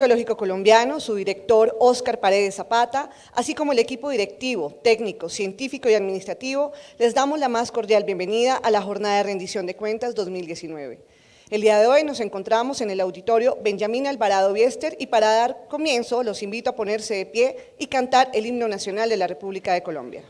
Ecológico Colombiano, su director Óscar Paredes Zapata, así como el equipo directivo, técnico, científico y administrativo, les damos la más cordial bienvenida a la Jornada de Rendición de Cuentas 2019. El día de hoy nos encontramos en el auditorio Benjamín Alvarado Biester y para dar comienzo los invito a ponerse de pie y cantar el himno nacional de la República de Colombia.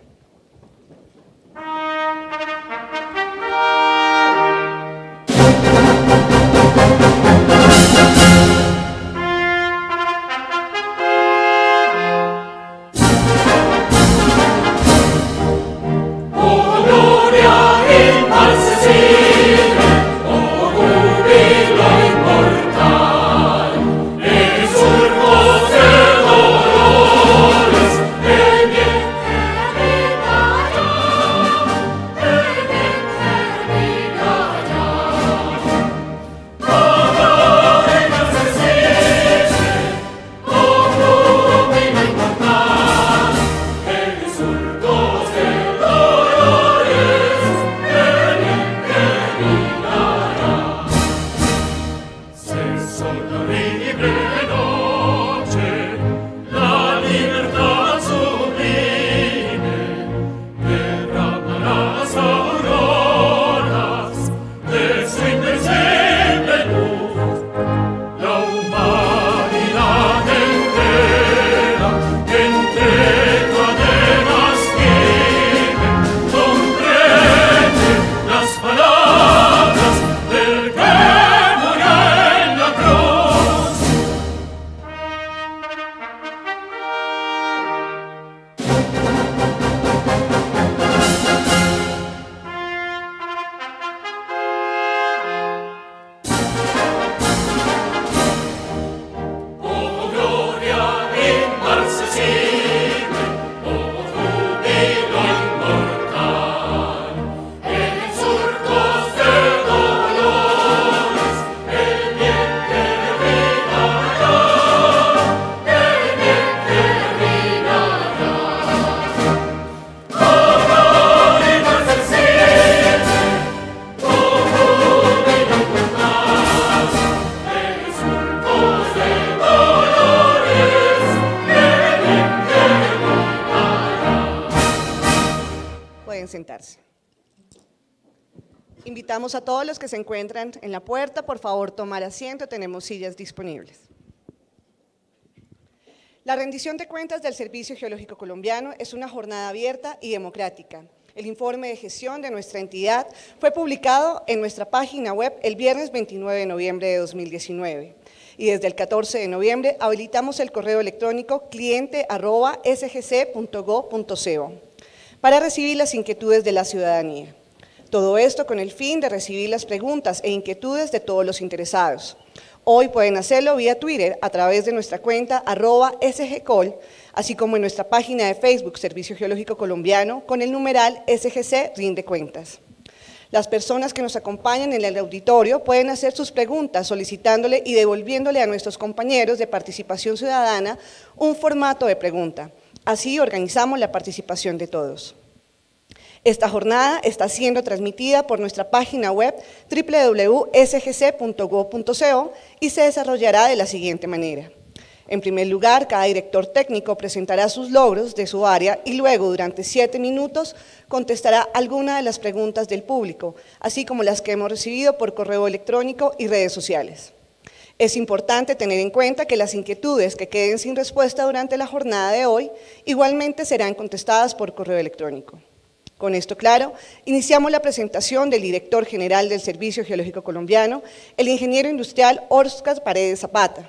se encuentran en la puerta, por favor tomar asiento, tenemos sillas disponibles. La rendición de cuentas del Servicio Geológico Colombiano es una jornada abierta y democrática. El informe de gestión de nuestra entidad fue publicado en nuestra página web el viernes 29 de noviembre de 2019 y desde el 14 de noviembre habilitamos el correo electrónico cliente.sgc.go.co para recibir las inquietudes de la ciudadanía. Todo esto con el fin de recibir las preguntas e inquietudes de todos los interesados. Hoy pueden hacerlo vía Twitter a través de nuestra cuenta arroba sgcol, así como en nuestra página de Facebook Servicio Geológico Colombiano con el numeral SGC Rinde Cuentas. Las personas que nos acompañan en el auditorio pueden hacer sus preguntas solicitándole y devolviéndole a nuestros compañeros de participación ciudadana un formato de pregunta. Así organizamos la participación de todos. Esta jornada está siendo transmitida por nuestra página web www.sgc.gov.co y se desarrollará de la siguiente manera. En primer lugar, cada director técnico presentará sus logros de su área y luego, durante siete minutos, contestará alguna de las preguntas del público, así como las que hemos recibido por correo electrónico y redes sociales. Es importante tener en cuenta que las inquietudes que queden sin respuesta durante la jornada de hoy igualmente serán contestadas por correo electrónico. Con esto claro, iniciamos la presentación del director general del Servicio Geológico Colombiano, el ingeniero industrial Orscas Paredes Zapata.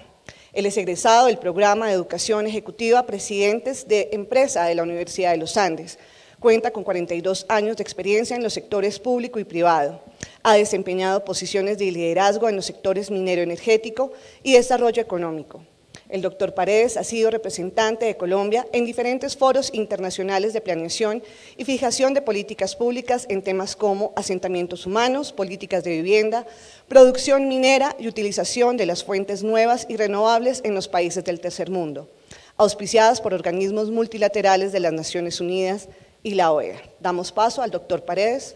Él es egresado del programa de educación ejecutiva Presidentes de Empresa de la Universidad de los Andes. Cuenta con 42 años de experiencia en los sectores público y privado. Ha desempeñado posiciones de liderazgo en los sectores minero energético y desarrollo económico. El doctor Paredes ha sido representante de Colombia en diferentes foros internacionales de planeación y fijación de políticas públicas en temas como asentamientos humanos, políticas de vivienda, producción minera y utilización de las fuentes nuevas y renovables en los países del tercer mundo, auspiciadas por organismos multilaterales de las Naciones Unidas y la OEA. Damos paso al doctor Paredes.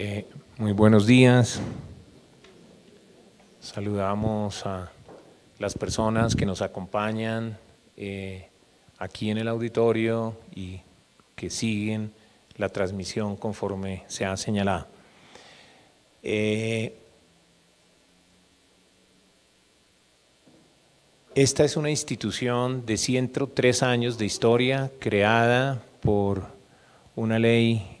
Eh, muy buenos días. Saludamos a las personas que nos acompañan eh, aquí en el auditorio y que siguen la transmisión conforme se ha señalado. Eh, esta es una institución de 103 años de historia creada por una ley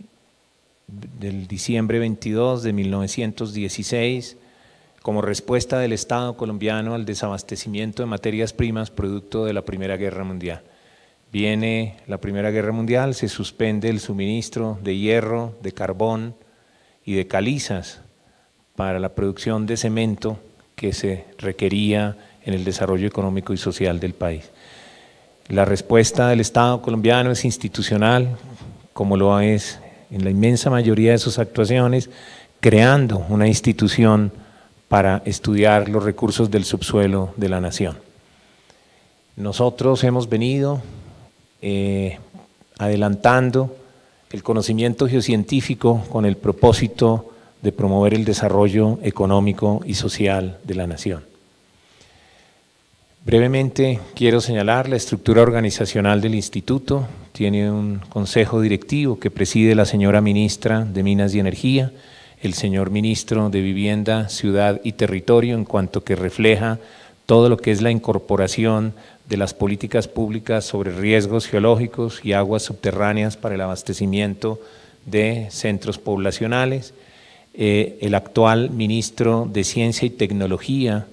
del diciembre 22 de 1916 como respuesta del Estado colombiano al desabastecimiento de materias primas producto de la Primera Guerra Mundial. Viene la Primera Guerra Mundial, se suspende el suministro de hierro, de carbón y de calizas para la producción de cemento que se requería en el desarrollo económico y social del país. La respuesta del Estado colombiano es institucional, como lo es en la inmensa mayoría de sus actuaciones, creando una institución para estudiar los recursos del subsuelo de la nación. Nosotros hemos venido eh, adelantando el conocimiento geocientífico con el propósito de promover el desarrollo económico y social de la nación. Brevemente quiero señalar la estructura organizacional del instituto, tiene un consejo directivo que preside la señora ministra de Minas y Energía, el señor ministro de Vivienda, Ciudad y Territorio, en cuanto que refleja todo lo que es la incorporación de las políticas públicas sobre riesgos geológicos y aguas subterráneas para el abastecimiento de centros poblacionales. Eh, el actual ministro de Ciencia y Tecnología,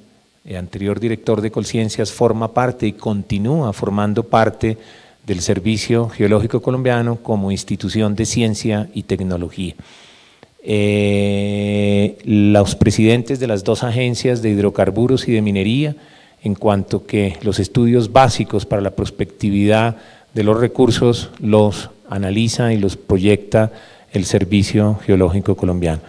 el eh, anterior director de Colciencias, forma parte y continúa formando parte del Servicio Geológico Colombiano como institución de ciencia y tecnología. Eh, los presidentes de las dos agencias de hidrocarburos y de minería, en cuanto que los estudios básicos para la prospectividad de los recursos los analiza y los proyecta el Servicio Geológico Colombiano.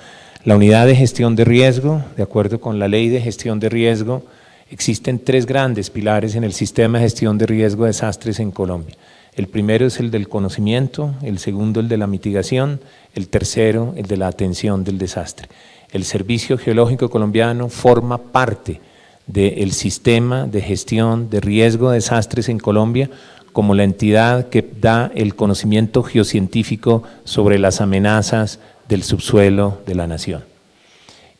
La unidad de gestión de riesgo, de acuerdo con la ley de gestión de riesgo, Existen tres grandes pilares en el sistema de gestión de riesgo de desastres en Colombia. El primero es el del conocimiento, el segundo el de la mitigación, el tercero el de la atención del desastre. El Servicio Geológico Colombiano forma parte del sistema de gestión de riesgo de desastres en Colombia como la entidad que da el conocimiento geocientífico sobre las amenazas del subsuelo de la nación.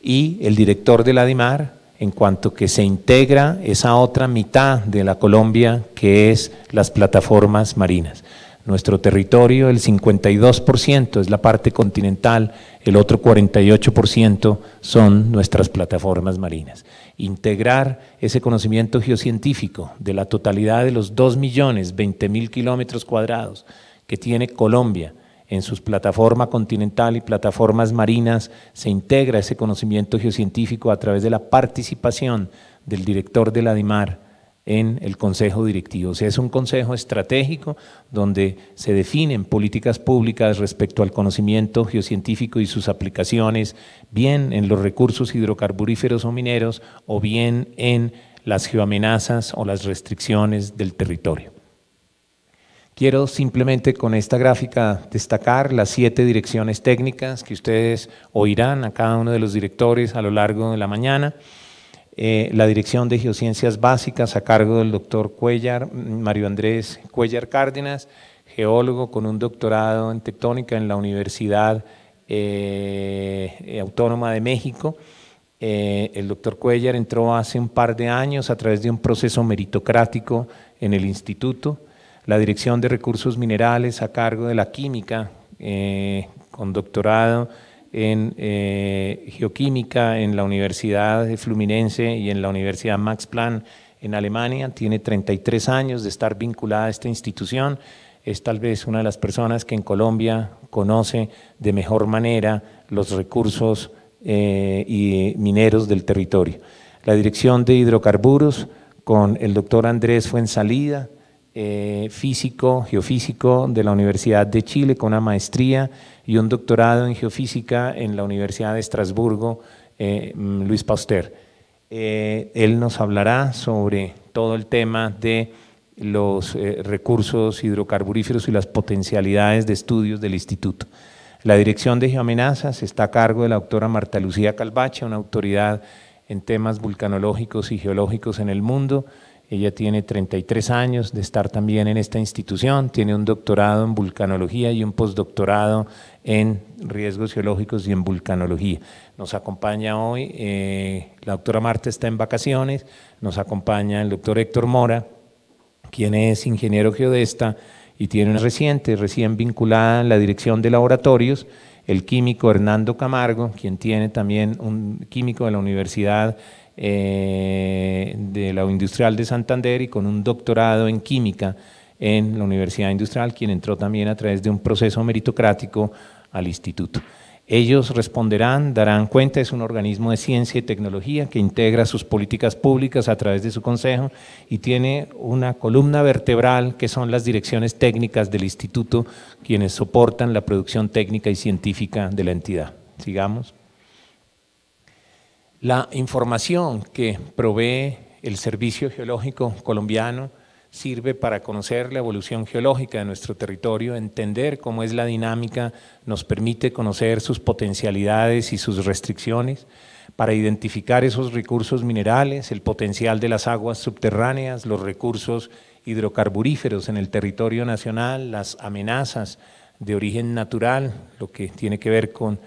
Y el director de la DIMAR, en cuanto que se integra esa otra mitad de la Colombia que es las plataformas marinas. Nuestro territorio, el 52% es la parte continental, el otro 48% son nuestras plataformas marinas. Integrar ese conocimiento geocientífico de la totalidad de los 2 millones 20 mil kilómetros cuadrados que tiene Colombia en sus plataformas continental y plataformas marinas se integra ese conocimiento geocientífico a través de la participación del director de la DIMAR en el consejo directivo. O es un consejo estratégico donde se definen políticas públicas respecto al conocimiento geocientífico y sus aplicaciones, bien en los recursos hidrocarburíferos o mineros, o bien en las geoamenazas o las restricciones del territorio. Quiero simplemente con esta gráfica destacar las siete direcciones técnicas que ustedes oirán a cada uno de los directores a lo largo de la mañana. Eh, la dirección de Geociencias Básicas a cargo del doctor Cuellar, mm, Mario Andrés Cuellar Cárdenas, geólogo con un doctorado en tectónica en la Universidad eh, eh, Autónoma de México. el doctor Cuellar entró hace un par de años a través de un proceso meritocrático en el instituto la Dirección de Recursos Minerales a cargo de la química, eh, con doctorado en eh, geoquímica en la Universidad Fluminense y en la Universidad Max Planck en Alemania. Tiene 33 años de estar vinculada a esta institución. Es tal vez una de las personas que en Colombia conoce de mejor manera los recursos eh, y mineros del territorio. La Dirección de Hidrocarburos con el doctor Andrés Fuensalida, eh, físico, geofísico de la Universidad de Chile con una maestría y un doctorado en geofísica en la Universidad de Estrasburgo, eh, mm, Luis Pauster. Eh, él nos hablará sobre todo el tema de los recursos hidrocarburíferos y las potencialidades de estudios del instituto. La dirección de geoamenazas está a cargo de la doctora Marta Lucía Calvache, una autoridad en temas vulcanológicos y geológicos en el mundo, ella tiene 33 años de estar también en esta institución, tiene un doctorado en vulcanología y un postdoctorado en riesgos geológicos y en vulcanología. Nos acompaña hoy, eh, la doctora Marta está en vacaciones, nos acompaña el doctor Héctor Mora, quien es ingeniero geodesta y tiene una reciente, recién vinculada en la dirección de laboratorios, el químico Hernando Camargo, quien tiene también un químico de la Universidad eh, de la Industrial de Santander y con un doctorado en química en la Universidad Industrial, quien entró también a través de un proceso meritocrático al instituto. Ellos responderán, darán cuenta, es un organismo de ciencia y tecnología que integra sus políticas públicas a través de su consejo y tiene una columna vertebral que son las direcciones técnicas del instituto, quienes soportan la producción técnica y científica de la entidad. Sigamos. La información que provee el Servicio Geológico Colombiano sirve para conocer la evolución geológica de nuestro territorio, entender cómo es la dinámica, nos permite conocer sus potencialidades y sus restricciones, para identificar esos recursos minerales, el potencial de las aguas subterráneas, los recursos hidrocarburíferos en el territorio nacional, las amenazas de origen natural, lo que tiene que ver con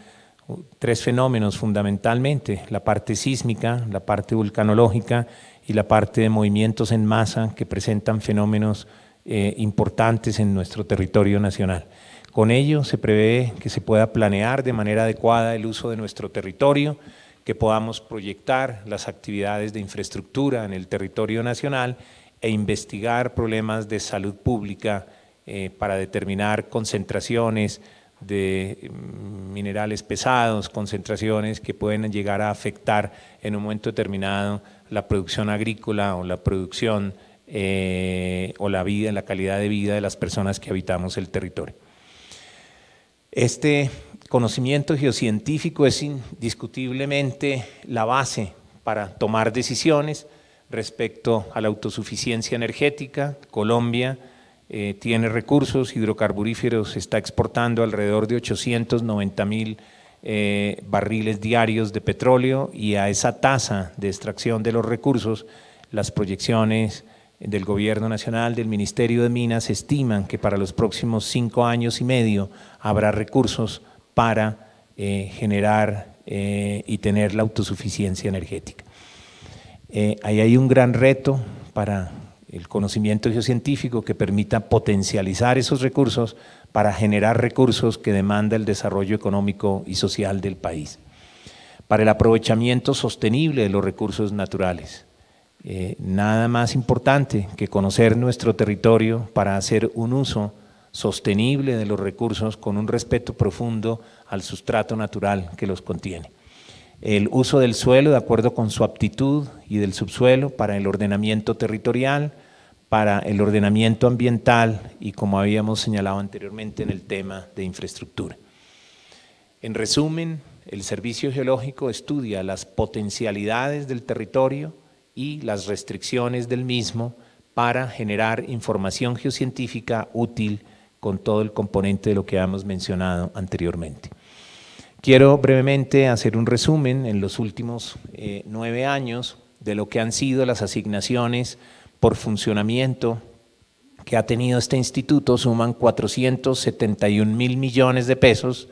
tres fenómenos fundamentalmente, la parte sísmica, la parte vulcanológica y la parte de movimientos en masa que presentan fenómenos eh, importantes en nuestro territorio nacional. Con ello se prevé que se pueda planear de manera adecuada el uso de nuestro territorio, que podamos proyectar las actividades de infraestructura en el territorio nacional e investigar problemas de salud pública eh, para determinar concentraciones, de mm, minerales pesados, concentraciones que pueden llegar a afectar en un momento determinado la producción agrícola o la producción eh, o la vida, la calidad de vida de las personas que habitamos el territorio. Este conocimiento geocientífico es indiscutiblemente la base para tomar decisiones respecto a la autosuficiencia energética. Colombia eh, tiene recursos hidrocarburíferos, está exportando alrededor de 890 mil eh, barriles diarios de petróleo y a esa tasa de extracción de los recursos, las proyecciones del Gobierno Nacional, del Ministerio de Minas, estiman que para los próximos cinco años y medio habrá recursos para eh, generar y tener la autosuficiencia energética. ahí hay un gran reto para el conocimiento geocientífico que permita potencializar esos recursos para generar recursos que demanda el desarrollo económico y social del país, para el aprovechamiento sostenible de los recursos naturales. Eh, nada más importante que conocer nuestro territorio para hacer un uso sostenible de los recursos con un respeto profundo al sustrato natural que los contiene el uso del suelo de acuerdo con su aptitud y del subsuelo para el ordenamiento territorial, para el ordenamiento ambiental y como habíamos señalado anteriormente en el tema de infraestructura. En resumen, el Servicio Geológico estudia las potencialidades del territorio y las restricciones del mismo para generar información geocientífica útil con todo el componente de lo que habíamos mencionado anteriormente. Quiero brevemente hacer un resumen en los últimos eh, nueve años de lo que han sido las asignaciones por funcionamiento que ha tenido este instituto suman 471 mil millones de pesos.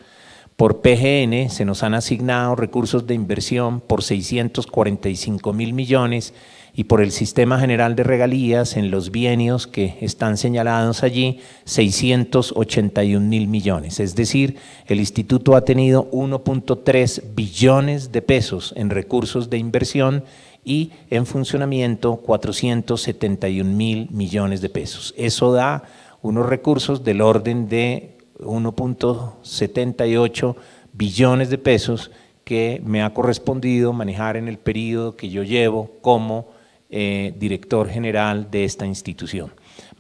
Por PGN se nos han asignado recursos de inversión por 645 mil millones y por el Sistema General de Regalías en los bienios que están señalados allí, 681 mil millones. Es decir, el instituto ha tenido 1.3 billones de pesos en recursos de inversión y en funcionamiento 471 mil millones de pesos. Eso da unos recursos del orden de 1.78 billones de pesos que me ha correspondido manejar en el periodo que yo llevo como eh, director general de esta institución.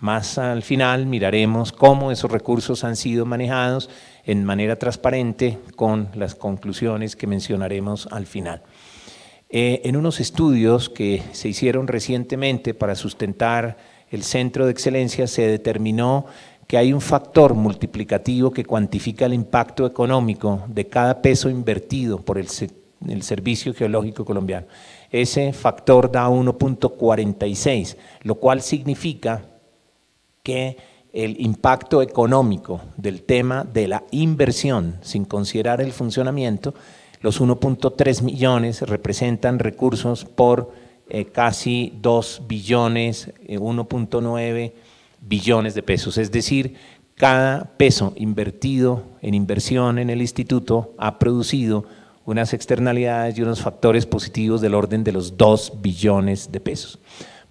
Más al final miraremos cómo esos recursos han sido manejados en manera transparente con las conclusiones que mencionaremos al final. Eh, en unos estudios que se hicieron recientemente para sustentar el Centro de Excelencia, se determinó que hay un factor multiplicativo que cuantifica el impacto económico de cada peso invertido por el Servicio Geológico Colombiano. Ese factor da 1.46, lo cual significa que el impacto económico del tema de la inversión, sin considerar el funcionamiento, los 1.3 millones representan recursos por eh, casi 2 billones, 1.9 eh, billones de pesos. Es decir, cada peso invertido en inversión en el instituto ha producido unas externalidades y unos factores positivos del orden de los 2 billones de pesos.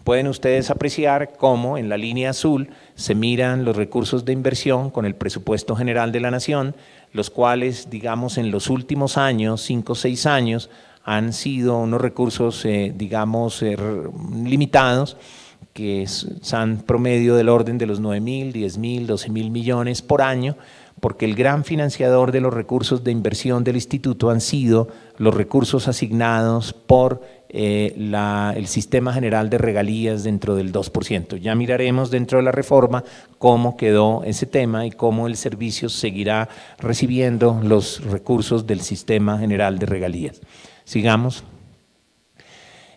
Pueden ustedes apreciar cómo en la línea azul se miran los recursos de inversión con el presupuesto general de la nación, los cuales, digamos, en los últimos años, cinco o seis años, han sido unos recursos, eh, digamos, eh, limitados, que son promedio del orden de los 9 mil, 10 mil, 12 mil millones por año, porque el gran financiador de los recursos de inversión del instituto han sido los recursos asignados por eh, el sistema general de regalías dentro del 2%. Ya miraremos dentro de la reforma cómo quedó ese tema y cómo el servicio seguirá recibiendo los recursos del sistema general de regalías. Sigamos.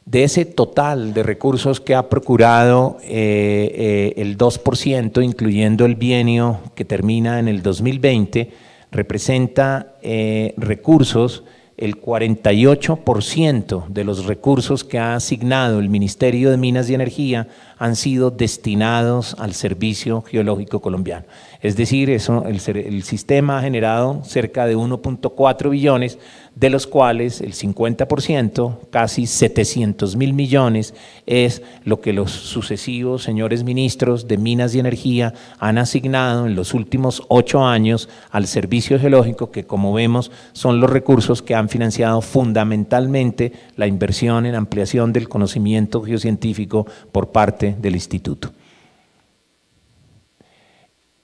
De ese total de recursos que ha procurado eh, eh, el 2%, incluyendo el bienio que termina en el 2020, representa eh, recursos, el 48% de los recursos que ha asignado el Ministerio de Minas y Energía han sido destinados al Servicio Geológico Colombiano. Es decir, eso, el, sistema ha generado cerca de 1.4 billones, de los cuales el 50%, casi 700 mil millones, es lo que los sucesivos señores ministros de Minas y Energía han asignado en los últimos ocho años al Servicio Geológico, que como vemos son los recursos que han financiado fundamentalmente la inversión en ampliación del conocimiento geocientífico por parte del instituto.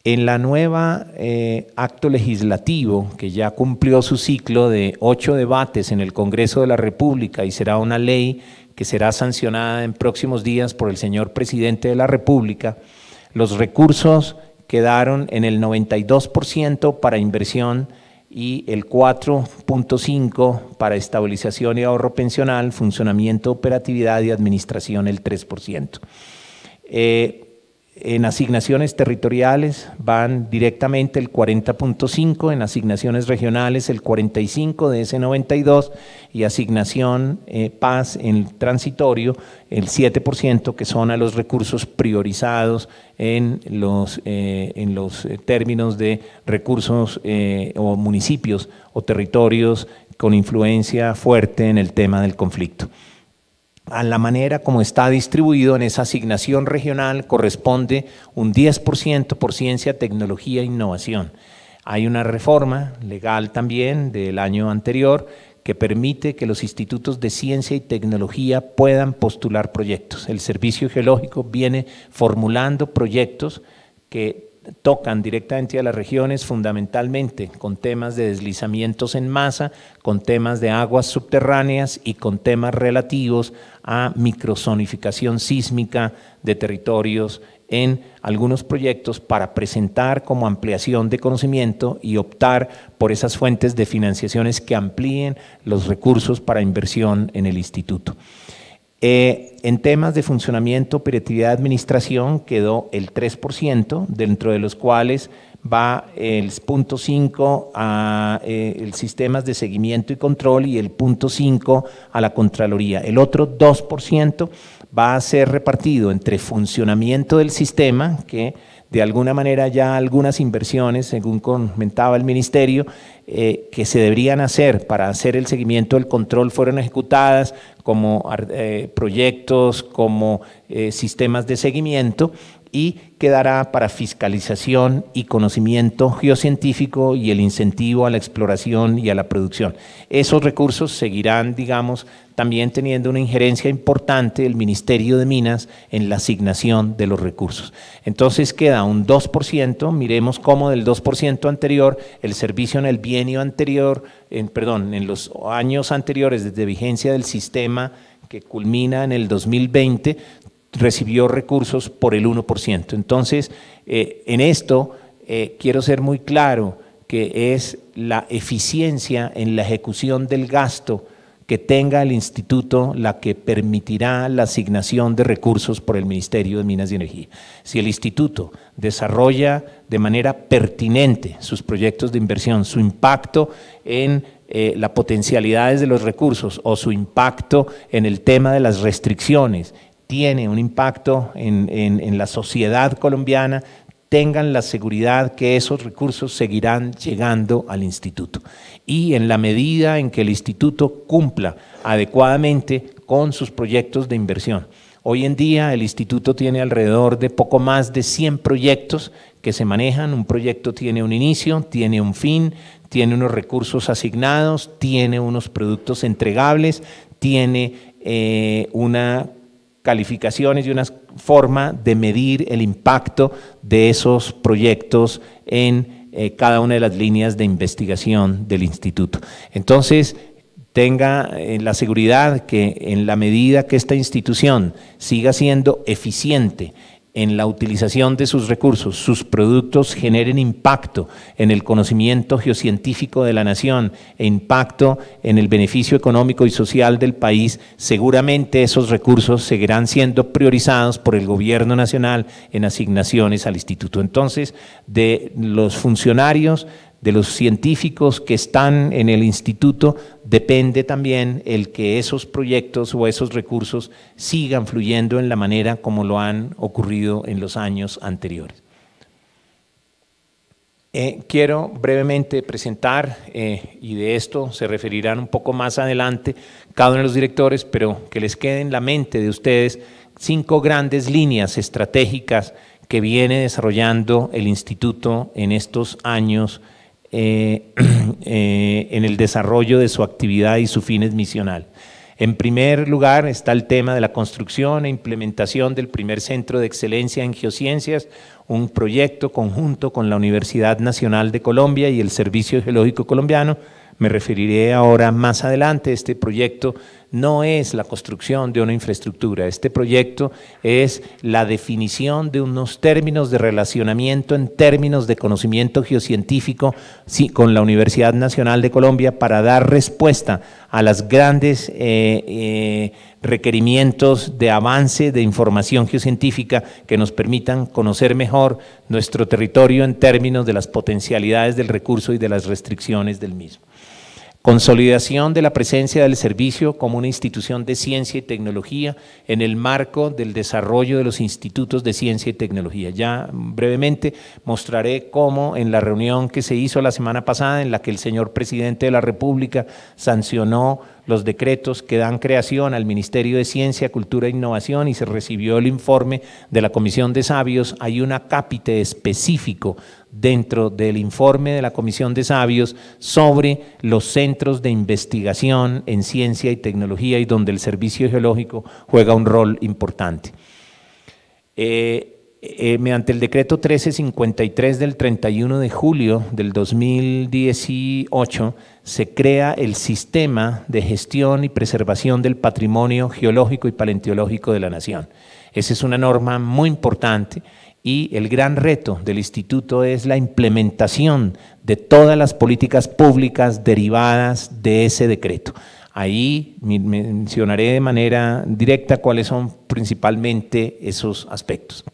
En la nueva eh, acto legislativo, que ya cumplió su ciclo de ocho debates en el Congreso de la República y será una ley que será sancionada en próximos días por el señor presidente de la República, los recursos quedaron en el 92% para inversión y el 4.5% para estabilización y ahorro pensional, funcionamiento, operatividad y administración el 3%. Eh, en asignaciones territoriales van directamente el 40.5, en asignaciones regionales el 45 de ese 92 y asignación eh, paz en transitorio el 7% que son a los recursos priorizados en los, eh, términos de recursos o municipios o territorios con influencia fuerte en el tema del conflicto a la manera como está distribuido en esa asignación regional corresponde un 10% por ciencia, tecnología e innovación. Hay una reforma legal también del año anterior que permite que los institutos de ciencia y tecnología puedan postular proyectos. El Servicio Geológico viene formulando proyectos que tocan directamente a las regiones fundamentalmente con temas de deslizamientos en masa, con temas de aguas subterráneas y con temas relativos a microzonificación sísmica de territorios en algunos proyectos para presentar como ampliación de conocimiento y optar por esas fuentes de financiaciones que amplíen los recursos para inversión en el instituto. Eh, en temas de funcionamiento, operatividad, administración, quedó el 3%, dentro de los cuales va el punto 5 a eh, sistemas de seguimiento y control y el punto 5 a la Contraloría. El otro 2% va a ser repartido entre funcionamiento del sistema, que de alguna manera ya algunas inversiones, según comentaba el ministerio, eh, que se deberían hacer para hacer el seguimiento del control fueron ejecutadas como eh, proyectos, como eh, sistemas de seguimiento y quedará para fiscalización y conocimiento geocientífico y el incentivo a la exploración y a la producción. Esos recursos seguirán, digamos, también teniendo una injerencia importante el Ministerio de Minas en la asignación de los recursos. Entonces queda un 2%, miremos cómo del 2% anterior, el servicio en el bienio anterior, en, perdón, en los años anteriores desde vigencia del sistema que culmina en el 2020, recibió recursos por el 1%. Entonces, eh, en esto eh, quiero ser muy claro que es la eficiencia en la ejecución del gasto que tenga el instituto la que permitirá la asignación de recursos por el Ministerio de Minas y Energía. Si el instituto desarrolla de manera pertinente sus proyectos de inversión, su impacto en eh, las potencialidades de los recursos o su impacto en el tema de las restricciones tiene un impacto en, la sociedad colombiana, tengan la seguridad que esos recursos seguirán llegando al instituto. Y en la medida en que el instituto cumpla adecuadamente con sus proyectos de inversión. Hoy en día el instituto tiene alrededor de poco más de 100 proyectos que se manejan. Un proyecto tiene un inicio, tiene un fin, tiene unos recursos asignados, tiene unos productos entregables, tiene eh, una calificaciones y una forma de medir el impacto de esos proyectos en eh, cada una de las líneas de investigación del instituto. Entonces, tenga eh, la seguridad que en la medida que esta institución siga siendo eficiente en la utilización de sus recursos, sus productos generen impacto en el conocimiento geocientífico de la nación e impacto en el beneficio económico y social del país, seguramente esos recursos seguirán siendo priorizados por el gobierno nacional en asignaciones al instituto. Entonces, de los funcionarios de los científicos que están en el instituto, depende también el que esos proyectos o esos recursos sigan fluyendo en la manera como lo han ocurrido en los años anteriores. Eh, quiero brevemente presentar, eh, y de esto se referirán un poco más adelante cada uno de los directores, pero que les quede en la mente de ustedes cinco grandes líneas estratégicas que viene desarrollando el instituto en estos años eh, eh, en el desarrollo de su actividad y su fines misional. En primer lugar está el tema de la construcción e implementación del primer centro de excelencia en geociencias, un proyecto conjunto con la Universidad Nacional de Colombia y el Servicio Geológico Colombiano me referiré ahora más adelante. Este proyecto no es la construcción de una infraestructura, este proyecto es la definición de unos términos de relacionamiento en términos de conocimiento geocientífico con la Universidad Nacional de Colombia para dar respuesta a los grandes eh, eh, requerimientos de avance de información geocientífica que nos permitan conocer mejor nuestro territorio en términos de las potencialidades del recurso y de las restricciones del mismo consolidación de la presencia del servicio como una institución de ciencia y tecnología en el marco del desarrollo de los institutos de ciencia y tecnología. Ya brevemente mostraré cómo en la reunión que se hizo la semana pasada, en la que el señor presidente de la República sancionó los decretos que dan creación al Ministerio de Ciencia, Cultura e Innovación y se recibió el informe de la Comisión de Sabios, hay un acápite específico dentro del informe de la Comisión de Sabios sobre los centros de investigación en ciencia y tecnología y donde el servicio geológico juega un rol importante. Eh, eh, mediante el decreto 1353 del 31 de julio del 2018 se crea el sistema de gestión y preservación del patrimonio geológico y paleontológico de la nación. Esa es una norma muy importante y el gran reto del instituto es la implementación de todas las políticas públicas derivadas de ese decreto. Ahí mencionaré de manera directa cuáles son principalmente esos aspectos.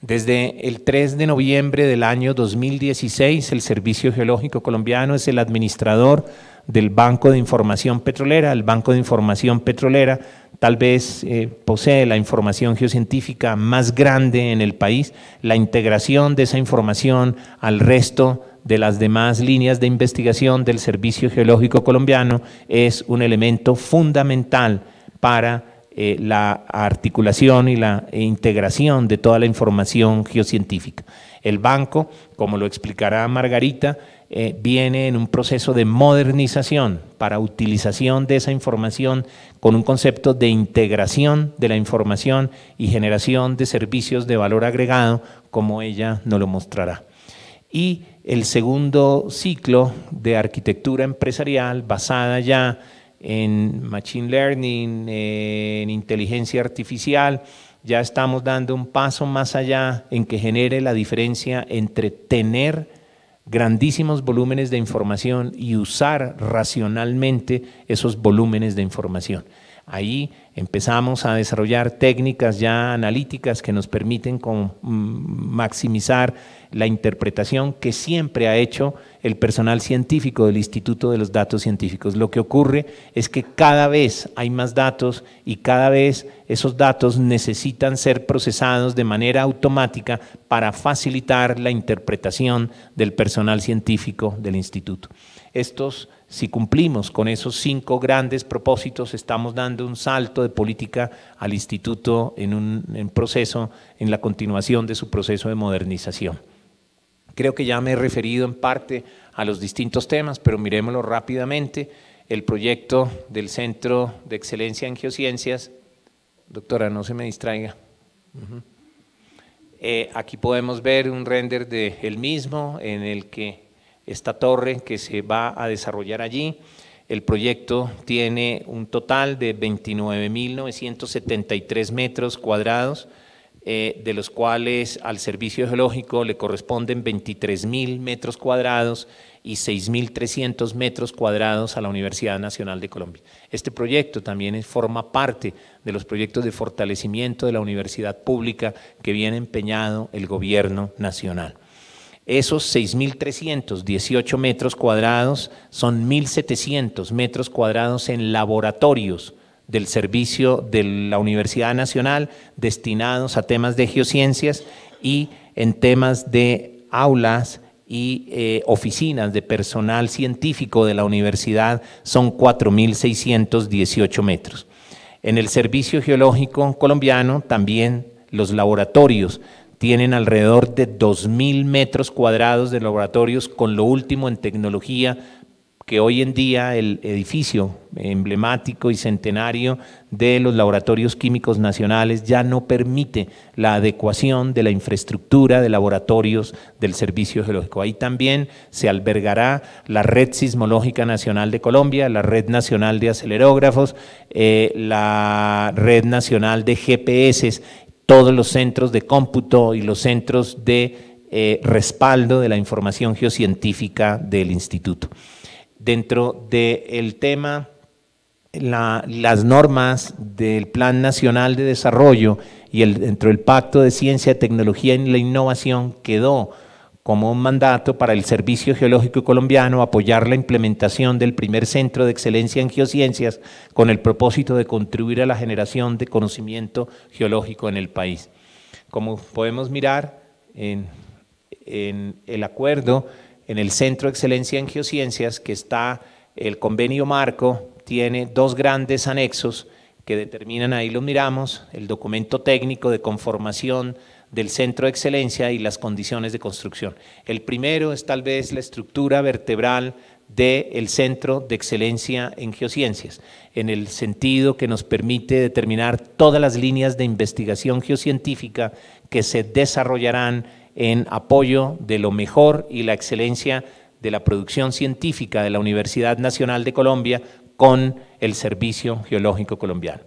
Desde el 3 de noviembre del año 2016, el Servicio Geológico Colombiano es el administrador del Banco de Información Petrolera. El Banco de Información Petrolera tal vez eh, posee la información geocientífica más grande en el país, la integración de esa información al resto de las demás líneas de investigación del Servicio Geológico Colombiano es un elemento fundamental para eh, la articulación y la integración de toda la información geocientífica. El banco, como lo explicará Margarita, eh, viene en un proceso de modernización para utilización de esa información con un concepto de integración de la información y generación de servicios de valor agregado, como ella nos lo mostrará. Y el segundo ciclo de arquitectura empresarial basada ya en Machine Learning, en inteligencia artificial, ya estamos dando un paso más allá en que genere la diferencia entre tener grandísimos volúmenes de información y usar racionalmente esos volúmenes de información. Ahí empezamos a desarrollar técnicas ya analíticas que nos permiten mm, maximizar la interpretación que siempre ha hecho el personal científico del Instituto de los Datos Científicos. Lo que ocurre es que cada vez hay más datos y cada vez esos datos necesitan ser procesados de manera automática para facilitar la interpretación del personal científico del instituto. Estos, si cumplimos con esos cinco grandes propósitos, estamos dando un salto de política al instituto en un proceso, en la continuación de su proceso de modernización. Creo que ya me he referido en parte a los distintos temas, pero miremoslo rápidamente. El proyecto del Centro de Excelencia en Geociencias, doctora, no se me distraiga. Eh, aquí podemos ver un render de el mismo, en el que esta torre que se va a desarrollar allí. El proyecto tiene un total de 29.973 metros cuadrados eh, de los cuales al Servicio Geológico le corresponden 23.000 metros cuadrados y 6.300 metros cuadrados a la Universidad Nacional de Colombia. Este proyecto también forma parte de los proyectos de fortalecimiento de la universidad pública que viene empeñado el gobierno nacional. Esos 6.318 metros cuadrados son 1.700 metros cuadrados en laboratorios del servicio de la Universidad Nacional destinados a temas de geociencias y en temas de aulas y eh, oficinas de personal científico de la universidad son 4.618 metros. En el Servicio Geológico Colombiano también los laboratorios tienen alrededor de 2.000 metros cuadrados de laboratorios con lo último en tecnología que hoy en día el edificio emblemático y centenario de los laboratorios químicos nacionales ya no permite la adecuación de la infraestructura de laboratorios del Servicio Geológico. Ahí también se albergará la Red Sismológica Nacional de Colombia, la Red Nacional de Acelerógrafos, eh, la Red Nacional de GPS, todos los centros de cómputo y los centros de eh, respaldo de la información geocientífica del instituto dentro del tema, las normas del Plan Nacional de Desarrollo y el, dentro del Pacto de Ciencia, Tecnología y la Innovación quedó como un mandato para el Servicio Geológico Colombiano apoyar la implementación del primer centro de excelencia en geociencias con el propósito de contribuir a la generación de conocimiento geológico en el país. Como podemos mirar en, en el acuerdo, en el Centro de Excelencia en Geociencias, que está el convenio marco, tiene dos grandes anexos que determinan, ahí lo miramos, el documento técnico de conformación del Centro de Excelencia y las condiciones de construcción. El primero es tal vez la estructura vertebral del Centro de Excelencia en Geociencias, en el sentido que nos permite determinar todas las líneas de investigación geocientífica que se desarrollarán en apoyo de lo mejor y la excelencia de la producción científica de la Universidad Nacional de Colombia con el Servicio Geológico Colombiano.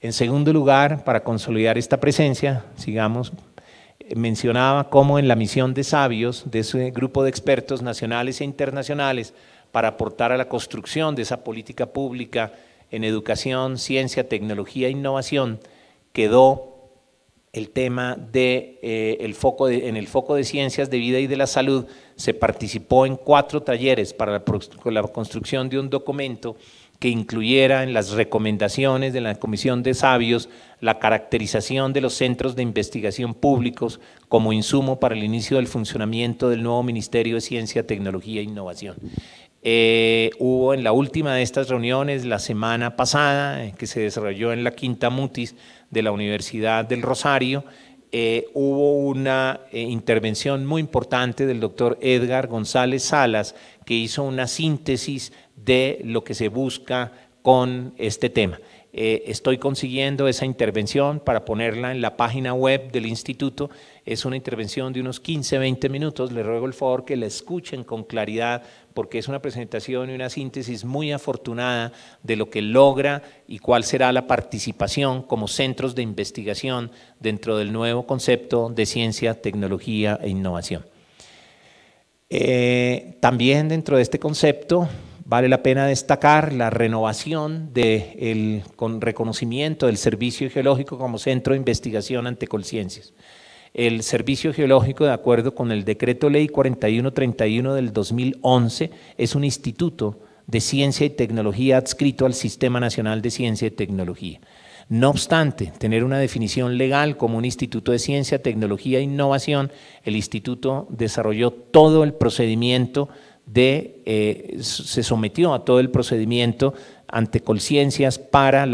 En segundo lugar, para consolidar esta presencia, sigamos, eh, mencionaba cómo en la misión de sabios de ese grupo de expertos nacionales e internacionales para aportar a la construcción de esa política pública en educación, ciencia, tecnología e innovación, quedó el tema de, eh, foco en el foco de ciencias de vida y de la salud se participó en cuatro talleres para la, la, construcción de un documento que incluyera en las recomendaciones de la Comisión de Sabios la caracterización de los centros de investigación públicos como insumo para el inicio del funcionamiento del nuevo Ministerio de Ciencia, Tecnología e Innovación. Eh, hubo en la última de estas reuniones, la semana pasada, eh, que se desarrolló en la Quinta Mutis de la Universidad del Rosario, eh, hubo una intervención muy importante del doctor Edgar González Salas, que hizo una síntesis de lo que se busca con este tema. estoy consiguiendo esa intervención para ponerla en la página web del instituto. Es una intervención de unos 15, 20 minutos. Le ruego el favor que la escuchen con claridad porque es una presentación y una síntesis muy afortunada de lo que logra y cuál será la participación como centros de investigación dentro del nuevo concepto de ciencia, tecnología e innovación. Eh, también dentro de este concepto vale la pena destacar la renovación del reconocimiento del Servicio Geológico como centro de investigación ante colciencias el Servicio Geológico, de acuerdo con el Decreto Ley 4131 del 2011, es un instituto de ciencia y tecnología adscrito al Sistema Nacional de Ciencia y Tecnología. No obstante, tener una definición legal como un instituto de ciencia, tecnología e innovación, el instituto desarrolló todo el procedimiento de, eh, se sometió a todo el procedimiento ante Colciencias para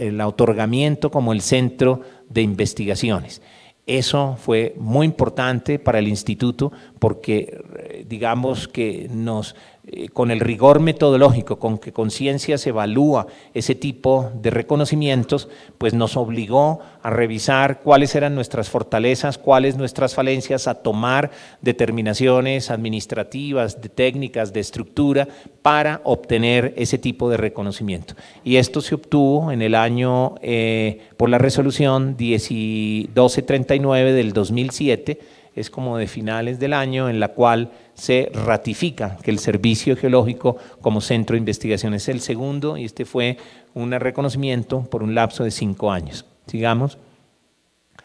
el otorgamiento como el centro de investigaciones. Eso fue muy importante para el instituto porque eh, digamos que nos eh, con el rigor metodológico con que conciencia se evalúa ese tipo de reconocimientos, pues nos obligó a revisar cuáles eran nuestras fortalezas, cuáles nuestras falencias, a tomar determinaciones administrativas, de técnicas, de estructura, para obtener ese tipo de reconocimiento. Y esto se obtuvo en el año, eh, por la resolución 1239 del 2007, es como de finales del año, en la cual se ratifica que el Servicio Geológico como centro de investigación es el segundo y este fue un reconocimiento por un lapso de cinco años. Sigamos.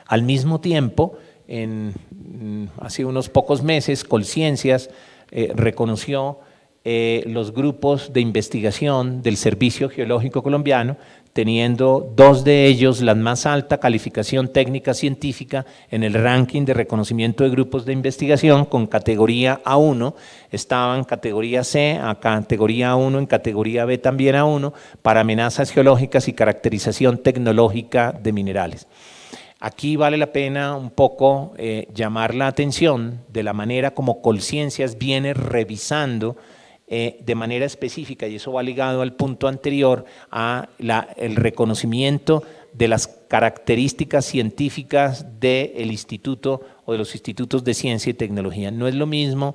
Al mismo tiempo, en, mm, hace unos pocos meses, Colciencias eh, reconoció eh, los grupos de investigación del Servicio Geológico Colombiano teniendo dos de ellos la más alta calificación técnica científica en el ranking de reconocimiento de grupos de investigación con categoría A1, estaban categoría C a categoría A1, en categoría B también A1, para amenazas geológicas y caracterización tecnológica de minerales. Aquí vale la pena un poco eh, llamar la atención de la manera como Colciencias viene revisando eh, de manera específica, y eso va ligado al punto anterior, a el reconocimiento de las características científicas del instituto o de los institutos de ciencia y tecnología. No es lo mismo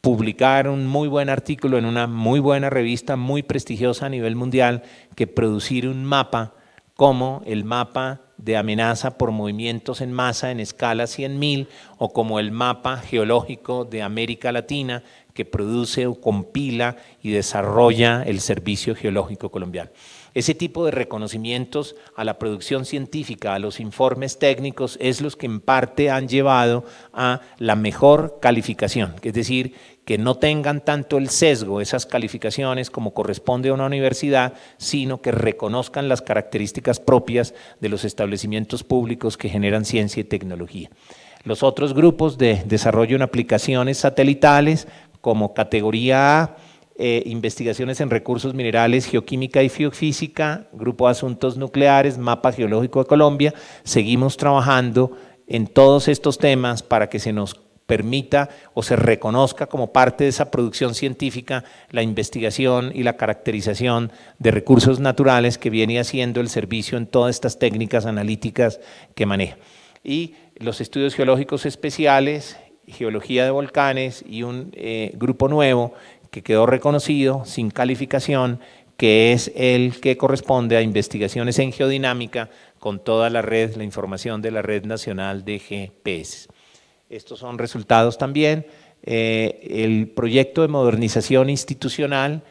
publicar un muy buen artículo en una muy buena revista muy prestigiosa a nivel mundial que producir un mapa como el mapa de amenaza por movimientos en masa en escala 100.000 o como el mapa geológico de América Latina que produce o compila y desarrolla el Servicio Geológico Colombiano. Ese tipo de reconocimientos a la producción científica, a los informes técnicos, es los que en parte han llevado a la mejor calificación, es decir, que no tengan tanto el sesgo esas calificaciones como corresponde a una universidad, sino que reconozcan las características propias de los establecimientos públicos que generan ciencia y tecnología. Los otros grupos de desarrollo en aplicaciones satelitales, como categoría A, eh, investigaciones en recursos minerales, geoquímica y geofísica, grupo de asuntos nucleares, mapa geológico de Colombia. Seguimos trabajando en todos estos temas para que se nos permita o se reconozca como parte de esa producción científica la investigación y la caracterización de recursos naturales que viene haciendo el servicio en todas estas técnicas analíticas que maneja. Y los estudios geológicos especiales geología de volcanes y un eh, grupo nuevo que quedó reconocido sin calificación, que es el que corresponde a investigaciones en geodinámica con toda la red, la información de la Red Nacional de GPS. Estos son resultados también. Eh, el proyecto de modernización institucional,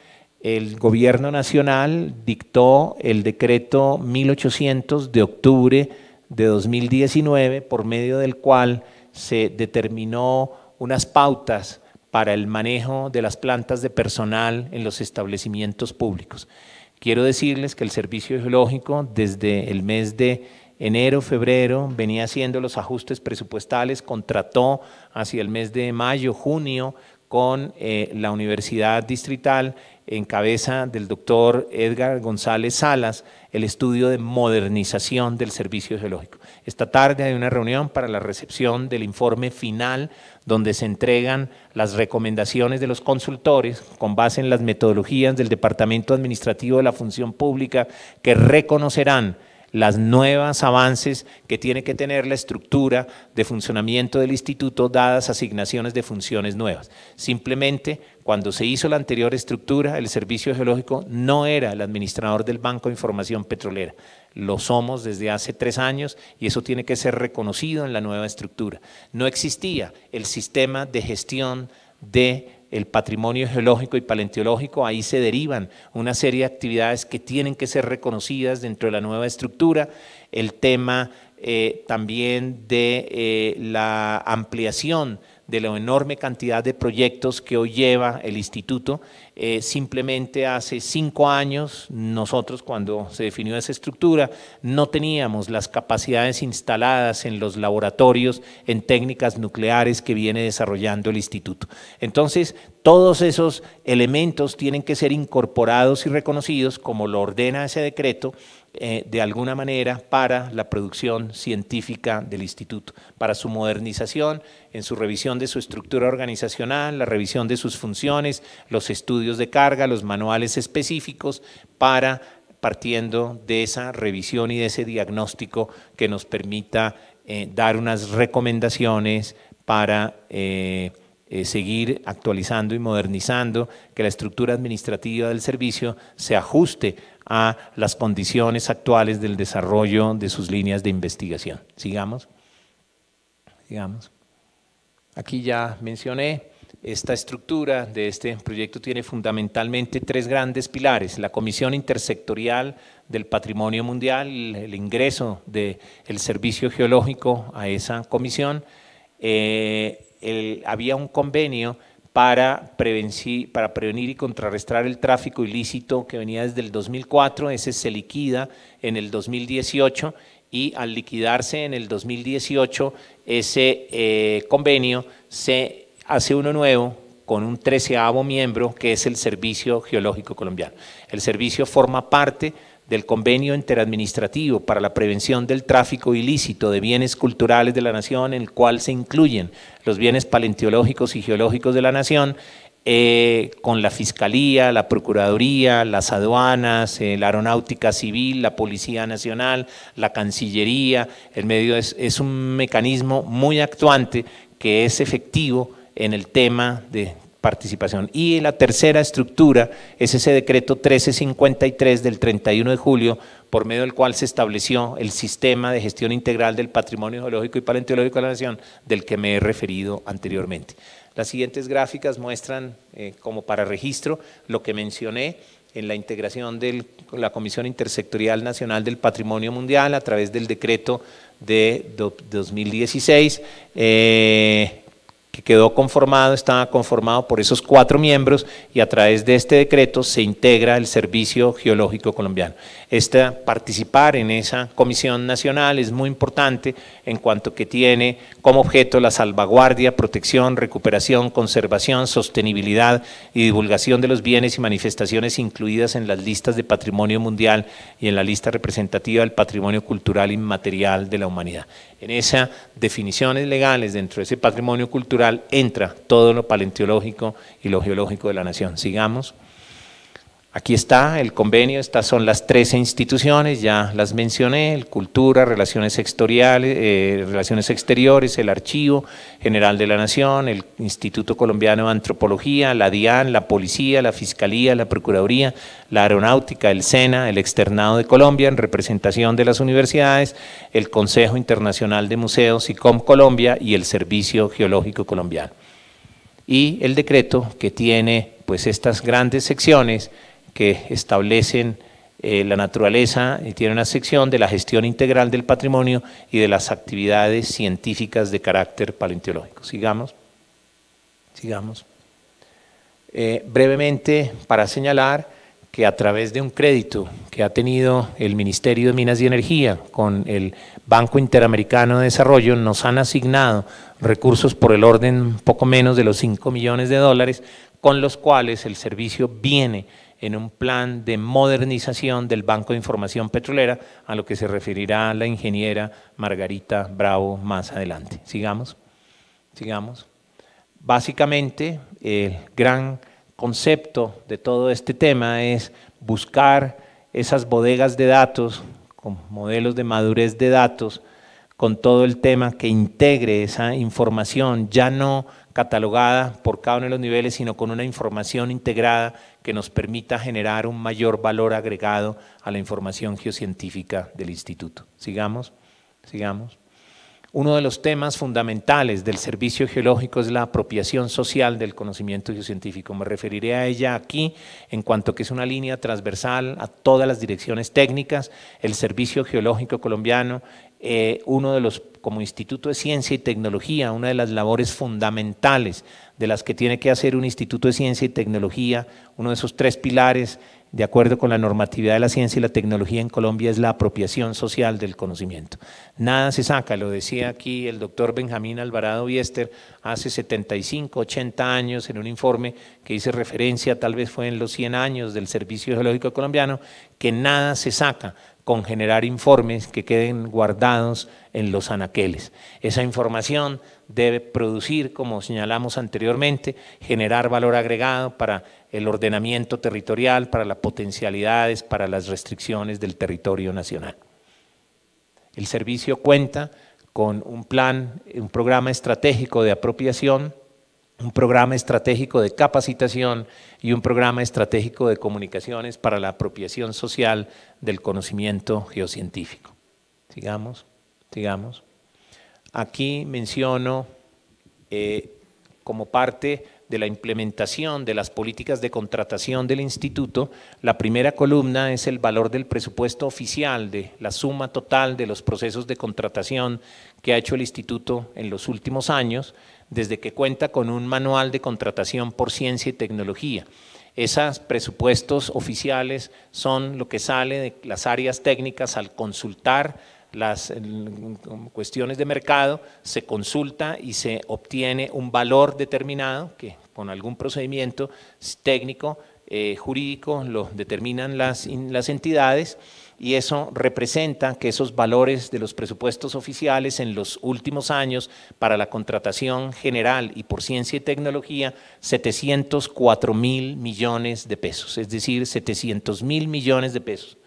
el gobierno nacional dictó el decreto 1800 de octubre de 2019, por medio del cual se determinó unas pautas para el manejo de las plantas de personal en los establecimientos públicos. Quiero decirles que el Servicio Geológico desde el mes de enero, febrero, venía haciendo los ajustes presupuestales, contrató hacia el mes de mayo, junio con eh, la Universidad Distrital en cabeza del doctor Edgar González Salas el estudio de modernización del servicio geológico. Esta tarde hay una reunión para la recepción del informe final donde se entregan las recomendaciones de los consultores con base en las metodologías del Departamento Administrativo de la Función Pública que reconocerán las nuevas avances que tiene que tener la estructura de funcionamiento del instituto dadas asignaciones de funciones nuevas. Simplemente, cuando se hizo la anterior estructura, el Servicio Geológico no era el administrador del Banco de Información Petrolera. Lo somos desde hace tres años y eso tiene que ser reconocido en la nueva estructura. No existía el sistema de gestión de el patrimonio geológico y paleontológico, ahí se derivan una serie de actividades que tienen que ser reconocidas dentro de la nueva estructura, el tema eh, también de eh, la ampliación de la enorme cantidad de proyectos que hoy lleva el instituto eh, simplemente hace cinco años nosotros cuando se definió esa estructura no teníamos las capacidades instaladas en los laboratorios en técnicas nucleares que viene desarrollando el instituto. Entonces, todos esos elementos tienen que ser incorporados y reconocidos como lo ordena ese decreto eh, de alguna manera para la producción científica del instituto, para su modernización, en su revisión de su estructura organizacional, la revisión de sus funciones, los estudios de carga, los manuales específicos, para partiendo de esa revisión y de ese diagnóstico que nos permita eh, dar unas recomendaciones para eh, eh, seguir actualizando y modernizando, que la estructura administrativa del servicio se ajuste a las condiciones actuales del desarrollo de sus líneas de investigación. Sigamos. Aquí ya mencioné, esta estructura de este proyecto tiene fundamentalmente tres grandes pilares, la Comisión Intersectorial del Patrimonio Mundial, el ingreso del Servicio Geológico a esa comisión, eh, había un convenio para, para prevenir y contrarrestar el tráfico ilícito que venía desde el 2004, ese se liquida en el 2018 y al liquidarse en el 2018 ese eh, convenio se hace uno nuevo con un treceavo miembro que es el Servicio Geológico Colombiano. El servicio forma parte del Convenio Interadministrativo para la Prevención del Tráfico Ilícito de Bienes Culturales de la Nación, en el cual se incluyen los bienes paleontológicos y geológicos de la Nación, eh, con la Fiscalía, la Procuraduría, las aduanas, eh, la Aeronáutica Civil, la Policía Nacional, la Cancillería. El medio es un mecanismo muy actuante que es efectivo en el tema de participación. Y la tercera estructura es ese decreto 1353 del 31 de julio, por medio del cual se estableció el sistema de gestión integral del patrimonio geológico y paleontológico de la nación, del que me he referido anteriormente. Las siguientes gráficas muestran, eh, como para registro, lo que mencioné en la integración de la Comisión Intersectorial Nacional del Patrimonio Mundial a través del decreto de 2016 quedó conformado, estaba conformado por esos cuatro miembros y a través de este decreto se integra el Servicio Geológico Colombiano. Esta, participar en esa comisión nacional es muy importante en cuanto que tiene como objeto la salvaguardia, protección, recuperación, conservación, sostenibilidad y divulgación de los bienes y manifestaciones incluidas en las listas de patrimonio mundial y en la lista representativa del patrimonio cultural inmaterial de la humanidad. En esas definiciones legales dentro de ese patrimonio cultural entra todo lo paleontológico y lo geológico de la nación. Sigamos. Aquí está el convenio, estas son las 13 instituciones, ya las mencioné, el Cultura, Relaciones, Exteriores, eh, Relaciones Exteriores, el Archivo General de la Nación, el Instituto Colombiano de Antropología, la DIAN, la Policía, la Fiscalía, la Procuraduría, la Aeronáutica, el SENA, el Externado de Colombia, en representación de las universidades, el Consejo Internacional de Museos, y Com Colombia y el Servicio Geológico Colombiano. Y el decreto que tiene pues estas grandes secciones que establecen eh, la naturaleza y tiene una sección de la gestión integral del patrimonio y de las actividades científicas de carácter paleontológico. Sigamos. Sigamos. Eh, brevemente, para señalar que a través de un crédito que ha tenido el Ministerio de Minas y Energía con el Banco Interamericano de Desarrollo, nos han asignado recursos por el orden poco menos de los 5 millones de dólares, con los cuales el servicio viene en un plan de modernización del Banco de Información Petrolera, a lo que se referirá la ingeniera Margarita Bravo más adelante. Sigamos, sigamos. Básicamente, el gran concepto de todo este tema es buscar esas bodegas de datos con modelos de madurez de datos, con todo el tema que integre esa información, ya no catalogada por cada uno de los niveles, sino con una información integrada que nos permita generar un mayor valor agregado a la información geocientífica del instituto. Sigamos, sigamos. Uno de los temas fundamentales del servicio geológico es la apropiación social del conocimiento geocientífico. Me referiré a ella aquí en cuanto que es una línea transversal a todas las direcciones técnicas. El servicio geológico colombiano eh, uno de los, como Instituto de Ciencia y Tecnología, una de las labores fundamentales de las que tiene que hacer un Instituto de Ciencia y Tecnología, uno de esos tres pilares, de acuerdo con la normatividad de la ciencia y la tecnología en Colombia, es la apropiación social del conocimiento. Nada se saca, lo decía aquí el doctor Benjamín Alvarado Biester hace 75, 80 años en un informe que hice referencia, tal vez fue en los 100 años del Servicio Geológico Colombiano, que nada se saca con generar informes que queden guardados en los anaqueles. Esa información debe producir, como señalamos anteriormente, generar valor agregado para el ordenamiento territorial, para las potencialidades, para las restricciones del territorio nacional. El servicio cuenta con un plan, un programa estratégico de apropiación un programa estratégico de capacitación y un programa estratégico de comunicaciones para la apropiación social del conocimiento geocientífico. Sigamos, sigamos. Aquí menciono eh, como parte de la implementación de las políticas de contratación del instituto, la primera columna es el valor del presupuesto oficial, de la suma total de los procesos de contratación que ha hecho el instituto en los últimos años, desde que cuenta con un manual de contratación por ciencia y tecnología. Esos presupuestos oficiales son lo que sale de las áreas técnicas al consultar las cuestiones de mercado, se consulta y se obtiene un valor determinado que con algún procedimiento técnico, eh, jurídico, lo determinan las entidades y eso representa que esos valores de los presupuestos oficiales en los últimos años para la contratación general y por ciencia y tecnología, 704 mil millones de pesos, es decir, 700 mil millones de pesos.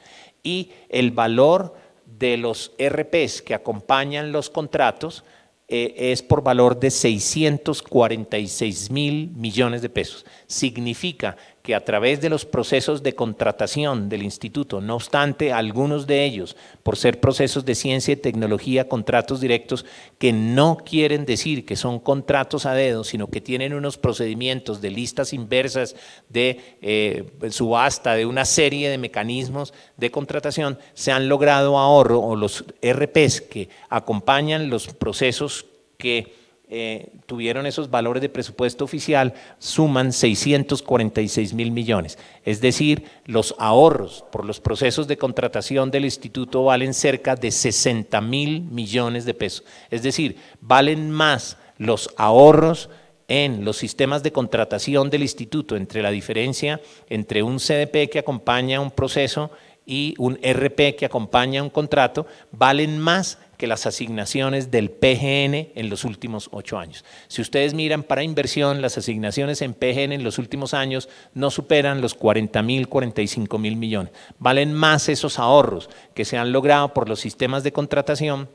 Y el valor de los RPs que acompañan los contratos eh, es por valor de 646 mil millones de pesos. Significa que a través de los procesos de contratación del instituto, no obstante algunos de ellos, por ser procesos de ciencia y tecnología, contratos directos, que no quieren decir que son contratos a dedo, sino que tienen unos procedimientos de listas inversas, de eh, subasta, de una serie de mecanismos de contratación, se han logrado ahorro o los RPs que acompañan los procesos que eh, tuvieron esos valores de presupuesto oficial suman 646 mil millones. Es decir, los ahorros por los procesos de contratación del instituto valen cerca de 60 mil millones de pesos. Es decir, valen más los ahorros en los sistemas de contratación del instituto, entre la diferencia entre un CDP que acompaña un proceso y un RP que acompaña un contrato, valen más que las asignaciones del PGN en los últimos ocho años. Si ustedes miran para inversión, las asignaciones en PGN en los últimos años no superan los 40 mil, 45 mil millones. Valen más esos ahorros que se han logrado por los sistemas de contratación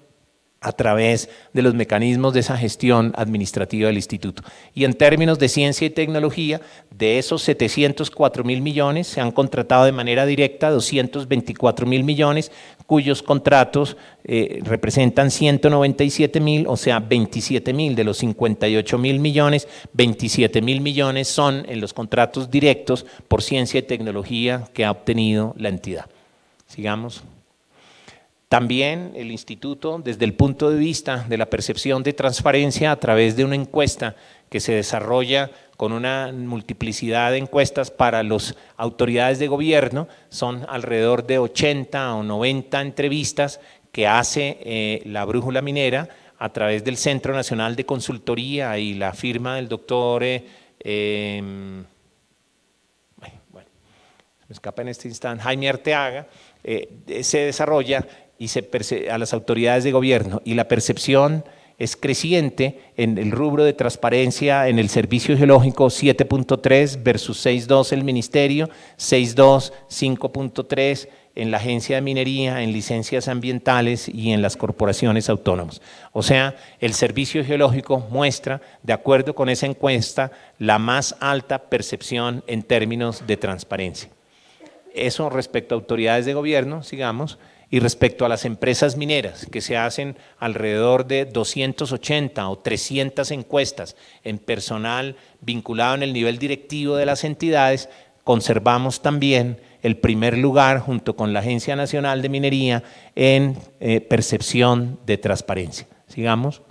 a través de los mecanismos de esa gestión administrativa del instituto. Y en términos de ciencia y tecnología, de esos 704 mil millones se han contratado de manera directa 224 mil millones, cuyos contratos eh, representan 197 mil, o sea, 27 mil de los 58 mil millones, 27 mil millones son en los contratos directos por ciencia y tecnología que ha obtenido la entidad. Sigamos. También el instituto, desde el punto de vista de la percepción de transparencia a través de una encuesta que se desarrolla con una multiplicidad de encuestas para las autoridades de gobierno, son alrededor de 80 o 90 entrevistas que hace eh, la brújula minera a través del Centro Nacional de Consultoría y la firma del doctor... Eh, em, me escapa en este instante, Jaime Arteaga, eh, se desarrolla y se a las autoridades de gobierno y la percepción es creciente en el rubro de transparencia en el servicio geológico 7.3 versus 6.2 el ministerio, 6.2, 5.3 en la agencia de minería, en licencias ambientales y en las corporaciones autónomas. O sea, el servicio geológico muestra, de acuerdo con esa encuesta, la más alta percepción en términos de transparencia. Eso respecto a autoridades de gobierno, sigamos. Y respecto a las empresas mineras, que se hacen alrededor de 280 o 300 encuestas en personal vinculado en el nivel directivo de las entidades, conservamos también el primer lugar junto con la Agencia Nacional de Minería en eh, percepción de transparencia. Sigamos,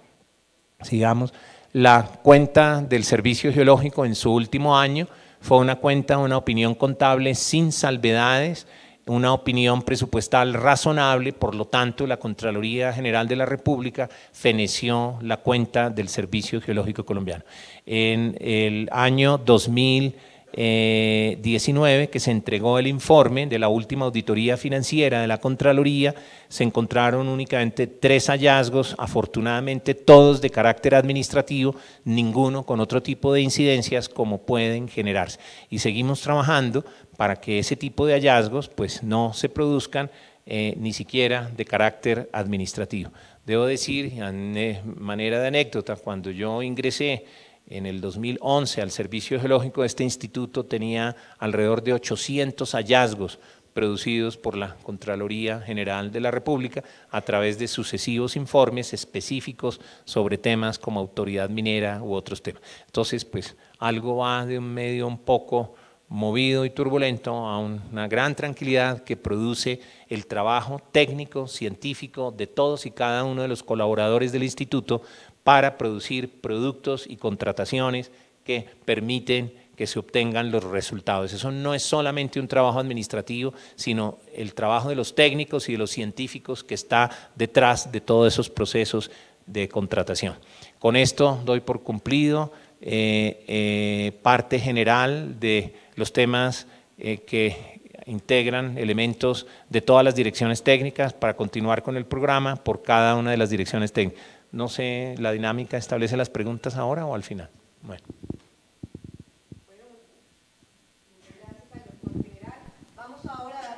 sigamos. La cuenta del Servicio Geológico en su último año fue una cuenta, una opinión contable sin salvedades, una opinión presupuestal razonable, por lo tanto la Contraloría General de la República feneció la cuenta del Servicio Geológico Colombiano. En el año 2019, que se entregó el informe de la última auditoría financiera de la Contraloría, se encontraron únicamente tres hallazgos, afortunadamente todos de carácter administrativo, ninguno con otro tipo de incidencias como pueden generarse. Y seguimos trabajando para que ese tipo de hallazgos pues, no se produzcan eh, ni siquiera de carácter administrativo. Debo decir, de eh, manera de anécdota, cuando yo ingresé en el 2011 al Servicio Geológico de este instituto tenía alrededor de 800 hallazgos producidos por la Contraloría General de la República a través de sucesivos informes específicos sobre temas como autoridad minera u otros temas. Entonces, pues algo va de un medio un poco movido y turbulento a una gran tranquilidad que produce el trabajo técnico, científico de todos y cada uno de los colaboradores del instituto para producir productos y contrataciones que permiten que se obtengan los resultados. Eso no es solamente un trabajo administrativo, sino el trabajo de los técnicos y de los científicos que está detrás de todos esos procesos de contratación. Con esto doy por cumplido eh, eh, parte general de los temas eh, que integran elementos de todas las direcciones técnicas para continuar con el programa por cada una de las direcciones técnicas. No sé, la dinámica establece las preguntas ahora o al final. Bueno.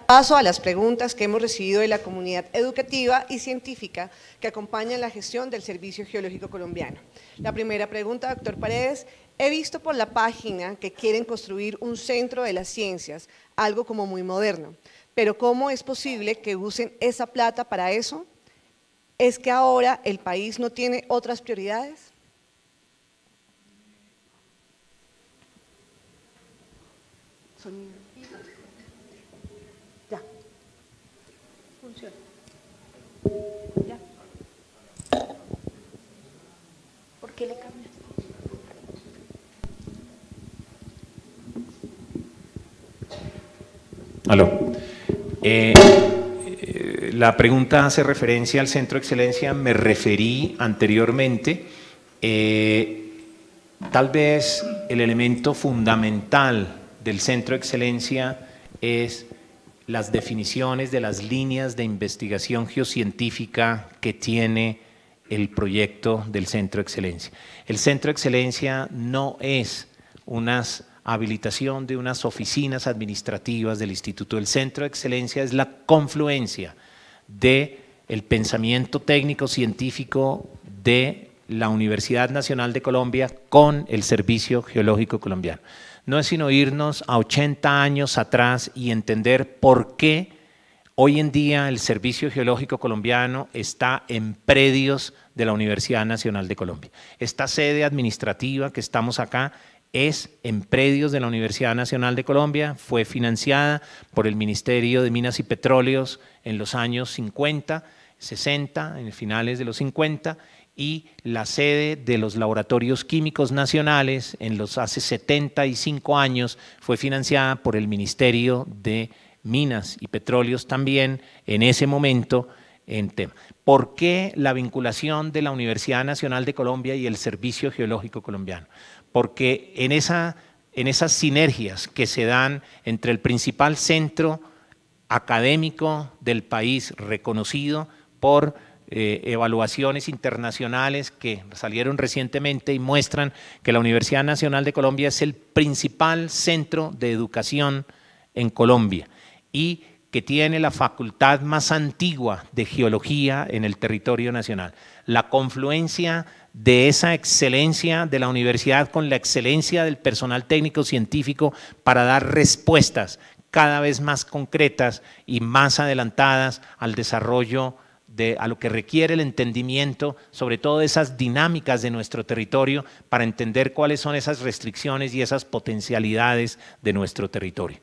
Paso a las preguntas que hemos recibido de la comunidad educativa y científica que acompaña la gestión del Servicio Geológico Colombiano. La primera pregunta, doctor Paredes, He visto por la página que quieren construir un centro de las ciencias, algo como muy moderno, pero ¿cómo es posible que usen esa plata para eso? ¿Es que ahora el país no tiene otras prioridades? Sonido. Aló. Eh, eh, la pregunta hace referencia al Centro de Excelencia. Me referí anteriormente. Eh, tal vez el elemento fundamental del Centro de Excelencia es las definiciones de las líneas de investigación geocientífica que tiene el proyecto del Centro de Excelencia. El Centro de Excelencia no es unas habilitación de unas oficinas administrativas del Instituto. del Centro de Excelencia es la confluencia de el pensamiento técnico científico de la Universidad Nacional de Colombia con el Servicio Geológico Colombiano. No es sino irnos a 80 años atrás y entender por qué hoy en día el Servicio Geológico Colombiano está en predios de la Universidad Nacional de Colombia. Esta sede administrativa que estamos acá es en predios de la Universidad Nacional de Colombia, fue financiada por el Ministerio de Minas y Petróleos en los años 50, 60, en finales de los 50, y la sede de los Laboratorios Químicos Nacionales en los hace 75 años fue financiada por el Ministerio de Minas y Petróleos también en ese momento en tema. ¿Por qué la vinculación de la Universidad Nacional de Colombia y el Servicio Geológico Colombiano? porque en, esas sinergias que se dan entre el principal centro académico del país reconocido por eh, evaluaciones internacionales que salieron recientemente y muestran que la Universidad Nacional de Colombia es el principal centro de educación en Colombia. Y que tiene la facultad más antigua de geología en el territorio nacional. La confluencia de esa excelencia de la universidad con la excelencia del personal técnico científico para dar respuestas cada vez más concretas y más adelantadas al desarrollo de, a lo que requiere el entendimiento, sobre todo de esas dinámicas de nuestro territorio, para entender cuáles son esas restricciones y esas potencialidades de nuestro territorio.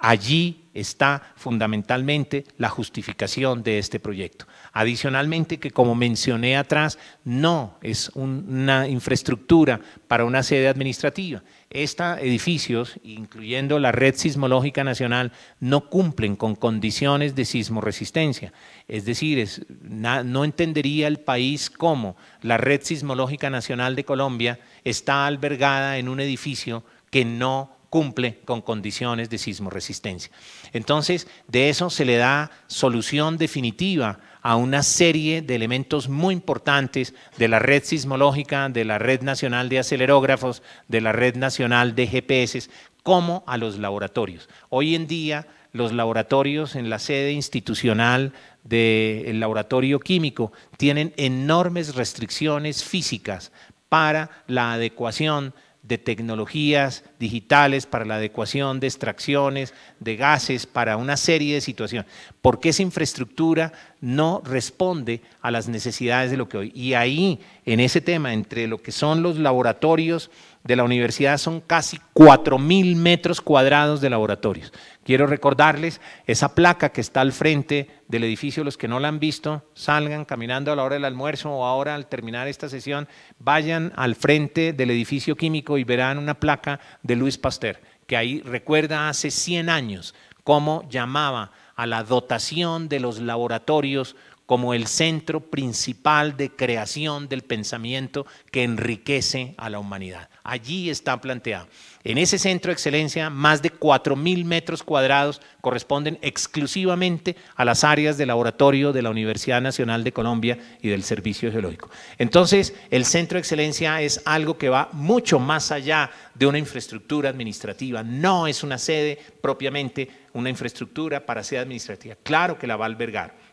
Allí está fundamentalmente la justificación de este proyecto. Adicionalmente, que como mencioné atrás, no es una infraestructura para una sede administrativa. Estos edificios, incluyendo la Red Sismológica Nacional, no cumplen con condiciones de sismoresistencia. Es decir, no entendería el país cómo la Red Sismológica Nacional de Colombia está albergada en un edificio que no cumple con condiciones de sismo resistencia. Entonces, de eso se le da solución definitiva a una serie de elementos muy importantes de la red sismológica, de la red nacional de acelerógrafos, de la red nacional de GPS, como a los laboratorios. Hoy en día, los laboratorios en la sede institucional del laboratorio químico tienen enormes restricciones físicas para la adecuación de tecnologías digitales para la adecuación de extracciones, de gases, para una serie de situaciones, porque esa infraestructura no responde a las necesidades de lo que hoy. Y ahí, en ese tema, entre lo que son los laboratorios, de la universidad son casi 4.000 metros cuadrados de laboratorios. Quiero recordarles esa placa que está al frente del edificio, los que no la han visto, salgan caminando a la hora del almuerzo o ahora al terminar esta sesión, vayan al frente del edificio químico y verán una placa de Luis Pasteur, que ahí recuerda hace 100 años cómo llamaba a la dotación de los laboratorios como el centro principal de creación del pensamiento que enriquece a la humanidad. Allí está planteado. En ese centro de excelencia, más de 4.000 metros cuadrados corresponden exclusivamente a las áreas de laboratorio de la Universidad Nacional de Colombia y del Servicio Geológico. Entonces, el centro de excelencia es algo que va mucho más allá de una infraestructura administrativa. No es una sede propiamente, una infraestructura para sede administrativa. Claro que la va a albergar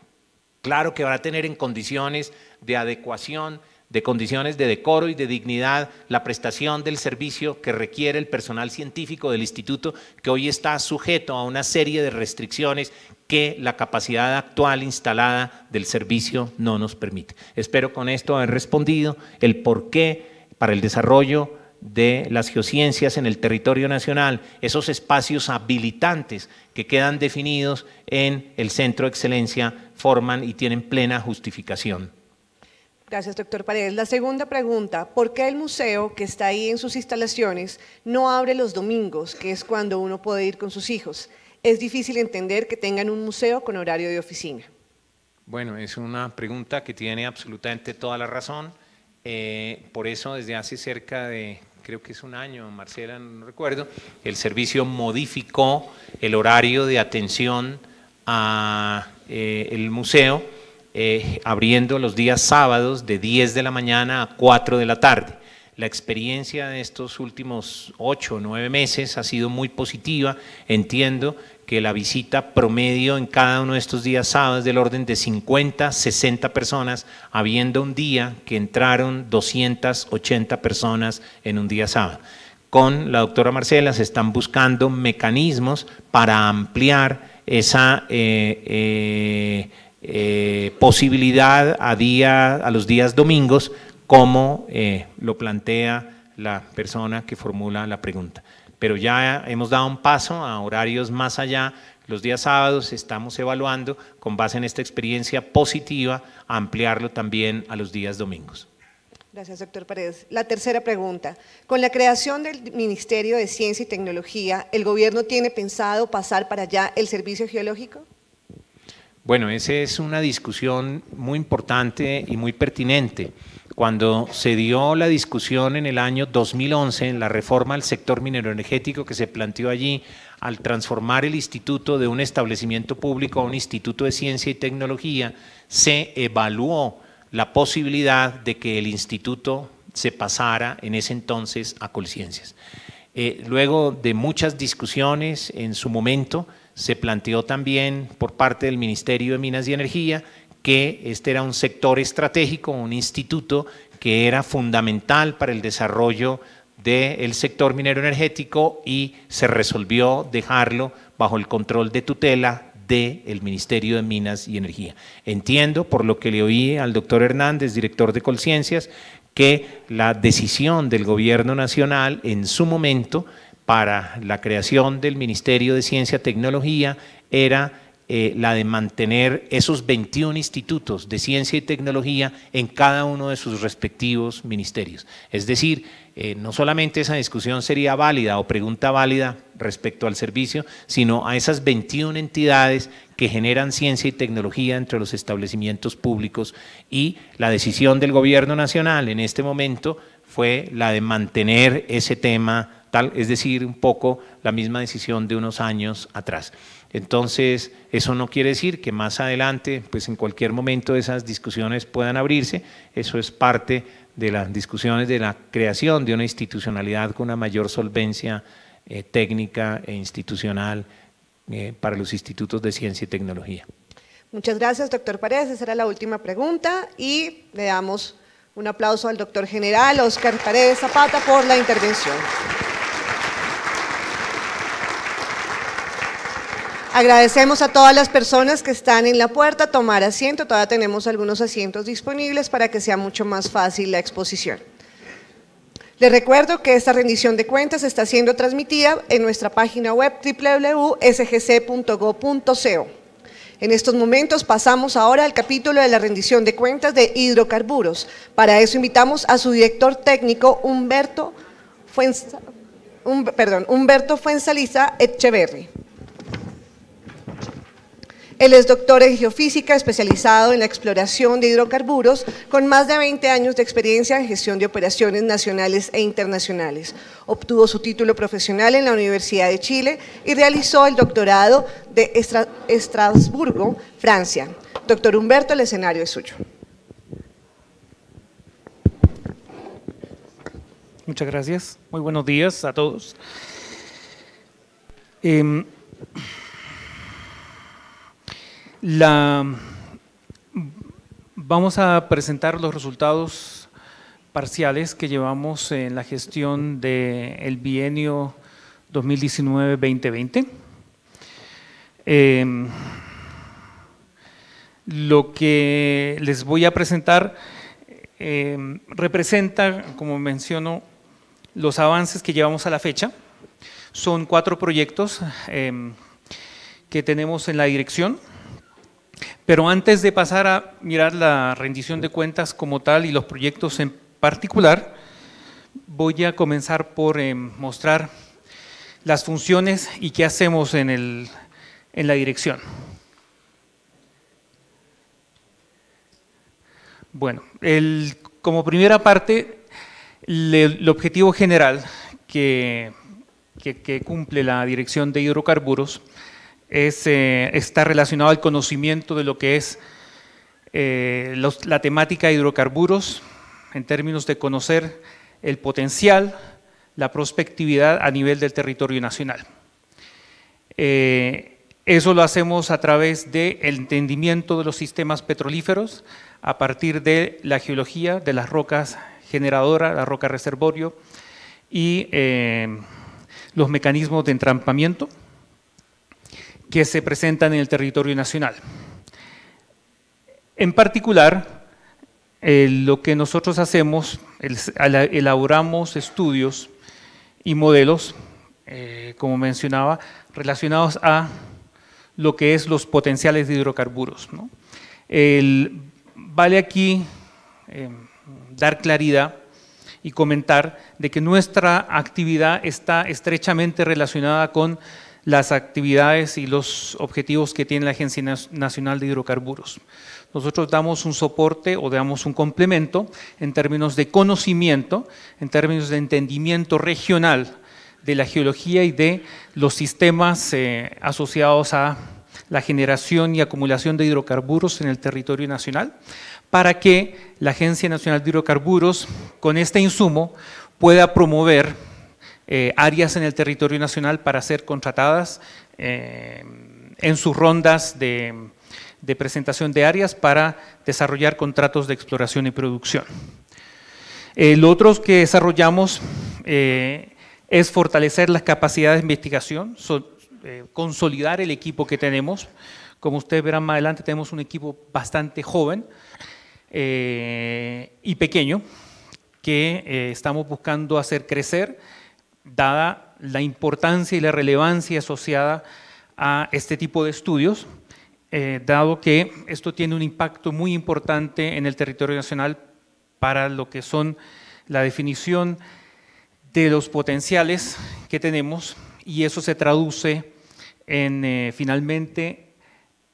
Claro que va a tener en condiciones de adecuación, de condiciones de decoro y de dignidad la prestación del servicio que requiere el personal científico del instituto, que hoy está sujeto a una serie de restricciones que la capacidad actual instalada del servicio no nos permite. Espero con esto haber respondido el porqué para el desarrollo de las geociencias en el territorio nacional, esos espacios habilitantes que quedan definidos en el Centro de Excelencia forman y tienen plena justificación. Gracias, doctor Paredes. La segunda pregunta, ¿por qué el museo que está ahí en sus instalaciones no abre los domingos, que es cuando uno puede ir con sus hijos? Es difícil entender que tengan un museo con horario de oficina. Bueno, es una pregunta que tiene absolutamente toda la razón. Eh, por eso desde hace cerca de, creo que es un año, Marcela, no recuerdo, el servicio modificó el horario de atención a eh, el museo, eh, abriendo los días sábados de 10 de la mañana a 4 de la tarde. La experiencia de estos últimos 8 o 9 meses ha sido muy positiva, entiendo que la visita promedio en cada uno de estos días sábados del orden de 50, 60 personas, habiendo un día que entraron 280 personas en un día sábado. Con la doctora Marcela se están buscando mecanismos para ampliar esa eh, eh, eh, posibilidad a, día, a los días domingos, como lo plantea la persona que formula la pregunta pero ya hemos dado un paso a horarios más allá. Los días sábados estamos evaluando, con base en esta experiencia positiva, ampliarlo también a los días domingos. Gracias, doctor Paredes. La tercera pregunta. Con la creación del Ministerio de Ciencia y Tecnología, ¿el gobierno tiene pensado pasar para allá el servicio geológico? Bueno, esa es una discusión muy importante y muy pertinente. Cuando se dio la discusión en el año 2011 en la reforma al sector minero energético que se planteó allí al transformar el instituto de un establecimiento público a un instituto de ciencia y tecnología, se evaluó la posibilidad de que el instituto se pasara en ese entonces a Colciencias. Eh, luego de muchas discusiones en su momento, se planteó también por parte del Ministerio de Minas y Energía que este era un sector estratégico, un instituto que era fundamental para el desarrollo del sector minero energético y se resolvió dejarlo bajo el control de tutela del el Ministerio de Minas y Energía. Entiendo, por lo que le oí al doctor Hernández, director de Colciencias, que la decisión del gobierno nacional en su momento para la creación del Ministerio de Ciencia y Tecnología era eh, la de mantener esos 21 institutos de ciencia y tecnología en cada uno de sus respectivos ministerios. Es decir, eh, no solamente esa discusión sería válida o pregunta válida respecto al servicio, sino a esas 21 entidades que generan ciencia y tecnología entre los establecimientos públicos y la decisión del gobierno nacional en este momento fue la de mantener ese tema tal, es decir, un poco la misma decisión de unos años atrás. Entonces, eso no quiere decir que más adelante, pues en cualquier momento esas discusiones puedan abrirse. Eso es parte de las discusiones de la creación de una institucionalidad con una mayor solvencia eh, técnica e institucional eh, para los institutos de ciencia y tecnología. Muchas gracias, doctor Paredes. Esa era la última pregunta y le damos un aplauso al doctor general Oscar Paredes Zapata por la intervención. Agradecemos a todas las personas que están en la puerta a tomar asiento. Todavía tenemos algunos asientos disponibles para que sea mucho más fácil la exposición. Les recuerdo que esta rendición de cuentas está siendo transmitida en nuestra página web www.sgc.go.co. En estos momentos pasamos ahora al capítulo de la rendición de cuentas de hidrocarburos. Para eso invitamos a su director técnico Humberto, Humberto Fuenzaliza Echeverri. Él es doctor en geofísica, especializado en la exploración de hidrocarburos, con más de 20 años de experiencia en gestión de operaciones nacionales e internacionales. Obtuvo su título profesional en la Universidad de Chile y realizó el doctorado de Estrasburgo, Francia. Doctor Humberto, el escenario es suyo. Muchas gracias. Muy buenos días a todos. Em, vamos a presentar los resultados parciales que llevamos en la gestión del bienio 2019-2020. Em, lo que les voy a presentar em, representa, como menciono, los avances que llevamos a la fecha. Son cuatro proyectos em, que tenemos en la dirección. Pero antes de pasar a mirar la rendición de cuentas como tal y los proyectos en particular, voy a comenzar por eh, mostrar las funciones y qué hacemos en, la dirección. Bueno, como primera parte, el objetivo general que, cumple la dirección de hidrocarburos es, eh, está relacionado al conocimiento de lo que es eh, la temática de hidrocarburos en términos de conocer el potencial, la prospectividad a nivel del territorio nacional. Eh, eso lo hacemos a través del entendimiento de los sistemas petrolíferos a partir de la geología, de las rocas generadoras, la roca reservorio y los mecanismos de entrampamiento que se presentan en el territorio nacional. En particular, eh, lo que nosotros hacemos, elaboramos estudios y modelos, eh, como mencionaba, relacionados a lo que es los potenciales de hidrocarburos. vale aquí em, dar claridad y comentar de que nuestra actividad está estrechamente relacionada con las actividades y los objetivos que tiene la Agencia Nacional de Hidrocarburos. Nosotros damos un soporte o damos un complemento en términos de conocimiento, en términos de entendimiento regional de la geología y de los sistemas eh, asociados a la generación y acumulación de hidrocarburos en el territorio nacional, para que la Agencia Nacional de Hidrocarburos, con este insumo, pueda promover eh, áreas en el territorio nacional para ser contratadas eh, en sus rondas de, presentación de áreas para desarrollar contratos de exploración y producción. Eh, lo otro que desarrollamos es fortalecer las capacidades de investigación, consolidar el equipo que tenemos. Como ustedes verán más adelante, tenemos un equipo bastante joven y pequeño que estamos buscando hacer crecer dada la importancia y la relevancia asociada a este tipo de estudios, eh, dado que esto tiene un impacto muy importante en el territorio nacional para lo que son la definición de los potenciales que tenemos y eso se traduce en, eh, finalmente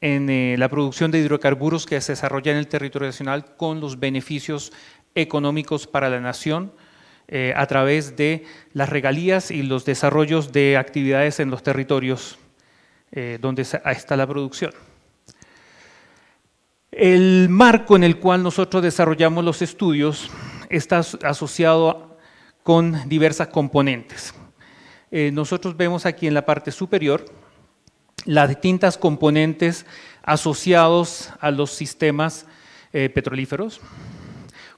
en eh, la producción de hidrocarburos que se desarrolla en el territorio nacional con los beneficios económicos para la nación, eh, a través de las regalías y los desarrollos de actividades en los territorios eh, donde está la producción. El marco en el cual nosotros desarrollamos los estudios está asociado con diversas componentes. Eh, nosotros vemos aquí en la parte superior las distintas componentes asociados a los sistemas petrolíferos.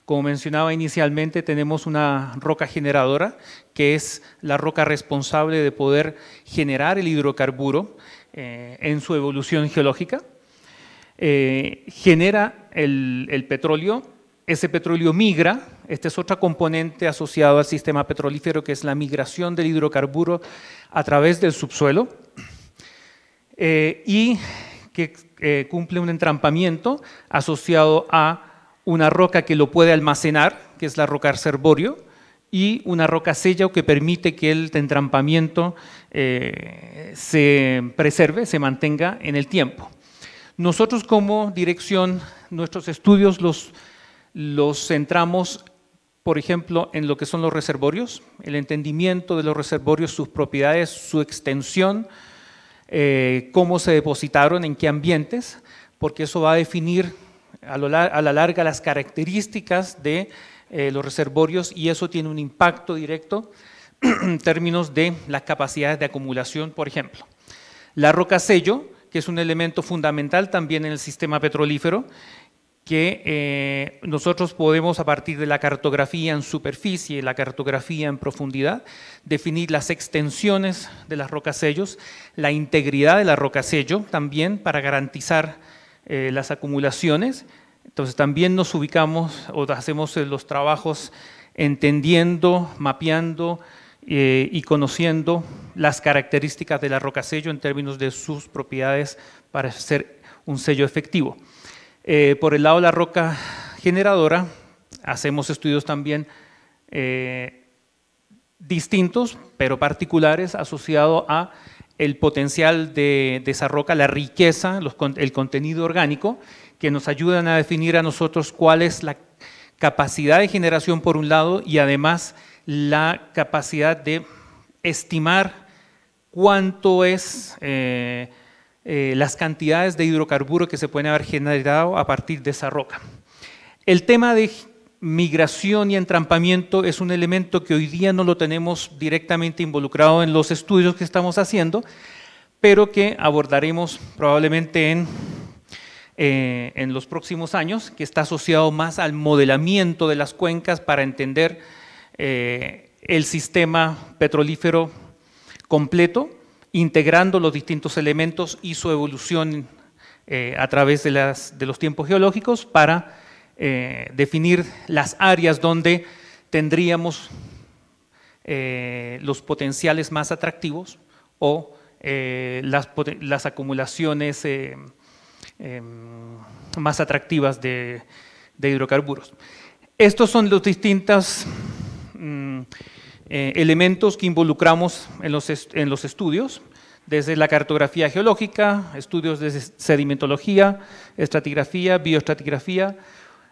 Como mencionaba inicialmente, tenemos una roca generadora, que es la roca responsable de poder generar el hidrocarburo eh, en su evolución geológica. Eh, genera el, petróleo, ese petróleo migra, este es otra componente asociado al sistema petrolífero, que es la migración del hidrocarburo a través del subsuelo, eh, y que cumple un entrampamiento asociado a una roca que lo puede almacenar, que es la roca reservorio, y una roca sella que permite que el entrampamiento eh, se preserve, se mantenga en el tiempo. Nosotros como dirección, nuestros estudios los, centramos, por ejemplo, en lo que son los reservorios, el entendimiento de los reservorios, sus propiedades, su extensión, eh, cómo se depositaron, en qué ambientes, porque eso va a definir a, la larga las características de eh, los reservorios y eso tiene un impacto directo en términos de las capacidades de acumulación, por ejemplo. La roca sello, que es un elemento fundamental también en el sistema petrolífero, que eh, nosotros podemos a partir de la cartografía en superficie, la cartografía en profundidad, definir las extensiones de las rocas sellos, la integridad de la roca sello también para garantizar eh, las acumulaciones. Entonces también nos ubicamos o hacemos eh, los trabajos entendiendo, mapeando eh, y conociendo las características de la roca sello en términos de sus propiedades para ser un sello efectivo. por el lado de la roca generadora, hacemos estudios también distintos, pero particulares, asociados a el potencial de, esa roca, la riqueza, el contenido orgánico, que nos ayudan a definir a nosotros cuál es la capacidad de generación por un lado y además la capacidad de estimar cuánto es eh, eh, las cantidades de hidrocarburo que se pueden haber generado a partir de esa roca. El tema de migración y entrampamiento es un elemento que hoy día no lo tenemos directamente involucrado en los estudios que estamos haciendo, pero que abordaremos probablemente en, eh, en los próximos años, que está asociado más al modelamiento de las cuencas para entender eh, el sistema petrolífero completo, integrando los distintos elementos y su evolución eh, a través de, las, de los tiempos geológicos para eh, definir las áreas donde tendríamos eh, los potenciales más atractivos o eh, las, acumulaciones em, más atractivas de, hidrocarburos. Estos son los distintos mm, elementos que involucramos en los estudios desde la cartografía geológica, estudios de sedimentología, estratigrafía, bioestratigrafía,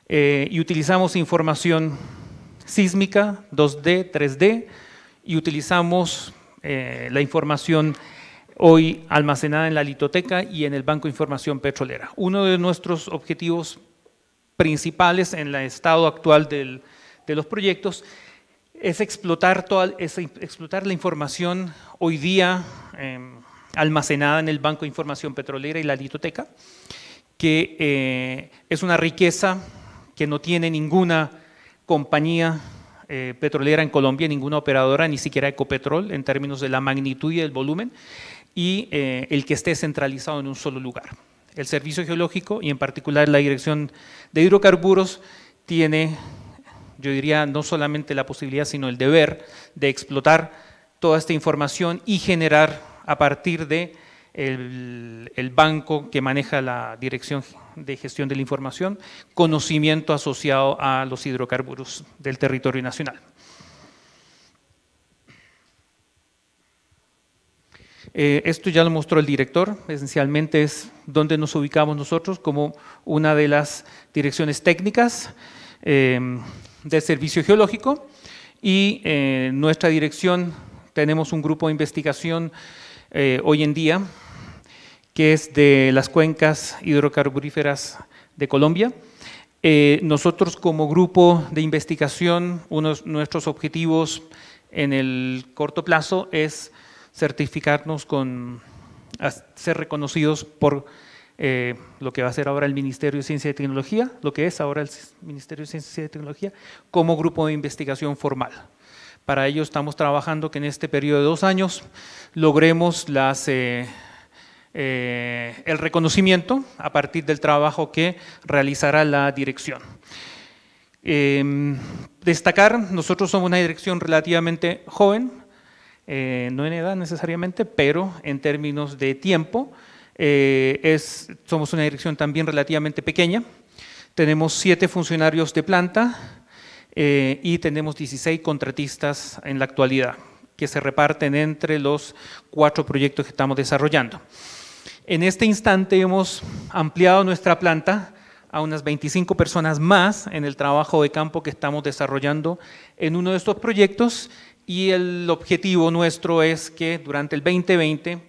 eh, y utilizamos información sísmica, 2D, 3D, y utilizamos eh, la información hoy almacenada en la litoteca y en el Banco de Información Petrolera. Uno de nuestros objetivos principales en el estado actual de los proyectos es explotar, toda, explotar la información hoy día em, almacenada en el Banco de Información Petrolera y la litoteca, que eh, es una riqueza que no tiene ninguna compañía eh, petrolera en Colombia, ninguna operadora, ni siquiera Ecopetrol, en términos de la magnitud y el volumen, y eh, el que esté centralizado en un solo lugar. El Servicio Geológico y en particular la Dirección de Hidrocarburos tiene, yo diría, no solamente la posibilidad, sino el deber de explotar toda esta información y generar a partir de el, banco que maneja la Dirección de Gestión de la Información, conocimiento asociado a los hidrocarburos del territorio nacional. Eh, esto ya lo mostró el director, esencialmente es donde nos ubicamos nosotros como una de las direcciones técnicas em, del servicio geológico y eh, nuestra dirección tenemos un grupo de investigación eh, hoy en día que es de las cuencas hidrocarburíferas de Colombia. Eh, nosotros como grupo de investigación, uno de nuestros objetivos en el corto plazo es certificarnos con ser reconocidos por eh, lo que va a ser ahora el Ministerio de Ciencia y Tecnología, lo que es ahora el Ministerio de Ciencia y Tecnología, como grupo de investigación formal. Para ello estamos trabajando que en este periodo de dos años logremos las... Eh, eh, el reconocimiento a partir del trabajo que realizará la dirección. Em, destacar, nosotros somos una dirección relativamente joven, eh, no en edad necesariamente, pero en términos de tiempo, eh, somos una dirección también relativamente pequeña. Tenemos siete funcionarios de planta y tenemos 16 contratistas en la actualidad que se reparten entre los cuatro proyectos que estamos desarrollando. En este instante hemos ampliado nuestra planta a unas 25 personas más en el trabajo de campo que estamos desarrollando en uno de estos proyectos y el objetivo nuestro es que durante el 2020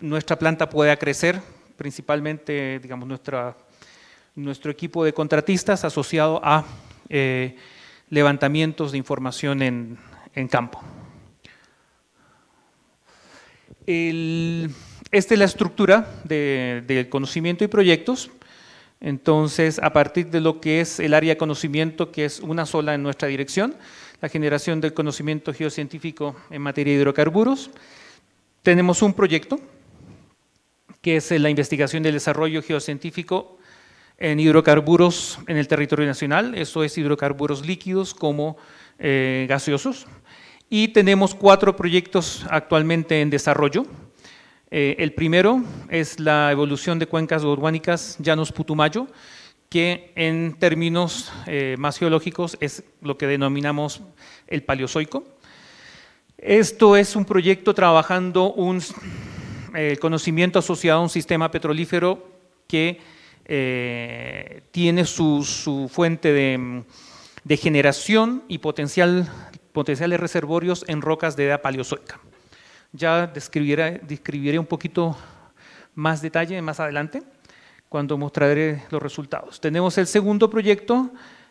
nuestra planta pueda crecer, principalmente digamos, nuestra, nuestro equipo de contratistas asociado a eh, levantamientos de información en, en campo. El, esta es la estructura del conocimiento y proyectos. Entonces, a partir de lo que es el área de conocimiento, que es una sola en nuestra dirección, la generación del conocimiento geocientífico en materia de hidrocarburos, tenemos un proyecto, que es la investigación del desarrollo geocientífico en hidrocarburos en el territorio nacional, eso es hidrocarburos líquidos como eh, gaseosos. Y tenemos cuatro proyectos actualmente en desarrollo, eh, el primero es la evolución de cuencas orgánicas llanos Putumayo, que en términos eh, más geológicos es lo que denominamos el paleozoico. Esto es un proyecto trabajando un eh, conocimiento asociado a un sistema petrolífero que tiene su, fuente de, generación y potencial, potenciales reservorios en rocas de edad paleozoica ya describiré, un poquito más detalle más adelante, cuando mostraré los resultados. Tenemos el segundo proyecto,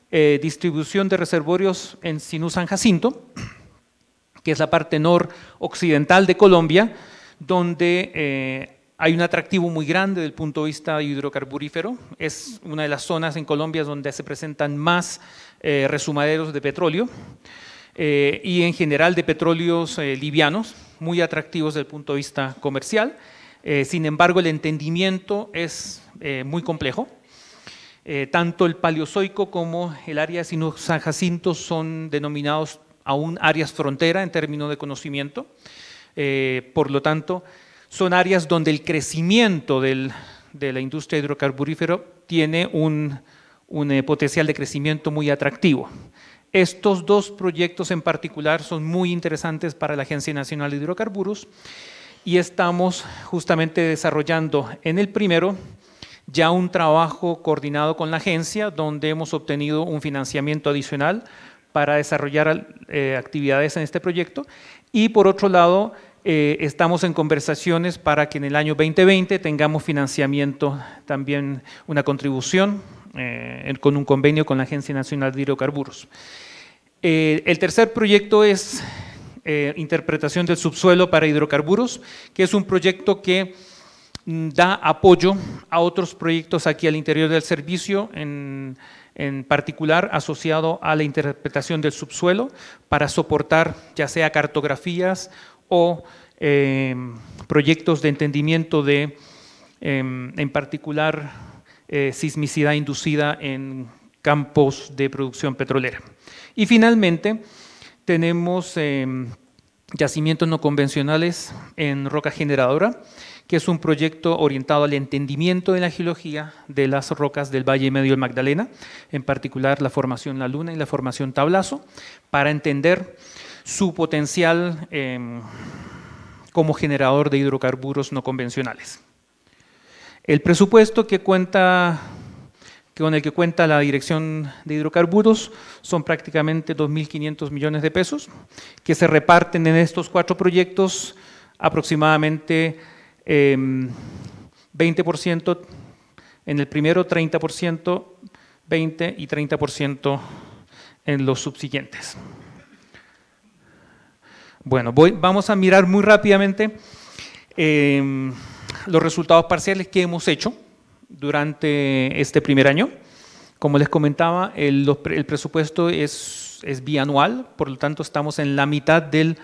eh, distribución de reservorios en Sinú San Jacinto, que es la parte noroccidental de Colombia, donde eh, hay un atractivo muy grande desde el punto de vista hidrocarburífero. Es una de las zonas en Colombia donde se presentan más eh, resumaderos de petróleo. Eh, y en general de petróleos eh, livianos, muy atractivos desde el punto de vista comercial. Eh, sin embargo, el entendimiento es muy complejo. tanto el Paleozoico como el área sino San Jacinto son denominados aún áreas frontera en términos de conocimiento. por lo tanto, son áreas donde el crecimiento del, de la industria hidrocarburífero tiene un, un potencial de crecimiento muy atractivo. Estos dos proyectos en particular son muy interesantes para la Agencia Nacional de Hidrocarburos y estamos justamente desarrollando en el primero ya un trabajo coordinado con la agencia donde hemos obtenido un financiamiento adicional para desarrollar eh, actividades en este proyecto y por otro lado eh, estamos en conversaciones para que en el año 2020 tengamos financiamiento también una contribución eh, con un convenio con la Agencia Nacional de Hidrocarburos. Eh, el tercer proyecto es eh, Interpretación del Subsuelo para Hidrocarburos, que es un proyecto que mm, da apoyo a otros proyectos aquí al interior del servicio, en, en particular asociado a la interpretación del subsuelo para soportar ya sea cartografías o proyectos de entendimiento de, em, en particular, eh, sismicidad inducida en campos de producción petrolera. Y finalmente, tenemos em, yacimientos no convencionales en roca generadora, que es un proyecto orientado al entendimiento de la geología de las rocas del Valle Medio del Magdalena, en particular la formación La Luna y la formación Tablazo, para entender su potencial em, como generador de hidrocarburos no convencionales. El presupuesto que cuenta con el que cuenta la Dirección de Hidrocarburos son prácticamente 2.500 millones de pesos, que se reparten en estos cuatro proyectos aproximadamente 20% em, en el primero, 30%, 20% y 30% en los subsiguientes. Bueno, vamos a mirar muy rápidamente. Em, los resultados parciales que hemos hecho durante este primer año. Como les comentaba, el, presupuesto es, es, bianual, por lo tanto estamos en la mitad del,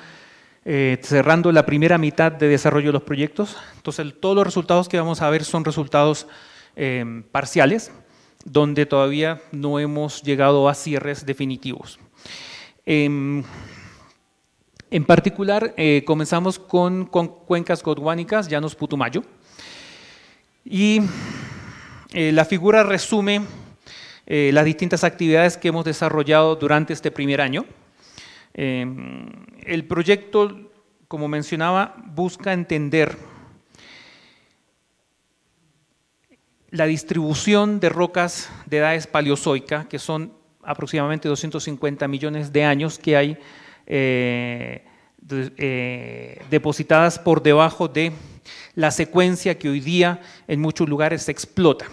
eh, cerrando la primera mitad de desarrollo de los proyectos. Entonces, todos los resultados que vamos a ver son resultados eh, parciales, donde todavía no hemos llegado a cierres definitivos. Em, en particular, eh, comenzamos con, cuencas godwánicas, llanos Putumayo, y eh, la figura resume eh, las distintas actividades que hemos desarrollado durante este primer año. el proyecto, como mencionaba, busca entender la distribución de rocas de edades paleozoica, que son aproximadamente 250 millones de años que hay eh, eh, depositadas por debajo de la secuencia que hoy día en muchos lugares se explota.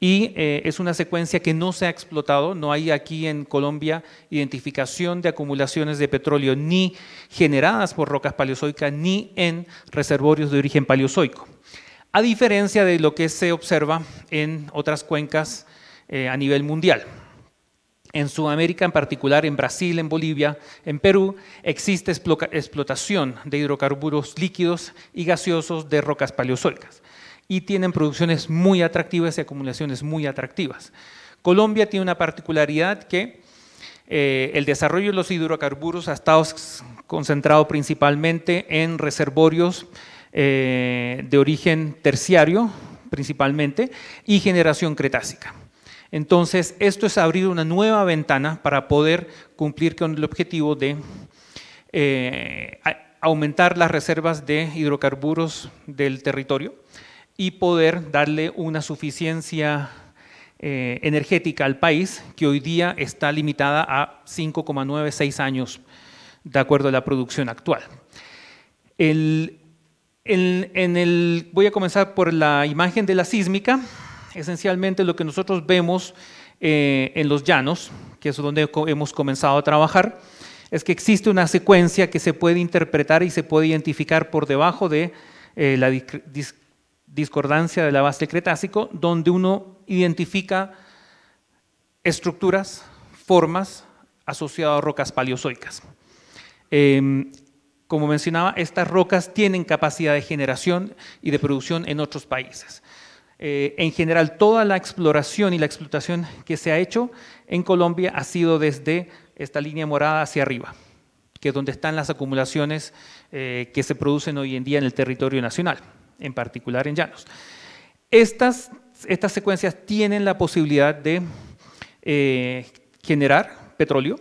Y eh, es una secuencia que no se ha explotado, no hay aquí en Colombia identificación de acumulaciones de petróleo ni generadas por rocas paleozoicas ni en reservorios de origen paleozoico. A diferencia de lo que se observa en otras cuencas a nivel mundial. En Sudamérica en particular, en Brasil, en Bolivia, en Perú, existe explotación de hidrocarburos líquidos y gaseosos de rocas paleozoicas y tienen producciones muy atractivas y acumulaciones muy atractivas. Colombia tiene una particularidad que eh, el desarrollo de los hidrocarburos ha estado concentrado principalmente en reservorios eh, de origen terciario, principalmente, y generación cretácica. Entonces, esto es abrir una nueva ventana para poder cumplir con el objetivo de eh, aumentar las reservas de hidrocarburos del territorio y poder darle una suficiencia eh, energética al país que hoy día está limitada a 5,96 años de acuerdo a la producción actual. voy a comenzar por la imagen de la sísmica esencialmente lo que nosotros vemos eh, en los llanos, que es donde hemos comenzado a trabajar, es que existe una secuencia que se puede interpretar y se puede identificar por debajo de eh, la discordancia de la base del Cretácico, donde uno identifica estructuras, formas asociadas a rocas paleozoicas. Em, como mencionaba, estas rocas tienen capacidad de generación y de producción en otros países. Eh, en general, toda la exploración y la explotación que se ha hecho en Colombia ha sido desde esta línea morada hacia arriba, que es donde están las acumulaciones eh, que se producen hoy en día en el territorio nacional, en particular en Llanos. Estas, secuencias tienen la posibilidad de eh, generar petróleo.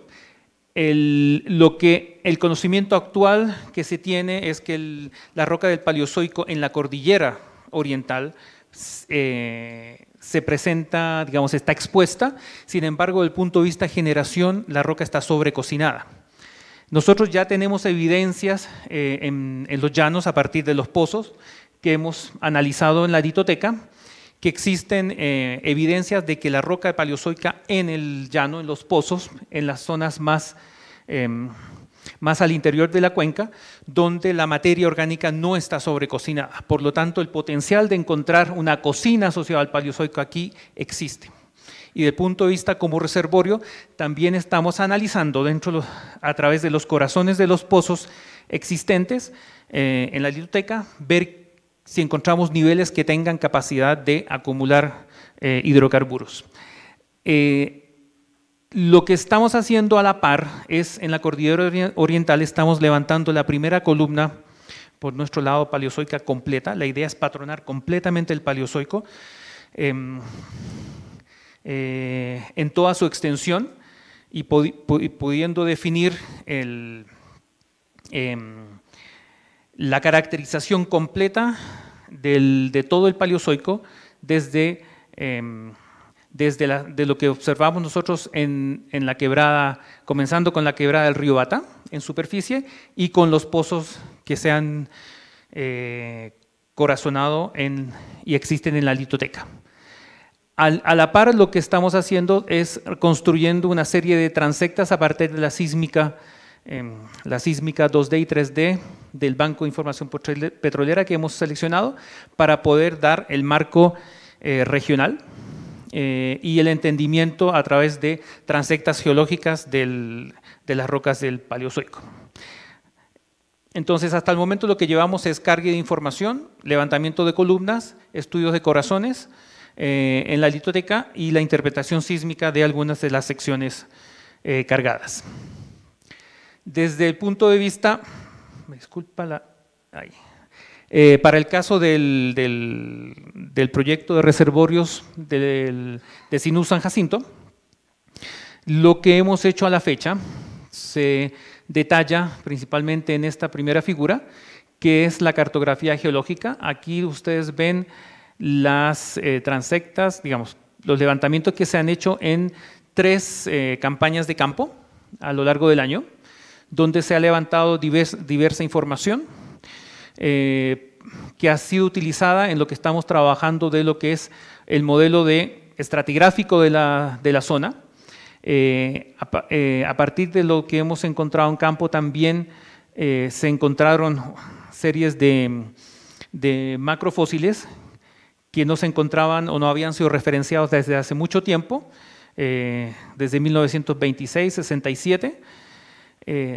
El, lo que el conocimiento actual que se tiene es que la roca del Paleozoico en la cordillera oriental eh, se presenta, digamos, está expuesta, sin embargo, desde el punto de vista generación, la roca está sobrecocinada. Nosotros ya tenemos evidencias eh, en, los llanos a partir de los pozos que hemos analizado en la ditoteca, que existen eh, evidencias de que la roca paleozoica en el llano, en los pozos, en las zonas más em, más al interior de la cuenca, donde la materia orgánica no está sobrecocinada. Por lo tanto, el potencial de encontrar una cocina asociada al paleozoico aquí existe. Y de punto de vista como reservorio, también estamos analizando dentro, a través de los corazones de los pozos existentes eh, en la biblioteca, ver si encontramos niveles que tengan capacidad de acumular eh, hidrocarburos. Eh, lo que estamos haciendo a la par es, en la cordillera oriental estamos levantando la primera columna por nuestro lado paleozoica completa. La idea es patronar completamente el paleozoico em, eh, en toda su extensión y pudiendo definir el, em, la caracterización completa de todo el paleozoico desde em, desde de lo que observamos nosotros en, la quebrada, comenzando con la quebrada del río Bata en superficie y con los pozos que se han eh, corazonado y existen en la litoteca. a la par lo que estamos haciendo es construyendo una serie de transectas a partir de la sísmica, em, la sísmica 2D y 3D del Banco de Información Petrolera que hemos seleccionado para poder dar el marco eh, regional eh, y el entendimiento a través de transectas geológicas de las rocas del Paleozoico. Entonces, hasta el momento lo que llevamos es carga de información, levantamiento de columnas, estudios de corazones eh, en la litoteca y la interpretación sísmica de algunas de las secciones eh, cargadas. Desde el punto de vista, me disculpa la... Ahí. Eh, para el caso del, proyecto de reservorios de Sinú San Jacinto, lo que hemos hecho a la fecha se detalla principalmente en esta primera figura, que es la cartografía geológica. Aquí ustedes ven las eh, transectas, digamos, los levantamientos que se han hecho en tres eh, campañas de campo a lo largo del año, donde se ha levantado diversa información eh, que ha sido utilizada en lo que estamos trabajando de lo que es el modelo de estratigráfico de la, de la zona. Eh, eh, a, partir de lo que hemos encontrado en campo también se encontraron series de, de, macrofósiles que no se encontraban o no habían sido referenciados desde hace mucho tiempo, desde 1926-67,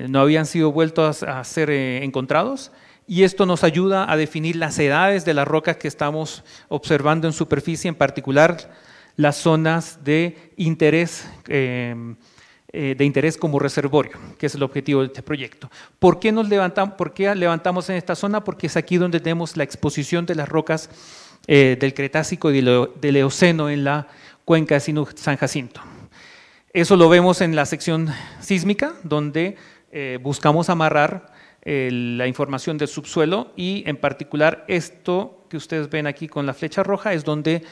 no habían sido vueltos a ser encontrados y esto nos ayuda a definir las edades de las rocas que estamos observando en superficie, en particular las zonas de interés, em, eh, de interés como reservorio, que es el objetivo de este proyecto. ¿Por qué nos levantamos, por qué levantamos en esta zona? Porque es aquí donde tenemos la exposición de las rocas eh, del Cretácico y e-, del Eoceno en la cuenca de San Jacinto. Eso lo vemos en la sección sísmica, donde eh, buscamos amarrar la información del subsuelo y en particular esto que ustedes ven aquí con la flecha roja es donde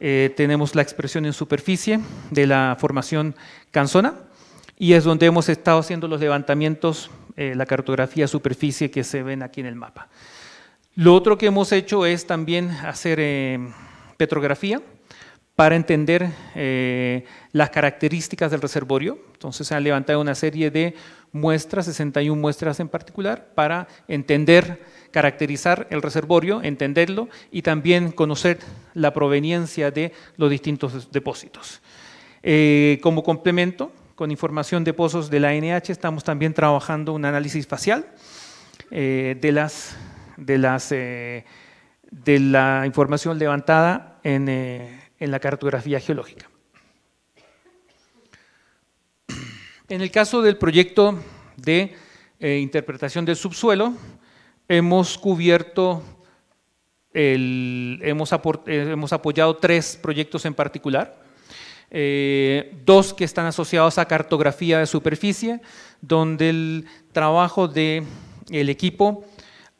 eh, tenemos la expresión en superficie de la formación Canzona y es donde hemos estado haciendo los levantamientos, eh, la cartografía superficie que se ven aquí en el mapa. Lo otro que hemos hecho es también hacer eh, petrografía para entender las características del reservorio. Entonces se han levantado una serie de muestras, 61 muestras en particular, para entender, caracterizar el reservorio, entenderlo y también conocer la proveniencia de los distintos depósitos. Eh, como complemento, con información de pozos de la NH, estamos también trabajando un análisis facial eh, de, las, de, las, eh, de la información levantada en la cartografía geológica. En el caso del proyecto de eh, interpretación del subsuelo, hemos cubierto, eh, hemos, apoyado tres proyectos en particular, eh, dos que están asociados a cartografía de superficie, donde el trabajo del equipo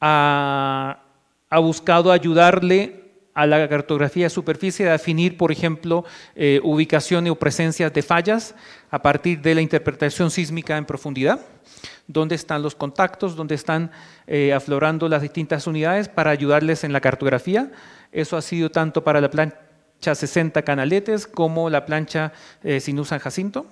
ha, ha buscado ayudarle a la cartografía de superficie de definir, por ejemplo, eh, ubicaciones o presencias de fallas a partir de la interpretación sísmica en profundidad, dónde están los contactos, dónde están eh, aflorando las distintas unidades para ayudarles en la cartografía. Eso ha sido tanto para la plancha 60 Canaletes como la plancha eh, Sinú San Jacinto.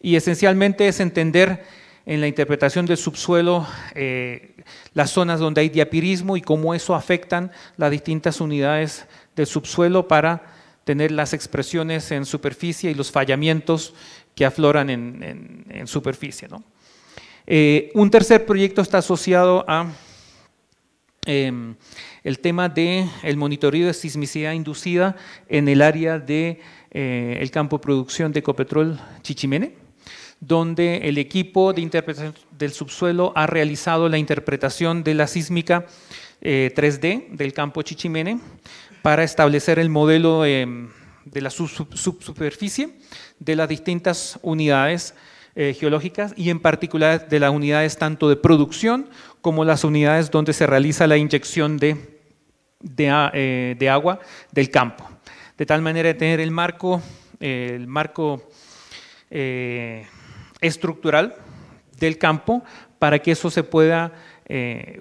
Y esencialmente es entender en la interpretación del subsuelo eh, las zonas donde hay diapirismo y cómo eso afectan las distintas unidades del subsuelo para tener las expresiones en superficie y los fallamientos que afloran en, superficie. Eh, un tercer proyecto está asociado a em, el tema del el monitoreo de sismicidad inducida en el área del de, eh, el campo de producción de Ecopetrol Chichimene donde el equipo de interpretación del subsuelo ha realizado la interpretación de la sísmica 3D eh, del campo Chichimene para establecer el modelo em, de la subsuperficie de las distintas unidades eh, geológicas y en particular de las unidades tanto de producción como las unidades donde se realiza la inyección de, eh, agua del campo. De tal manera de tener el marco, el marco estructural del campo para que eso se pueda, eh,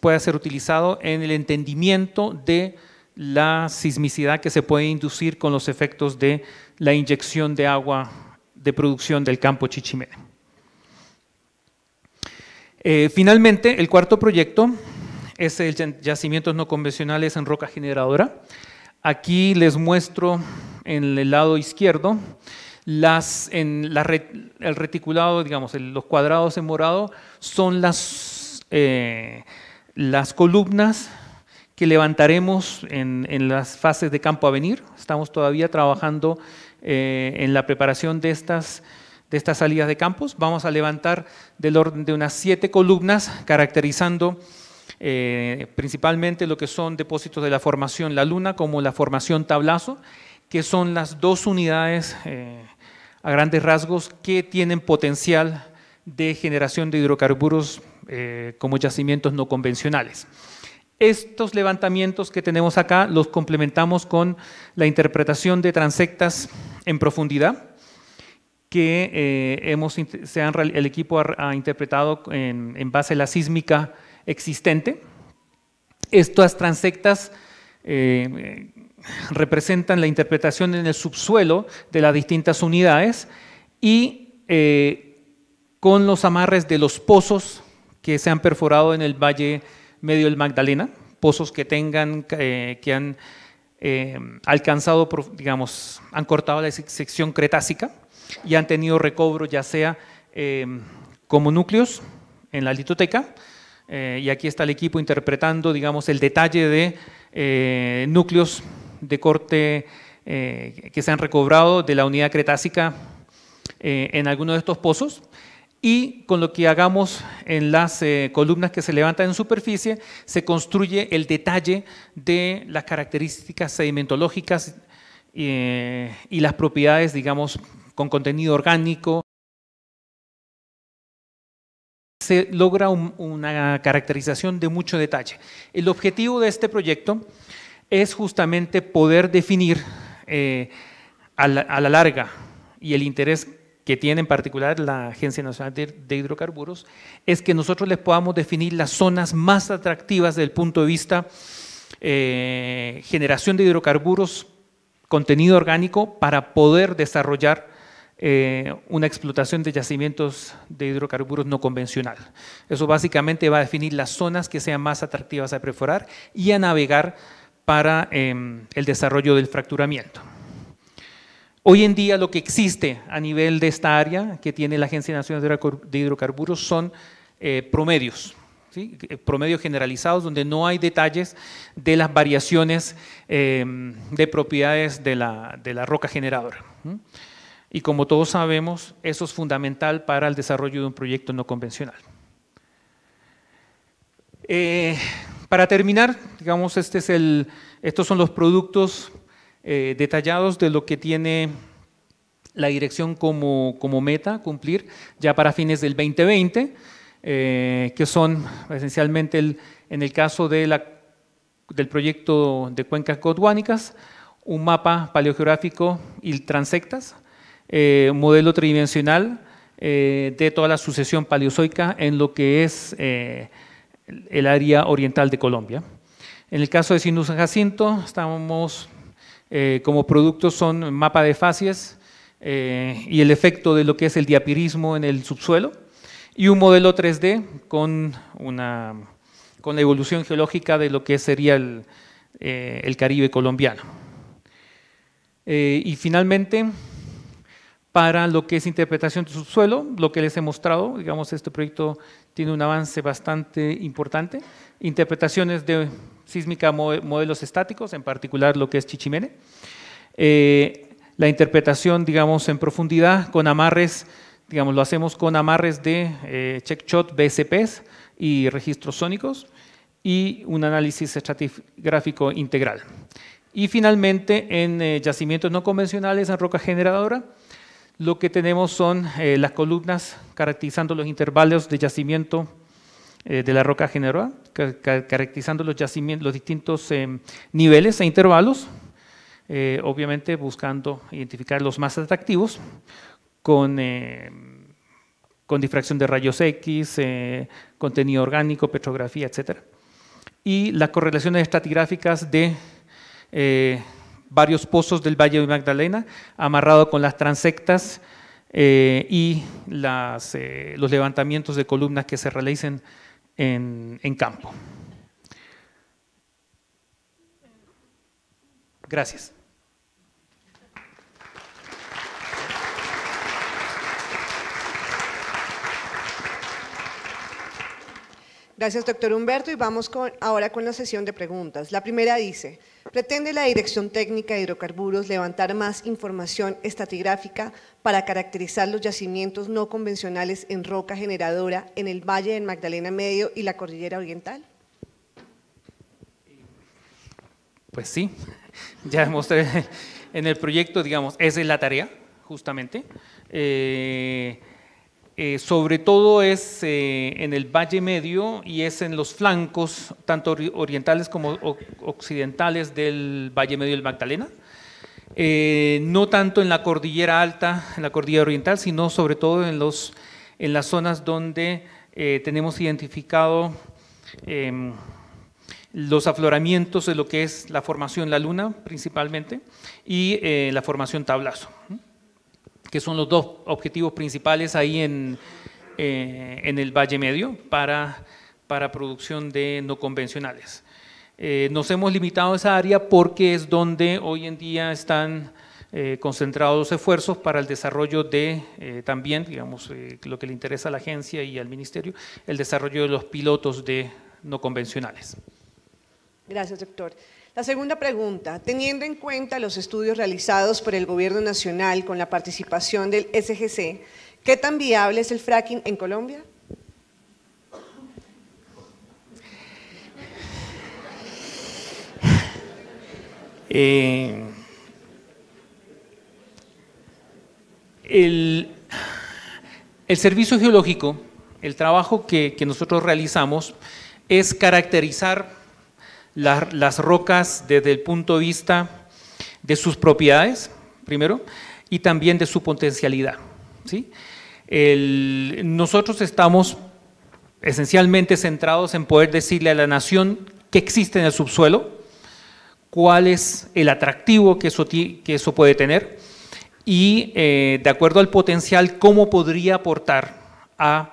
pueda ser utilizado en el entendimiento de la sismicidad que se puede inducir con los efectos de la inyección de agua de producción del campo chichime. Eh, finalmente, el cuarto proyecto es el yacimientos no convencionales en roca generadora. Aquí les muestro en el lado izquierdo las, en la el reticulado, digamos, los cuadrados en morado son las, eh, las columnas que levantaremos en, en, las fases de campo a venir. Estamos todavía trabajando eh, en la preparación de estas, de estas salidas de campos. Vamos a levantar del orden de unas siete columnas, caracterizando eh, principalmente lo que son depósitos de la formación La Luna, como la formación Tablazo, que son las dos unidades a grandes rasgos que tienen potencial de generación de hidrocarburos eh, como yacimientos no convencionales. Estos levantamientos que tenemos acá los complementamos con la interpretación de transectas en profundidad que eh, hemos, el equipo ha, interpretado en, base a la sísmica existente. Estas transectas eh, representan la interpretación en el subsuelo de las distintas unidades y eh, con los amarres de los pozos que se han perforado en el valle medio del Magdalena, pozos que tengan, eh, que han eh, alcanzado, digamos, han cortado la sección cretácica y han tenido recobro ya sea como núcleos en la litoteca, y aquí está el equipo interpretando, digamos, el detalle de núcleos de corte eh, que se han recobrado de la unidad cretácica eh, en alguno de estos pozos y con lo que hagamos en las eh, columnas que se levantan en superficie, se construye el detalle de las características sedimentológicas y las propiedades, digamos, con contenido orgánico. Se logra una caracterización de mucho detalle. El objetivo de este proyecto es justamente poder definir eh, a, la, larga y el interés que tiene en particular la Agencia Nacional de, Hidrocarburos, es que nosotros les podamos definir las zonas más atractivas desde el punto de vista eh, generación de hidrocarburos, contenido orgánico, para poder desarrollar eh, una explotación de yacimientos de hidrocarburos no convencional. Eso básicamente va a definir las zonas que sean más atractivas a perforar y a navegar para em, el desarrollo del fracturamiento. Hoy en día lo que existe a nivel de esta área que tiene la Agencia Nacional de Hidrocarburos son eh, promedios, eh, promedios generalizados donde no hay detalles de las variaciones em, de propiedades de la, roca generadora. Y como todos sabemos, eso es fundamental para el desarrollo de un proyecto no convencional. Eh, para terminar, digamos, este es el, estos son los productos eh, detallados de lo que tiene la dirección como, meta cumplir ya para fines del 2020, eh, que son esencialmente el, en el caso de la, del proyecto de cuencas Cotuánicas, un mapa paleogeográfico y transectas, un eh, modelo tridimensional de toda la sucesión paleozoica en lo que es el área oriental de Colombia. En el caso de Sinus Jacinto, estamos eh, como productos son mapa de facies eh, y el efecto de lo que es el diapirismo en el subsuelo y un modelo 3D con, con la evolución geológica de lo que sería el, eh, el Caribe colombiano. y finalmente, para lo que es interpretación de subsuelo, lo que les he mostrado, digamos, este proyecto tiene un avance bastante importante. Interpretaciones de sísmica modelos estáticos, en particular lo que es Chichimene. Eh, la interpretación, digamos, en profundidad con amarres, digamos, lo hacemos con amarres de eh, check shot, BSPs y registros sónicos y un análisis estratigráfico integral. Y finalmente, en eh, yacimientos no convencionales en roca generadora, lo que tenemos son eh, las columnas caracterizando los intervalos de yacimiento eh, de la roca general, caracterizando los, los distintos eh, niveles e intervalos, obviamente buscando identificar los más atractivos con difracción de rayos X, contenido orgánico, petrografía, etc. Y las correlaciones estratigráficas de varios pozos del Valle de Magdalena, amarrado con las transectas eh, y eh, los levantamientos de columnas que se realicen en, campo. Gracias. Gracias, doctor Humberto. Y vamos ahora con la sesión de preguntas. La primera dice, Pretende la Dirección Técnica de Hidrocarburos levantar más información estratigráfica para caracterizar los yacimientos no convencionales en roca generadora en el Valle de Magdalena Medio y la Cordillera Oriental. Pues sí, ya hemos... Eh, en el proyecto, digamos, esa es la tarea, justamente. Eh, eh, sobre todo es eh, en el Valle Medio y es en los flancos, tanto orientales como occidentales del Valle Medio del Magdalena. Eh, no tanto en la cordillera alta, en la cordillera oriental, sino sobre todo en, en las zonas donde tenemos identificado em, los afloramientos de lo que es la formación La Luna principalmente y la formación Tablazo que son los dos objetivos principales ahí en, eh, en el Valle Medio para, para producción de no convencionales. Eh, nos hemos limitado a esa área porque es donde hoy en día están eh, concentrados los esfuerzos para el desarrollo de, también, digamos, lo que le interesa a la agencia y al ministerio, el desarrollo de los pilotos de no convencionales. Gracias, doctor. La segunda pregunta, teniendo en cuenta los estudios realizados por el Gobierno Nacional con la participación del SGC, ¿qué tan viable es el fracking en Colombia? Eh, el, servicio geológico, el trabajo que nosotros realizamos es caracterizar las rocas desde el punto de vista de sus propiedades, primero, y también de su potencialidad. ¿sí? nosotros estamos esencialmente centrados en poder decirle a la nación qué existe en el subsuelo, cuál es el atractivo que eso, que eso puede tener y eh, de acuerdo al potencial cómo podría aportar a,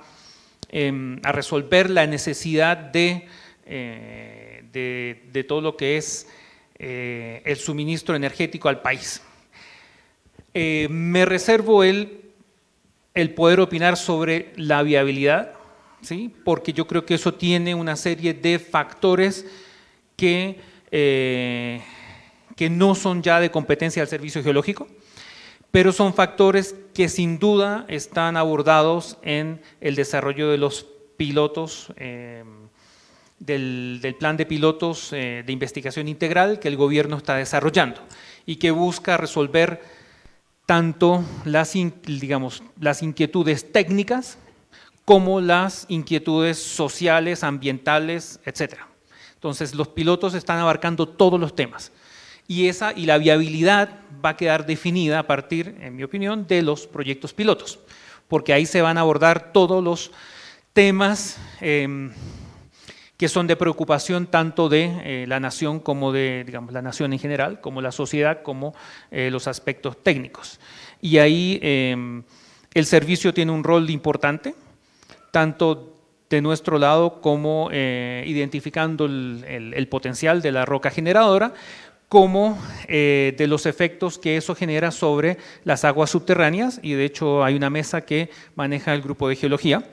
em, resolver la necesidad de... Eh, de, todo lo que es eh, el suministro energético al país. Eh, me reservo el, el poder opinar sobre la viabilidad, ¿sí? porque yo creo que eso tiene una serie de factores que, eh, que no son ya de competencia del Servicio Geológico, pero son factores que sin duda están abordados en el desarrollo de los pilotos del, plan de pilotos eh, de investigación integral que el gobierno está desarrollando y que busca resolver tanto las, digamos, las inquietudes técnicas como las inquietudes sociales, ambientales, etc. Entonces, los pilotos están abarcando todos los temas. Y, esa, y la viabilidad va a quedar definida a partir, en mi opinión, de los proyectos pilotos, porque ahí se van a abordar todos los temas em, que son de preocupación tanto de eh, la nación como de, la nación en general, como la sociedad, como eh, los aspectos técnicos. Y ahí em, el servicio tiene un rol importante, tanto de nuestro lado como eh, identificando el, el, potencial de la roca generadora, como de los efectos que eso genera sobre las aguas subterráneas, y de hecho hay una mesa que maneja el grupo de geología,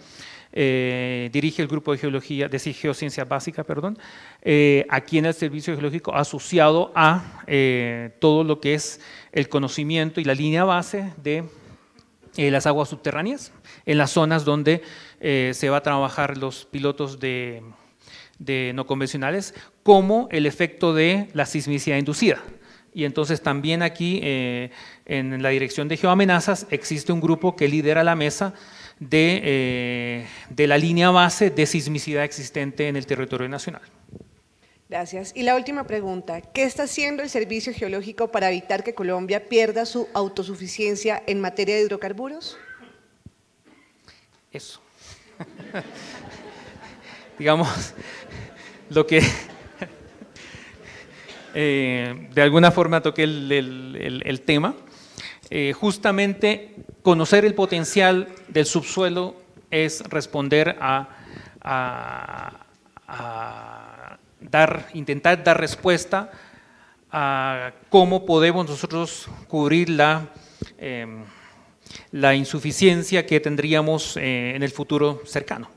eh, dirige el grupo de geología, de básicas, perdón, eh, aquí en el Servicio Geológico asociado a eh, todo lo que es el conocimiento y la línea base de las aguas subterráneas, en las zonas donde se va a trabajar los pilotos de, no convencionales, como el efecto de la sismicidad inducida. Y entonces también aquí, en la dirección de geoamenazas, existe un grupo que lidera la mesa eh, de, la línea base de sismicidad existente en el territorio nacional. Gracias. Y la última pregunta, ¿qué está haciendo el Servicio Geológico para evitar que Colombia pierda su autosuficiencia en materia de hidrocarburos? Eso. Digamos, lo que eh, de alguna forma toqué el tema. Eh, justamente conocer el potencial del subsuelo es responder a, dar, intentar dar respuesta a cómo podemos nosotros cubrir la, em, la insuficiencia que tendríamos eh, en el futuro cercano.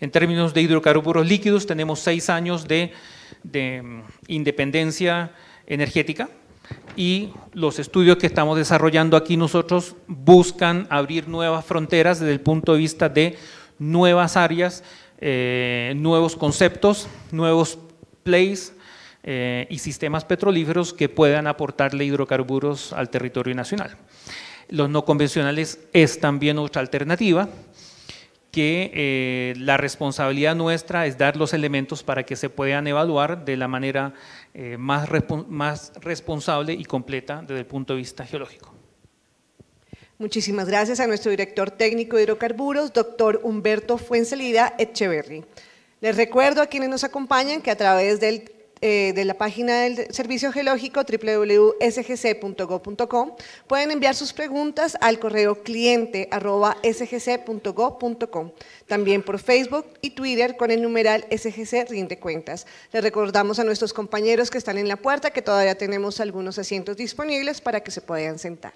En términos de hidrocarburos líquidos, tenemos seis años de em, independencia energética, y los estudios que estamos desarrollando aquí nosotros buscan abrir nuevas fronteras desde el punto de vista de nuevas áreas, eh, nuevos conceptos, nuevos plays eh, y sistemas petrolíferos que puedan aportarle hidrocarburos al territorio nacional. Los no convencionales es también otra alternativa, que eh, la responsabilidad nuestra es dar los elementos para que se puedan evaluar de la manera eh, más, responsable y completa desde el punto de vista geológico. Muchísimas gracias a nuestro director técnico de hidrocarburos, doctor Humberto Fuencelida Echeverri. Les recuerdo a quienes nos acompañan que a través del eh, de la página del Servicio Geológico www.sgc.gov.com. Pueden enviar sus preguntas al correo cliente También por Facebook y Twitter con el numeral SGC Rinde Cuentas. Les recordamos a nuestros compañeros que están en la puerta que todavía tenemos algunos asientos disponibles para que se puedan sentar.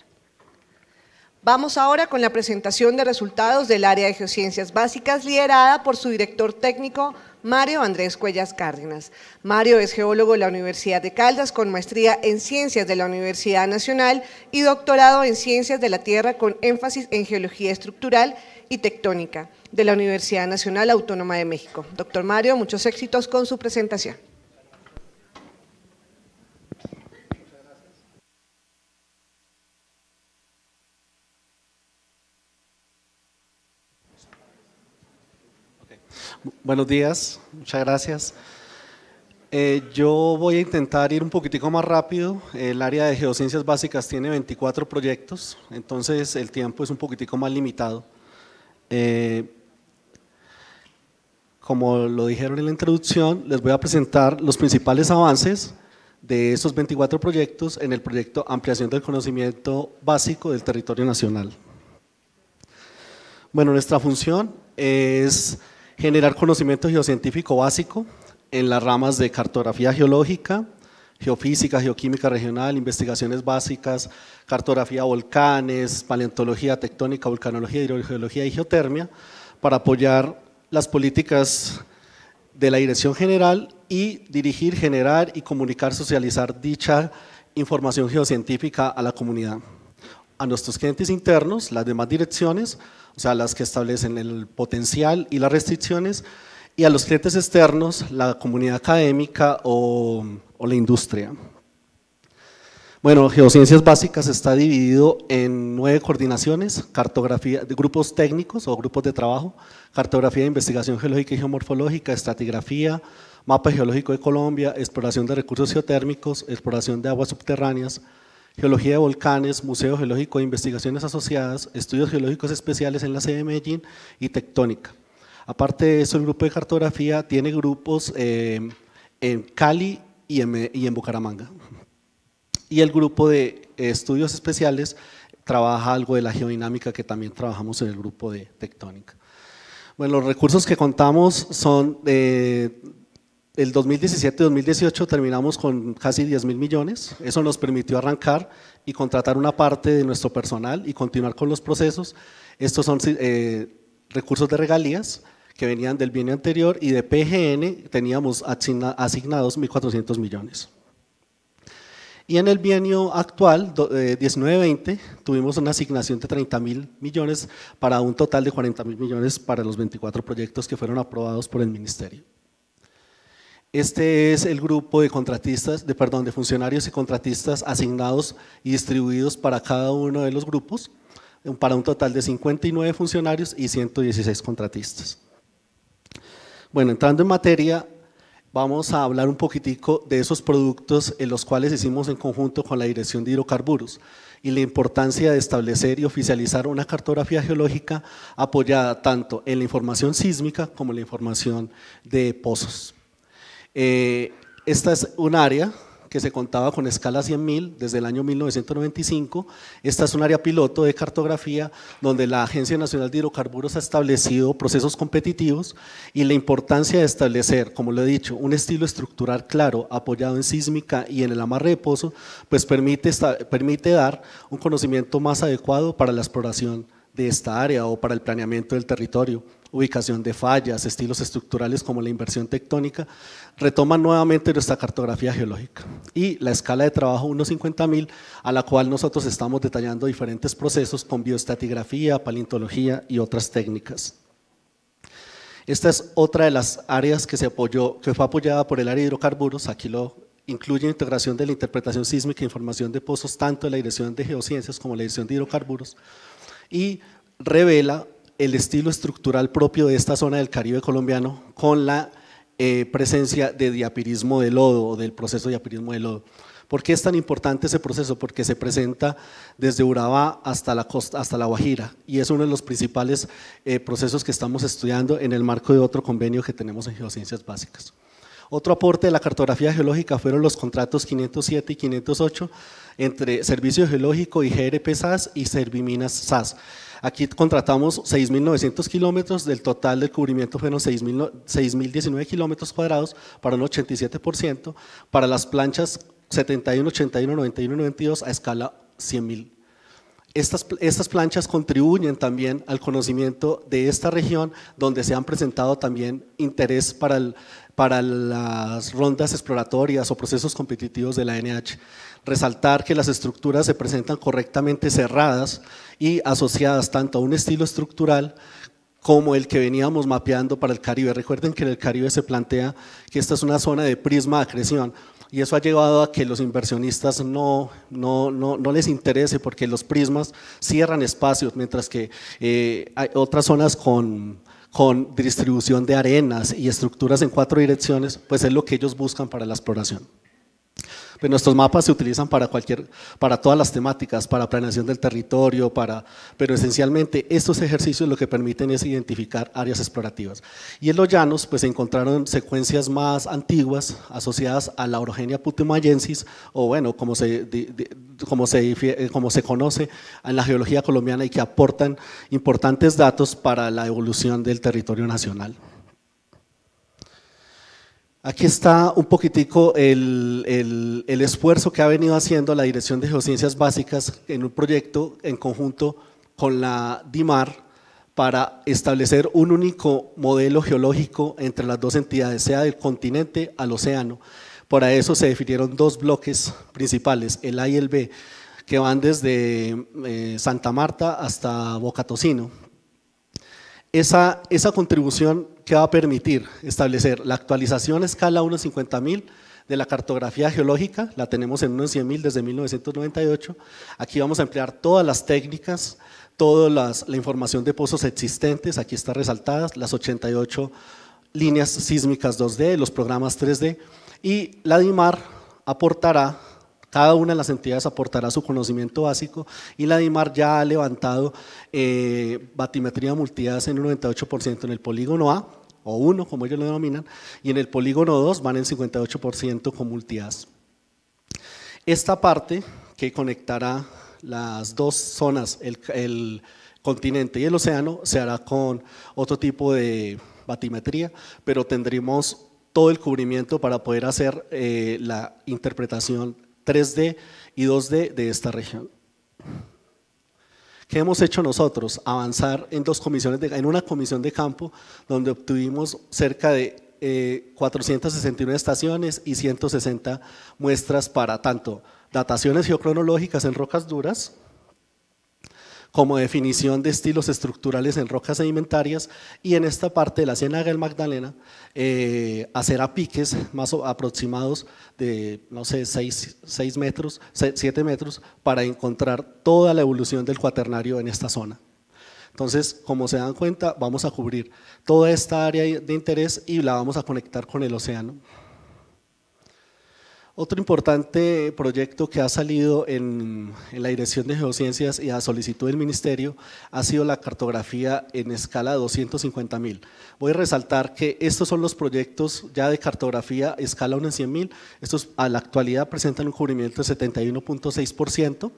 Vamos ahora con la presentación de resultados del área de Geociencias Básicas liderada por su director técnico, Mario Andrés Cuellas Cárdenas. Mario es geólogo de la Universidad de Caldas con maestría en Ciencias de la Universidad Nacional y doctorado en Ciencias de la Tierra con énfasis en Geología Estructural y Tectónica de la Universidad Nacional Autónoma de México. Doctor Mario, muchos éxitos con su presentación. Buenos días, muchas gracias. Eh, yo voy a intentar ir un poquitico más rápido. El área de geociencias básicas tiene 24 proyectos, entonces el tiempo es un poquitico más limitado. Eh, como lo dijeron en la introducción, les voy a presentar los principales avances de esos 24 proyectos en el proyecto Ampliación del Conocimiento Básico del Territorio Nacional. Bueno, nuestra función es generar conocimiento geocientífico básico en las ramas de cartografía geológica, geofísica, geoquímica regional, investigaciones básicas, cartografía volcanes, paleontología tectónica, vulcanología, hidrogeología y geotermia, para apoyar las políticas de la Dirección General y dirigir, generar y comunicar, socializar dicha información geocientífica a la comunidad a nuestros clientes internos, las demás direcciones, o sea, las que establecen el potencial y las restricciones, y a los clientes externos, la comunidad académica o, la industria. Bueno, Geociencias Básicas está dividido en nueve coordinaciones, cartografía de grupos técnicos o grupos de trabajo, cartografía de investigación geológica y geomorfológica, estratigrafía, mapa geológico de Colombia, exploración de recursos geotérmicos, exploración de aguas subterráneas, Geología de Volcanes, Museo Geológico de Investigaciones Asociadas, Estudios Geológicos Especiales en la sede de Medellín y Tectónica. Aparte de eso, el grupo de cartografía tiene grupos eh, en Cali y en, Bucaramanga. Y el grupo de estudios especiales trabaja algo de la geodinámica que también trabajamos en el grupo de tectónica. Bueno, los recursos que contamos son de... Eh, el 2017-2018 terminamos con casi 10 mil millones. Eso nos permitió arrancar y contratar una parte de nuestro personal y continuar con los procesos. Estos son eh, recursos de regalías que venían del bienio anterior y de PGN teníamos asignados 1.400 millones. Y en el bienio actual, 19-20, eh, tuvimos una asignación de 30 mil millones para un total de 40 mil millones para los 24 proyectos que fueron aprobados por el Ministerio. Este es el grupo de contratistas, de, perdón, de funcionarios y contratistas asignados y distribuidos para cada uno de los grupos, para un total de 59 funcionarios y 116 contratistas. Bueno, entrando en materia, vamos a hablar un poquitico de esos productos en los cuales hicimos en conjunto con la Dirección de Hidrocarburos y la importancia de establecer y oficializar una cartografía geológica apoyada tanto en la información sísmica como en la información de pozos. Eh, esta es un área que se contaba con escala 100.000 desde el año 1995. Esta es un área piloto de cartografía donde la Agencia Nacional de Hidrocarburos ha establecido procesos competitivos y la importancia de establecer, como lo he dicho, un estilo estructural claro apoyado en sísmica y en el amarre de pozo, pues permite, permite dar un conocimiento más adecuado para la exploración de esta área o para el planeamiento del territorio ubicación de fallas, estilos estructurales como la inversión tectónica, retoma nuevamente nuestra cartografía geológica y la escala de trabajo 1.50.000 a la cual nosotros estamos detallando diferentes procesos con bioestatigrafía, paleontología y otras técnicas. Esta es otra de las áreas que, se apoyó, que fue apoyada por el área de hidrocarburos, aquí lo incluye integración de la interpretación sísmica e información de pozos tanto en la Dirección de Geociencias como en la Dirección de Hidrocarburos y revela el estilo estructural propio de esta zona del Caribe colombiano con la eh, presencia de diapirismo de lodo o del proceso de diapirismo de lodo. ¿Por qué es tan importante ese proceso? Porque se presenta desde Urabá hasta la, costa, hasta la Guajira y es uno de los principales eh, procesos que estamos estudiando en el marco de otro convenio que tenemos en Geociencias Básicas. Otro aporte de la cartografía geológica fueron los contratos 507 y 508 entre Servicio Geológico y GRP SAS y Serviminas SAS. Aquí contratamos 6.900 kilómetros, del total del cubrimiento fueron 6.019 kilómetros cuadrados para un 87%, para las planchas 71, 81, 91, 92 a escala 100.000 estas, estas, planchas contribuyen también al conocimiento de esta región, donde se han presentado también interés para, para las rondas exploratorias o procesos competitivos de la NH. Resaltar que las estructuras se presentan correctamente cerradas y asociadas tanto a un estilo estructural como el que veníamos mapeando para el Caribe. Recuerden que en el Caribe se plantea que esta es una zona de prisma de acreción y eso ha llevado a que los inversionistas no, no, les interese porque los prismas cierran espacios, mientras que eh, hay otras zonas con distribución de arenas y estructuras en cuatro direcciones, pues es lo que ellos buscan para la exploración. Pues, nuestros mapas se utilizan para, todas las temáticas, para planeación del territorio, para, pero esencialmente estos ejercicios lo que permiten es identificar áreas explorativas. Y en los llanos pues, se encontraron secuencias más antiguas asociadas a la orogenia putumayensis, o bueno, como se eh, conoce en la geología colombiana y que aportan importantes datos para la evolución del territorio nacional. Aquí está un poquitico el, esfuerzo que ha venido haciendo la Dirección de Geociencias Básicas en un proyecto en conjunto con la DIMAR para establecer un único modelo geológico entre las dos entidades, sea del continente al océano. Para eso se definieron dos bloques principales, el A y el B, que van desde eh, Santa Marta hasta Bocatocino. Esa, esa contribución que va a permitir establecer la actualización a escala 1.50.000 de la cartografía geológica, la tenemos en 1.100.000 desde 1998. Aquí vamos a emplear todas las técnicas, toda las, la información de pozos existentes, aquí está resaltadas, las 88 líneas sísmicas 2D, los programas 3D, y la DIMAR aportará cada una de las entidades aportará su conocimiento básico y la DIMAR ya ha levantado eh, batimetría multidas en un 98% en el polígono A, o 1 como ellos lo denominan, y en el polígono 2 van en 58% con multidas. Esta parte que conectará las dos zonas, el, continente y el océano, se hará con otro tipo de batimetría, pero tendremos todo el cubrimiento para poder hacer eh, la interpretación 3D y 2D de esta región. ¿Qué hemos hecho nosotros? Avanzar en, dos comisiones en una comisión de campo donde obtuvimos cerca de 461 eh, estaciones y 160 muestras para tanto dataciones geocronológicas en rocas duras, como definición de estilos estructurales en rocas sedimentarias y en esta parte de la ciénaga del Magdalena eh, hacer a piques más aproximados de, no sé, 6 metros, 7 metros para encontrar toda la evolución del cuaternario en esta zona. Entonces, como se dan cuenta, vamos a cubrir toda esta área de interés y la vamos a conectar con el océano. Otro importante proyecto que ha salido en, la Dirección de Geociencias y a solicitud del Ministerio ha sido la cartografía en escala de 250 mil. Voy a resaltar que estos son los proyectos ya de cartografía escala 1 en 100 Estos a la actualidad presentan un cubrimiento de 71.6%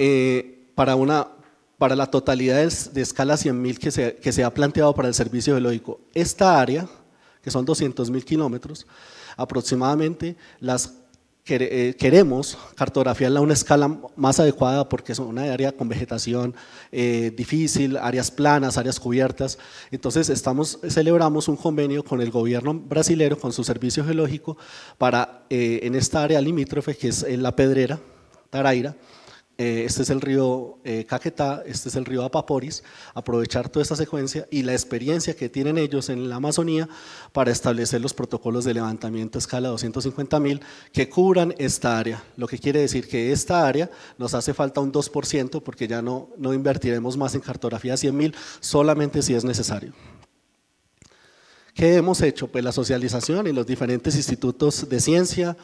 eh, para una para la totalidad de, escala 100.000 que que se ha planteado para el servicio geológico. Esta área, que son 200.000 kilómetros, aproximadamente las eh, queremos cartografiarla a una escala más adecuada porque es una área con vegetación eh, difícil, áreas planas, áreas cubiertas. Entonces estamos, celebramos un convenio con el gobierno brasilero, con su servicio geológico, para eh, en esta área limítrofe que es en la Pedrera, Taraira, eh, este es el río eh, Caquetá, este es el río Apaporis, aprovechar toda esta secuencia y la experiencia que tienen ellos en la Amazonía para establecer los protocolos de levantamiento a escala 250.000 que cubran esta área, lo que quiere decir que esta área nos hace falta un 2% porque ya no, no invertiremos más en cartografía 100.000 solamente si es necesario. ¿Qué hemos hecho? Pues la socialización en los diferentes institutos de ciencia,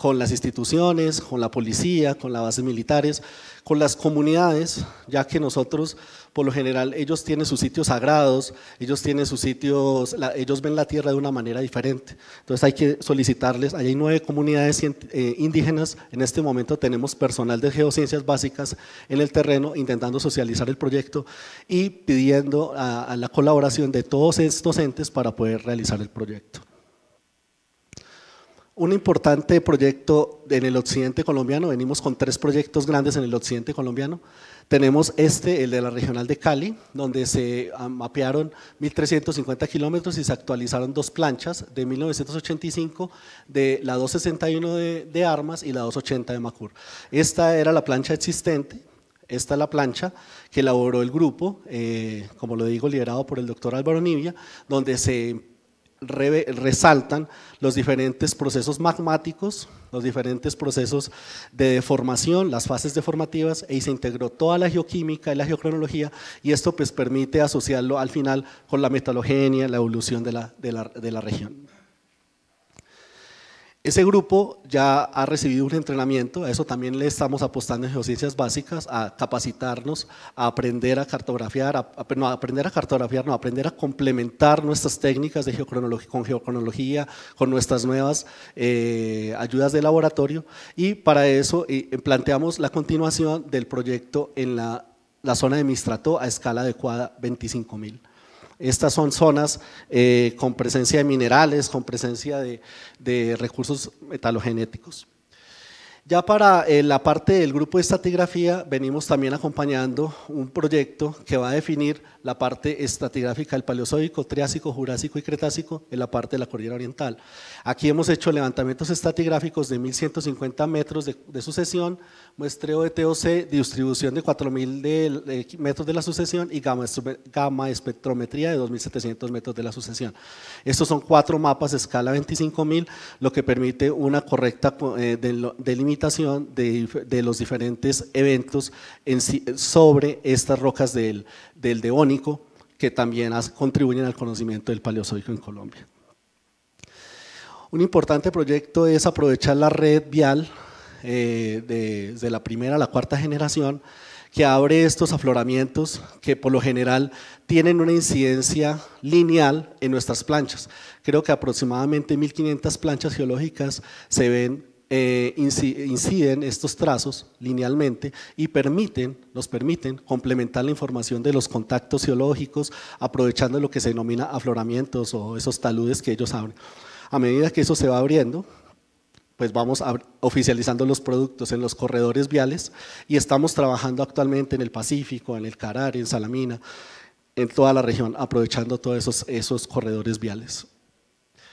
con las instituciones, con la policía, con las bases militares, con las comunidades, ya que nosotros, por lo general, ellos tienen sus sitios sagrados, ellos tienen sus sitios, ellos ven la tierra de una manera diferente. Entonces hay que solicitarles, hay nueve comunidades eh, indígenas, en este momento tenemos personal de geociencias básicas en el terreno intentando socializar el proyecto y pidiendo a, la colaboración de todos estos entes para poder realizar el proyecto un importante proyecto en el occidente colombiano, venimos con tres proyectos grandes en el occidente colombiano. Tenemos este, el de la regional de Cali, donde se ah, mapearon 1.350 kilómetros y se actualizaron dos planchas de 1985 de la 261 de, Armas y la 280 de Macur. Esta era la plancha existente, esta es la plancha que elaboró el grupo, eh, como lo digo, liderado por el doctor Álvaro Nivia, donde se resaltan los diferentes procesos magmáticos, los diferentes procesos de deformación, las fases deformativas, y e se integró toda la geoquímica y la geocronología, y esto pues permite asociarlo al final con la metalogenia, la evolución de la región. Ese grupo ya ha recibido un entrenamiento, a eso también le estamos apostando en geociencias básicas, a capacitarnos, a aprender a cartografiar, a, a aprender a cartografiar, no, aprender a complementar nuestras técnicas de geocronología, con geocronología, con nuestras nuevas eh, ayudas de laboratorio y para eso eh, planteamos la continuación del proyecto en la, la zona de Mistrató a escala adecuada 25.000. Estas son zonas eh, con presencia de minerales, con presencia de recursos metalogenéticos. Ya para eh, la parte del grupo de estratigrafía venimos también acompañando un proyecto que va a definir la parte estratigráfica del Paleozoico, Triásico, Jurásico y Cretácico en la parte de la Cordillera Oriental. Aquí hemos hecho levantamientos estratigráficos de 1.150 metros de, sucesión, muestreo de TOC, distribución de 4.000 metros de la sucesión y gama espectrometría de 2.700 metros de la sucesión. Estos son cuatro mapas de escala 25.000, lo que permite una correcta eh, delimitación de, los diferentes eventos sobre estas rocas del, del que también contribuyen al conocimiento del Paleozoico en Colombia. Un importante proyecto es aprovechar la red vial eh, de, la primera a la cuarta generación que abre estos afloramientos que por lo general tienen una incidencia lineal en nuestras planchas. Creo que aproximadamente 1.500 planchas geológicas se ven eh, inciden estos trazos linealmente y nos permiten complementar la información de los contactos geológicos aprovechando lo que se denomina afloramientos o esos taludes que ellos abren. A medida que eso se va abriendo, pues vamos oficializando los productos en los corredores viales y estamos trabajando actualmente en el Pacífico, en el Carari, en Salamina, en toda la región, aprovechando todos esos corredores viales.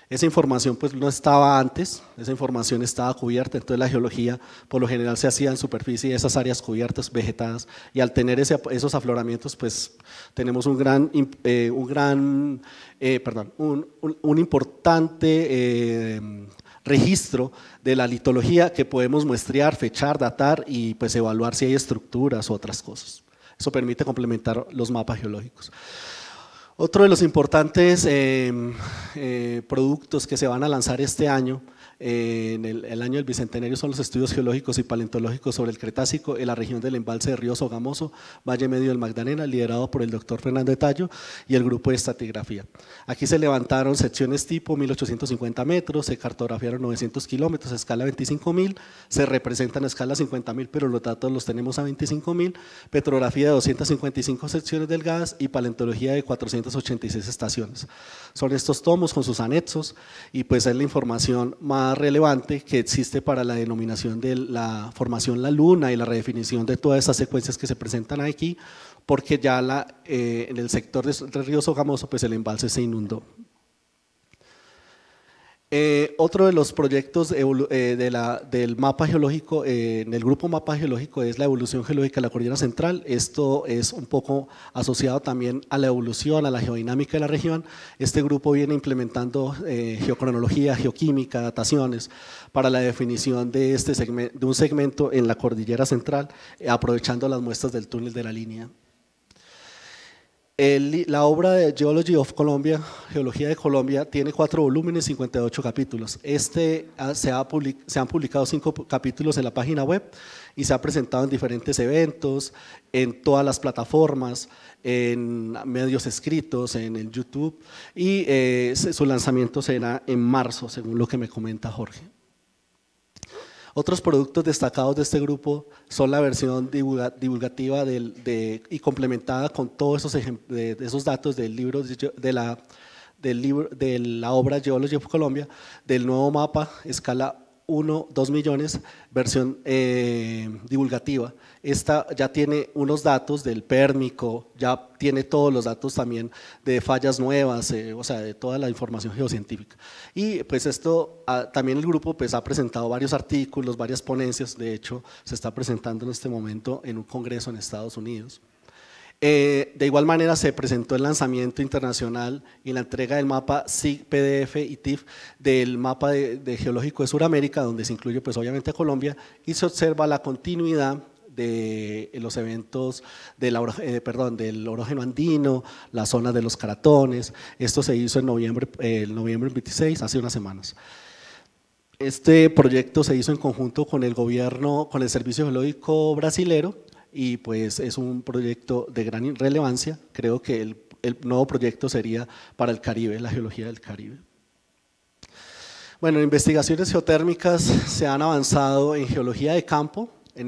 Esa información pues no estaba antes, esa información estaba cubierta, entonces la geología por lo general se hacía en superficie de esas áreas cubiertas, vegetadas, y al tener esos afloramientos pues tenemos un gran, eh, un, gran eh, perdón, un, importante eh, registro de la litología que podemos muestrear, fechar, datar y pues evaluar si hay estructuras u otras cosas. Eso permite complementar los mapas geológicos. Otro de los importantes em, eh, productos que se van a lanzar este año en el, año del Bicentenario son los estudios geológicos y paleontológicos sobre el Cretácico en la región del embalse de Río Sogamoso, Valle Medio del Magdalena, liderado por el doctor Fernando Tallo y el grupo de estratigrafía. Aquí se levantaron secciones tipo 1850 metros, se cartografiaron 900 kilómetros, escala 25.000, se representan a escala 50.000, pero los datos los tenemos a 25.000, petrografía de 255 secciones del gas y paleontología de 486 estaciones. Son estos tomos con sus anexos y pues es la información más relevante que existe para la denominación de la formación la luna y la redefinición de todas esas secuencias que se presentan aquí, porque ya eh, en el sector del Río Sogamoso pues el embalse se inundó. Eh, otro de los proyectos eh, del mapa geológico, eh, en el grupo mapa geológico, es la evolución geológica de la cordillera central. Esto es un poco asociado también a la evolución, a la geodinámica de la región. Este grupo viene implementando geocronología, geoquímica, dataciones para la definición de, este de un segmento en la cordillera central, aprovechando las muestras del túnel de la línea la obra de Geology of Colombia, Geología de Colombia, tiene cuatro volúmenes, 58 capítulos. Este se, se han publicado cinco capítulos en la página web y se ha presentado en diferentes eventos, en todas las plataformas, en medios escritos, en el YouTube y eh, su lanzamiento será en marzo, según lo que me comenta Jorge. Otros productos destacados de este grupo son la versión divulgativa de, y complementada con todos esos, esos datos del libro de la, del libro, de la obra Geology of Colombia, del nuevo mapa escala uno, dos millones, versión eh, divulgativa. Esta ya tiene unos datos del pérmico, ya tiene todos los datos también de fallas nuevas, eh, o sea, de toda la información geocientífica. Y pues esto, ah, también el grupo pues, ha presentado varios artículos, varias ponencias, de hecho se está presentando en este momento en un congreso en Estados Unidos. Eh, de igual manera se presentó el lanzamiento internacional y la entrega del mapa SIG, PDF y TIF del mapa geológico de Sudamérica, donde se incluye pues obviamente Colombia, y se observa la continuidad de eh, los eventos del, orogeno eh, orógeno andino, la zona de los caratones. Esto se hizo en noviembre, el noviembre 26, hace unas semanas. Este proyecto se hizo en conjunto con el gobierno, con el Servicio Geológico Brasilero, y pues es un proyecto de gran relevancia. Creo que el, nuevo proyecto sería para el Caribe, la geología del Caribe. Bueno, investigaciones geotérmicas se han avanzado en geología de campo, en,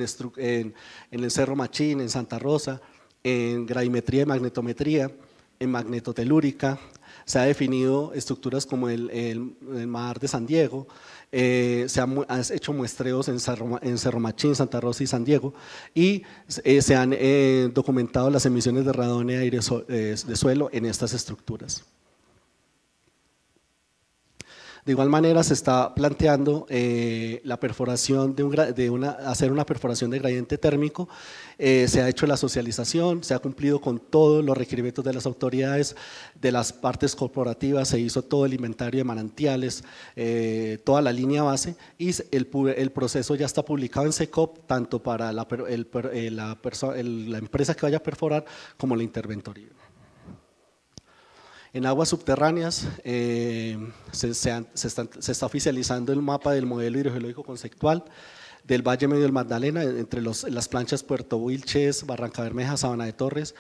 el Cerro Machín, en Santa Rosa, en gravimetría y magnetometría, en magnetotelúrica, se ha definido estructuras como el mar de San Diego, eh, se han hecho muestreos en Cerro, Machín, Santa Rosa y San Diego, y eh, se han eh, documentado las emisiones de radón aire de suelo en estas estructuras. De igual manera se está planteando eh, la perforación de, un, de una, hacer una perforación de gradiente térmico, eh, se ha hecho la socialización, se ha cumplido con todos los requerimientos de las autoridades, de las partes corporativas, se hizo todo el inventario de manantiales, eh, toda la línea base y el, proceso ya está publicado en SECOP, tanto para la, la empresa que vaya a perforar como la interventoría. En aguas subterráneas eh, se, está oficializando el mapa del modelo hidrogeológico conceptual del Valle Medio del Magdalena, entre las planchas Puerto Wilches, Barranca Bermeja, Sabana de Torres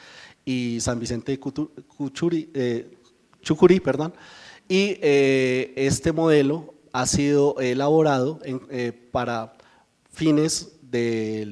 y San Vicente de eh, Chucurí. Perdón. Y eh, este modelo ha sido elaborado para fines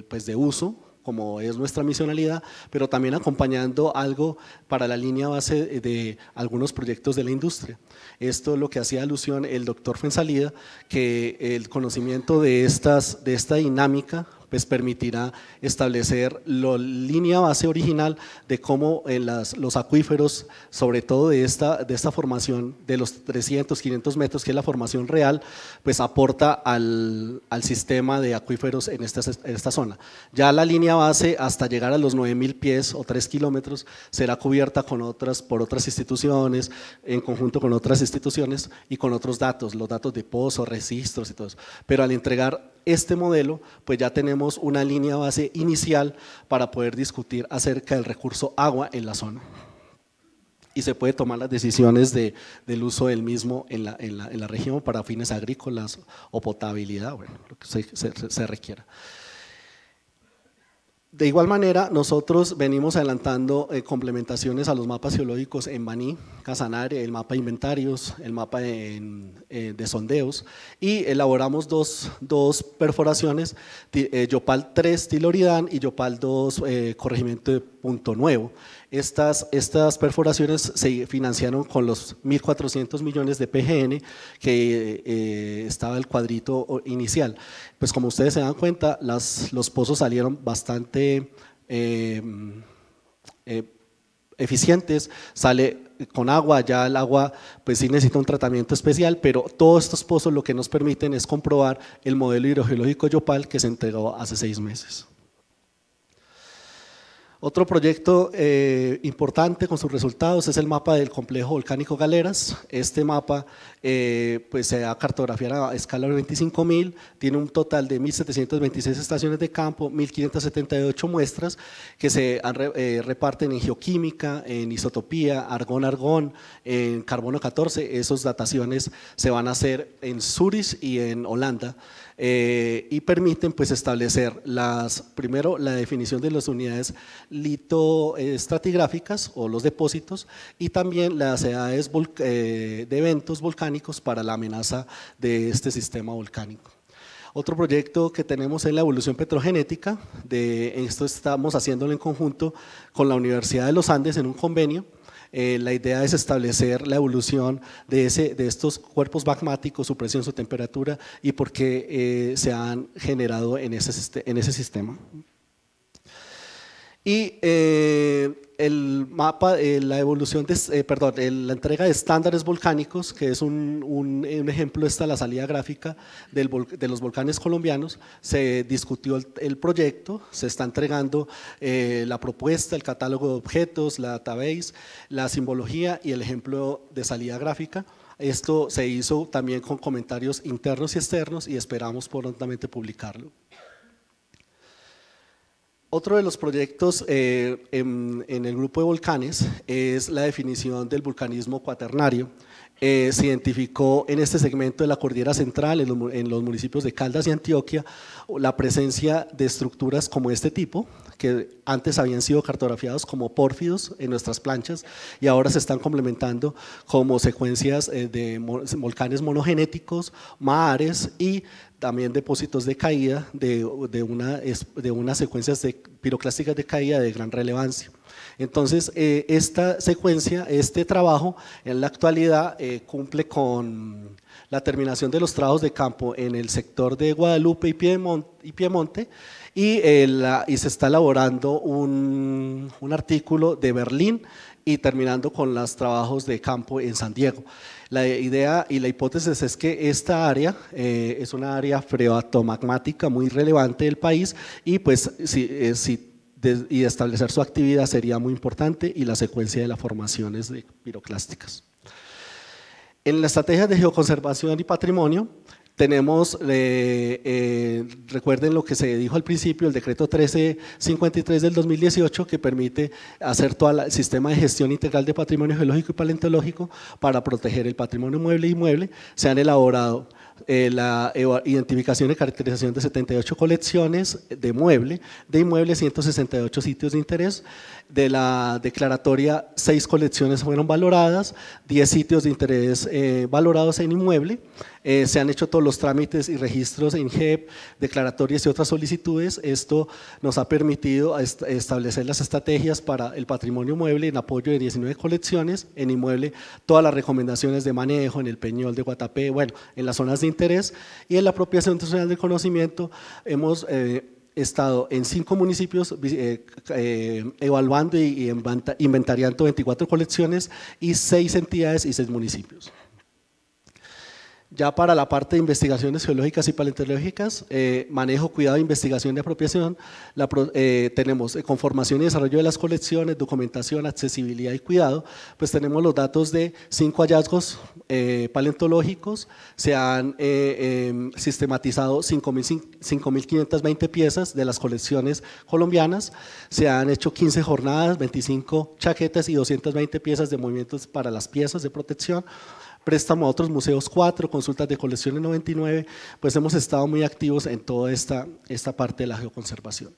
pues, de uso como es nuestra misionalidad, pero también acompañando algo para la línea base de algunos proyectos de la industria. Esto es lo que hacía alusión el doctor Fensalida, que el conocimiento de, estas, de esta dinámica pues permitirá establecer la línea base original de cómo en las, los acuíferos, sobre todo de esta, de esta formación de los 300, 500 metros, que es la formación real, pues aporta al, al sistema de acuíferos en esta, esta zona. Ya la línea base hasta llegar a los 9.000 pies o 3 kilómetros será cubierta con otras, por otras instituciones, en conjunto con otras instituciones y con otros datos, los datos de pozos, registros y todo eso. Pero al entregar este modelo, pues ya tenemos una línea base inicial para poder discutir acerca del recurso agua en la zona y se puede tomar las decisiones de, del uso del mismo en la, en, la, en la, región para fines agrícolas o potabilidad, bueno, lo que se requiera. De igual manera, nosotros venimos adelantando eh, complementaciones a los mapas geológicos en Baní, Casanare, el mapa de inventarios, el mapa de eh, sondeos, y elaboramos dos, perforaciones, eh, Yopal 3 Tiloridán y Yopal 2 Corregimiento de Punto Nuevo. Estas, perforaciones se financiaron con los 1.400 millones de PGN que eh, estaba el cuadrito inicial. Pues como ustedes se dan cuenta, los pozos salieron bastante em, eh, eficientes, sale con agua, ya el agua pues sí necesita un tratamiento especial, pero todos estos pozos lo que nos permiten es comprobar el modelo hidrogeológico Yopal que se entregó hace seis meses. Otro proyecto eh, importante con sus resultados es el mapa del complejo volcánico Galeras. Este mapa eh, pues se ha cartografiado a escala de 25.000, tiene un total de 1.726 estaciones de campo, 1.578 muestras que se eh, reparten en geoquímica, en isotopía, argón-argón, en carbono 14. Esas dataciones se van a hacer en Zurich y en Holanda. Eh, y permiten pues establecer las, primero la definición de las unidades litoestratigráficas o los depósitos y también las edades eh, de eventos volcánicos para la amenaza de este sistema volcánico. Otro proyecto que tenemos es la evolución petrogenética, de esto estamos haciéndolo en conjunto con la Universidad de los Andes en un convenio eh, la idea es establecer la evolución de, ese, de estos cuerpos magmáticos, su presión, su temperatura y por qué eh, se han generado en ese, en ese sistema. Y eh, el mapa, eh, la evolución, de, eh, la entrega de estándares volcánicos, que es un, eh, ejemplo, está la salida gráfica del, de los volcanes colombianos, se discutió el, proyecto, se está entregando la propuesta, el catálogo de objetos, la database, la simbología y el ejemplo de salida gráfica. Esto se hizo también con comentarios internos y externos y esperamos prontamente publicarlo. Otro de los proyectos eh, en, el grupo de volcanes es la definición del vulcanismo cuaternario. Eh, se identificó en este segmento de la cordillera central, en los, en los, municipios de Caldas y Antioquia, la presencia de estructuras como este tipo, que antes habían sido cartografiados como pórfidos en nuestras planchas y ahora se están complementando como secuencias eh, de volcanes monogenéticos, mares y también depósitos de caída de, de, una, de unas secuencias de piroclásticas de caída de gran relevancia. Entonces, eh, esta secuencia, este trabajo, en la actualidad eh, cumple con la terminación de los trabajos de campo en el sector de Guadalupe y Piemonte, y, eh, y se está elaborando un, un artículo de Berlín y terminando con los trabajos de campo en San Diego. La idea y la hipótesis es que esta área eh, es una área freatomagmática muy relevante del país y pues si, eh, si y establecer su actividad sería muy importante y la secuencia de las formaciones de piroclásticas. En la estrategia de geoconservación y patrimonio, tenemos, eh, eh, recuerden lo que se dijo al principio, el decreto 1353 del 2018 que permite hacer todo el sistema de gestión integral de patrimonio geológico y paleontológico para proteger el patrimonio mueble e inmueble. Se han elaborado eh, la identificación y caracterización de 78 colecciones de mueble, de inmueble 168 sitios de interés, de la declaratoria, seis colecciones fueron valoradas, diez sitios de interés eh, valorados en inmueble, eh, se han hecho todos los trámites y registros en GEP, declaratorias y otras solicitudes. Esto nos ha permitido establecer las estrategias para el patrimonio mueble en apoyo de 19 colecciones, en inmueble todas las recomendaciones de manejo en el Peñol de Guatapé, bueno, en las zonas de interés y en la apropiación social del conocimiento hemos... Eh, estado en cinco municipios eh, eh, evaluando y, inventariando 24 colecciones y seis entidades y seis municipios. Ya para la parte de investigaciones geológicas y paleontológicas, eh, manejo, cuidado, investigación y apropiación, tenemos conformación y desarrollo de las colecciones, documentación, accesibilidad y cuidado, pues tenemos los datos de cinco hallazgos eh, paleontológicos, se han eh, em, sistematizado 5.520 piezas de las colecciones colombianas, se han hecho 15 jornadas, 25 chaquetas y 220 piezas de movimientos para las piezas de protección préstamo a otros museos 4, consultas de colecciones 99, pues hemos estado muy activos en toda esta, esta parte de la geoconservación.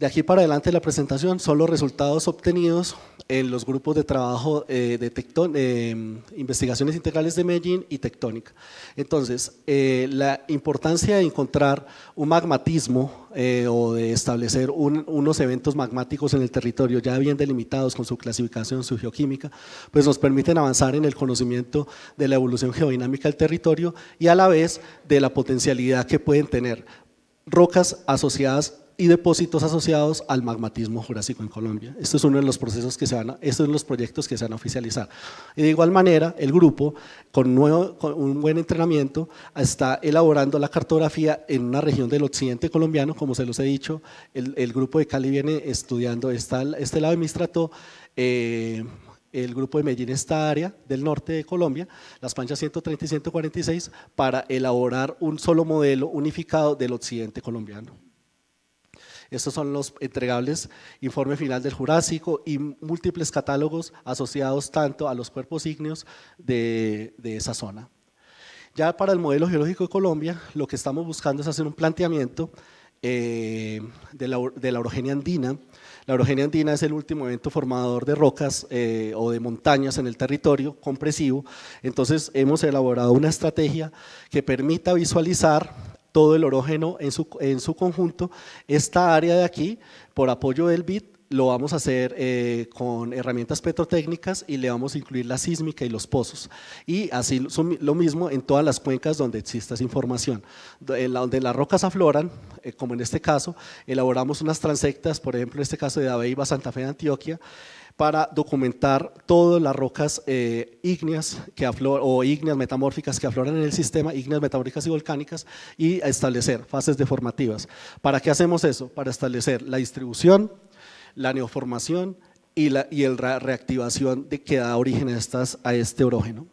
De aquí para adelante la presentación son los resultados obtenidos en los grupos de trabajo eh, de eh, investigaciones integrales de Medellín y tectónica. Entonces, eh, la importancia de encontrar un magmatismo o de establecer unos eventos magmáticos en el territorio ya bien delimitados con su clasificación, su geoquímica, pues nos permiten avanzar en el conocimiento de la evolución geodinámica del territorio y a la vez de la potencialidad que pueden tener rocas asociadas y depósitos asociados al magmatismo jurásico en Colombia. Esto es uno de los procesos que se van a, estos son los proyectos que se van a oficializar. Y de igual manera, el grupo, con, nuevo, con un buen entrenamiento, está elaborando la cartografía en una región del occidente colombiano, como se los he dicho, el, grupo de Cali viene estudiando esta, este lado de Mistrato, eh, el grupo de Medellín esta área del norte de Colombia, las panchas 130 y 146, para elaborar un solo modelo unificado del occidente colombiano. Estos son los entregables informe final del Jurásico y múltiples catálogos asociados tanto a los cuerpos ígneos de, esa zona. Ya para el modelo geológico de Colombia, lo que estamos buscando es hacer un planteamiento eh, de, la, de, orogenia andina. La orogenia andina es el último evento formador de rocas eh, o de montañas en el territorio compresivo. Entonces hemos elaborado una estrategia que permita visualizar todo el orógeno en su, en su conjunto. Esta área de aquí, por apoyo del BIT, lo vamos a hacer eh, con herramientas petrotécnicas y le vamos a incluir la sísmica y los pozos. Y así lo mismo en todas las cuencas donde exista esa información. Donde las rocas afloran, eh, como en este caso, elaboramos unas transectas, por ejemplo, en este caso de Aveiva, Santa Fe de Antioquia, para documentar todas las rocas eh, ígneas que o ígneas metamórficas que afloran en el sistema, ígneas metamórficas y volcánicas, y establecer fases deformativas. ¿Para qué hacemos eso? Para establecer la distribución, la neoformación y la y reactivación de que da origen a, estas, a este orógeno.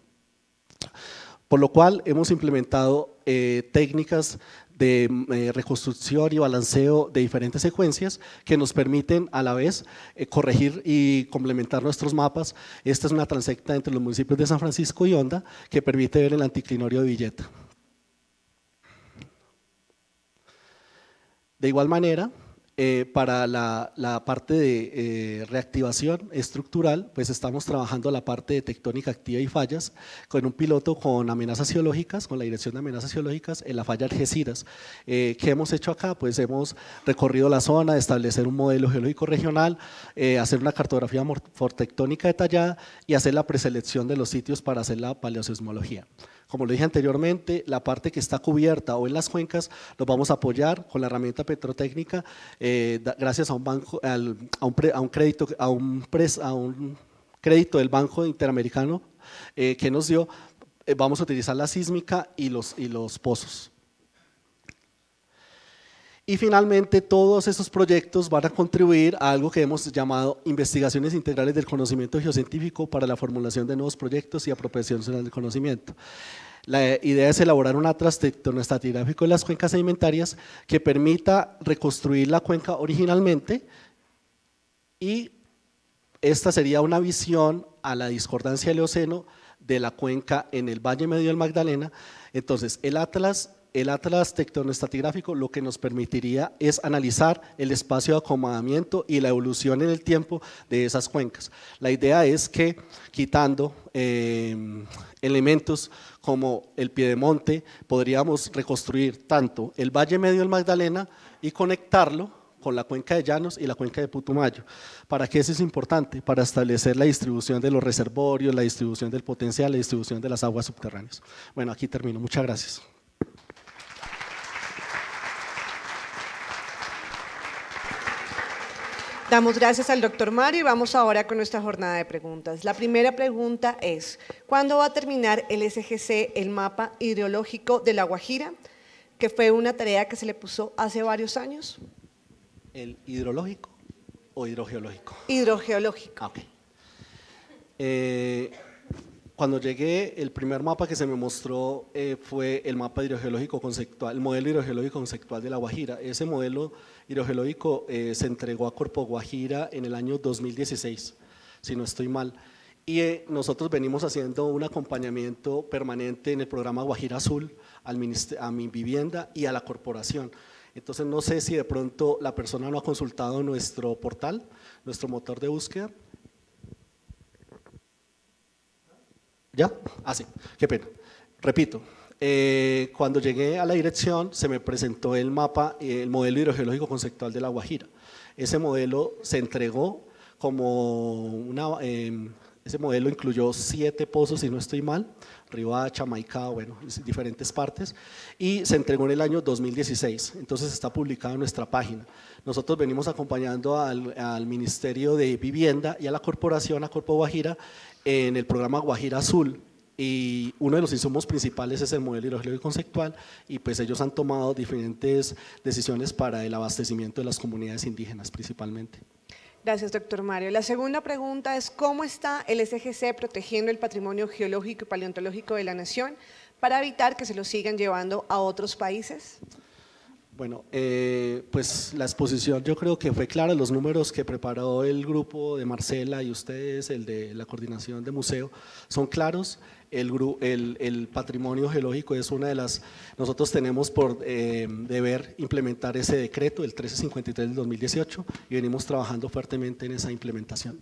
Por lo cual hemos implementado eh, técnicas de eh, reconstrucción y balanceo de diferentes secuencias que nos permiten a la vez eh, corregir y complementar nuestros mapas. Esta es una transecta entre los municipios de San Francisco y Honda que permite ver el anticlinorio de Villeta. De igual manera, eh, para la, parte de eh, reactivación estructural, pues estamos trabajando la parte de tectónica activa y fallas con un piloto con amenazas geológicas, con la Dirección de Amenazas Geológicas en la falla Algeciras. Eh, ¿Qué hemos hecho acá? Pues hemos recorrido la zona, establecer un modelo geológico regional, hacer una cartografía morfotectónica detallada y hacer la preselección de los sitios para hacer la paleoseismología. Como lo dije anteriormente, la parte que está cubierta o en las cuencas los vamos a apoyar con la herramienta petrotécnica eh, gracias a un a, un crédito, a un, del Banco Interamericano eh, que nos dio. Eh, vamos a utilizar la sísmica y los, y los pozos. Y finalmente, todos esos proyectos van a contribuir a algo que hemos llamado investigaciones integrales del conocimiento geocientífico para la formulación de nuevos proyectos y apropiación del conocimiento. La idea es elaborar un atlas tectonostratigráfico de las cuencas sedimentarias que permita reconstruir la cuenca originalmente y esta sería una visión a la discordancia del Eoceno de la cuenca en el Valle Medio del Magdalena. Entonces, el atlas el atlas tectonoestratigráfico lo que nos permitiría es analizar el espacio de acomodamiento y la evolución en el tiempo de esas cuencas. La idea es que quitando em, elementos como el piedemonte, podríamos reconstruir tanto el Valle Medio del Magdalena y conectarlo con la cuenca de Llanos y la cuenca de Putumayo. ¿Para qué eso es importante? Para establecer la distribución de los reservorios, la distribución del potencial, la distribución de las aguas subterráneas. Bueno, aquí termino. Muchas gracias. Damos gracias al doctor Mario y vamos ahora con nuestra jornada de preguntas. La primera pregunta es, ¿cuándo va a terminar el SGC, el mapa hidrológico de La Guajira, que fue una tarea que se le puso hace varios años? ¿El hidrológico o hidrogeológico? Hidrogeológico. Ah, eh, cuando llegué, el primer mapa que se me mostró eh, fue el mapa hidrogeológico conceptual, el modelo hidrogeológico conceptual de La Guajira. Ese modelo hidrogeológico eh, se entregó a Corpo Guajira en el año 2016, si no estoy mal. Y eh, nosotros venimos haciendo un acompañamiento permanente en el programa Guajira Azul a mi vivienda y a la corporación. Entonces no sé si de pronto la persona no ha consultado nuestro portal, nuestro motor de búsqueda. ¿Ya? Ah, sí, qué pena. Repito, eh, cuando llegué a la dirección se me presentó el mapa, eh, el modelo hidrogeológico conceptual de La Guajira. Ese modelo se entregó como una... Em, ese modelo incluyó siete pozos, si no estoy mal, Ribacha, Maicao, bueno, diferentes partes, y se entregó en el año 2016. Entonces está publicado en nuestra página. Nosotros venimos acompañando al, al Ministerio de Vivienda y a la Corporación, a Corpo Guajira, en el programa Guajira Azul, y uno de los insumos principales es el modelo y conceptual y pues ellos han tomado diferentes decisiones para el abastecimiento de las comunidades indígenas principalmente. Gracias, doctor Mario. La segunda pregunta es, ¿cómo está el SGC protegiendo el patrimonio geológico y paleontológico de la nación para evitar que se lo sigan llevando a otros países? Bueno, eh, pues la exposición yo creo que fue clara, los números que preparó el grupo de Marcela y ustedes, el de la coordinación de museo, son claros. El, el, patrimonio geológico es una de las, nosotros tenemos por eh, deber implementar ese decreto, el 1353 del 2018, y venimos trabajando fuertemente en esa implementación.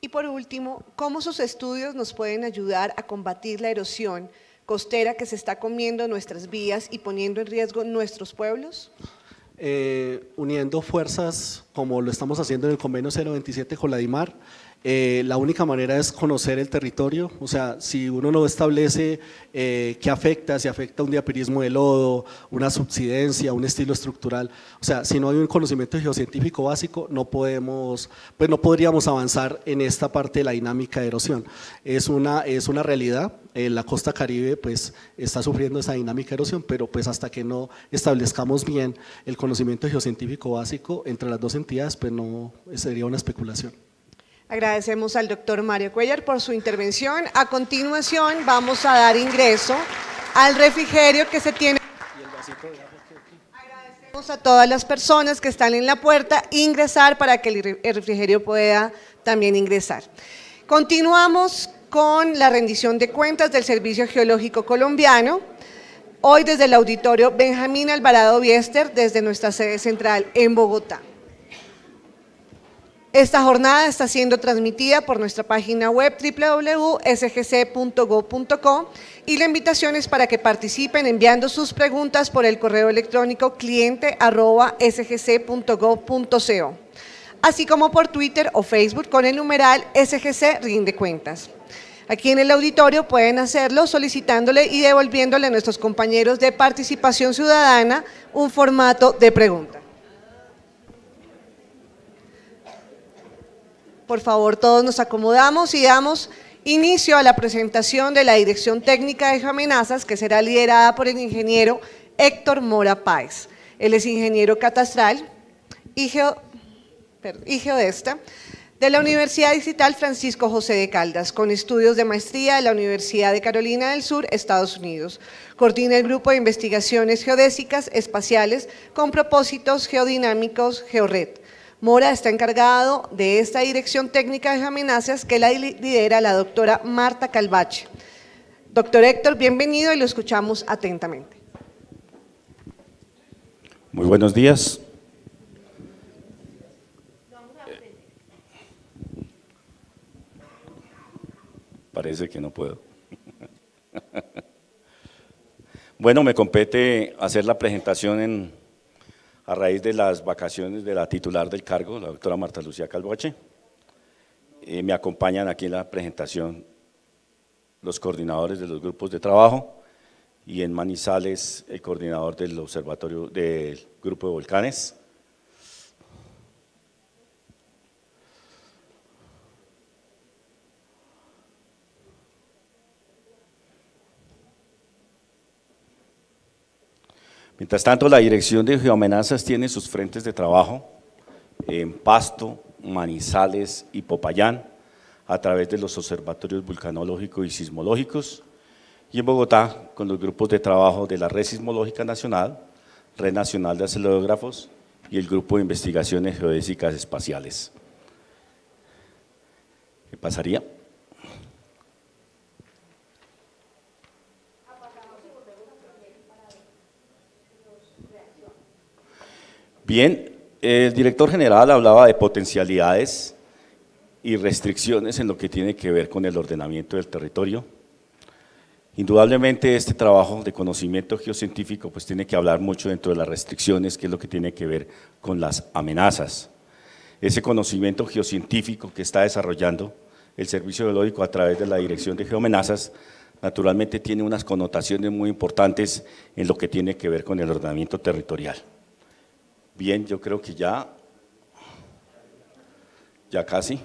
Y por último, ¿cómo sus estudios nos pueden ayudar a combatir la erosión costera que se está comiendo nuestras vías y poniendo en riesgo nuestros pueblos? Eh, uniendo fuerzas, como lo estamos haciendo en el convenio 027 con la DIMAR, eh, la única manera es conocer el territorio, o sea, si uno no establece eh, qué afecta, si afecta un diapirismo de lodo, una subsidencia, un estilo estructural, o sea, si no hay un conocimiento geocientífico básico, no podemos, pues no podríamos avanzar en esta parte de la dinámica de erosión. Es una, es una realidad, eh, la costa caribe pues está sufriendo esa dinámica de erosión, pero pues hasta que no establezcamos bien el conocimiento geocientífico básico entre las dos entidades, pues no sería una especulación. Agradecemos al doctor Mario Cuellar por su intervención. A continuación vamos a dar ingreso al refrigerio que se tiene. Agradecemos a todas las personas que están en la puerta ingresar para que el refrigerio pueda también ingresar. Continuamos con la rendición de cuentas del Servicio Geológico Colombiano. Hoy desde el auditorio Benjamín Alvarado Biester, desde nuestra sede central en Bogotá. Esta jornada está siendo transmitida por nuestra página web www.sgc.go.co y la invitación es para que participen enviando sus preguntas por el correo electrónico cliente.sgc.go.co, así como por Twitter o Facebook con el numeral SGC Rinde Cuentas. Aquí en el auditorio pueden hacerlo solicitándole y devolviéndole a nuestros compañeros de participación ciudadana un formato de preguntas. Por favor, todos nos acomodamos y damos inicio a la presentación de la Dirección Técnica de Amenazas, que será liderada por el ingeniero Héctor Mora Páez. Él es ingeniero catastral y, geodesta de la Universidad Digital Francisco José de Caldas, con estudios de maestría de la Universidad de Carolina del Sur, Estados Unidos. Coordina el grupo de investigaciones geodésicas espaciales con propósitos geodinámicos GeoRed Mora está encargado de esta dirección técnica de amenazas que la lidera la doctora Marta Calvache. Doctor Héctor, bienvenido y lo escuchamos atentamente. Muy buenos días. Parece que no puedo. Bueno, me compete hacer la presentación en a raíz de las vacaciones de la titular del cargo, la doctora Marta Lucía Calvoache, eh, me acompañan aquí en la presentación los coordinadores de los grupos de trabajo y en Manizales el coordinador del observatorio del grupo de volcanes. Mientras tanto, la Dirección de Geoamenazas tiene sus frentes de trabajo en Pasto, Manizales y Popayán, a través de los observatorios vulcanológicos y sismológicos, y en Bogotá con los grupos de trabajo de la Red Sismológica Nacional, Red Nacional de Acelerógrafos y el Grupo de Investigaciones Geodésicas Espaciales. ¿Qué pasaría? Bien, el director general hablaba de potencialidades y restricciones en lo que tiene que ver con el ordenamiento del territorio. Indudablemente este trabajo de conocimiento geocientífico pues tiene que hablar mucho dentro de las restricciones, que es lo que tiene que ver con las amenazas. Ese conocimiento geocientífico que está desarrollando el Servicio Geológico a través de la Dirección de Geoamenazas, naturalmente tiene unas connotaciones muy importantes en lo que tiene que ver con el ordenamiento territorial. Bien, yo creo que ya, ya casi.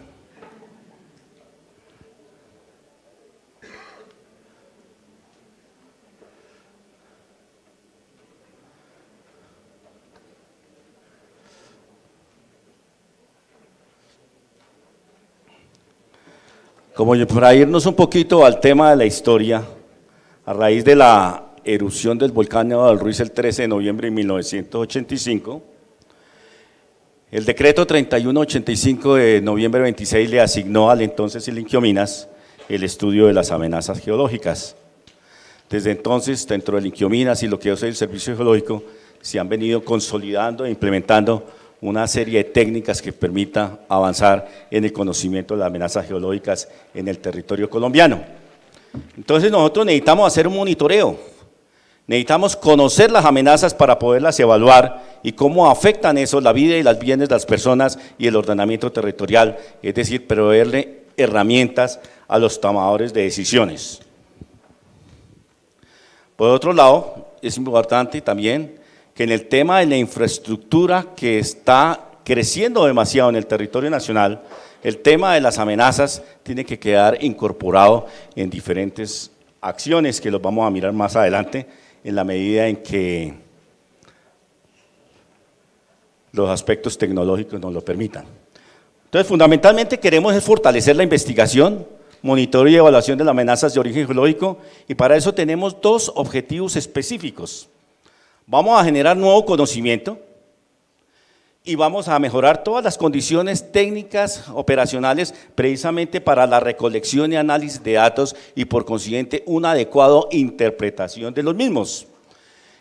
Como para irnos un poquito al tema de la historia, a raíz de la erupción del volcán Nevado del Ruiz el 13 de noviembre de 1985, el decreto 3185 de noviembre 26 le asignó al entonces el el estudio de las amenazas geológicas. Desde entonces, dentro del Inquiominas y lo que es el Servicio Geológico, se han venido consolidando e implementando una serie de técnicas que permita avanzar en el conocimiento de las amenazas geológicas en el territorio colombiano. Entonces nosotros necesitamos hacer un monitoreo, necesitamos conocer las amenazas para poderlas evaluar y cómo afectan eso la vida y las bienes de las personas y el ordenamiento territorial, es decir, proveerle herramientas a los tomadores de decisiones. Por otro lado, es importante también que en el tema de la infraestructura que está creciendo demasiado en el territorio nacional, el tema de las amenazas tiene que quedar incorporado en diferentes acciones que los vamos a mirar más adelante en la medida en que los aspectos tecnológicos nos lo permitan. Entonces, fundamentalmente queremos es fortalecer la investigación, monitoreo y evaluación de las amenazas de origen geológico y para eso tenemos dos objetivos específicos. Vamos a generar nuevo conocimiento y vamos a mejorar todas las condiciones técnicas operacionales precisamente para la recolección y análisis de datos y por consiguiente una adecuada interpretación de los mismos.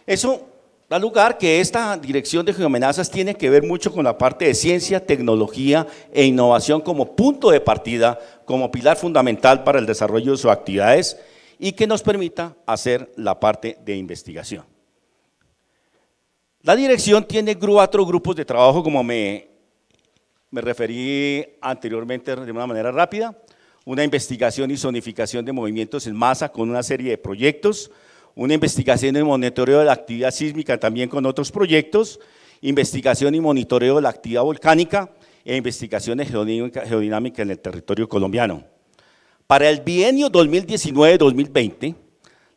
Eso da lugar que esta dirección de geoamenazas tiene que ver mucho con la parte de ciencia, tecnología e innovación como punto de partida, como pilar fundamental para el desarrollo de sus actividades y que nos permita hacer la parte de investigación. La dirección tiene cuatro grupos de trabajo, como me, me referí anteriormente de una manera rápida, una investigación y zonificación de movimientos en masa con una serie de proyectos, una investigación y monitoreo de la actividad sísmica también con otros proyectos, investigación y monitoreo de la actividad volcánica e investigaciones geodinámica en el territorio colombiano. Para el bienio 2019-2020,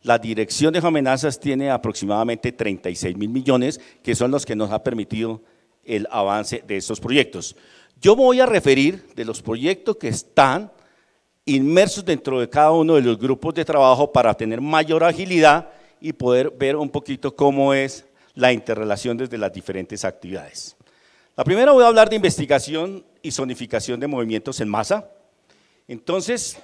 la dirección de amenazas tiene aproximadamente 36 mil millones, que son los que nos ha permitido el avance de estos proyectos. Yo voy a referir de los proyectos que están inmersos dentro de cada uno de los grupos de trabajo para tener mayor agilidad y poder ver un poquito cómo es la interrelación desde las diferentes actividades. La primera voy a hablar de investigación y zonificación de movimientos en masa. Entonces,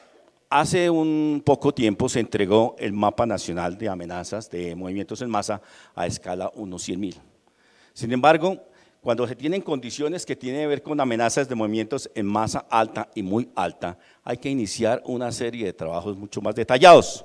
hace un poco tiempo se entregó el mapa nacional de amenazas de movimientos en masa a escala 1-100.000. Sin embargo, cuando se tienen condiciones que tienen que ver con amenazas de movimientos en masa alta y muy alta, hay que iniciar una serie de trabajos mucho más detallados.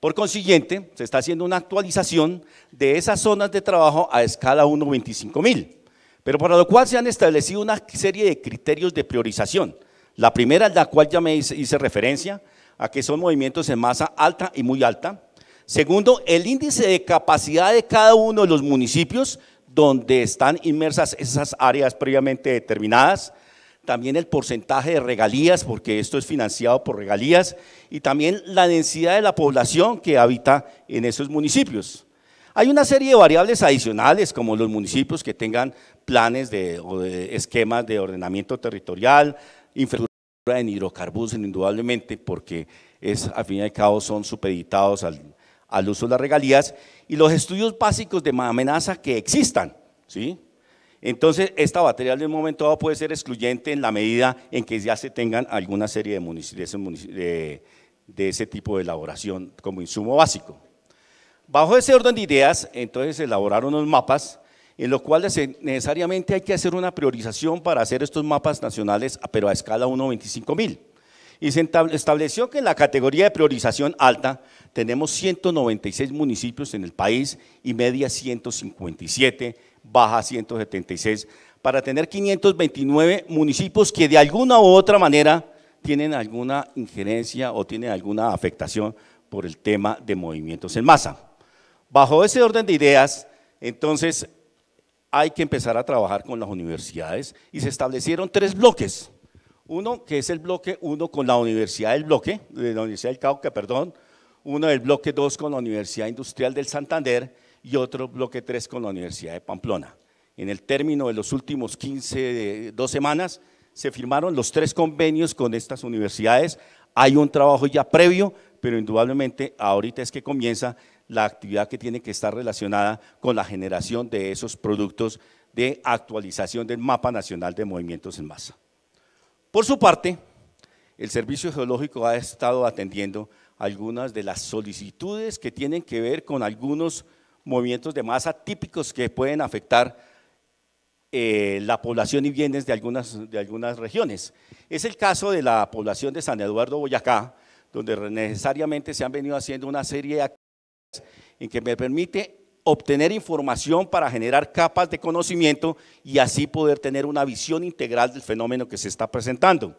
Por consiguiente, se está haciendo una actualización de esas zonas de trabajo a escala 1.25.000, pero para lo cual se han establecido una serie de criterios de priorización. La primera, la cual ya me hice referencia, a que son movimientos en masa alta y muy alta. Segundo, el índice de capacidad de cada uno de los municipios donde están inmersas esas áreas previamente determinadas, también el porcentaje de regalías, porque esto es financiado por regalías, y también la densidad de la población que habita en esos municipios. Hay una serie de variables adicionales, como los municipios que tengan planes de, o de esquemas de ordenamiento territorial, infraestructura en hidrocarburos, indudablemente, porque es, al fin y al cabo son supeditados al al uso de las regalías y los estudios básicos de amenaza que existan. ¿sí? Entonces, esta batería de un momento dado puede ser excluyente en la medida en que ya se tengan alguna serie de, de, de ese tipo de elaboración como insumo básico. Bajo ese orden de ideas, entonces se elaboraron unos mapas, en los cuales necesariamente hay que hacer una priorización para hacer estos mapas nacionales, pero a escala 1.25.000. Y se estableció que en la categoría de priorización alta tenemos 196 municipios en el país y media 157, baja 176, para tener 529 municipios que de alguna u otra manera tienen alguna injerencia o tienen alguna afectación por el tema de movimientos en masa. Bajo ese orden de ideas, entonces hay que empezar a trabajar con las universidades y se establecieron tres bloques. Uno que es el bloque uno con la Universidad del Bloque, de la Universidad del Cauca, perdón, uno del bloque 2 con la Universidad Industrial del Santander y otro bloque 3 con la Universidad de Pamplona. En el término de los últimos 15, dos semanas, se firmaron los tres convenios con estas universidades. Hay un trabajo ya previo, pero indudablemente ahorita es que comienza la actividad que tiene que estar relacionada con la generación de esos productos de actualización del mapa nacional de movimientos en masa. Por su parte, el Servicio Geológico ha estado atendiendo algunas de las solicitudes que tienen que ver con algunos movimientos de masa típicos que pueden afectar eh, la población y bienes de algunas, de algunas regiones. Es el caso de la población de San Eduardo Boyacá, donde necesariamente se han venido haciendo una serie de actividades en que me permite obtener información para generar capas de conocimiento y así poder tener una visión integral del fenómeno que se está presentando.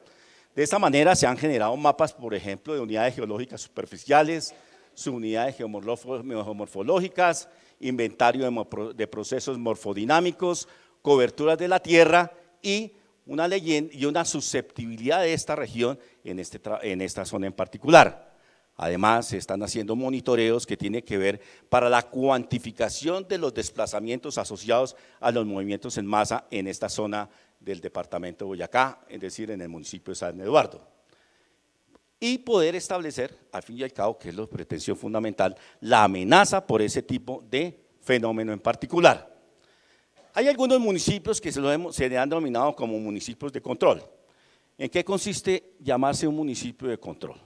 De esta manera se han generado mapas, por ejemplo, de unidades geológicas superficiales, subunidades geomorfológicas, inventario de, procesos morfodinámicos, coberturas de la tierra y una y una susceptibilidad de esta región en, este en esta zona en particular. Además, se están haciendo monitoreos que tienen que ver para la cuantificación de los desplazamientos asociados a los movimientos en masa en esta zona del departamento de Boyacá, es decir, en el municipio de San Eduardo. Y poder establecer, al fin y al cabo, que es la pretensión fundamental, la amenaza por ese tipo de fenómeno en particular. Hay algunos municipios que se, han denominado como municipios de control. ¿En qué consiste llamarse un municipio de control?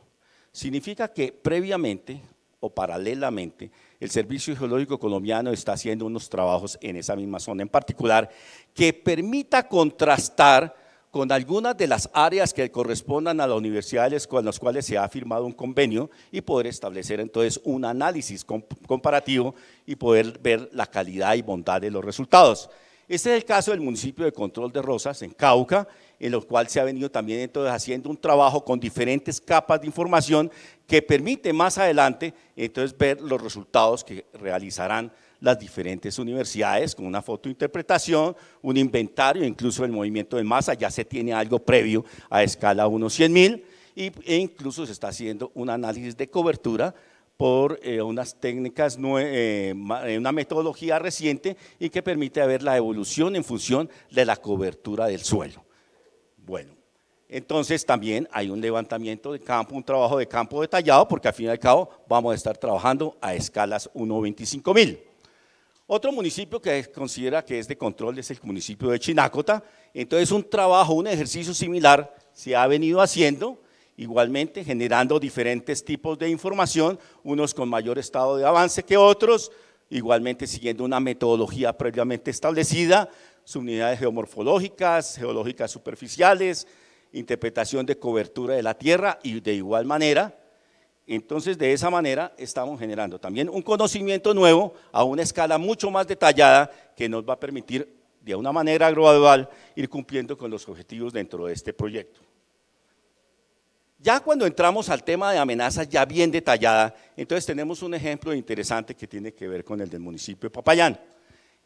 Significa que previamente o paralelamente el Servicio Geológico Colombiano está haciendo unos trabajos en esa misma zona en particular que permita contrastar con algunas de las áreas que correspondan a las universidades con las cuales se ha firmado un convenio y poder establecer entonces un análisis comparativo y poder ver la calidad y bondad de los resultados. Este es el caso del municipio de Control de Rosas, en Cauca, en lo cual se ha venido también entonces haciendo un trabajo con diferentes capas de información que permite más adelante entonces ver los resultados que realizarán las diferentes universidades con una fotointerpretación, un inventario, incluso el movimiento de masa, ya se tiene algo previo a escala 1 100.000 e incluso se está haciendo un análisis de cobertura por eh, unas técnicas, eh, eh, una metodología reciente y que permite ver la evolución en función de la cobertura del suelo. Bueno, entonces también hay un levantamiento de campo, un trabajo de campo detallado, porque al fin y al cabo vamos a estar trabajando a escalas 1.25 mil. Otro municipio que considera que es de control es el municipio de Chinacota, Entonces un trabajo, un ejercicio similar se ha venido haciendo, igualmente generando diferentes tipos de información, unos con mayor estado de avance que otros, igualmente siguiendo una metodología previamente establecida, subunidades geomorfológicas, geológicas superficiales, interpretación de cobertura de la tierra y de igual manera. Entonces, de esa manera estamos generando también un conocimiento nuevo a una escala mucho más detallada que nos va a permitir de una manera gradual ir cumpliendo con los objetivos dentro de este proyecto. Ya cuando entramos al tema de amenazas ya bien detallada, entonces tenemos un ejemplo interesante que tiene que ver con el del municipio de Papayán.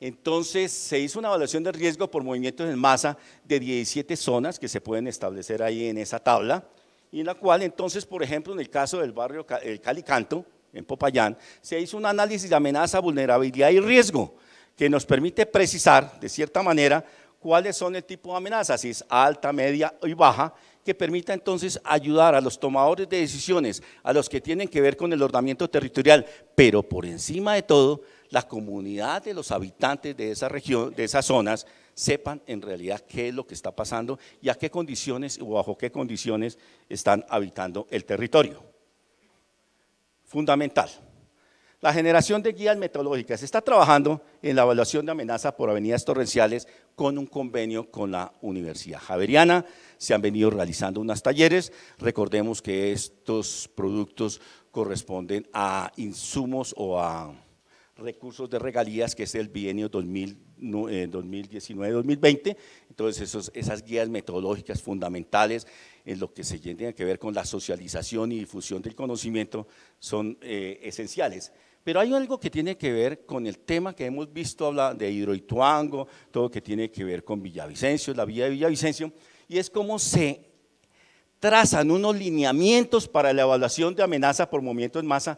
Entonces se hizo una evaluación de riesgo por movimientos en masa de 17 zonas que se pueden establecer ahí en esa tabla y en la cual entonces, por ejemplo, en el caso del barrio el Calicanto, en Popayán, se hizo un análisis de amenaza, vulnerabilidad y riesgo que nos permite precisar de cierta manera cuáles son el tipo de amenazas, si es alta, media o baja, que permita entonces ayudar a los tomadores de decisiones, a los que tienen que ver con el ordenamiento territorial, pero por encima de todo la comunidad de los habitantes de esa región, de esas zonas, sepan en realidad qué es lo que está pasando y a qué condiciones o bajo qué condiciones están habitando el territorio. Fundamental. La generación de guías meteorológicas, está trabajando en la evaluación de amenaza por avenidas torrenciales con un convenio con la Universidad Javeriana. Se han venido realizando unos talleres. Recordemos que estos productos corresponden a insumos o a recursos de regalías, que es el bienio 2019-2020. Eh, Entonces, esas guías metodológicas fundamentales en lo que se tiene que ver con la socialización y difusión del conocimiento son eh, esenciales. Pero hay algo que tiene que ver con el tema que hemos visto habla de Hidroituango, todo lo que tiene que ver con Villavicencio, la vía de Villavicencio, y es cómo se trazan unos lineamientos para la evaluación de amenaza por movimiento en masa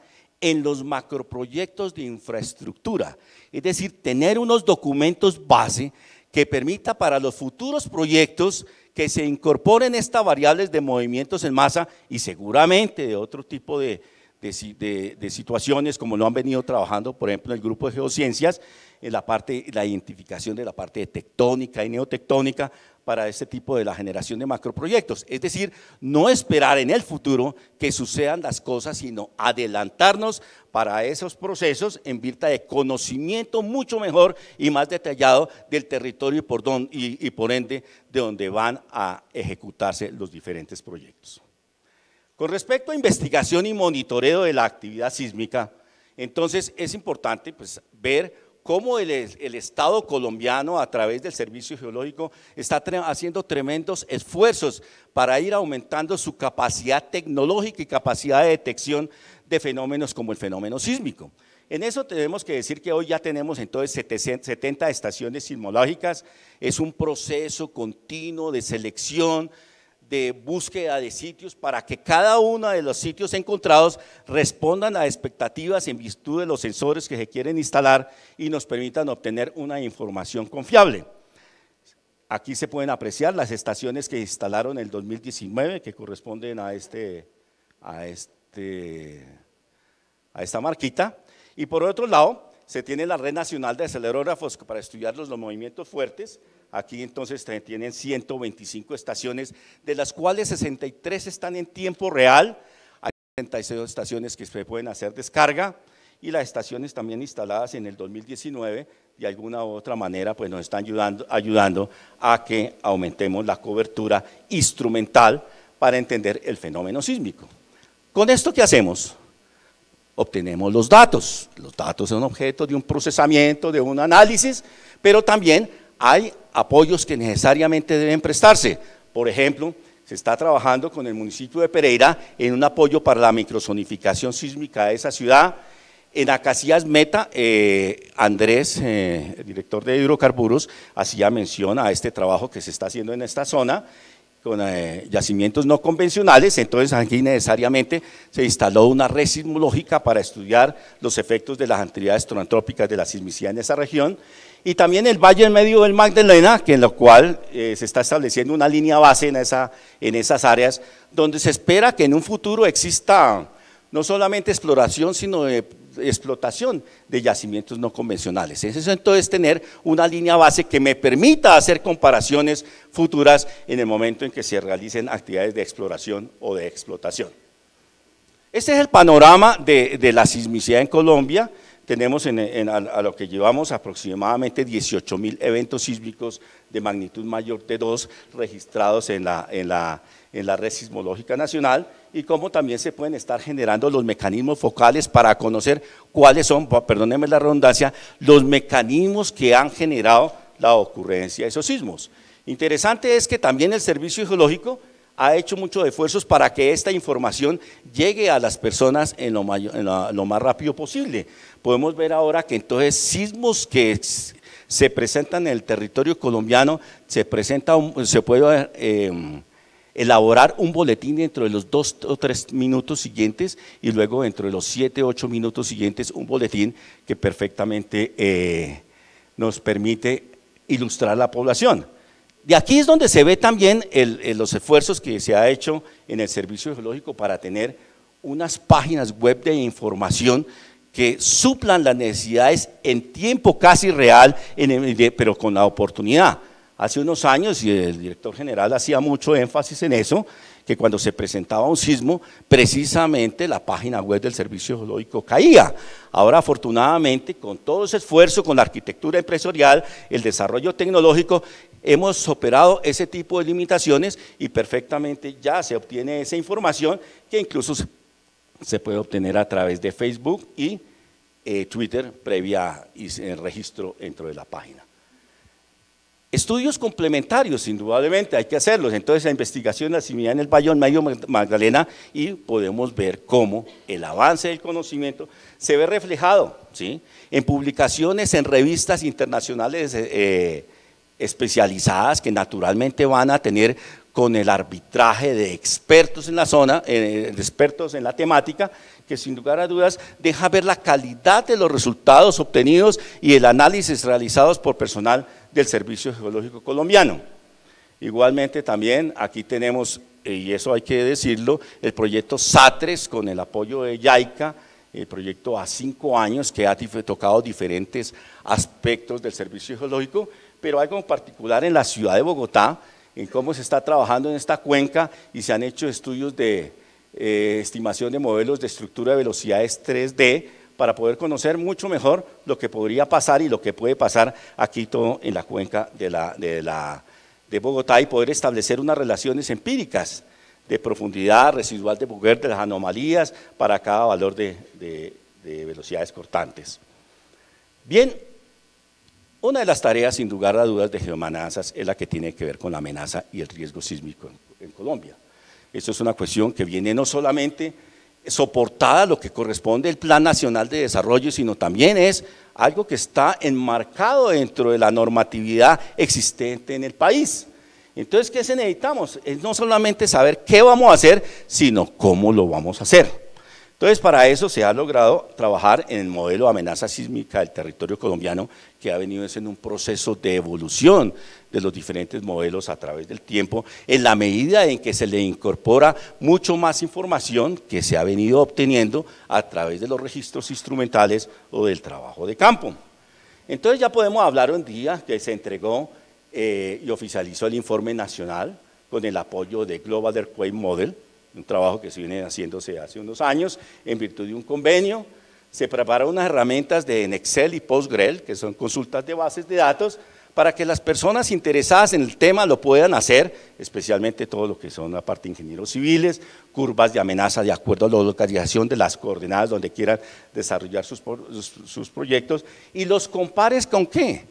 en los macroproyectos de infraestructura. Es decir, tener unos documentos base que permita para los futuros proyectos que se incorporen estas variables de movimientos en masa y seguramente de otro tipo de, situaciones como lo han venido trabajando, por ejemplo, el grupo de geociencias, la, parte, la identificación de la parte de tectónica y neotectónica para este tipo de la generación de macroproyectos. Es decir, no esperar en el futuro que sucedan las cosas, sino adelantarnos para esos procesos en virtud de conocimiento mucho mejor y más detallado del territorio y por, y por ende de donde van a ejecutarse los diferentes proyectos. Con respecto a investigación y monitoreo de la actividad sísmica, entonces es importante pues, ver cómo el, Estado colombiano a través del Servicio Geológico está haciendo tremendos esfuerzos para ir aumentando su capacidad tecnológica y capacidad de detección de fenómenos como el fenómeno sísmico. En eso tenemos que decir que hoy ya tenemos entonces 70 estaciones sismológicas, es un proceso continuo de selección, de búsqueda de sitios para que cada uno de los sitios encontrados respondan a expectativas en virtud de los sensores que se quieren instalar y nos permitan obtener una información confiable. Aquí se pueden apreciar las estaciones que instalaron en el 2019 que corresponden a, este, a, este, a esta marquita. Y por otro lado, se tiene la Red Nacional de Acelerógrafos para estudiar los movimientos fuertes, Aquí entonces tienen 125 estaciones, de las cuales 63 están en tiempo real. Hay 66 estaciones que se pueden hacer descarga y las estaciones también instaladas en el 2019 de alguna u otra manera pues nos están ayudando, ayudando a que aumentemos la cobertura instrumental para entender el fenómeno sísmico. ¿Con esto qué hacemos? Obtenemos los datos. Los datos son objeto de un procesamiento, de un análisis, pero también hay apoyos que necesariamente deben prestarse. Por ejemplo, se está trabajando con el municipio de Pereira en un apoyo para la microzonificación sísmica de esa ciudad. En Acacias Meta, eh, Andrés, eh, director de hidrocarburos, hacía mención a este trabajo que se está haciendo en esta zona con eh, yacimientos no convencionales, entonces aquí necesariamente se instaló una red sismológica para estudiar los efectos de las actividades tronantrópicas de la sismicidad en esa región y también el valle en medio del Magdalena, que en lo cual eh, se está estableciendo una línea base en, esas áreas, donde se espera que en un futuro exista no solamente exploración, sino explotación de yacimientos no convencionales. Eso entonces tener una línea base que me permita hacer comparaciones futuras en el momento en que se realicen actividades de exploración o de explotación. Este es el panorama de la sismicidad en Colombia tenemos a, lo que llevamos aproximadamente 18 mil eventos sísmicos de magnitud mayor de 2 registrados en la, en la red sismológica nacional y cómo también se pueden estar generando los mecanismos focales para conocer cuáles son, perdónenme la redundancia, los mecanismos que han generado la ocurrencia de esos sismos. Interesante es que también el Servicio Geológico ha hecho muchos esfuerzos para que esta información llegue a las personas en lo, más rápido posible. Podemos ver ahora que entonces sismos que se presentan en el territorio colombiano, se, presenta, se puede em, elaborar un boletín dentro de los dos o tres minutos siguientes y luego dentro de los siete o ocho minutos siguientes un boletín que perfectamente eh, nos permite ilustrar a la población de aquí es donde se ve también los esfuerzos que se ha hecho en el Servicio Geológico para tener unas páginas web de información que suplan las necesidades en tiempo casi real, pero con la oportunidad. Hace unos años, y el director general hacía mucho énfasis en eso, que cuando se presentaba un sismo, precisamente la página web del Servicio Geológico caía. Ahora, afortunadamente, con todo ese esfuerzo, con la arquitectura empresarial, el desarrollo tecnológico, hemos superado ese tipo de limitaciones y perfectamente ya se obtiene esa información que incluso se puede obtener a través de Facebook y eh, Twitter previa y el eh, registro dentro de la página. Estudios complementarios, indudablemente, hay que hacerlos. Entonces, la investigación de la en el Bayón Medio Magdalena y podemos ver cómo el avance del conocimiento se ve reflejado ¿sí? en publicaciones, en revistas internacionales eh, especializadas que naturalmente van a tener con el arbitraje de expertos en la zona, eh, expertos en la temática, que sin lugar a dudas deja ver la calidad de los resultados obtenidos y el análisis realizados por personal del Servicio Geológico Colombiano. Igualmente también aquí tenemos, eh, y eso hay que decirlo, el proyecto SATRES con el apoyo de YAICA, el proyecto a cinco años que ha tocado diferentes aspectos del Servicio Geológico, pero algo en particular en la ciudad de Bogotá, en cómo se está trabajando en esta cuenca y se han hecho estudios de eh, estimación de modelos de estructura de velocidades 3D para poder conocer mucho mejor lo que podría pasar y lo que puede pasar aquí todo en la cuenca de, la, de, la, de Bogotá y poder establecer unas relaciones empíricas de profundidad residual de Bogotá, de las anomalías para cada valor de, de velocidades cortantes. Bien, una de las tareas, sin lugar a dudas, de geomanazas es la que tiene que ver con la amenaza y el riesgo sísmico en, Colombia. Esto es una cuestión que viene no solamente soportada lo que corresponde al Plan Nacional de Desarrollo, sino también es algo que está enmarcado dentro de la normatividad existente en el país. Entonces, ¿qué necesitamos? Es no solamente saber qué vamos a hacer, sino cómo lo vamos a hacer. Entonces, para eso se ha logrado trabajar en el modelo de amenaza sísmica del territorio colombiano, que ha venido siendo un proceso de evolución de los diferentes modelos a través del tiempo, en la medida en que se le incorpora mucho más información que se ha venido obteniendo a través de los registros instrumentales o del trabajo de campo. Entonces ya podemos hablar un día que se entregó eh, y oficializó el informe nacional con el apoyo de Global Earthquake Model, un trabajo que se viene haciéndose hace unos años en virtud de un convenio. Se preparan unas herramientas de en Excel y PostgreSQL, que son consultas de bases de datos, para que las personas interesadas en el tema lo puedan hacer, especialmente todo lo que son la parte de ingenieros civiles, curvas de amenaza de acuerdo a la localización de las coordenadas donde quieran desarrollar sus proyectos, y los compares con qué,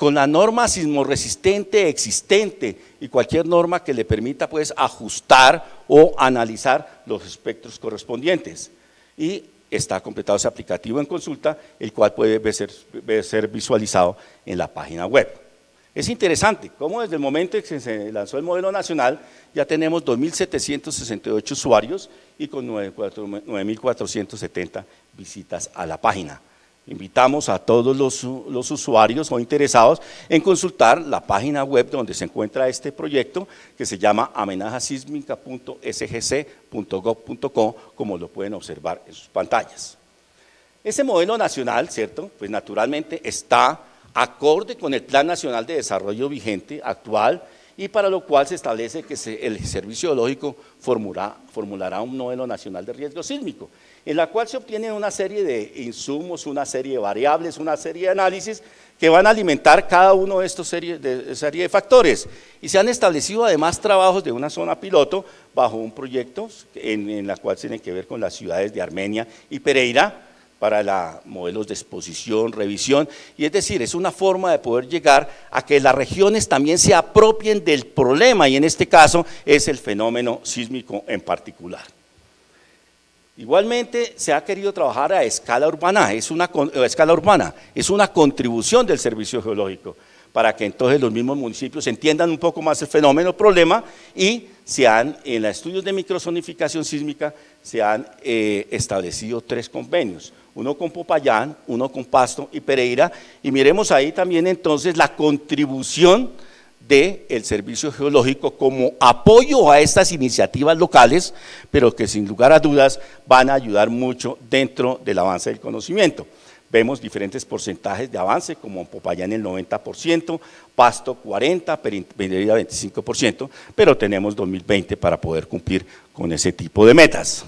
con la norma sismoresistente existente y cualquier norma que le permita pues ajustar o analizar los espectros correspondientes. Y está completado ese aplicativo en consulta, el cual puede ser, puede ser visualizado en la página web. Es interesante como desde el momento en que se lanzó el modelo nacional ya tenemos 2.768 usuarios y con 9.470 visitas a la página. Invitamos a todos los, usuarios o interesados en consultar la página web donde se encuentra este proyecto que se llama amenazasísmica.sgc.gov.co como lo pueden observar en sus pantallas. Ese modelo nacional, ¿cierto? Pues naturalmente está acorde con el Plan Nacional de Desarrollo vigente actual y para lo cual se establece que el Servicio Geológico formulará un modelo nacional de riesgo sísmico en la cual se obtienen una serie de insumos, una serie de variables, una serie de análisis que van a alimentar cada uno de estos serie de, factores. Y se han establecido además trabajos de una zona piloto bajo un proyecto en, la cual tienen que ver con las ciudades de Armenia y Pereira para modelos de exposición, revisión, y es decir, es una forma de poder llegar a que las regiones también se apropien del problema, y en este caso es el fenómeno sísmico en particular. Igualmente se ha querido trabajar a escala urbana, es una escala urbana, es una contribución del servicio geológico para que entonces los mismos municipios entiendan un poco más el fenómeno, problema, y se han, en los estudios de microsonificación sísmica, se han eh, establecido tres convenios, uno con Popayán, uno con Pasto y Pereira, y miremos ahí también entonces la contribución del el Servicio Geológico como apoyo a estas iniciativas locales, pero que sin lugar a dudas van a ayudar mucho dentro del avance del conocimiento. Vemos diferentes porcentajes de avance, como en Popayán el 90%, Pasto 40%, Pereira 25%, pero tenemos 2020 para poder cumplir con ese tipo de metas.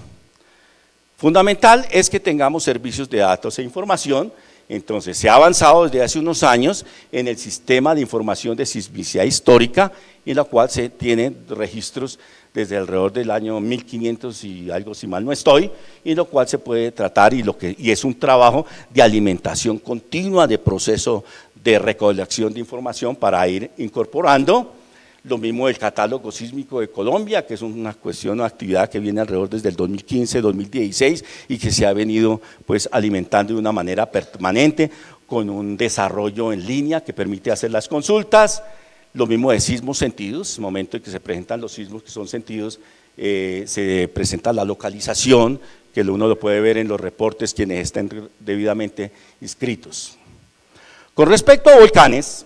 Fundamental es que tengamos servicios de datos e información entonces, se ha avanzado desde hace unos años en el sistema de información de sismicidad histórica, en la cual se tienen registros desde alrededor del año 1500 y algo si mal no estoy, y lo cual se puede tratar y, lo que, y es un trabajo de alimentación continua de proceso de recolección de información para ir incorporando lo mismo del catálogo sísmico de Colombia, que es una cuestión o actividad que viene alrededor desde el 2015, 2016 y que se ha venido pues alimentando de una manera permanente con un desarrollo en línea que permite hacer las consultas. Lo mismo de sismos sentidos, momento en que se presentan los sismos que son sentidos, eh, se presenta la localización, que uno lo puede ver en los reportes quienes estén debidamente inscritos. Con respecto a volcanes,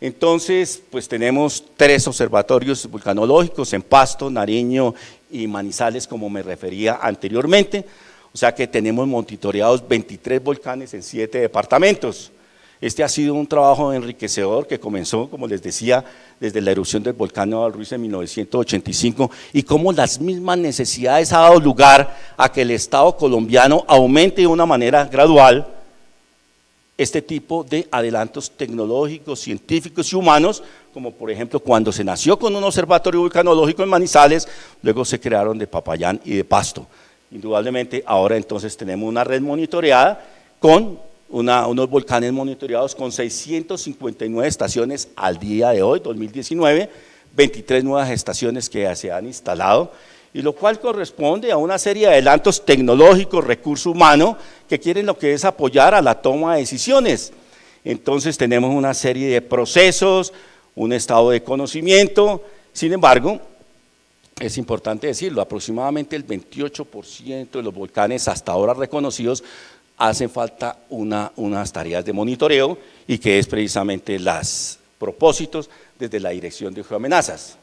entonces, pues tenemos tres observatorios vulcanológicos en Pasto, Nariño y Manizales, como me refería anteriormente. O sea que tenemos monitoreados 23 volcanes en siete departamentos. Este ha sido un trabajo enriquecedor que comenzó, como les decía, desde la erupción del volcán Nueva Ruiz en 1985 y como las mismas necesidades ha dado lugar a que el Estado colombiano aumente de una manera gradual este tipo de adelantos tecnológicos, científicos y humanos, como por ejemplo cuando se nació con un observatorio vulcanológico en Manizales, luego se crearon de Papayán y de Pasto. Indudablemente ahora entonces tenemos una red monitoreada con unos volcanes monitoreados con 659 estaciones al día de hoy, 2019, 23 nuevas estaciones que se han instalado y lo cual corresponde a una serie de adelantos tecnológicos, recurso humano, que quieren lo que es apoyar a la toma de decisiones. Entonces tenemos una serie de procesos, un estado de conocimiento, sin embargo, es importante decirlo, aproximadamente el 28% de los volcanes hasta ahora reconocidos hacen falta unas tareas de monitoreo y que es precisamente los propósitos desde la Dirección de Amenazas.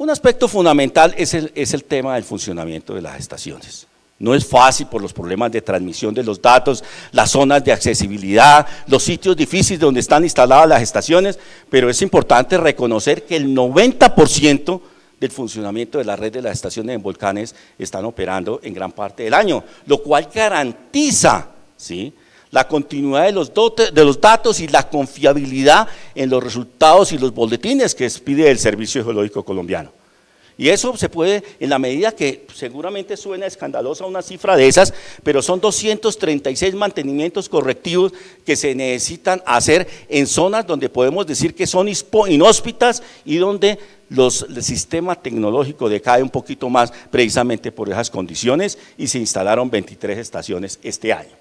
Un aspecto fundamental es el, tema del funcionamiento de las estaciones. No es fácil por los problemas de transmisión de los datos, las zonas de accesibilidad, los sitios difíciles donde están instaladas las estaciones, pero es importante reconocer que el 90% del funcionamiento de la red de las estaciones en volcanes están operando en gran parte del año, lo cual garantiza ¿sí? la continuidad de los, de los datos y la confiabilidad en los resultados y los boletines que pide el Servicio Geológico Colombiano. Y eso se puede, en la medida que seguramente suena escandalosa una cifra de esas, pero son 236 mantenimientos correctivos que se necesitan hacer en zonas donde podemos decir que son inhóspitas y donde los, el sistema tecnológico decae un poquito más precisamente por esas condiciones y se instalaron 23 estaciones este año.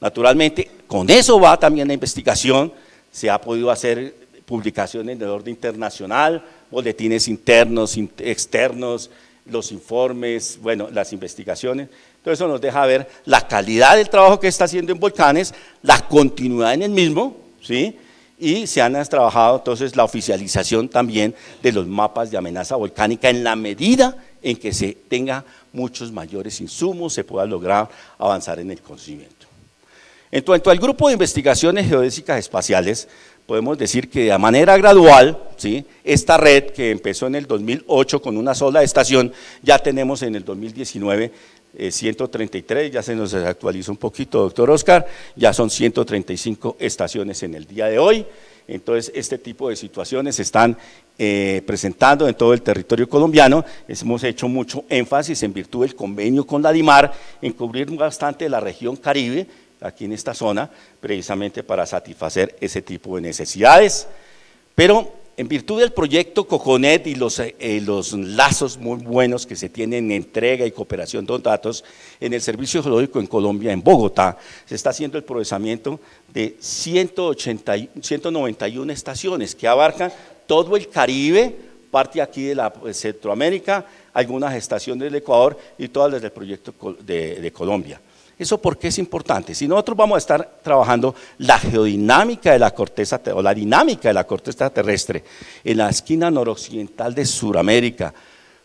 Naturalmente, con eso va también la investigación, se ha podido hacer publicaciones de orden internacional, boletines internos, externos, los informes, bueno, las investigaciones. Todo eso nos deja ver la calidad del trabajo que está haciendo en Volcanes, la continuidad en el mismo, ¿sí? Y se han trabajado entonces la oficialización también de los mapas de amenaza volcánica en la medida en que se tenga muchos mayores insumos, se pueda lograr avanzar en el conocimiento. En cuanto al grupo de investigaciones geodésicas espaciales, podemos decir que de manera gradual, ¿sí? esta red que empezó en el 2008 con una sola estación, ya tenemos en el 2019 133, eh, ya se nos actualiza un poquito, doctor Oscar, ya son 135 estaciones en el día de hoy. Entonces, este tipo de situaciones se están eh, presentando en todo el territorio colombiano. Hemos hecho mucho énfasis en virtud del convenio con la DIMAR en cubrir bastante la región Caribe, aquí en esta zona, precisamente para satisfacer ese tipo de necesidades. Pero en virtud del proyecto Coconet y eh, eh, los, lazos muy buenos que se tienen en entrega y cooperación de datos en el Servicio Geológico en Colombia, en Bogotá, se está haciendo el procesamiento de 191 estaciones que abarcan todo el Caribe, parte aquí de la eh, Centroamérica, algunas estaciones del Ecuador y todas las del proyecto de Colombia. ¿Eso por qué es importante? Si nosotros vamos a estar trabajando la geodinámica de la corteza o la dinámica de la corteza terrestre en la esquina noroccidental de Sudamérica,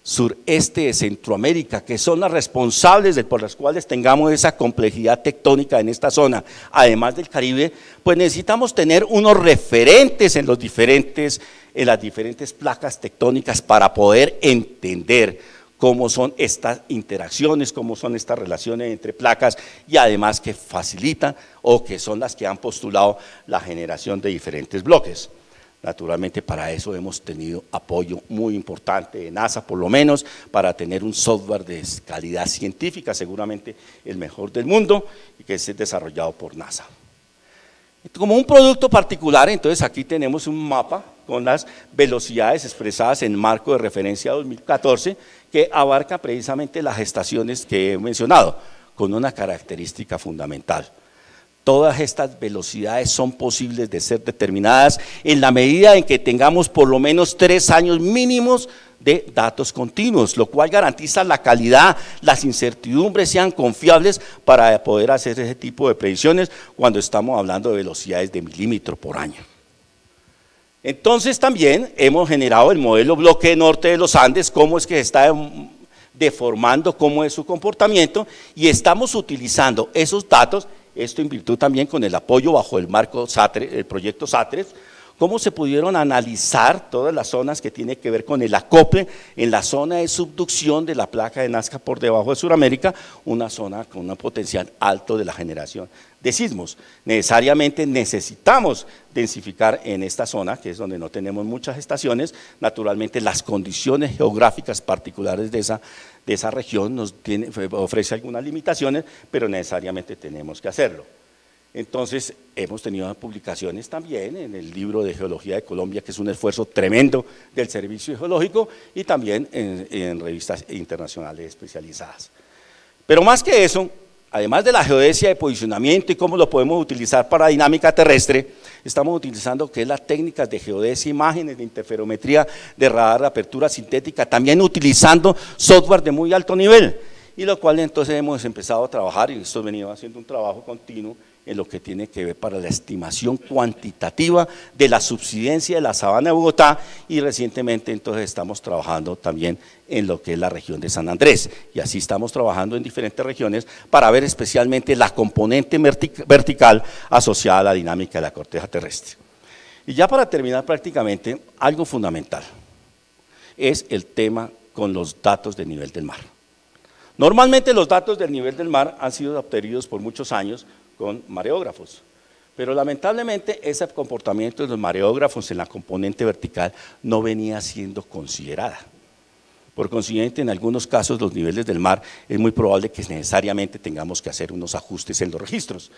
sureste de Centroamérica, que son las responsables por las cuales tengamos esa complejidad tectónica en esta zona, además del Caribe, pues necesitamos tener unos referentes en, los diferentes, en las diferentes placas tectónicas para poder entender cómo son estas interacciones, cómo son estas relaciones entre placas y además que facilitan o que son las que han postulado la generación de diferentes bloques. Naturalmente para eso hemos tenido apoyo muy importante de NASA, por lo menos para tener un software de calidad científica, seguramente el mejor del mundo, y que es desarrollado por NASA. Como un producto particular, entonces aquí tenemos un mapa con las velocidades expresadas en marco de referencia 2014, que abarca precisamente las estaciones que he mencionado, con una característica fundamental. Todas estas velocidades son posibles de ser determinadas en la medida en que tengamos por lo menos tres años mínimos de datos continuos, lo cual garantiza la calidad, las incertidumbres sean confiables para poder hacer ese tipo de predicciones cuando estamos hablando de velocidades de milímetro por año. Entonces también hemos generado el modelo bloque norte de los Andes, cómo es que se está em, deformando, cómo es su comportamiento, y estamos utilizando esos datos, esto en virtud también con el apoyo bajo el marco SATRE, el proyecto SATRES, cómo se pudieron analizar todas las zonas que tienen que ver con el acople en la zona de subducción de la placa de Nazca por debajo de Sudamérica, una zona con un potencial alto de la generación de sismos. Necesariamente necesitamos densificar en esta zona, que es donde no tenemos muchas estaciones. Naturalmente las condiciones geográficas particulares de esa, región nos ofrece algunas limitaciones, pero necesariamente tenemos que hacerlo. Entonces, hemos tenido publicaciones también en el libro de Geología de Colombia, que es un esfuerzo tremendo del Servicio Geológico, y también en revistas internacionales especializadas. Pero más que eso, además de la geodesia de posicionamiento y cómo lo podemos utilizar para dinámica terrestre, estamos utilizando que es las técnicas de geodesia, imágenes de interferometría, de radar, de apertura sintética, también utilizando software de muy alto nivel, y lo cual entonces hemos empezado a trabajar, y esto ha venido haciendo un trabajo continuo en lo que tiene que ver para la estimación cuantitativa de la subsidencia de la sabana de Bogotá y recientemente entonces estamos trabajando también en lo que es la región de San Andrés y así estamos trabajando en diferentes regiones para ver especialmente la componente vertical asociada a la dinámica de la corteza terrestre. Y ya para terminar prácticamente, algo fundamental es el tema con los datos del nivel del mar. Normalmente los datos del nivel del mar han sido obtenidos por muchos años con mareógrafos. Pero lamentablemente ese comportamiento de los mareógrafos en la componente vertical no venía siendo considerada. Por consiguiente, en algunos casos los niveles del mar es muy probable que necesariamente tengamos que hacer unos ajustes en los registros.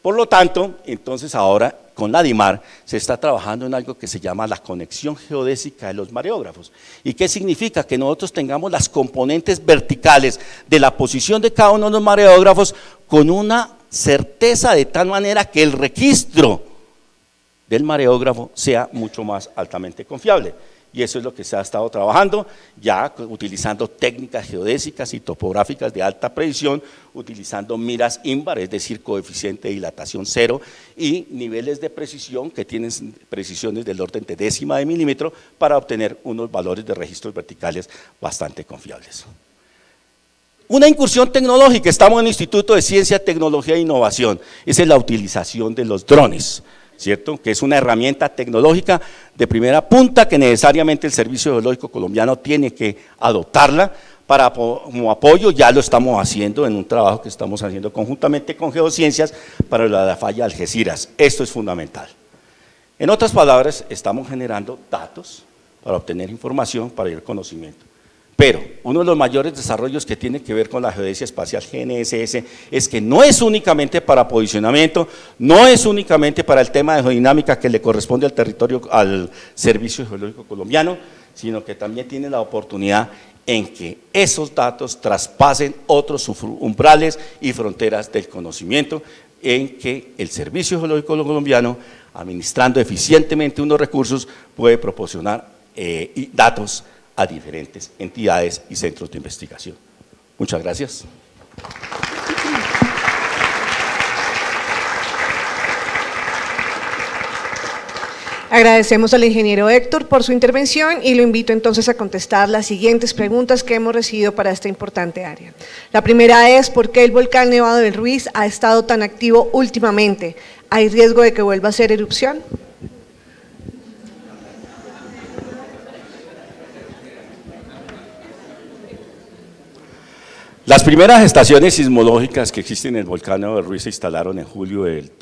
Por lo tanto, entonces ahora con la DIMAR se está trabajando en algo que se llama la conexión geodésica de los mareógrafos. ¿Y qué significa? Que nosotros tengamos las componentes verticales de la posición de cada uno de los mareógrafos con una certeza de tal manera que el registro del mareógrafo sea mucho más altamente confiable. Y eso es lo que se ha estado trabajando, ya utilizando técnicas geodésicas y topográficas de alta precisión, utilizando miras ímbar, es decir, coeficiente de dilatación cero, y niveles de precisión que tienen precisiones del orden de décima de milímetro para obtener unos valores de registros verticales bastante confiables una incursión tecnológica, estamos en el Instituto de Ciencia, Tecnología e Innovación, esa es la utilización de los drones, ¿cierto? Que es una herramienta tecnológica de primera punta que necesariamente el Servicio Geológico Colombiano tiene que adoptarla para como apoyo, ya lo estamos haciendo en un trabajo que estamos haciendo conjuntamente con Geociencias para la falla Algeciras. Esto es fundamental. En otras palabras, estamos generando datos para obtener información, para el conocimiento. Pero uno de los mayores desarrollos que tiene que ver con la geodesia espacial GNSS es que no es únicamente para posicionamiento, no es únicamente para el tema de geodinámica que le corresponde al territorio, al Servicio Geológico Colombiano, sino que también tiene la oportunidad en que esos datos traspasen otros umbrales y fronteras del conocimiento, en que el Servicio Geológico Colombiano, administrando eficientemente unos recursos, puede proporcionar eh, datos a diferentes entidades y centros de investigación. Muchas gracias. Agradecemos al ingeniero Héctor por su intervención y lo invito entonces a contestar las siguientes preguntas que hemos recibido para esta importante área. La primera es, ¿por qué el volcán Nevado del Ruiz ha estado tan activo últimamente? ¿Hay riesgo de que vuelva a ser erupción? Las primeras estaciones sismológicas que existen en el volcán de Ruiz se instalaron en julio del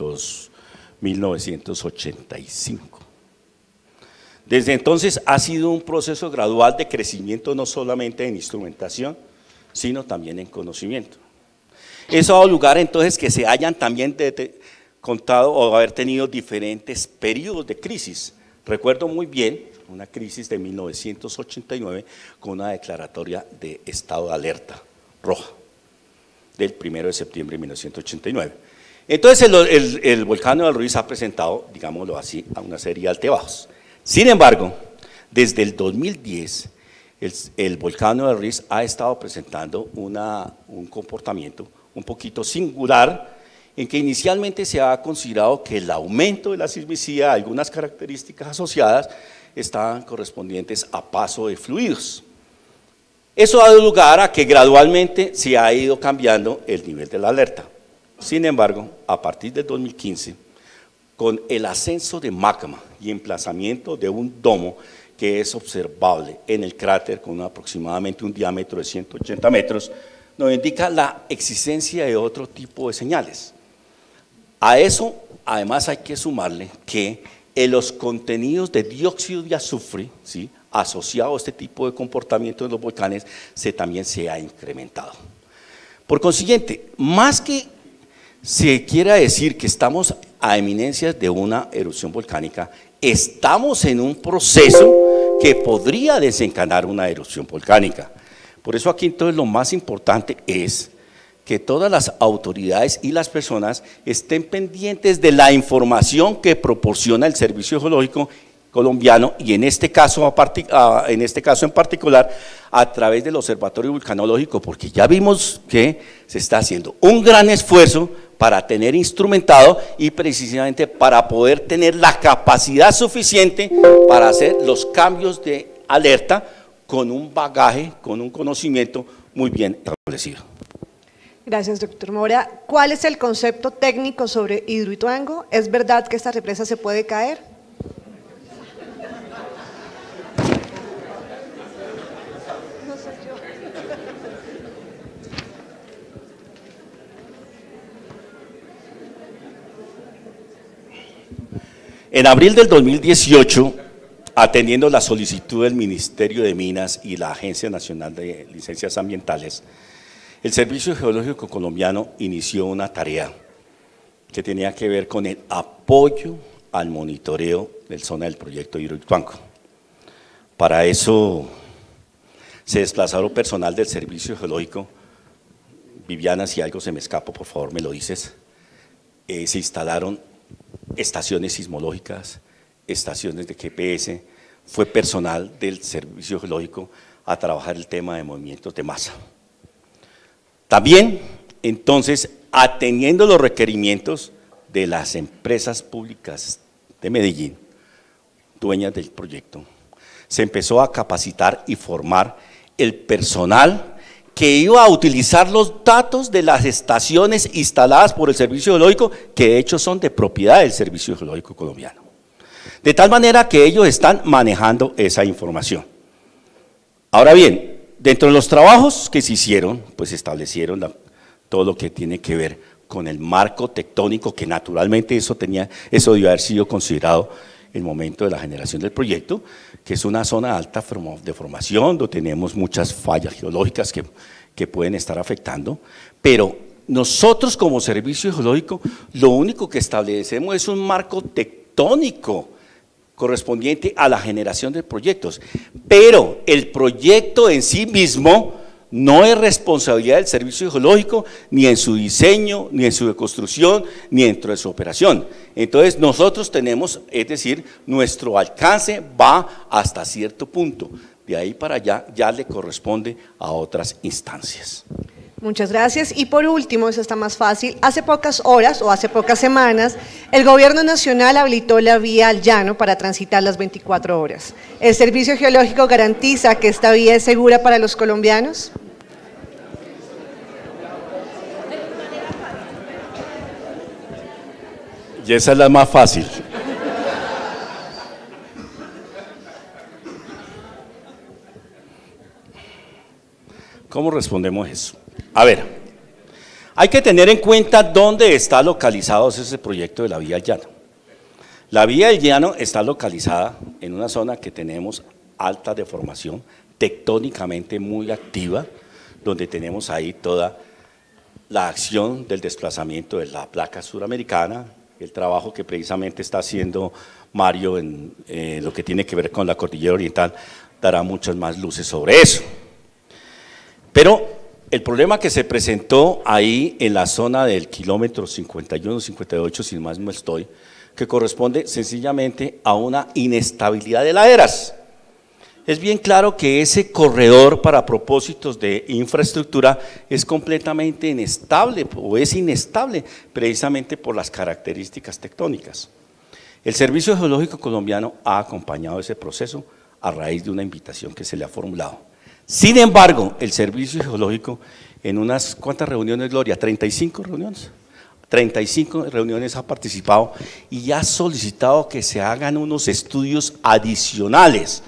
1985. Desde entonces ha sido un proceso gradual de crecimiento no solamente en instrumentación, sino también en conocimiento. Eso ha dado lugar entonces que se hayan también contado o haber tenido diferentes periodos de crisis. Recuerdo muy bien una crisis de 1989 con una declaratoria de estado de alerta roja del 1 de septiembre de 1989. Entonces el, el, el volcán de Ruiz ha presentado, digámoslo así, a una serie de altibajos. Sin embargo, desde el 2010, el, el volcán de Ruiz ha estado presentando un comportamiento un poquito singular, en que inicialmente se ha considerado que el aumento de la sismicidad, algunas características asociadas, estaban correspondientes a paso de fluidos. Eso ha dado lugar a que gradualmente se ha ido cambiando el nivel de la alerta. Sin embargo, a partir de 2015, con el ascenso de magma y emplazamiento de un domo que es observable en el cráter con aproximadamente un diámetro de 180 metros, nos indica la existencia de otro tipo de señales. A eso, además, hay que sumarle que en los contenidos de dióxido de azufre, ¿sí? asociado a este tipo de comportamiento de los volcanes se, también se ha incrementado. Por consiguiente, más que se quiera decir que estamos a eminencias de una erupción volcánica, estamos en un proceso que podría desencadenar una erupción volcánica. Por eso aquí entonces lo más importante es que todas las autoridades y las personas estén pendientes de la información que proporciona el Servicio Geológico colombiano y en este caso, en este caso en particular a través del Observatorio Vulcanológico, porque ya vimos que se está haciendo un gran esfuerzo para tener instrumentado y precisamente para poder tener la capacidad suficiente para hacer los cambios de alerta con un bagaje, con un conocimiento muy bien establecido. Gracias, doctor Mora. ¿Cuál es el concepto técnico sobre Hidroituango? ¿Es verdad que esta represa se puede caer? En abril del 2018, atendiendo la solicitud del Ministerio de Minas y la Agencia Nacional de Licencias Ambientales, el Servicio Geológico Colombiano inició una tarea que tenía que ver con el apoyo al monitoreo del zona del proyecto Hidroituanco. Para eso se desplazaron personal del Servicio Geológico. Viviana, si algo se me escapa, por favor me lo dices. Eh, se instalaron estaciones sismológicas, estaciones de GPS, fue personal del Servicio Geológico a trabajar el tema de movimientos de masa. También, entonces, atendiendo los requerimientos de las empresas públicas de Medellín, dueñas del proyecto, se empezó a capacitar y formar el personal que iba a utilizar los datos de las estaciones instaladas por el Servicio Geológico, que de hecho son de propiedad del Servicio Geológico Colombiano. De tal manera que ellos están manejando esa información. Ahora bien, dentro de los trabajos que se hicieron, pues establecieron todo lo que tiene que ver con el marco tectónico, que naturalmente eso, tenía, eso debió haber sido considerado el momento de la generación del proyecto, que es una zona alta de formación, donde tenemos muchas fallas geológicas que, que pueden estar afectando, pero nosotros como servicio geológico lo único que establecemos es un marco tectónico correspondiente a la generación de proyectos, pero el proyecto en sí mismo no es responsabilidad del Servicio Geológico ni en su diseño, ni en su construcción ni dentro de su operación. Entonces nosotros tenemos, es decir, nuestro alcance va hasta cierto punto. De ahí para allá ya le corresponde a otras instancias. Muchas gracias. Y por último, eso está más fácil, hace pocas horas o hace pocas semanas, el Gobierno Nacional habilitó la vía al llano para transitar las 24 horas. ¿El Servicio Geológico garantiza que esta vía es segura para los colombianos? Y esa es la más fácil. ¿Cómo respondemos eso? A ver, hay que tener en cuenta dónde está localizado ese proyecto de la vía llano. La vía del llano está localizada en una zona que tenemos alta deformación, tectónicamente muy activa, donde tenemos ahí toda la acción del desplazamiento de la placa suramericana, el trabajo que precisamente está haciendo Mario en lo que tiene que ver con la cordillera oriental dará muchas más luces sobre eso. Pero el problema que se presentó ahí en la zona del kilómetro 51-58, sin más no estoy, que corresponde sencillamente a una inestabilidad de laderas es bien claro que ese corredor para propósitos de infraestructura es completamente inestable o es inestable precisamente por las características tectónicas. El Servicio Geológico Colombiano ha acompañado ese proceso a raíz de una invitación que se le ha formulado. Sin embargo, el Servicio Geológico en unas cuantas reuniones, Gloria, 35 reuniones, 35 reuniones ha participado y ha solicitado que se hagan unos estudios adicionales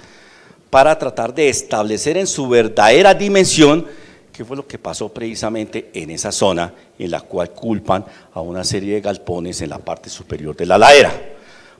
para tratar de establecer en su verdadera dimensión qué fue lo que pasó precisamente en esa zona en la cual culpan a una serie de galpones en la parte superior de la ladera.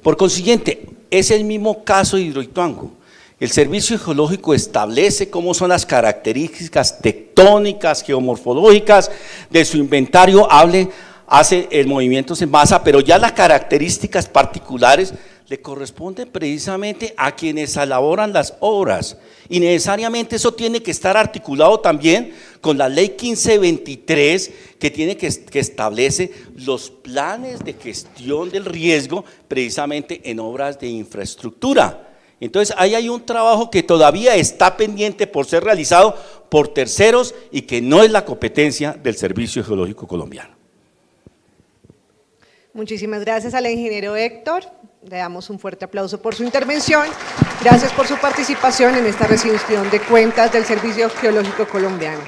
Por consiguiente, es el mismo caso de Hidroituango. El Servicio Geológico establece cómo son las características tectónicas, geomorfológicas de su inventario, hable, hace el movimiento en masa, pero ya las características particulares le corresponde precisamente a quienes elaboran las obras. Y necesariamente eso tiene que estar articulado también con la ley 1523 que, tiene que, que establece los planes de gestión del riesgo precisamente en obras de infraestructura. Entonces ahí hay un trabajo que todavía está pendiente por ser realizado por terceros y que no es la competencia del Servicio Geológico Colombiano. Muchísimas gracias al ingeniero Héctor. Le damos un fuerte aplauso por su intervención. Gracias por su participación en esta resolución de cuentas del Servicio Geológico Colombiano.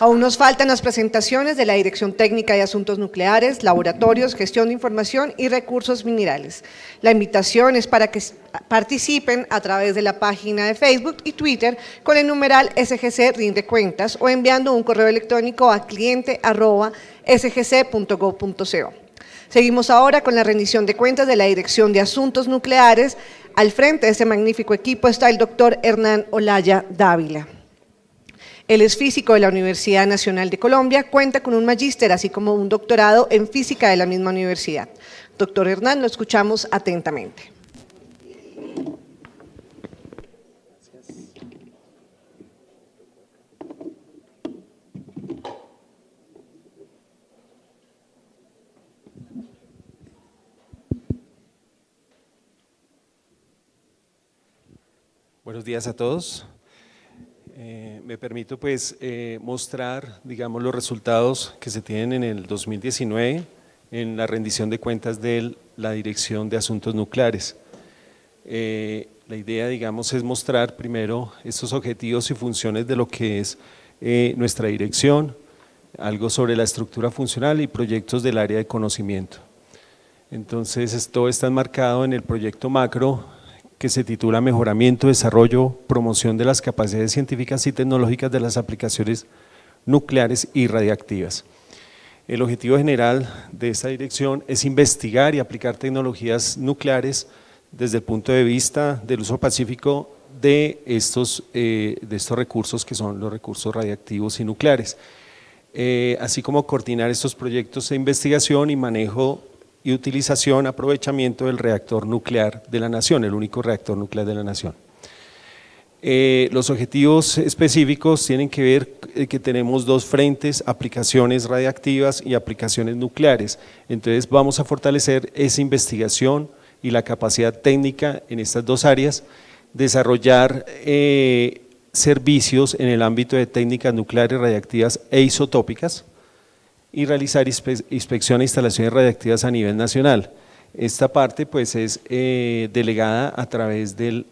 Aún nos faltan las presentaciones de la Dirección Técnica de Asuntos Nucleares, Laboratorios, Gestión de Información y Recursos Minerales. La invitación es para que participen a través de la página de Facebook y Twitter con el numeral SGC Rinde Cuentas o enviando un correo electrónico a cliente.sgc.gov.co. Seguimos ahora con la rendición de cuentas de la Dirección de Asuntos Nucleares. Al frente de este magnífico equipo está el doctor Hernán Olaya Dávila. Él es físico de la Universidad Nacional de Colombia, cuenta con un magíster, así como un doctorado en física de la misma universidad. Doctor Hernán, lo escuchamos atentamente. Buenos días a todos. Eh, me permito pues eh, mostrar, digamos, los resultados que se tienen en el 2019 en la rendición de cuentas de la Dirección de Asuntos Nucleares. Eh, la idea, digamos, es mostrar primero estos objetivos y funciones de lo que es nuestra dirección, algo sobre la estructura funcional y proyectos del área de conocimiento. Entonces, esto está enmarcado en el proyecto macro que se titula Mejoramiento, Desarrollo, Promoción de las Capacidades Científicas y Tecnológicas de las Aplicaciones Nucleares y Radiactivas. El objetivo general de esta dirección es investigar y aplicar tecnologías nucleares desde el punto de vista del uso pacífico de estos, eh, de estos recursos que son los recursos radiactivos y nucleares, eh, así como coordinar estos proyectos de investigación y manejo y utilización, aprovechamiento del reactor nuclear de la nación, el único reactor nuclear de la nación. Eh, los objetivos específicos tienen que ver eh, que tenemos dos frentes, aplicaciones radiactivas y aplicaciones nucleares. Entonces vamos a fortalecer esa investigación y la capacidad técnica en estas dos áreas, desarrollar eh, servicios en el ámbito de técnicas nucleares radiactivas e isotópicas, y realizar inspección a e instalaciones radiactivas a nivel nacional. Esta parte pues es eh, delegada a través del,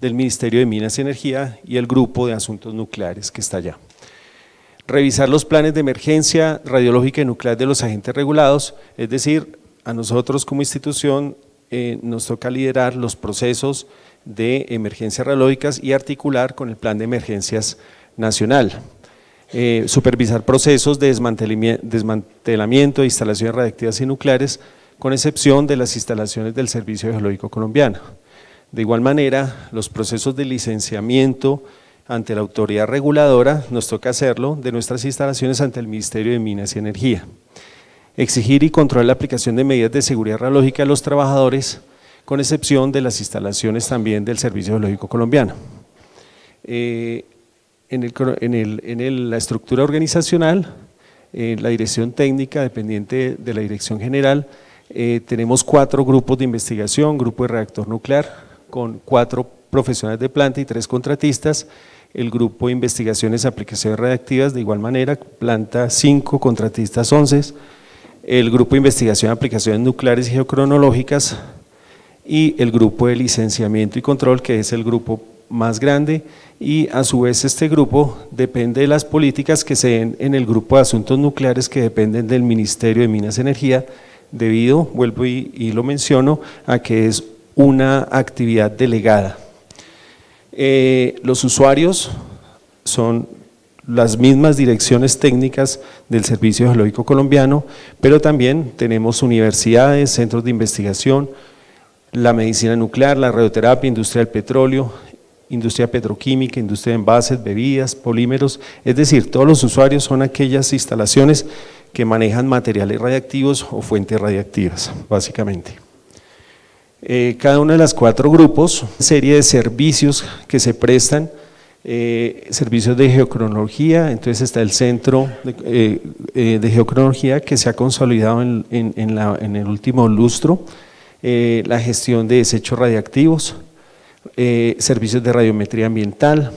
Ministerio de Minas y Energía y el Grupo de Asuntos Nucleares que está allá. Revisar los planes de emergencia radiológica y nuclear de los agentes regulados, es decir, a nosotros como institución eh, nos toca liderar los procesos de emergencias radiológicas y articular con el plan de emergencias nacional. Eh, supervisar procesos de desmantelamiento de instalaciones radiactivas y nucleares, con excepción de las instalaciones del Servicio Geológico Colombiano. De igual manera, los procesos de licenciamiento ante la autoridad reguladora nos toca hacerlo de nuestras instalaciones ante el Ministerio de Minas y Energía. Exigir y controlar la aplicación de medidas de seguridad radiológica a los trabajadores, con excepción de las instalaciones también del Servicio Geológico Colombiano. Eh, en, el, en, la estructura organizacional, en eh, la dirección técnica dependiente de la dirección general, eh, tenemos cuatro grupos de investigación, grupo de reactor nuclear con cuatro profesionales de planta y tres contratistas, el grupo de investigaciones aplicaciones radiactivas de igual manera, planta cinco, contratistas 11, el grupo de investigación aplicaciones nucleares y geocronológicas y el grupo de licenciamiento y control que es el grupo más grande y a su vez este grupo depende de las políticas que se den en el grupo de asuntos nucleares que dependen del Ministerio de Minas y Energía, debido, vuelvo y, lo menciono, a que es una actividad delegada. Eh, los usuarios son las mismas direcciones técnicas del Servicio Geológico Colombiano, pero también tenemos universidades, centros de investigación, la medicina nuclear, la radioterapia, industria del petróleo, industria petroquímica, industria de envases, bebidas, polímeros, es decir, todos los usuarios son aquellas instalaciones que manejan materiales radiactivos o fuentes radiactivas, básicamente. Eh, cada uno de los cuatro grupos, serie de servicios que se prestan, eh, servicios de geocronología, entonces está el centro de, eh, geocronología que se ha consolidado en, en el último lustro, la gestión de desechos radiactivos, eh, servicios de radiometría ambiental,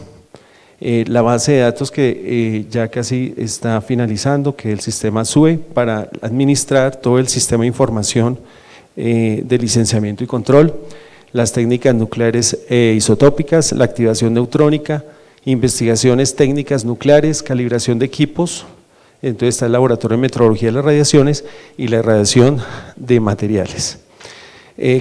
eh, la base de datos que eh, ya casi está finalizando, que el sistema SUE, para administrar todo el sistema de información de licenciamiento y control, las técnicas nucleares isotópicas, la activación neutrónica, investigaciones técnicas nucleares, calibración de equipos, entonces está el laboratorio de metrología de las radiaciones y la radiación de materiales.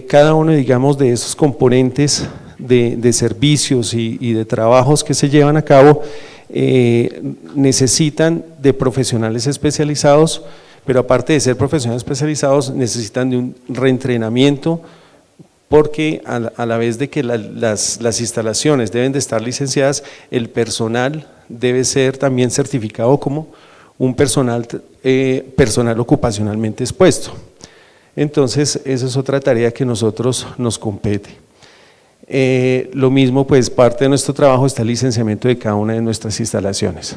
cada uno, digamos, de esos componentes de, servicios y, de trabajos que se llevan a cabo eh, necesitan de profesionales especializados, pero aparte de ser profesionales especializados necesitan de un reentrenamiento porque a, la, vez de que las, instalaciones deben de estar licenciadas, el personal debe ser también certificado como un personal, eh, personal ocupacionalmente expuesto. Entonces, esa es otra tarea que nosotros nos compete. Eh, lo mismo, pues parte de nuestro trabajo está el licenciamiento de cada una de nuestras instalaciones.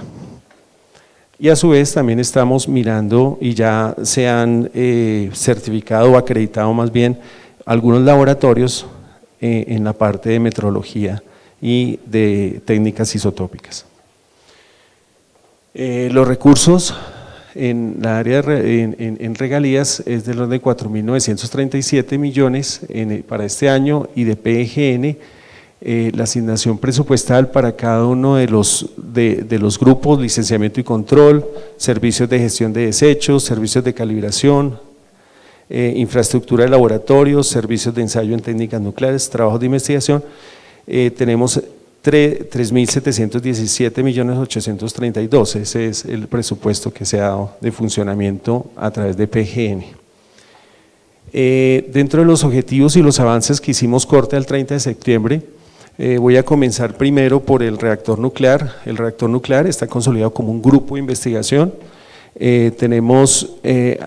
Y a su vez también estamos mirando y ya se han eh, certificado o acreditado más bien algunos laboratorios eh, en la parte de metrología y de técnicas isotópicas. los recursos en la área en, regalías es de los de 4.937 millones eh, para este año y de PGN eh, la asignación presupuestal para cada uno de los, de, los grupos, licenciamiento y control, servicios de gestión de desechos, servicios de calibración, eh, infraestructura de laboratorios, servicios de ensayo en técnicas nucleares, trabajos de investigación, tenemos 3.717.832. Ese es el presupuesto que se ha dado de funcionamiento a través de PGN. Eh, dentro de los objetivos y los avances que hicimos corte al 30 de septiembre, eh, voy a comenzar primero por el reactor nuclear. El reactor nuclear está consolidado como un grupo de investigación. Eh, tenemos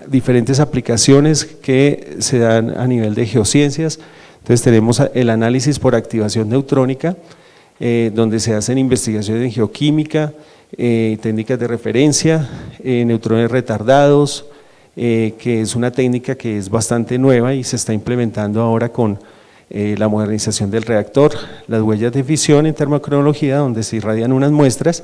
diferentes aplicaciones que se dan a nivel de geociencias. Entonces tenemos el análisis por activación neutrónica, eh, donde se hacen investigaciones en geoquímica, eh, técnicas de referencia, eh, neutrones retardados, que es una técnica que es bastante nueva y se está implementando ahora con la modernización del reactor, las huellas de fisión en termocronología, donde se irradian unas muestras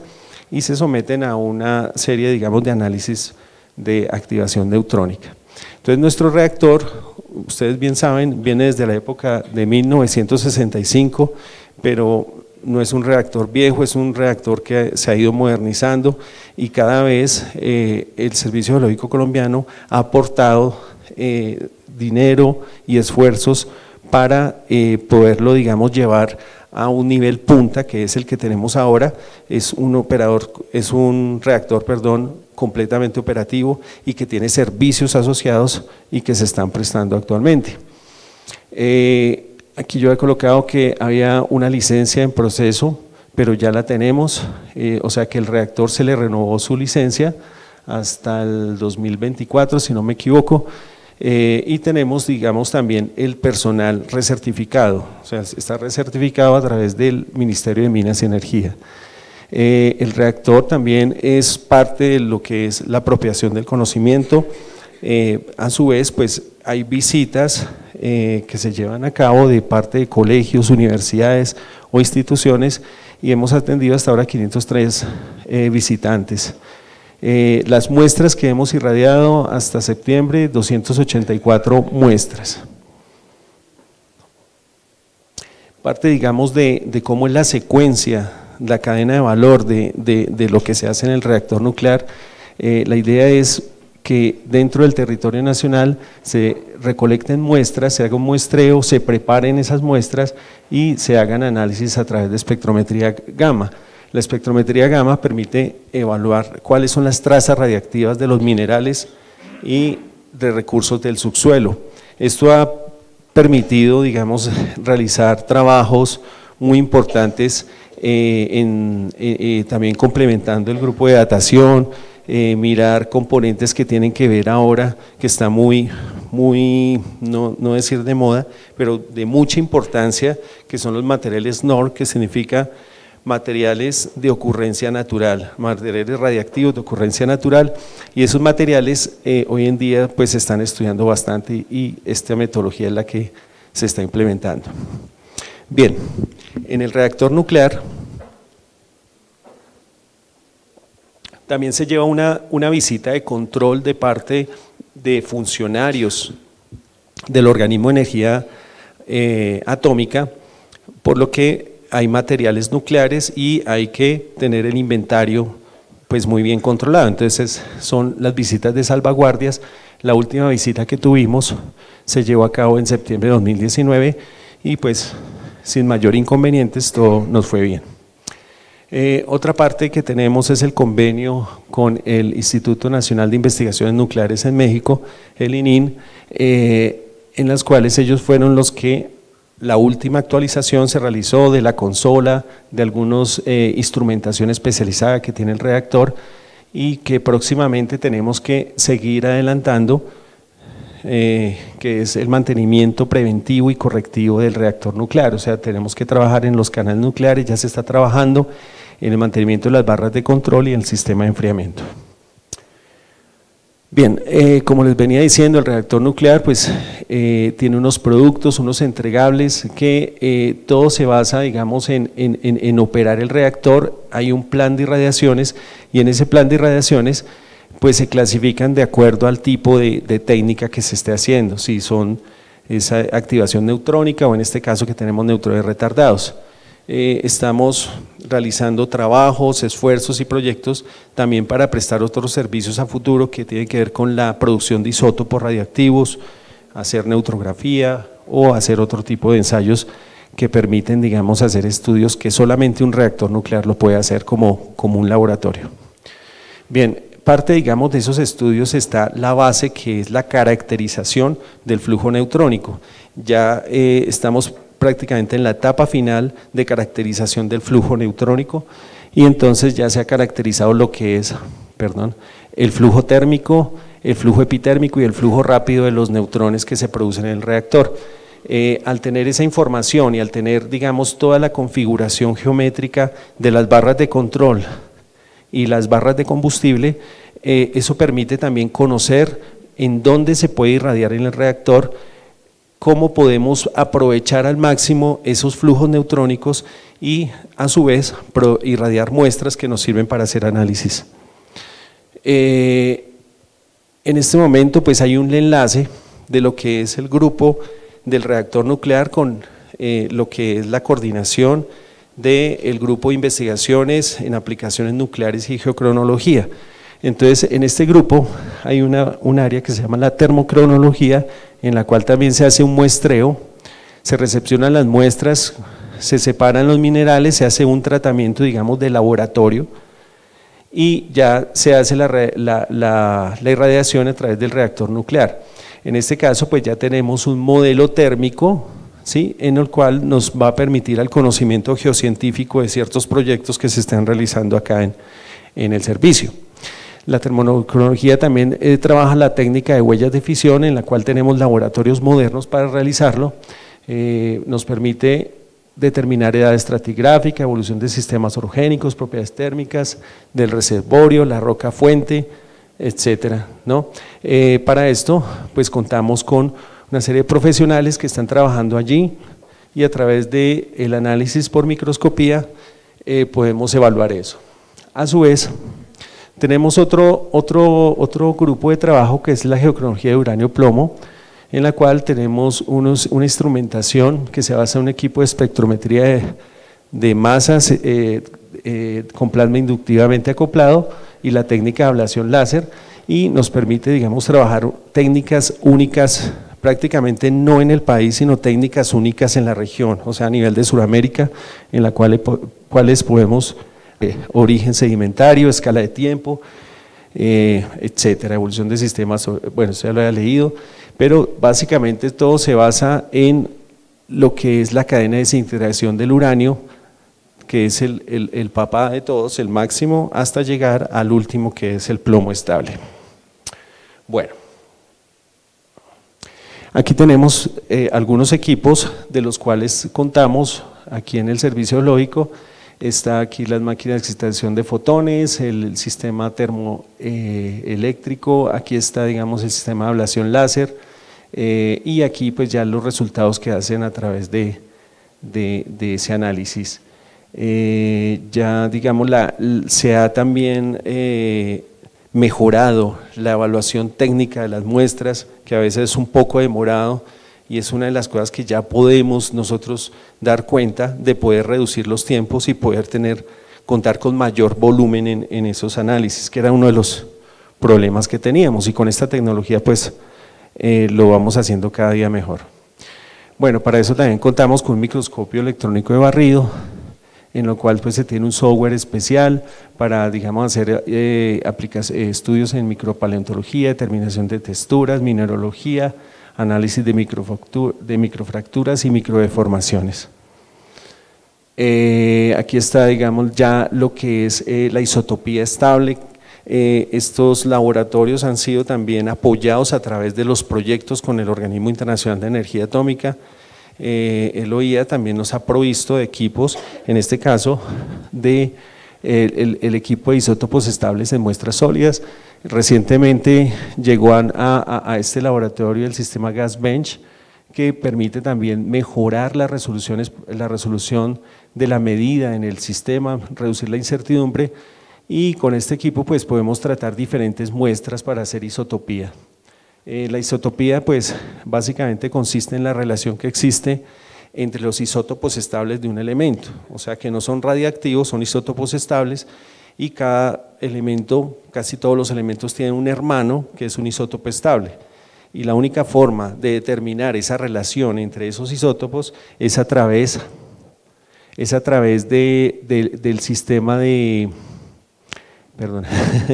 y se someten a una serie, digamos, de análisis de activación neutrónica. Entonces nuestro reactor, ustedes bien saben, viene desde la época de 1965, pero no es un reactor viejo, es un reactor que se ha ido modernizando y cada vez eh, el Servicio Geológico Colombiano ha aportado eh, dinero y esfuerzos para eh, poderlo, digamos, llevar a un nivel punta, que es el que tenemos ahora, es un operador, es un reactor, perdón, completamente operativo y que tiene servicios asociados y que se están prestando actualmente. Aquí yo he colocado que había una licencia en proceso, pero ya la tenemos, eh, o sea que el reactor se le renovó su licencia hasta el 2024, si no me equivoco, eh, y tenemos, digamos, también el personal recertificado, o sea, está recertificado a través del Ministerio de Minas y Energía. Eh, el reactor también es parte de lo que es la apropiación del conocimiento, a su vez, pues hay visitas eh, que se llevan a cabo de parte de colegios, universidades o instituciones y hemos atendido hasta ahora 503 eh, visitantes. Eh, las muestras que hemos irradiado hasta septiembre, 284 muestras. Parte, digamos, de, cómo es la secuencia, la cadena de valor de, lo que se hace en el reactor nuclear. la idea es que dentro del territorio nacional se recolecten muestras, se haga un muestreo, se preparen esas muestras y se hagan análisis a través de espectrometría gamma. La espectrometría gamma permite evaluar cuáles son las trazas radiactivas de los minerales y de recursos del subsuelo. Esto ha permitido, digamos, realizar trabajos muy importantes eh, eh, eh, también complementando el grupo de datación, eh, mirar componentes que tienen que ver ahora, que está muy, muy, no, decir de moda, pero de mucha importancia, que son los materiales NOR, que significa materiales de ocurrencia natural, materiales radiactivos de ocurrencia natural, y esos materiales eh, hoy en día pues se están estudiando bastante y esta metodología es la que se está implementando. Bien, en el reactor nuclear También se lleva una, una visita de control de parte de funcionarios del organismo de energía eh, atómica, por lo que hay materiales nucleares y hay que tener el inventario pues muy bien controlado. Entonces son las visitas de salvaguardias. La última visita que tuvimos se llevó a cabo en septiembre de 2019 y pues sin mayor inconvenientes todo nos fue bien. Eh, otra parte que tenemos es el convenio con el Instituto Nacional de Investigaciones Nucleares en México, el ININ, eh, en las cuales ellos fueron los que la última actualización se realizó de la consola, de algunos eh, instrumentación especializada que tiene el reactor y que próximamente tenemos que seguir adelantando, eh, que es el mantenimiento preventivo y correctivo del reactor nuclear. O sea, tenemos que trabajar en los canales nucleares, ya se está trabajando en el mantenimiento de las barras de control y el sistema de enfriamiento. Bien, eh, como les venía diciendo, el reactor nuclear pues eh, tiene unos productos, unos entregables que eh, todo se basa, digamos, en, operar el reactor. Hay un plan de irradiaciones y en ese plan de irradiaciones pues se clasifican de acuerdo al tipo de, de técnica que se esté haciendo, si son esa activación neutrónica o en este caso que tenemos neutrones retardados. Eh, estamos realizando trabajos, esfuerzos y proyectos también para prestar otros servicios a futuro que tienen que ver con la producción de isótopos radiactivos, hacer neutrografía o hacer otro tipo de ensayos que permiten, digamos, hacer estudios que solamente un reactor nuclear lo puede hacer como, como un laboratorio. Bien, parte, digamos, de esos estudios está la base que es la caracterización del flujo neutrónico. Ya eh, estamos prácticamente en la etapa final de caracterización del flujo neutrónico y entonces ya se ha caracterizado lo que es perdón, el flujo térmico, el flujo epitérmico y el flujo rápido de los neutrones que se producen en el reactor. Eh, al tener esa información y al tener, digamos, toda la configuración geométrica de las barras de control y las barras de combustible, eh, eso permite también conocer en dónde se puede irradiar en el reactor cómo podemos aprovechar al máximo esos flujos neutrónicos y a su vez irradiar muestras que nos sirven para hacer análisis. Eh, en este momento pues hay un enlace de lo que es el grupo del reactor nuclear con eh, lo que es la coordinación del grupo de investigaciones en aplicaciones nucleares y geocronología. Entonces, en este grupo hay un área que se llama la termocronología, en la cual también se hace un muestreo, se recepcionan las muestras, se separan los minerales, se hace un tratamiento, digamos, de laboratorio y ya se hace la, irradiación a través del reactor nuclear. En este caso, pues ya tenemos un modelo térmico ¿Sí? en el cual nos va a permitir el conocimiento geocientífico de ciertos proyectos que se están realizando acá en el servicio. La termonucleología también eh, trabaja la técnica de huellas de fisión, en la cual tenemos laboratorios modernos para realizarlo. Eh, nos permite determinar edad estratigráfica, evolución de sistemas orogénicos, propiedades térmicas, del reservorio, la roca fuente, etcétera. ¿no? Eh, para esto, pues contamos con una serie de profesionales que están trabajando allí y a través del análisis por microscopía podemos evaluar eso. A su vez, tenemos otro, otro, otro grupo de trabajo que es la geocronología de uranio-plomo, en la cual tenemos una instrumentación que se basa en un equipo de espectrometría de, masas eh, eh, con plasma inductivamente acoplado y la técnica de ablación láser y nos permite, digamos, trabajar técnicas únicas prácticamente no en el país, sino técnicas únicas en la región, o sea, a nivel de Sudamérica, en la cual eh, cuales podemos eh, origen sedimentario, escala de tiempo, eh, etcétera, evolución de sistemas, bueno, usted lo había leído, pero básicamente todo se basa en lo que es la cadena de desintegración del uranio, que es el, papá de todos, el máximo, hasta llegar al último, que es el plomo estable. Bueno, aquí tenemos eh, algunos equipos de los cuales contamos aquí en el servicio lógico, Está aquí las máquinas de excitación de fotones, el, sistema termoeléctrico, eh, aquí está, digamos, el sistema de ablación láser eh, y aquí pues ya los resultados que hacen a través de, ese análisis. Eh, ya, digamos, se ha también mejorado la evaluación técnica de las muestras, que a veces es un poco demorado, y es una de las cosas que ya podemos nosotros dar cuenta de poder reducir los tiempos y poder tener, contar con mayor volumen en, esos análisis, que era uno de los problemas que teníamos y con esta tecnología pues eh, lo vamos haciendo cada día mejor. Bueno, para eso también contamos con un microscopio electrónico de barrido, en lo cual pues se tiene un software especial para, digamos, hacer eh, eh, estudios en micropaleontología, determinación de texturas, mineralogía, análisis de, microfracturas y microdeformaciones. Eh, aquí está, digamos, ya lo que es eh, la isotopía estable. Eh, estos laboratorios han sido también apoyados a través de los proyectos con el Organismo Internacional de Energía Atómica. el OIA también nos ha provisto de equipos, en este caso, de el equipo de isótopos estables en muestras sólidas, Recientemente llegó a, este laboratorio el sistema GasBench, que permite también mejorar la resolución de la medida en el sistema, reducir la incertidumbre y con este equipo pues podemos tratar diferentes muestras para hacer isotopía. Eh, la isotopía pues básicamente consiste en la relación que existe entre los isótopos estables de un elemento, o sea que no son radiactivos, son isótopos estables y cada elemento, casi todos los elementos tienen un hermano que es un isótopo estable. Y la única forma de determinar esa relación entre esos isótopos es a través, es a través del sistema de, perdón,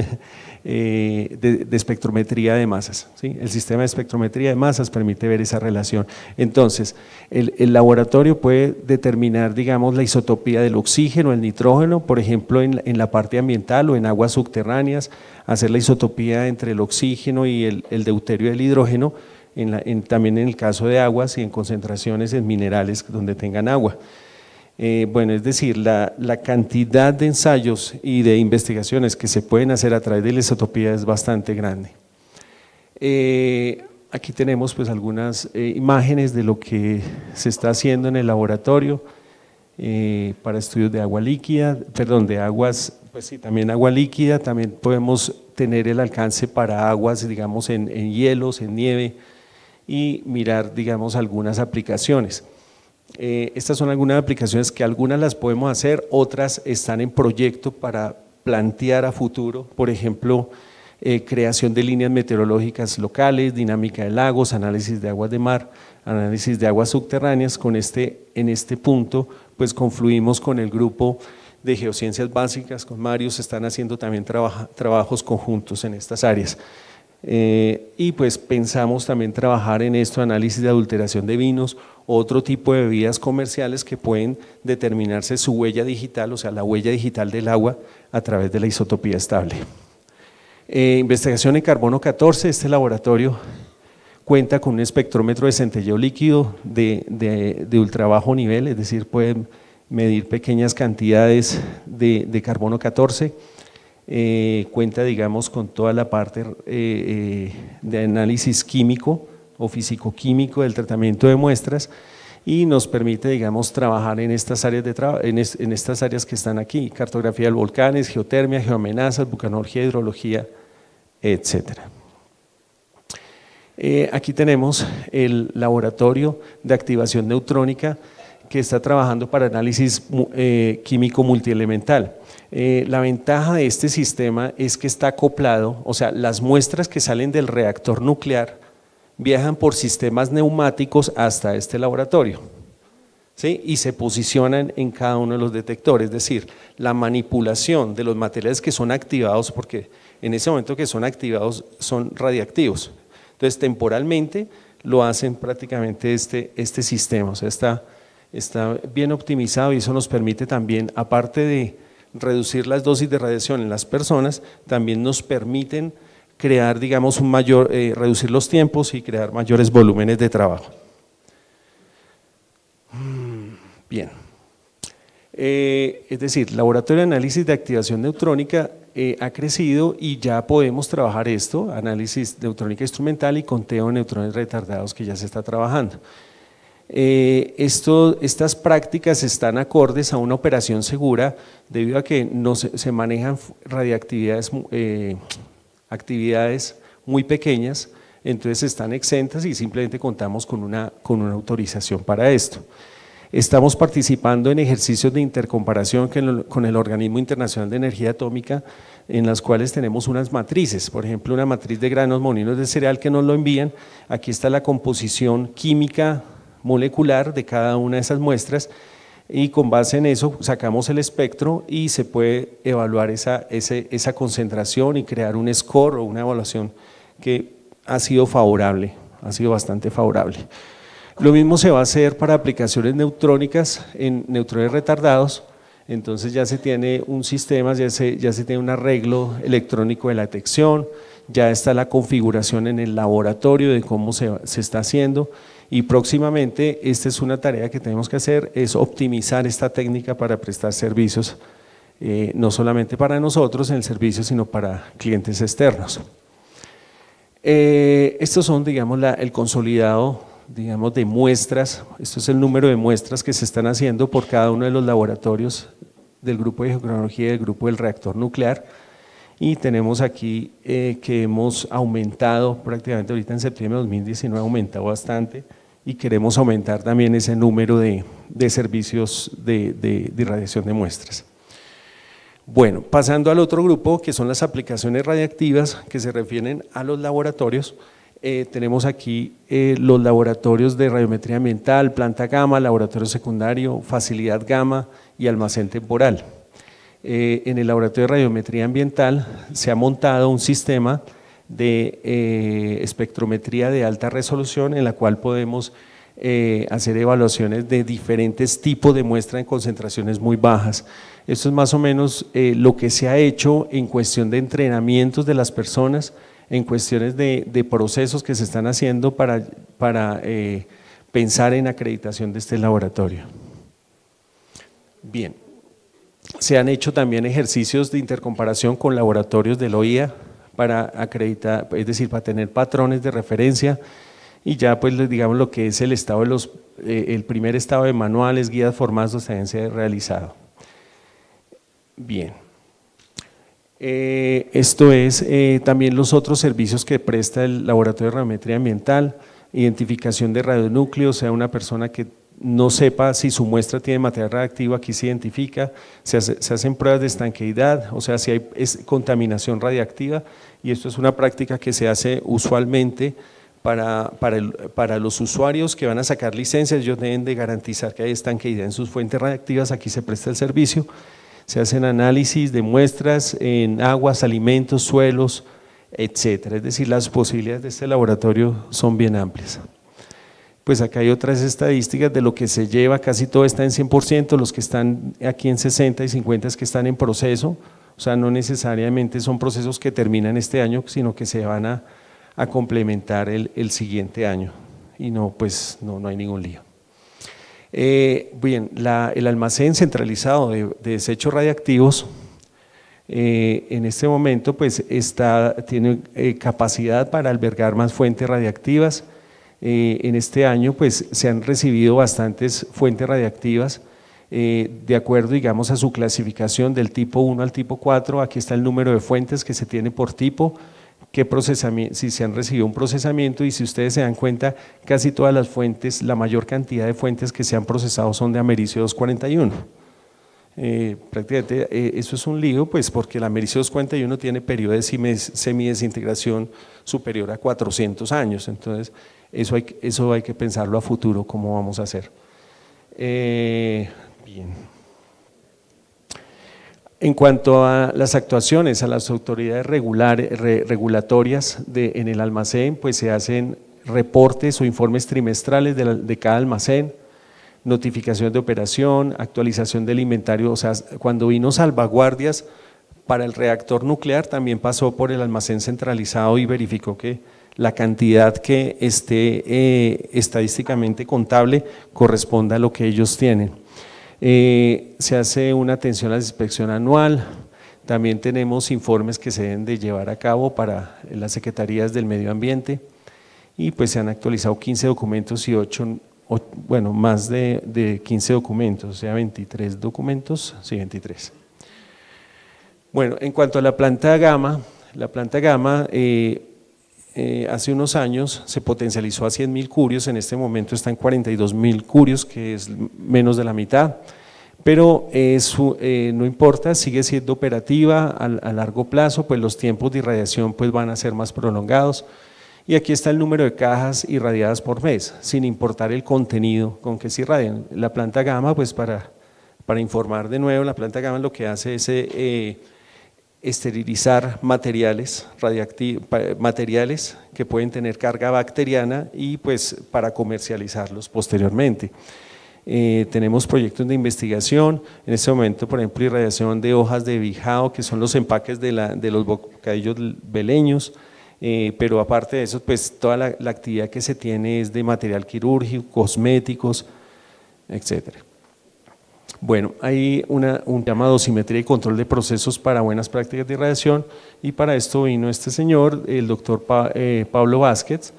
Eh, de, espectrometría de masas. ¿sí? El sistema de espectrometría de masas permite ver esa relación. Entonces, el, laboratorio puede determinar, digamos, la isotopía del oxígeno, el nitrógeno, por ejemplo, en, la parte ambiental o en aguas subterráneas, hacer la isotopía entre el oxígeno y el, deuterio del hidrógeno, también en el caso de aguas y en concentraciones en minerales donde tengan agua. Eh, bueno, es decir, la, cantidad de ensayos y de investigaciones que se pueden hacer a través de la isotopía es bastante grande. Eh, aquí tenemos pues algunas eh, imágenes de lo que se está haciendo en el laboratorio para estudios de agua líquida, perdón, de aguas, pues sí, también agua líquida, también podemos tener el alcance para aguas, digamos, en hielos, en nieve y mirar, digamos, algunas aplicaciones. Eh, estas son algunas aplicaciones que algunas las podemos hacer, otras están en proyecto para plantear a futuro, por ejemplo, eh, creación de líneas meteorológicas locales, dinámica de lagos, análisis de aguas de mar, análisis de aguas subterráneas. Con este, en este punto, pues confluimos con el grupo de geociencias básicas, con Mario, están haciendo también trabajos conjuntos en estas áreas. Eh, y pues pensamos también trabajar en esto, análisis de adulteración de vinos, otro tipo de bebidas comerciales que pueden determinarse su huella digital, o sea, la huella digital del agua a través de la isotopía estable. Eh, investigación en carbono 14, este laboratorio cuenta con un espectrómetro de centelleo líquido de, ultra de ultrabajo nivel, es decir, puede medir pequeñas cantidades de, carbono 14, eh, cuenta digamos con toda la parte eh, de análisis químico, o físico-químico del tratamiento de muestras y nos permite, digamos, trabajar en estas áreas, en, estas áreas que están aquí, cartografía de volcanes, geotermia, geoamenazas, bucanología, hidrología, etcétera. Eh, aquí tenemos el laboratorio de activación neutrónica que está trabajando para análisis eh, químico multielemental. Eh, la ventaja de este sistema es que está acoplado, o sea, las muestras que salen del reactor nuclear viajan por sistemas neumáticos hasta este laboratorio. Y se posicionan en cada uno de los detectores, es decir, la manipulación de los materiales que son activados, porque en ese momento que son activados son radiactivos. Entonces, temporalmente lo hacen prácticamente este, este sistema, o sea, está, está bien optimizado y eso nos permite también, aparte de reducir las dosis de radiación en las personas, también nos permiten crear, digamos, un mayor, eh, reducir los tiempos y crear mayores volúmenes de trabajo. Mm, bien. Eh, es decir, laboratorio de análisis de activación neutrónica eh, ha crecido y ya podemos trabajar esto, análisis neutrónica instrumental y conteo de neutrones retardados que ya se está trabajando. estas prácticas están acordes a una operación segura debido a que no se, manejan radiactividades actividades muy pequeñas, entonces están exentas y simplemente contamos con una, con una autorización para esto. Estamos participando en ejercicios de intercomparación con el Organismo Internacional de Energía Atómica, en las cuales tenemos unas matrices, por ejemplo, una matriz de granos, moninos de cereal que nos lo envían. Aquí está la composición química molecular de cada una de esas muestras y con base en eso sacamos el espectro y se puede evaluar esa, esa concentración y crear un score o una evaluación que ha sido favorable, ha sido bastante favorable. Lo mismo se va a hacer para aplicaciones neutrónicas en neutrones retardados, entonces ya se tiene un sistema, ya se, ya se tiene un arreglo electrónico de la detección, ya está la configuración en el laboratorio de cómo se, se está haciendo y próximamente esta es una tarea que tenemos que hacer, es optimizar esta técnica para prestar servicios, eh, no solamente para nosotros en el servicio, sino para clientes externos. Eh, estos son, digamos, el consolidado, digamos, de muestras, esto es el número de muestras que se están haciendo por cada uno de los laboratorios del grupo de geocronología y del grupo del reactor nuclear, y tenemos aquí eh, que hemos aumentado prácticamente ahorita en septiembre de 2019, aumentado bastante, y queremos aumentar también ese número de, servicios de, de, de irradiación de muestras. Bueno, pasando al otro grupo, que son las aplicaciones radiactivas que se refieren a los laboratorios, eh, tenemos aquí eh, los laboratorios de radiometría ambiental, planta gamma, laboratorio secundario, facilidad gamma y almacén temporal. Eh, en el laboratorio de radiometría ambiental se ha montado un sistema de eh, espectrometría de alta resolución en la cual podemos eh, hacer evaluaciones de diferentes tipos de muestra en concentraciones muy bajas. Esto es más o menos eh, lo que se ha hecho en cuestión de entrenamientos de las personas, en cuestiones de, procesos que se están haciendo para, pensar en acreditación de este laboratorio. Bien, se han hecho también ejercicios de intercomparación con laboratorios del OIA, para acreditar, es decir, para tener patrones de referencia y ya pues digamos lo que es el estado de los, eh, el primer estado de manuales, guías se han realizado. Bien. Eh, esto es eh, también los otros servicios que presta el Laboratorio de Radiometría Ambiental, identificación de radionúcleos, sea, una persona que no sepa si su muestra tiene materia radiactiva, aquí se identifica, se, hacen pruebas de estanqueidad, o sea, si hay contaminación radiactiva, y esto es una práctica que se hace usualmente para, los usuarios que van a sacar licencias, ellos deben de garantizar que hay estanqueidad en sus fuentes radiactivas, aquí se presta el servicio, se hacen análisis de muestras en aguas, alimentos, suelos, etcétera. Es decir, las posibilidades de este laboratorio son bien amplias pues acá hay otras estadísticas de lo que se lleva, casi todo está en 100%, los que están aquí en 60 y 50 es que están en proceso, o sea, no necesariamente son procesos que terminan este año, sino que se van a, complementar el, siguiente año. Y no, pues no, hay ningún lío. Eh, bien, el almacén centralizado de, desechos radiactivos eh, en este momento pues está, tiene eh, capacidad para albergar más fuentes radiactivas, eh, en este año pues, se han recibido bastantes fuentes radiactivas, eh, de acuerdo digamos, a su clasificación del tipo 1 al tipo 4, aquí está el número de fuentes que se tiene por tipo, si se han recibido un procesamiento y si ustedes se dan cuenta, casi todas las fuentes, la mayor cantidad de fuentes que se han procesado son de americio 241. Eh, prácticamente eso es un lío, pues porque el americio 241 tiene periodo de semidesintegración superior a 400 años, entonces eso hay, que pensarlo a futuro, cómo vamos a hacer. Eh, bien. En cuanto a las actuaciones, a las autoridades regulatorias en el almacén, pues se hacen reportes o informes trimestrales de, de, cada almacén, notificación de operación, actualización del inventario. O sea, cuando vino salvaguardias para el reactor nuclear, también pasó por el almacén centralizado y verificó que la cantidad que esté eh, estadísticamente contable corresponda a lo que ellos tienen. Eh, se hace una atención a la inspección anual, también tenemos informes que se deben de llevar a cabo para las secretarías del medio ambiente y pues se han actualizado 15 documentos y 8, bueno, más de, 15 documentos, o sea, 23 documentos, sí, 23. Bueno, en cuanto a la planta gama, la planta gama… Eh, eh, hace unos años se potencializó a 100 mil curios, en este momento están en 42 mil curios, que es menos de la mitad, pero eso eh, eh, no importa, sigue siendo operativa a, largo plazo, pues los tiempos de irradiación pues, van a ser más prolongados. Y aquí está el número de cajas irradiadas por mes, sin importar el contenido con que se irradian. La planta gamma, pues para, para informar de nuevo, la planta gamma lo que hace es esterilizar materiales, materiales que pueden tener carga bacteriana y pues para comercializarlos posteriormente. Eh, tenemos proyectos de investigación, en este momento por ejemplo irradiación de hojas de bijao que son los empaques de, los bocadillos veleños, eh, pero aparte de eso pues toda la, la actividad que se tiene es de material quirúrgico, cosméticos, etcétera. Bueno, hay un llamado simetría y control de procesos para buenas prácticas de irradiación y para esto vino este señor, el doctor eh, Pablo Vázquez,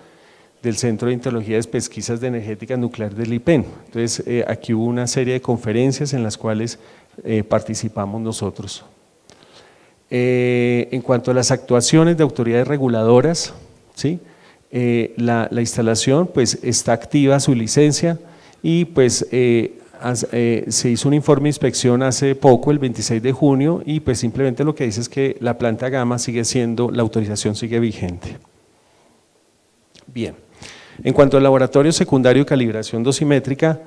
del Centro de Interlogía de Pesquisas de Energética Nuclear del IPEN. Entonces, eh, aquí hubo una serie de conferencias en las cuales eh, participamos nosotros. en cuanto a las actuaciones de autoridades reguladoras, ¿sí? la, instalación pues, está activa su licencia, y pues eh, se hizo un informe de inspección hace poco, el 26 de junio, y pues simplemente lo que dice es que la planta Gama sigue siendo, la autorización sigue vigente. Bien. En cuanto al laboratorio secundario de calibración dosimétrica,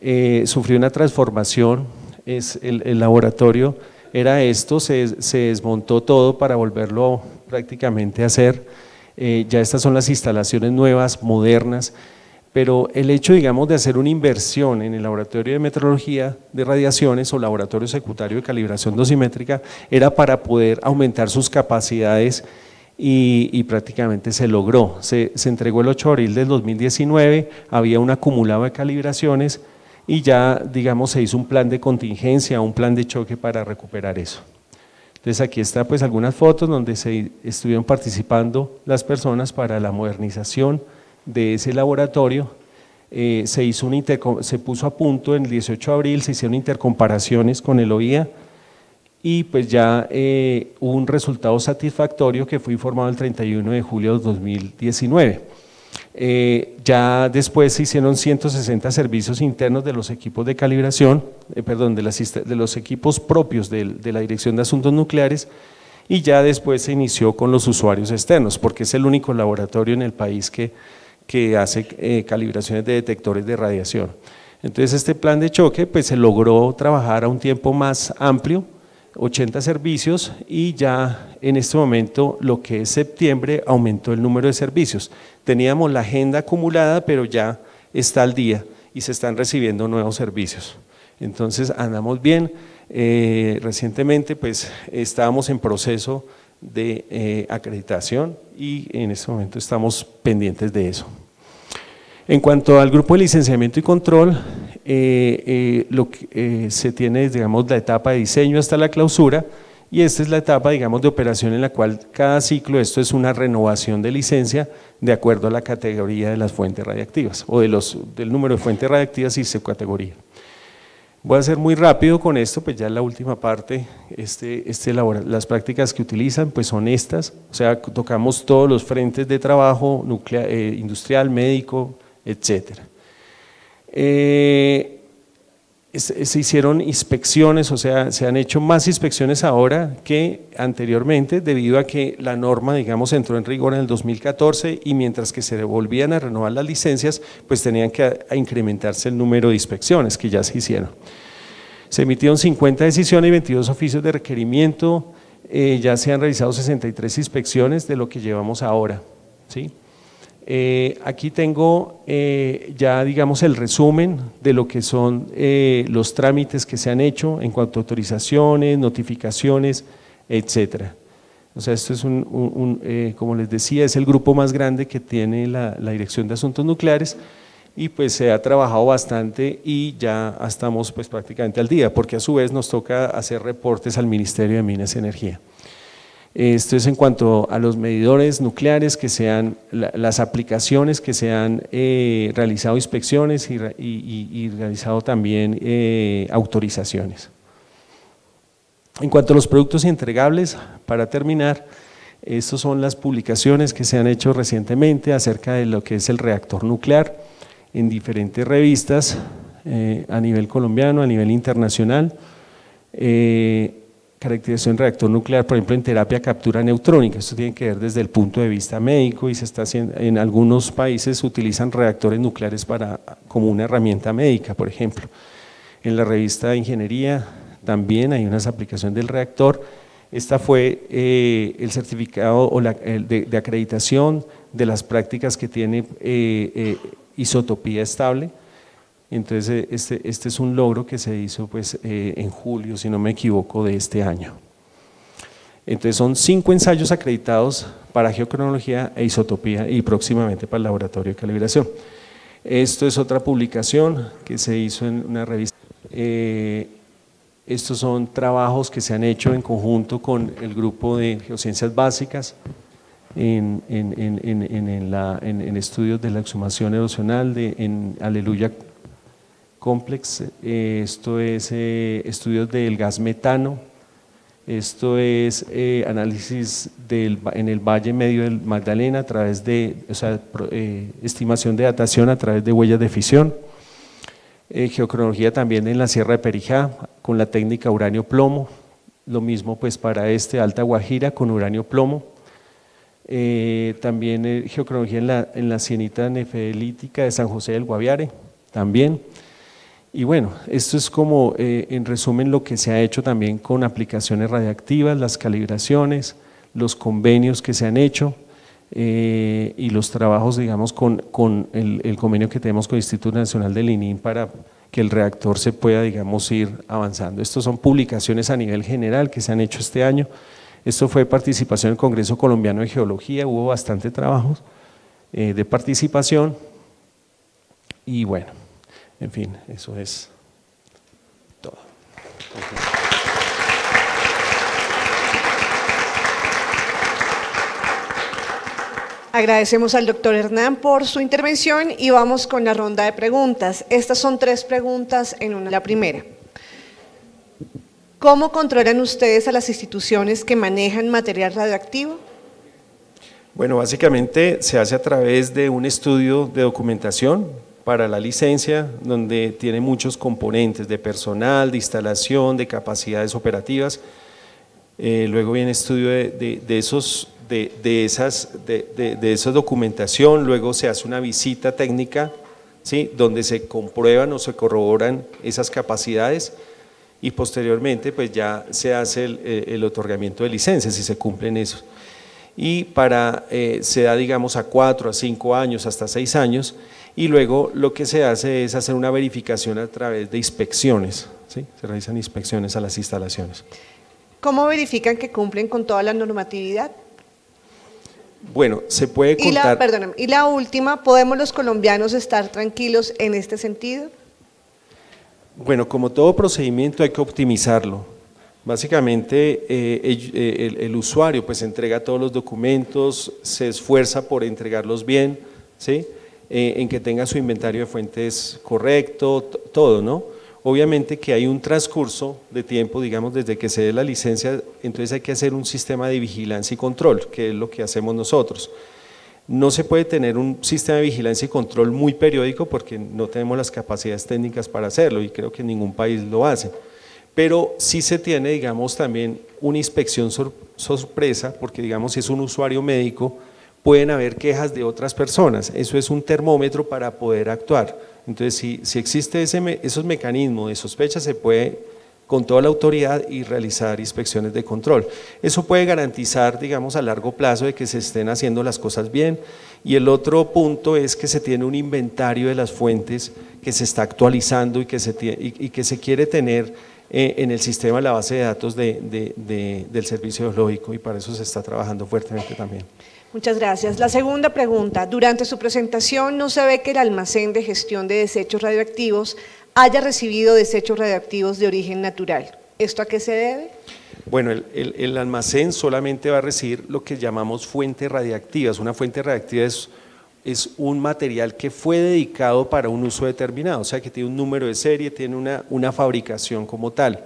eh, sufrió una transformación, el, laboratorio era esto, se, desmontó todo para volverlo prácticamente a hacer. Eh, ya estas son las instalaciones nuevas, modernas, pero el hecho, digamos, de hacer una inversión en el laboratorio de metrología de radiaciones o laboratorio secundario de calibración dosimétrica era para poder aumentar sus capacidades y, prácticamente se logró. Se, entregó el 8 de abril del 2019, había un acumulado de calibraciones y ya, digamos, se hizo un plan de contingencia, un plan de choque para recuperar eso. Entonces aquí está pues algunas fotos donde se estuvieron participando las personas para la modernización, de ese laboratorio, eh, se, hizo se puso a punto en el 18 de abril, se hicieron intercomparaciones con el OIA y pues ya eh, un resultado satisfactorio que fue informado el 31 de julio de 2019. Eh, ya después se hicieron 160 servicios internos de los equipos de calibración, perdón, de, de, los equipos propios de, de, la Dirección de Asuntos Nucleares y ya después se inició con los usuarios externos, porque es el único laboratorio en el país que que hace eh, calibraciones de detectores de radiación. Entonces este plan de choque pues se logró trabajar a un tiempo más amplio, 80 servicios y ya en este momento lo que es septiembre aumentó el número de servicios. Teníamos la agenda acumulada pero ya está al día y se están recibiendo nuevos servicios. Entonces andamos bien. Eh, recientemente pues estábamos en proceso de eh, acreditación y en este momento estamos pendientes de eso. En cuanto al grupo de licenciamiento y control, eh, eh, lo que, se tiene, digamos, la etapa de diseño hasta la clausura, y esta es la etapa, digamos, de operación en la cual cada ciclo, esto es una renovación de licencia de acuerdo a la categoría de las fuentes radiactivas o del número de fuentes radiactivas y categoría. Voy a ser muy rápido con esto, pues ya en la última parte, este, este las prácticas que utilizan pues son estas, o sea, tocamos todos los frentes de trabajo, eh, industrial, médico, etcétera. Eh, se hicieron inspecciones, o sea, se han hecho más inspecciones ahora que anteriormente, debido a que la norma, digamos, entró en rigor en el 2014 y mientras que se volvían a renovar las licencias, pues tenían que incrementarse el número de inspecciones que ya se hicieron. Se emitieron 50 decisiones y 22 oficios de requerimiento, eh, ya se han realizado 63 inspecciones de lo que llevamos ahora, ¿sí? Eh, aquí tengo eh, ya, digamos, el resumen de lo que son eh, los trámites que se han hecho en cuanto a autorizaciones, notificaciones, etcétera. O sea, esto es un, como les decía, es el grupo más grande que tiene la, la, Dirección de Asuntos Nucleares y pues se ha trabajado bastante y ya estamos pues prácticamente al día, porque a su vez nos toca hacer reportes al Ministerio de Minas y Energía. Eh, esto es en cuanto a los medidores nucleares que sean, las aplicaciones que se han eh, realizado inspecciones y, realizado también eh, autorizaciones. En cuanto a los productos entregables, para terminar, estas son las publicaciones que se han hecho recientemente acerca de lo que es el reactor nuclear en diferentes revistas a nivel colombiano, a nivel internacional caracterización reactor nuclear, por ejemplo, en terapia captura neutrónica. Esto tiene que ver desde el punto de vista médico y se está haciendo, en algunos países utilizan reactores nucleares para, como una herramienta médica, por ejemplo. En la revista de ingeniería también hay unas aplicaciones del reactor. Esta fue eh, el certificado o la, de, acreditación de las prácticas que tiene eh, eh, isotopía estable entonces, eh, este, este es un logro que se hizo pues, eh, en julio, si no me equivoco, de este año. Entonces, son cinco ensayos acreditados para geocronología e isotopía y próximamente para el laboratorio de calibración. Esto es otra publicación que se hizo en una revista. Eh, estos son trabajos que se han hecho en conjunto con el grupo de geociencias básicas en, en, estudios de la exhumación erosional, de, en Aleluya Complex, eh, esto es eh, estudios del gas metano, esto es eh, análisis en el valle medio del Magdalena a través de, estimación de datación a través de huellas de fisión, geocronología también en la Sierra de Perijá con la técnica uranio-plomo, lo mismo pues para este Alta Guajira con uranio-plomo, también geocronología en la, en la cienita nefelítica de San José del Guaviare, también, y bueno, esto es como eh, en resumen lo que se ha hecho también con aplicaciones radiactivas, las calibraciones, los convenios que se han hecho eh, y los trabajos, digamos, con, el, convenio que tenemos con el Instituto Nacional del ININ para que el reactor se pueda, digamos, ir avanzando. Estas son publicaciones a nivel general que se han hecho este año. Esto fue participación en Congreso Colombiano de Geología, hubo bastante trabajos eh, de participación y bueno. En fin, eso es todo. Agradecemos al doctor Hernán por su intervención y vamos con la ronda de preguntas. Estas son tres preguntas en una. La primera, ¿cómo controlan ustedes a las instituciones que manejan material radioactivo? Bueno, básicamente se hace a través de un estudio de documentación para la licencia, donde tiene muchos componentes de personal, de instalación, de capacidades operativas. Eh, luego viene estudio de, esos, de, esas, de, esa documentación, luego se hace una visita técnica, ¿sí? donde se comprueban o se corroboran esas capacidades y posteriormente pues ya se hace el, eh, otorgamiento de licencias si se cumplen esos. Y para, eh, se da digamos a cuatro, a cinco años, hasta seis años, y luego lo que se hace es hacer una verificación a través de inspecciones, ¿sí? se realizan inspecciones a las instalaciones. ¿Cómo verifican que cumplen con toda la normatividad? Bueno, se puede contar... Y la, última, ¿podemos los colombianos estar tranquilos en este sentido? Bueno, como todo procedimiento hay que optimizarlo. Básicamente eh, eh, el, el, usuario pues entrega todos los documentos, se esfuerza por entregarlos bien, ¿sí? Eh, en que tenga su inventario de fuentes correcto, todo, ¿no? Obviamente que hay un transcurso de tiempo, digamos, desde que se dé la licencia, entonces hay que hacer un sistema de vigilancia y control, que es lo que hacemos nosotros. No se puede tener un sistema de vigilancia y control muy periódico porque no tenemos las capacidades técnicas para hacerlo y creo que ningún país lo hace. Pero sí se tiene, digamos, también una inspección sorpresa, porque digamos, si es un usuario médico, pueden haber quejas de otras personas. Eso es un termómetro para poder actuar. Entonces, si, existe ese esos mecanismos de sospecha, se puede con toda la autoridad y realizar inspecciones de control. Eso puede garantizar, digamos, a largo plazo de que se estén haciendo las cosas bien. Y el otro punto es que se tiene un inventario de las fuentes que se está actualizando y que se, y, que se quiere tener eh, en el sistema la base de datos del servicio geológico y para eso se está trabajando fuertemente también. Muchas gracias. La segunda pregunta. Durante su presentación no se ve que el almacén de gestión de desechos radioactivos haya recibido desechos radioactivos de origen natural. ¿Esto a qué se debe? Bueno, el, almacén solamente va a recibir lo que llamamos fuentes radiactivas. Una fuente radiactiva es, un material que fue dedicado para un uso determinado, o sea que tiene un número de serie, tiene una, una fabricación como tal.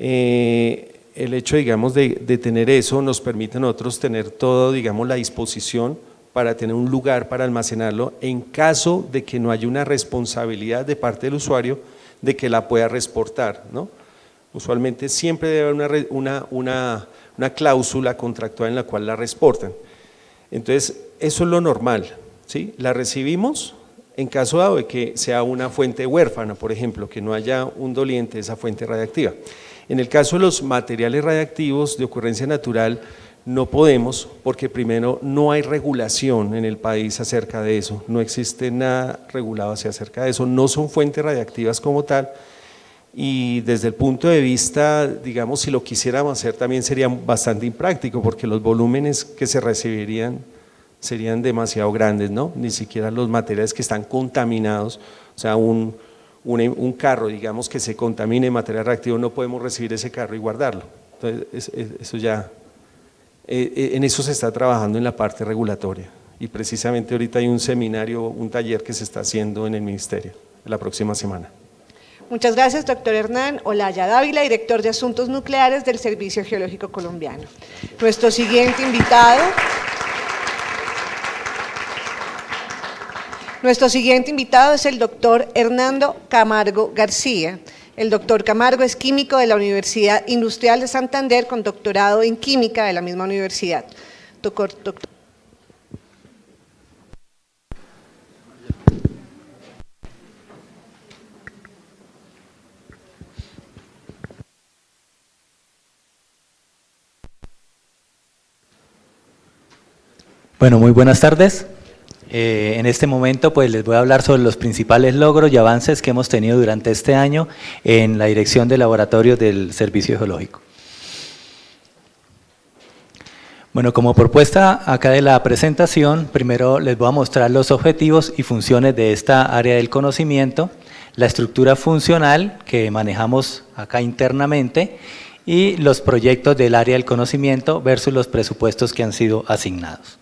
Eh, el hecho, digamos, de, tener eso nos permite a nosotros tener todo, digamos, la disposición para tener un lugar para almacenarlo en caso de que no haya una responsabilidad de parte del usuario de que la pueda reportar, ¿no? Usualmente siempre debe haber una, cláusula contractual en la cual la reportan. Entonces, eso es lo normal, ¿sí? La recibimos en caso dado de que sea una fuente huérfana, por ejemplo, que no haya un doliente de esa fuente radiactiva. En el caso de los materiales radiactivos de ocurrencia natural, no podemos porque primero no hay regulación en el país acerca de eso, no existe nada regulado acerca de eso, no son fuentes radiactivas como tal y desde el punto de vista, digamos, si lo quisiéramos hacer también sería bastante impráctico porque los volúmenes que se recibirían serían demasiado grandes, ¿no? Ni siquiera los materiales que están contaminados, o sea, un, un, carro, digamos, que se contamine de material reactivo, no podemos recibir ese carro y guardarlo. Entonces, eso ya, eh, eh, en eso se está trabajando en la parte regulatoria. Y precisamente ahorita hay un seminario, un taller que se está haciendo en el Ministerio la próxima semana. Muchas gracias, doctor Hernán Olaya Dávila, director de Asuntos Nucleares del Servicio Geológico Colombiano. Nuestro siguiente invitado Nuestro siguiente invitado es el doctor Hernando Camargo García. El doctor Camargo es químico de la Universidad Industrial de Santander con doctorado en química de la misma universidad. doctor. Bueno, muy buenas tardes. Eh, en este momento pues les voy a hablar sobre los principales logros y avances que hemos tenido durante este año en la dirección de laboratorios del Servicio Geológico. Bueno, como propuesta acá de la presentación, primero les voy a mostrar los objetivos y funciones de esta área del conocimiento, la estructura funcional que manejamos acá internamente y los proyectos del área del conocimiento versus los presupuestos que han sido asignados.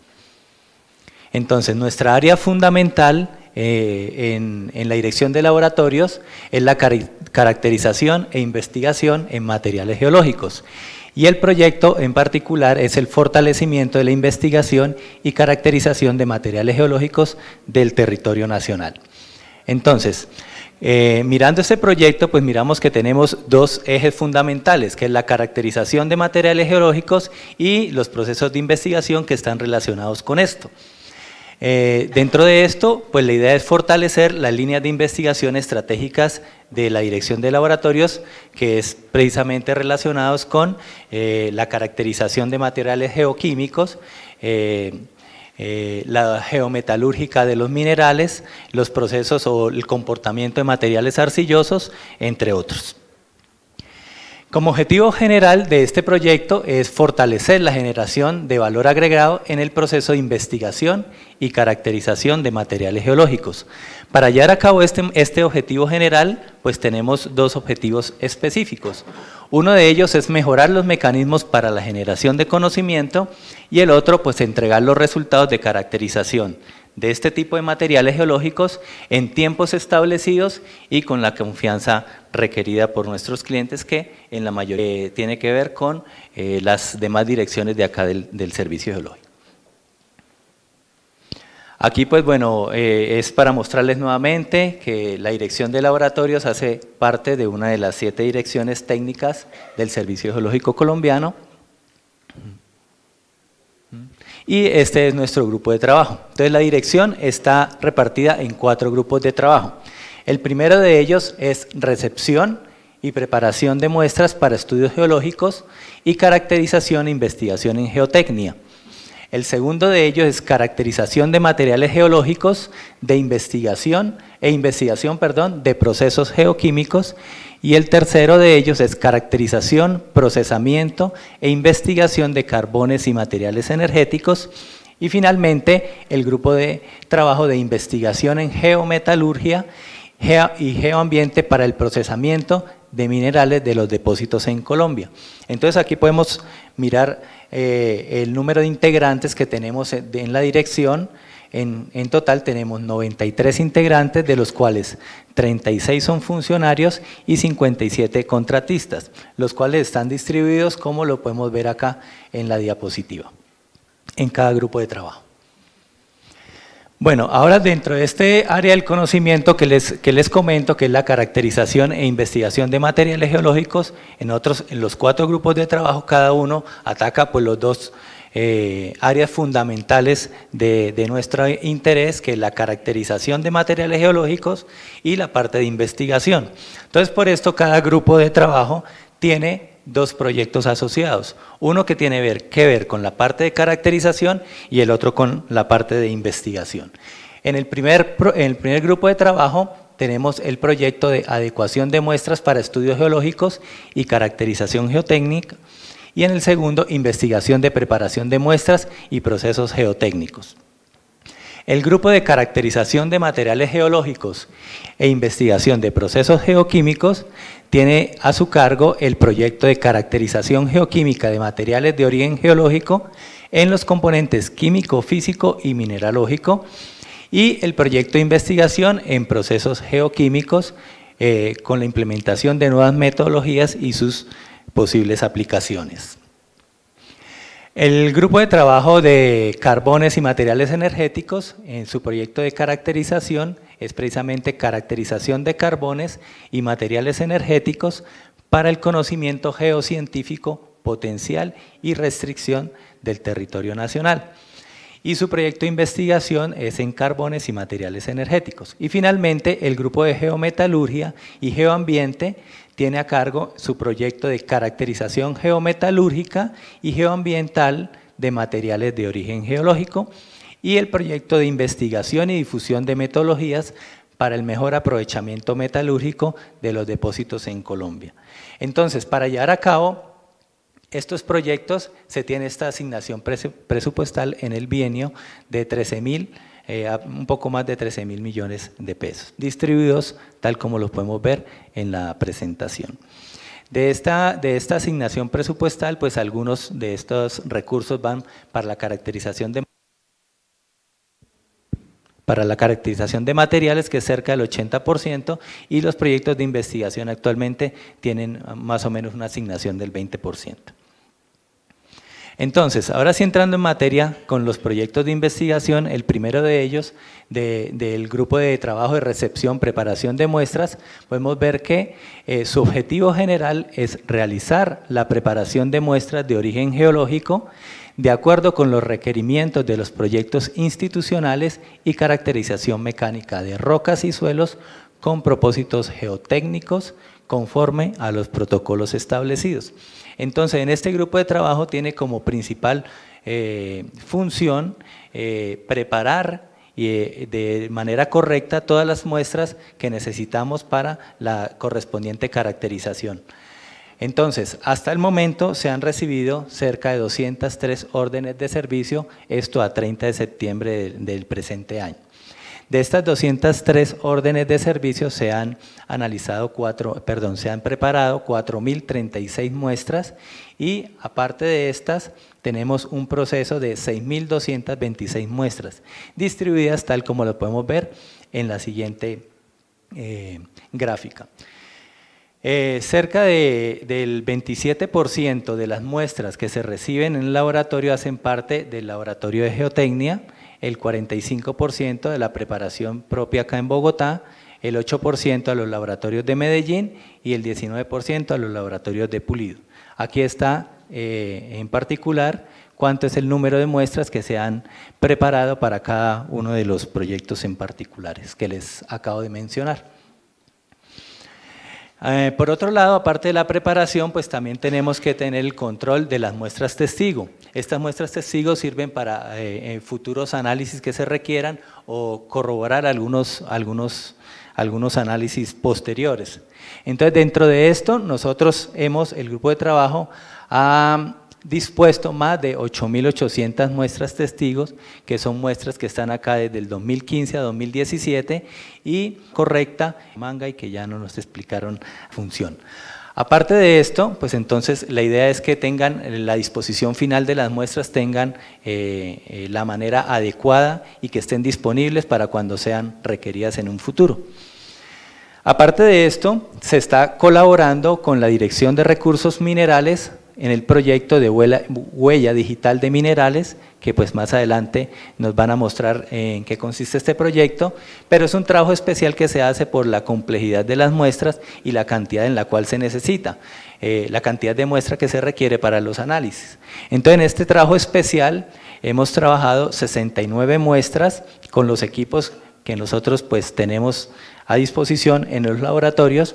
Entonces, nuestra área fundamental eh, en, la dirección de laboratorios es la caracterización e investigación en materiales geológicos. Y el proyecto en particular es el fortalecimiento de la investigación y caracterización de materiales geológicos del territorio nacional. Entonces, eh, mirando este proyecto, pues miramos que tenemos dos ejes fundamentales, que es la caracterización de materiales geológicos y los procesos de investigación que están relacionados con esto. Eh, dentro de esto, pues la idea es fortalecer las líneas de investigación estratégicas de la dirección de laboratorios, que es precisamente relacionados con eh, la caracterización de materiales geoquímicos, eh, la geometalúrgica de los minerales, los procesos o el comportamiento de materiales arcillosos, entre otros. Como objetivo general de este proyecto es fortalecer la generación de valor agregado en el proceso de investigación y caracterización de materiales geológicos. Para llevar a cabo este, este, objetivo general, pues tenemos dos objetivos específicos. Uno de ellos es mejorar los mecanismos para la generación de conocimiento y el otro, pues entregar los resultados de caracterización de este tipo de materiales geológicos en tiempos establecidos y con la confianza requerida por nuestros clientes que en la mayoría eh, tiene que ver con eh, las demás direcciones de acá del, servicio geológico. Aquí pues bueno, eh, es para mostrarles nuevamente que la dirección de laboratorios hace parte de una de las siete direcciones técnicas del Servicio Geológico Colombiano y este es nuestro grupo de trabajo. Entonces la dirección está repartida en cuatro grupos de trabajo. El primero de ellos es recepción y preparación de muestras para estudios geológicos y caracterización e investigación en geotecnia. El segundo de ellos es caracterización de materiales geológicos de investigación e investigación, perdón, de procesos geoquímicos y el tercero de ellos es caracterización, procesamiento e investigación de carbones y materiales energéticos. Y finalmente, el grupo de trabajo de investigación en geometalurgia y geoambiente para el procesamiento de minerales de los depósitos en Colombia. Entonces aquí podemos mirar eh, el número de integrantes que tenemos en la dirección, en, total tenemos 93 integrantes, de los cuales 36 son funcionarios y 57 contratistas, los cuales están distribuidos como lo podemos ver acá en la diapositiva, en cada grupo de trabajo. Bueno, ahora dentro de este área del conocimiento que les, que les comento, que es la caracterización e investigación de materiales geológicos, en, otros, en los cuatro grupos de trabajo cada uno ataca pues, los dos eh, áreas fundamentales de, nuestro interés, que es la caracterización de materiales geológicos y la parte de investigación. Entonces, por esto cada grupo de trabajo tiene dos proyectos asociados, uno que tiene que ver con la parte de caracterización y el otro con la parte de investigación. En en el primer grupo de trabajo tenemos el proyecto de adecuación de muestras para estudios geológicos y caracterización geotécnica, y en el segundo, investigación de preparación de muestras y procesos geotécnicos. El grupo de caracterización de materiales geológicos e investigación de procesos geoquímicos tiene a su cargo el proyecto de caracterización geoquímica de materiales de origen geológico en los componentes químico, físico y mineralógico y el proyecto de investigación en procesos geoquímicos eh, con la implementación de nuevas metodologías y sus posibles aplicaciones. El grupo de trabajo de carbones y materiales energéticos en su proyecto de caracterización es precisamente caracterización de carbones y materiales energéticos para el conocimiento geocientífico potencial y restricción del territorio nacional. Y su proyecto de investigación es en carbones y materiales energéticos. Y finalmente, el grupo de geometalurgia y geoambiente tiene a cargo su proyecto de caracterización geometalúrgica y geoambiental de materiales de origen geológico y el proyecto de investigación y difusión de metodologías para el mejor aprovechamiento metalúrgico de los depósitos en Colombia. Entonces, para llevar a cabo estos proyectos, se tiene esta asignación presupuestal en el bienio de 13.000 mil eh, un poco más de 13 mil millones de pesos, distribuidos tal como los podemos ver en la presentación. De esta, asignación presupuestal, pues algunos de estos recursos van para la caracterización de para la caracterización de materiales, que es cerca del 80%, y los proyectos de investigación actualmente tienen más o menos una asignación del 20%. Entonces, ahora sí entrando en materia con los proyectos de investigación, el primero de ellos, del grupo de trabajo de recepción, preparación de muestras, podemos ver que eh, su objetivo general es realizar la preparación de muestras de origen geológico de acuerdo con los requerimientos de los proyectos institucionales y caracterización mecánica de rocas y suelos con propósitos geotécnicos conforme a los protocolos establecidos. Entonces, en este grupo de trabajo tiene como principal eh, función eh, preparar eh, de manera correcta todas las muestras que necesitamos para la correspondiente caracterización. Entonces, hasta el momento se han recibido cerca de 203 órdenes de servicio, esto a 30 de septiembre del presente año. De estas 203 órdenes de servicio se han analizado cuatro, perdón, se han preparado 4.036 muestras y aparte de estas tenemos un proceso de 6.226 muestras distribuidas tal como lo podemos ver en la siguiente eh, gráfica. Eh, cerca del 27% de las muestras que se reciben en el laboratorio hacen parte del laboratorio de geotecnia, el 45% de la preparación propia acá en Bogotá, el 8% a los laboratorios de Medellín y el 19% a los laboratorios de Pulido. Aquí está eh, en particular cuánto es el número de muestras que se han preparado para cada uno de los proyectos en particulares que les acabo de mencionar. Eh, por otro lado, aparte de la preparación, pues también tenemos que tener el control de las muestras testigo. Estas muestras testigo sirven para eh, eh, futuros análisis que se requieran o corroborar algunos, algunos, algunos análisis posteriores. Entonces, dentro de esto, nosotros hemos, el grupo de trabajo, ha dispuesto más de 8.800 muestras testigos, que son muestras que están acá desde el 2015 a 2017, y correcta manga y que ya no nos explicaron función. Aparte de esto, pues entonces la idea es que tengan la disposición final de las muestras, tengan eh, eh, la manera adecuada y que estén disponibles para cuando sean requeridas en un futuro. Aparte de esto, se está colaborando con la Dirección de Recursos Minerales en el proyecto de huella, digital de minerales, que pues más adelante nos van a mostrar en qué consiste este proyecto, pero es un trabajo especial que se hace por la complejidad de las muestras y la cantidad en la cual se necesita, eh, la cantidad de muestra que se requiere para los análisis. Entonces, en este trabajo especial hemos trabajado 69 muestras con los equipos que nosotros pues tenemos a disposición en los laboratorios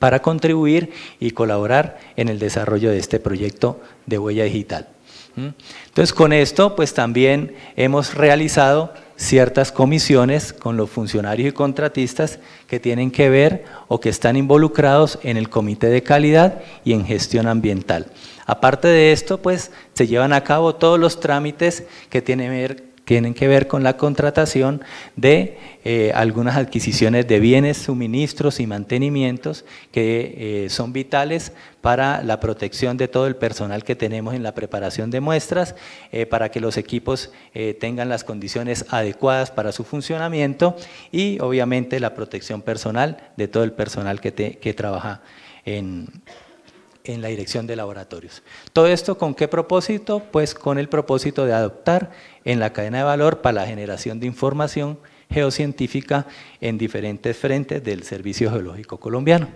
para contribuir y colaborar en el desarrollo de este proyecto de huella digital. ¿Mm? Entonces, con esto, pues también hemos realizado ciertas comisiones con los funcionarios y contratistas que tienen que ver o que están involucrados en el comité de calidad y en gestión ambiental. Aparte de esto, pues se llevan a cabo todos los trámites que tienen que ver tienen que ver con la contratación de eh, algunas adquisiciones de bienes, suministros y mantenimientos que eh, son vitales para la protección de todo el personal que tenemos en la preparación de muestras, eh, para que los equipos tengan las condiciones adecuadas para su funcionamiento y obviamente la protección personal de todo el personal que, que trabaja en, en la dirección de laboratorios. ¿Todo esto con qué propósito? Pues con el propósito de adoptar en la cadena de valor para la generación de información geocientífica en diferentes frentes del Servicio Geológico Colombiano.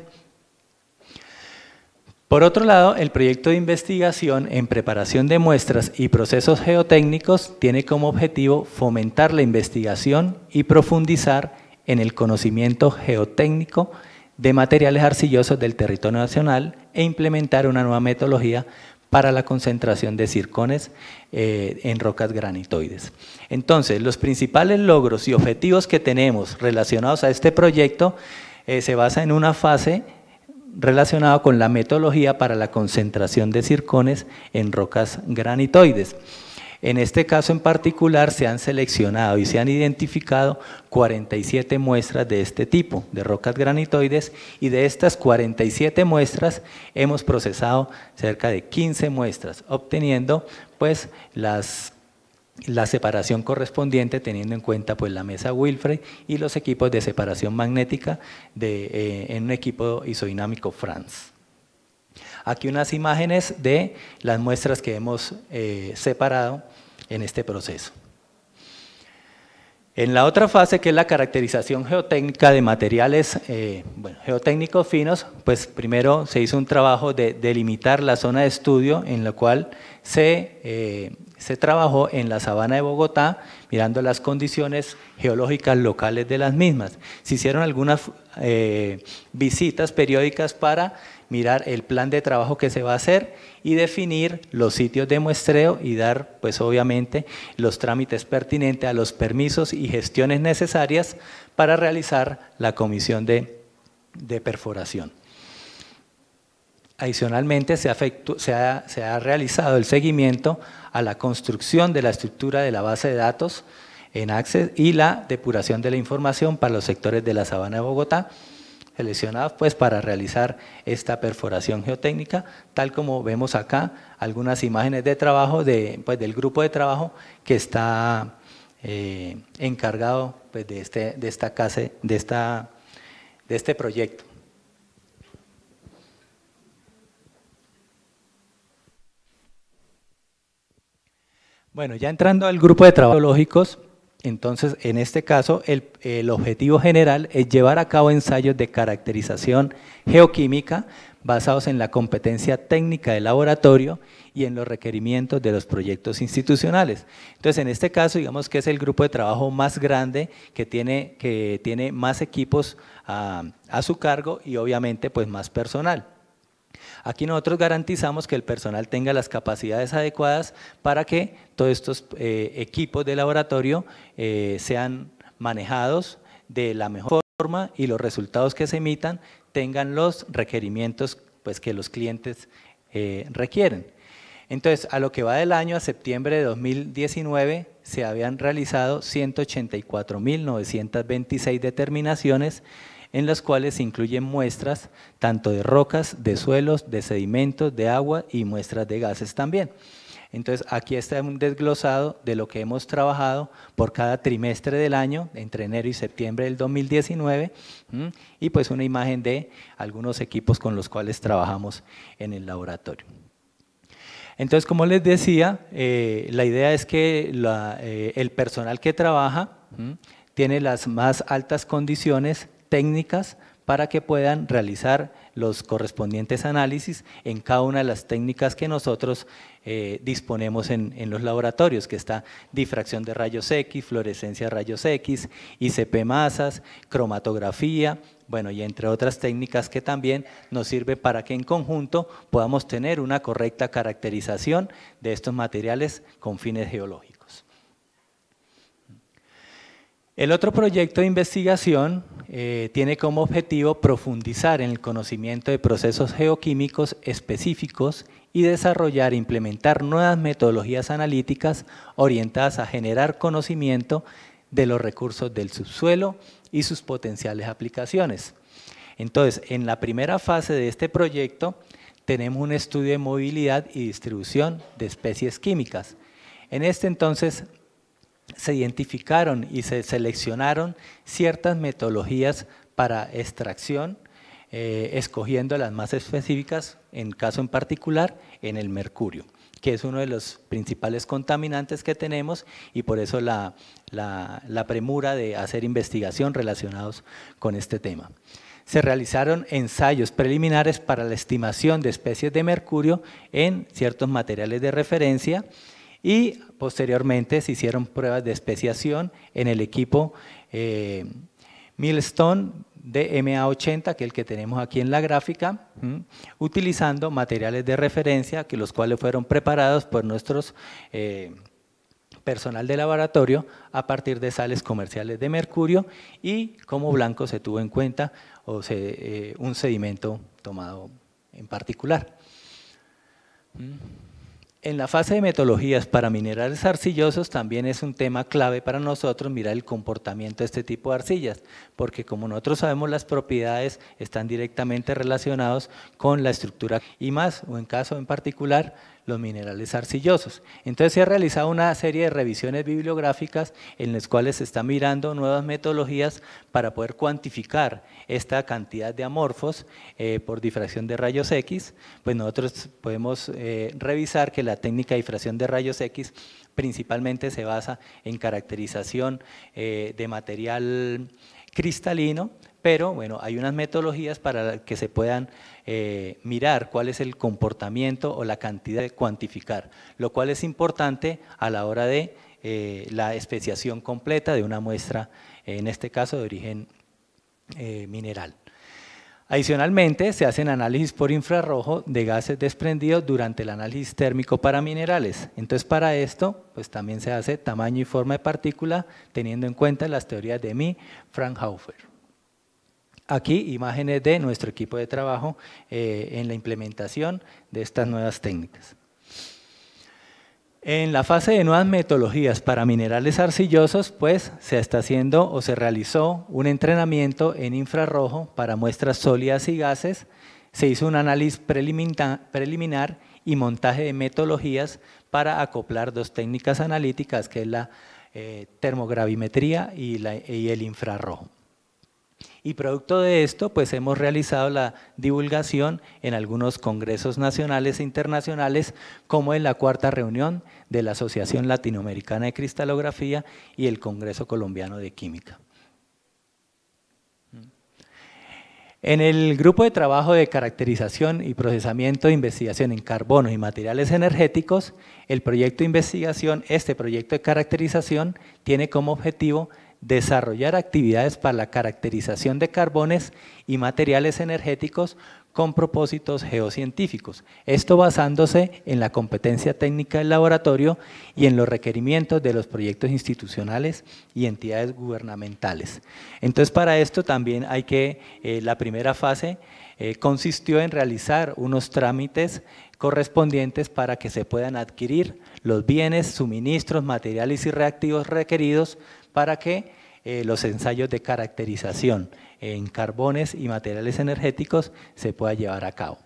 Por otro lado, el proyecto de investigación en preparación de muestras y procesos geotécnicos tiene como objetivo fomentar la investigación y profundizar en el conocimiento geotécnico de materiales arcillosos del territorio nacional e implementar una nueva metodología para la concentración de circones eh, en rocas granitoides. Entonces, los principales logros y objetivos que tenemos relacionados a este proyecto eh, se basa en una fase relacionada con la metodología para la concentración de circones en rocas granitoides. En este caso en particular se han seleccionado y se han identificado 47 muestras de este tipo, de rocas granitoides, y de estas 47 muestras hemos procesado cerca de 15 muestras, obteniendo pues la separación correspondiente teniendo en cuenta pues la mesa Wilfred y los equipos de separación magnética eh, en un equipo isodinámico Franz. Aquí unas imágenes de las muestras que hemos eh, separado en este proceso. En la otra fase, que es la caracterización geotécnica de materiales eh, geotécnicos finos, pues primero se hizo un trabajo de delimitar la zona de estudio en la cual se, eh, trabajó en la sabana de Bogotá, mirando las condiciones geológicas locales de las mismas. Se hicieron algunas eh, visitas periódicas para mirar el plan de trabajo que se va a hacer y definir los sitios de muestreo y dar, pues obviamente, los trámites pertinentes a los permisos y gestiones necesarias para realizar la comisión de, perforación. Adicionalmente, se, ha, se ha realizado el seguimiento a la construcción de la estructura de la base de datos en Access y la depuración de la información para los sectores de la Sabana de Bogotá, seleccionadas pues para realizar esta perforación geotécnica, tal como vemos acá algunas imágenes de trabajo de, pues, del grupo de trabajo que está eh, encargado pues, de, este, de, esta case, de, esta, de este proyecto. Bueno, ya entrando al grupo de trabajos geológicos, entonces, en este caso, el, objetivo general es llevar a cabo ensayos de caracterización geoquímica basados en la competencia técnica del laboratorio y en los requerimientos de los proyectos institucionales. Entonces, en este caso, digamos que es el grupo de trabajo más grande que tiene, que tiene más equipos a, a su cargo y obviamente pues más personal. Aquí nosotros garantizamos que el personal tenga las capacidades adecuadas para que todos estos eh, equipos de laboratorio eh, sean manejados de la mejor forma y los resultados que se emitan tengan los requerimientos pues, que los clientes eh, requieren. Entonces, a lo que va del año, a septiembre de 2019, se habían realizado 184.926 determinaciones en las cuales se incluyen muestras tanto de rocas, de suelos, de sedimentos, de agua y muestras de gases también. Entonces, aquí está un desglosado de lo que hemos trabajado por cada trimestre del año, entre enero y septiembre del 2019, y pues una imagen de algunos equipos con los cuales trabajamos en el laboratorio. Entonces, como les decía, eh, la idea es que eh, el personal que trabaja tiene las más altas condiciones técnicas para que puedan realizar los correspondientes análisis en cada una de las técnicas que nosotros eh, disponemos en, en, los laboratorios, que está difracción de rayos X, fluorescencia de rayos X, ICP masas, cromatografía, bueno, y entre otras técnicas que también nos sirve para que en conjunto podamos tener una correcta caracterización de estos materiales con fines geológicos. El otro proyecto de investigación eh, tiene como objetivo profundizar en el conocimiento de procesos geoquímicos específicos y desarrollar e implementar nuevas metodologías analíticas orientadas a generar conocimiento de los recursos del subsuelo y sus potenciales aplicaciones. Entonces, en la primera fase de este proyecto tenemos un estudio de movilidad y distribución de especies químicas. En este entonces se identificaron y se seleccionaron ciertas metodologías para extracción, eh, escogiendo las más específicas, en caso en particular, en el mercurio que es uno de los principales contaminantes que tenemos y por eso la, premura de hacer investigación relacionados con este tema. Se realizaron ensayos preliminares para la estimación de especies de mercurio en ciertos materiales de referencia y posteriormente se hicieron pruebas de especiación en el equipo eh, de ma 80 que es el que tenemos aquí en la gráfica, utilizando materiales de referencia, que los cuales fueron preparados por nuestros eh, personal de laboratorio a partir de sales comerciales de mercurio y como blanco se tuvo en cuenta o eh, un sedimento tomado en particular. En la fase de metodologías para minerales arcillosos también es un tema clave para nosotros mirar el comportamiento de este tipo de arcillas, porque como nosotros sabemos las propiedades están directamente relacionadas con la estructura y más, o en caso en particular, los minerales arcillosos. Entonces se ha realizado una serie de revisiones bibliográficas en las cuales se están mirando nuevas metodologías para poder cuantificar esta cantidad de amorfos eh, por difracción de rayos X. Pues nosotros podemos eh, revisar que la técnica de difracción de rayos X principalmente se basa en caracterización eh, de material cristalino, pero bueno, hay unas metodologías para que se puedan eh, mirar cuál es el comportamiento o la cantidad de cuantificar, lo cual es importante a la hora de eh, la especiación completa de una muestra, en este caso de origen eh, mineral. Adicionalmente, se hacen análisis por infrarrojo de gases desprendidos durante el análisis térmico para minerales. Entonces, para esto, pues también se hace tamaño y forma de partícula, teniendo en cuenta las teorías de Mi, haufer Aquí imágenes de nuestro equipo de trabajo eh, en la implementación de estas nuevas técnicas. En la fase de nuevas metodologías para minerales arcillosos, pues se está haciendo o se realizó un entrenamiento en infrarrojo para muestras sólidas y gases, se hizo un análisis preliminar y montaje de metodologías para acoplar dos técnicas analíticas, que es la eh, termogravimetría y el infrarrojo. Y producto de esto, pues hemos realizado la divulgación en algunos congresos nacionales e internacionales, como en la cuarta reunión de la Asociación Latinoamericana de Cristalografía y el Congreso Colombiano de Química. En el grupo de trabajo de caracterización y procesamiento de investigación en carbono y materiales energéticos, el proyecto de investigación, este proyecto de caracterización, tiene como objetivo desarrollar actividades para la caracterización de carbones y materiales energéticos con propósitos geocientíficos, esto basándose en la competencia técnica del laboratorio y en los requerimientos de los proyectos institucionales y entidades gubernamentales. Entonces para esto también hay que, eh, la primera fase eh, consistió en realizar unos trámites correspondientes para que se puedan adquirir los bienes, suministros, materiales y reactivos requeridos para que eh, los ensayos de caracterización en carbones y materiales energéticos se puedan llevar a cabo.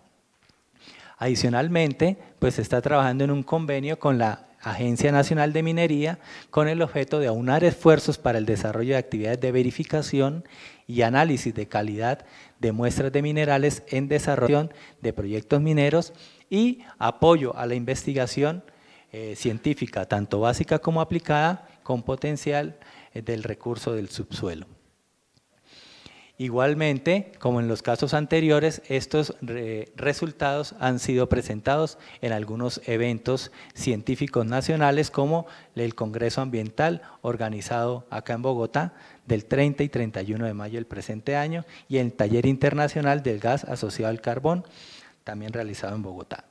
Adicionalmente, pues se está trabajando en un convenio con la Agencia Nacional de Minería con el objeto de aunar esfuerzos para el desarrollo de actividades de verificación y análisis de calidad de muestras de minerales en desarrollo de proyectos mineros y apoyo a la investigación eh, científica, tanto básica como aplicada, con potencial eh, del recurso del subsuelo. Igualmente, como en los casos anteriores, estos resultados han sido presentados en algunos eventos científicos nacionales como el Congreso Ambiental organizado acá en Bogotá del 30 y 31 de mayo del presente año y el Taller Internacional del Gas Asociado al Carbón también realizado en Bogotá.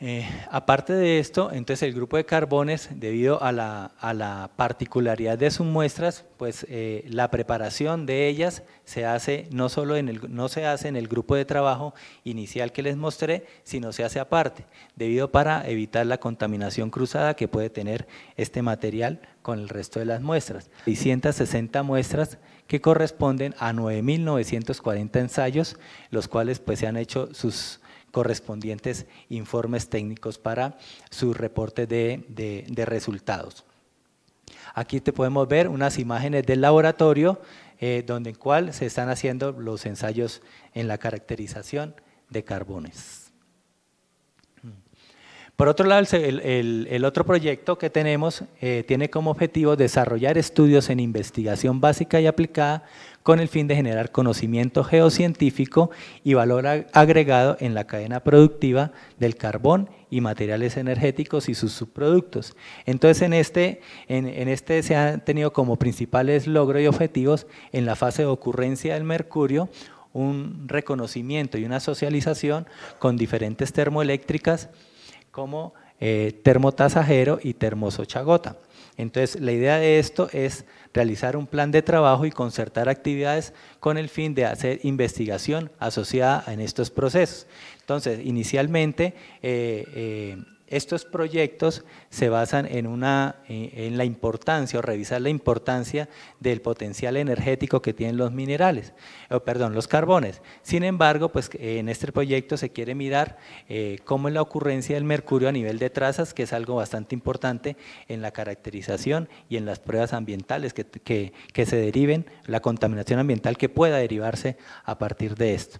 Eh, aparte de esto, entonces el grupo de carbones, debido a la, particularidad de sus muestras, pues eh, la preparación de ellas se hace no solo en el, no se hace en el grupo de trabajo inicial que les mostré, sino se hace aparte, debido para evitar la contaminación cruzada que puede tener este material con el resto de las muestras. 660 muestras que corresponden a 9.940 ensayos, los cuales pues se han hecho sus correspondientes informes técnicos para su reporte de, resultados. Aquí te podemos ver unas imágenes del laboratorio eh, donde en cual se están haciendo los ensayos en la caracterización de carbones. Por otro lado, el, otro proyecto que tenemos eh, tiene como objetivo desarrollar estudios en investigación básica y aplicada con el fin de generar conocimiento geocientífico y valor agregado en la cadena productiva del carbón y materiales energéticos y sus subproductos. Entonces, en este, en, este se han tenido como principales logros y objetivos en la fase de ocurrencia del mercurio, un reconocimiento y una socialización con diferentes termoeléctricas, como eh, termotasajero y termosochagota. Entonces, la idea de esto es realizar un plan de trabajo y concertar actividades con el fin de hacer investigación asociada en estos procesos. Entonces, inicialmente, eh, eh, estos proyectos se basan en, la importancia o revisar la importancia del potencial energético que tienen los minerales, o perdón, los carbones. Sin embargo, pues en este proyecto se quiere mirar eh, cómo es la ocurrencia del mercurio a nivel de trazas, que es algo bastante importante en la caracterización y en las pruebas ambientales que se deriven, la contaminación ambiental que pueda derivarse a partir de esto.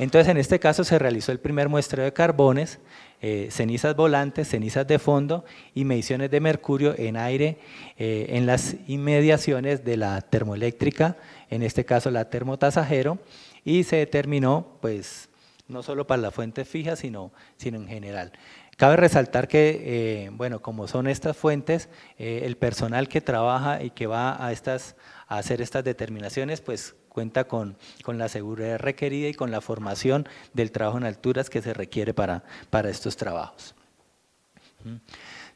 Entonces, en este caso se realizó el primer muestreo de carbones, eh, cenizas volantes, cenizas de fondo y mediciones de mercurio en aire eh, en las inmediaciones de la termoeléctrica, en este caso la termotasajero, y se determinó, pues, no solo para la fuente fija sino, sino en general. Cabe resaltar que, eh, bueno, como son estas fuentes, el personal que trabaja y que va a, estas, a hacer estas determinaciones, pues cuenta con, la seguridad requerida y con la formación del trabajo en alturas que se requiere para, para estos trabajos.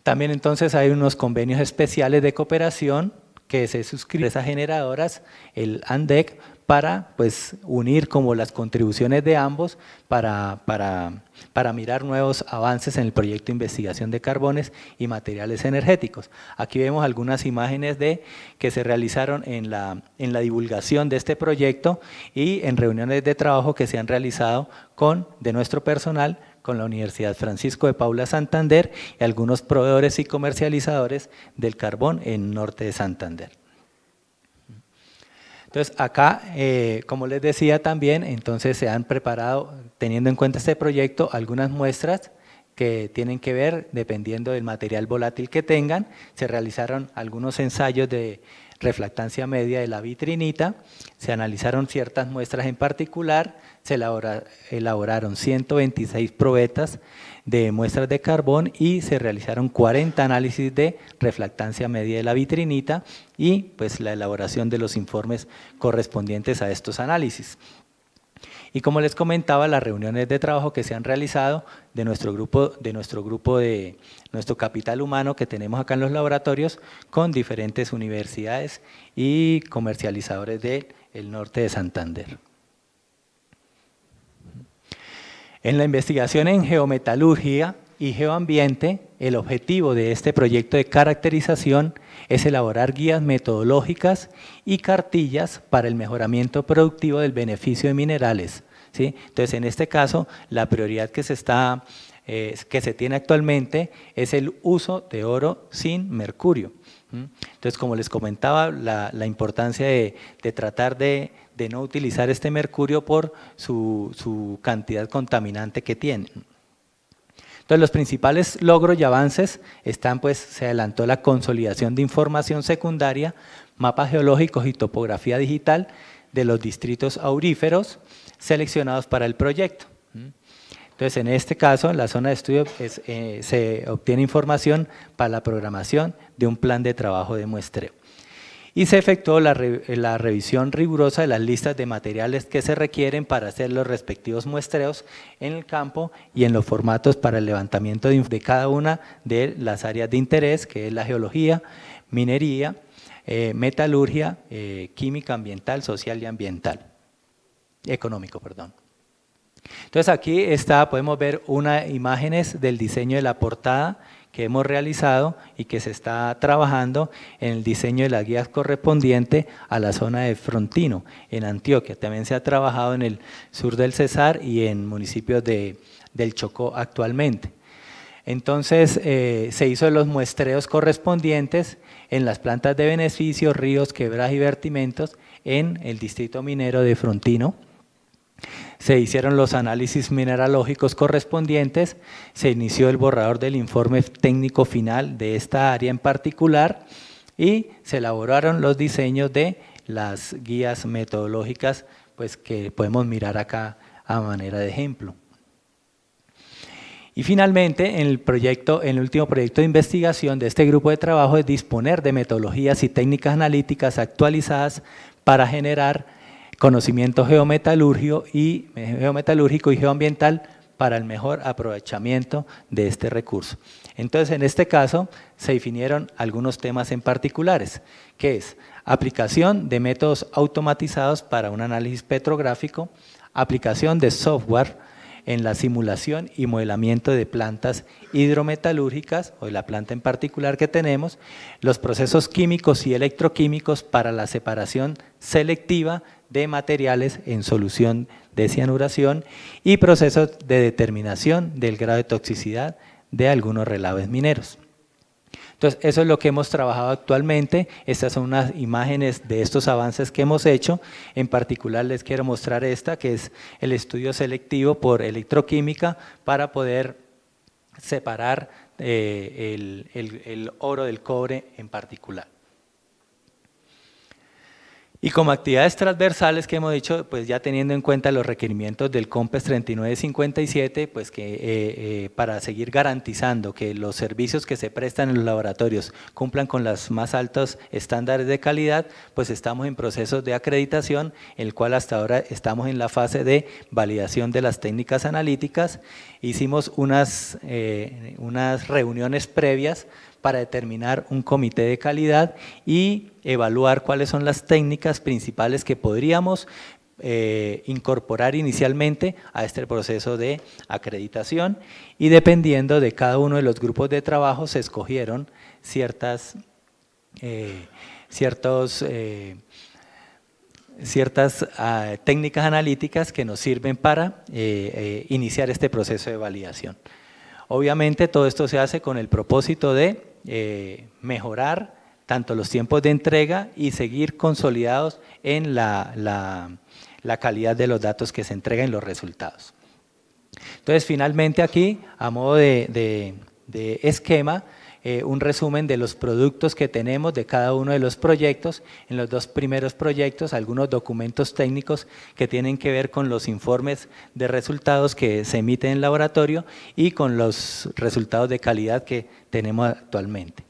También entonces hay unos convenios especiales de cooperación que se suscriben a esas generadoras, el ANDEC para pues, unir como las contribuciones de ambos para, mirar nuevos avances en el proyecto de investigación de carbones y materiales energéticos. Aquí vemos algunas imágenes de, que se realizaron en la, en la divulgación de este proyecto y en reuniones de trabajo que se han realizado con, de nuestro personal, con la Universidad Francisco de Paula Santander y algunos proveedores y comercializadores del carbón en Norte de Santander. Entonces, acá, eh, como les decía también, entonces se han preparado, teniendo en cuenta este proyecto, algunas muestras que tienen que ver, dependiendo del material volátil que tengan, se realizaron algunos ensayos de reflectancia media de la vitrinita, se analizaron ciertas muestras en particular, se elaboraron 126 probetas de muestras de carbón y se realizaron 40 análisis de reflectancia media de la vitrinita y pues la elaboración de los informes correspondientes a estos análisis. Y como les comentaba, las reuniones de trabajo que se han realizado de nuestro grupo de nuestro grupo de nuestro capital humano que tenemos acá en los laboratorios con diferentes universidades y comercializadores del norte de Santander. En la investigación en geometalurgia y geoambiente, el objetivo de este proyecto de caracterización es elaborar guías metodológicas y cartillas para el mejoramiento productivo del beneficio de minerales. ¿sí? Entonces, en este caso, la prioridad que se, está, eh, que se tiene actualmente es el uso de oro sin mercurio. Entonces, como les comentaba, la, importancia de tratar de de no utilizar este mercurio por su, cantidad contaminante que tiene. Entonces, los principales logros y avances están, pues, se adelantó la consolidación de información secundaria, mapas geológicos y topografía digital de los distritos auríferos seleccionados para el proyecto. Entonces, en este caso, en la zona de estudio eh, se obtiene información para la programación de un plan de trabajo de muestreo y se efectuó la, revisión rigurosa de las listas de materiales que se requieren para hacer los respectivos muestreos en el campo y en los formatos para el levantamiento de, cada una de las áreas de interés, que es la geología, minería, eh, metalurgia, eh, química ambiental, social y ambiental, económico, perdón. Entonces aquí está, podemos ver unas imágenes del diseño de la portada, que hemos realizado y que se está trabajando en el diseño de las guías correspondiente a la zona de Frontino, en Antioquia. También se ha trabajado en el sur del Cesar y en municipios de, del Chocó actualmente. Entonces eh, se hizo los muestreos correspondientes en las plantas de beneficio, ríos, quebras y vertimentos en el distrito minero de Frontino se hicieron los análisis mineralógicos correspondientes, se inició el borrador del informe técnico final de esta área en particular y se elaboraron los diseños de las guías metodológicas pues, que podemos mirar acá a manera de ejemplo. Y finalmente, en el, proyecto, en el último proyecto de investigación de este grupo de trabajo es disponer de metodologías y técnicas analíticas actualizadas para generar conocimiento y, eh, geometalúrgico y geoambiental para el mejor aprovechamiento de este recurso. Entonces, en este caso, se definieron algunos temas en particulares, que es aplicación de métodos automatizados para un análisis petrográfico, aplicación de software en la simulación y modelamiento de plantas hidrometalúrgicas, o de la planta en particular que tenemos, los procesos químicos y electroquímicos para la separación selectiva de materiales en solución de cianuración y procesos de determinación del grado de toxicidad de algunos relaves mineros. Entonces, eso es lo que hemos trabajado actualmente. Estas son unas imágenes de estos avances que hemos hecho. En particular, les quiero mostrar esta, que es el estudio selectivo por electroquímica para poder separar eh, el oro del cobre en particular. Y como actividades transversales que hemos dicho, pues ya teniendo en cuenta los requerimientos del COMPES 3957, pues que eh, eh, para seguir garantizando que los servicios que se prestan en los laboratorios cumplan con los más altos estándares de calidad, pues estamos en procesos de acreditación, el cual hasta ahora estamos en la fase de validación de las técnicas analíticas. Hicimos unas, eh, unas reuniones previas para determinar un comité de calidad y evaluar cuáles son las técnicas principales que podríamos eh, incorporar inicialmente a este proceso de acreditación y dependiendo de cada uno de los grupos de trabajo se escogieron ciertas, eh, eh, ciertas ah, técnicas analíticas que nos sirven para iniciar este proceso de validación. Obviamente todo esto se hace con el propósito de eh, mejorar tanto los tiempos de entrega y seguir consolidados en la, calidad de los datos que se entregan en los resultados. Entonces, finalmente aquí, a modo de esquema, eh, un resumen de los productos que tenemos de cada uno de los proyectos. En los dos primeros proyectos, algunos documentos técnicos que tienen que ver con los informes de resultados que se emiten en laboratorio y con los resultados de calidad que tenemos actualmente.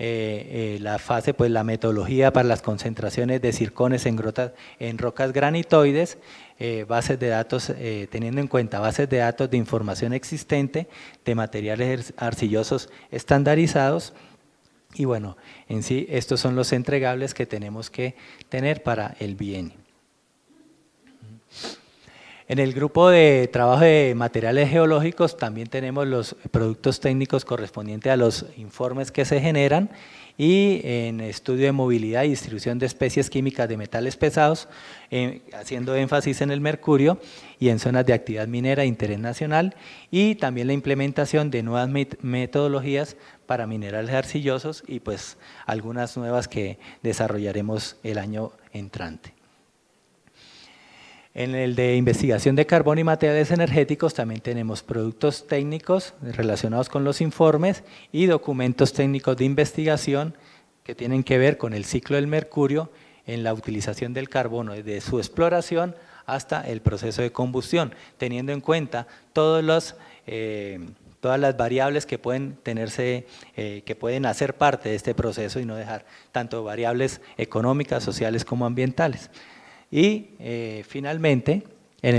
Eh, eh, la fase, pues la metodología para las concentraciones de circones en, en rocas granitoides, eh, bases de datos, eh, teniendo en cuenta bases de datos de información existente, de materiales arcillosos estandarizados. Y bueno, en sí, estos son los entregables que tenemos que tener para el bien. En el grupo de trabajo de materiales geológicos también tenemos los productos técnicos correspondientes a los informes que se generan y en estudio de movilidad y distribución de especies químicas de metales pesados, eh, haciendo énfasis en el mercurio y en zonas de actividad minera de interés nacional, y también la implementación de nuevas metodologías para minerales arcillosos y pues algunas nuevas que desarrollaremos el año entrante. En el de investigación de carbón y materiales energéticos también tenemos productos técnicos relacionados con los informes y documentos técnicos de investigación que tienen que ver con el ciclo del mercurio en la utilización del carbono, desde su exploración hasta el proceso de combustión, teniendo en cuenta eh, todas las variables que pueden, tenerse, eh, que pueden hacer parte de este proceso y no dejar tanto variables económicas, sociales como ambientales. Y eh, finalmente, eh,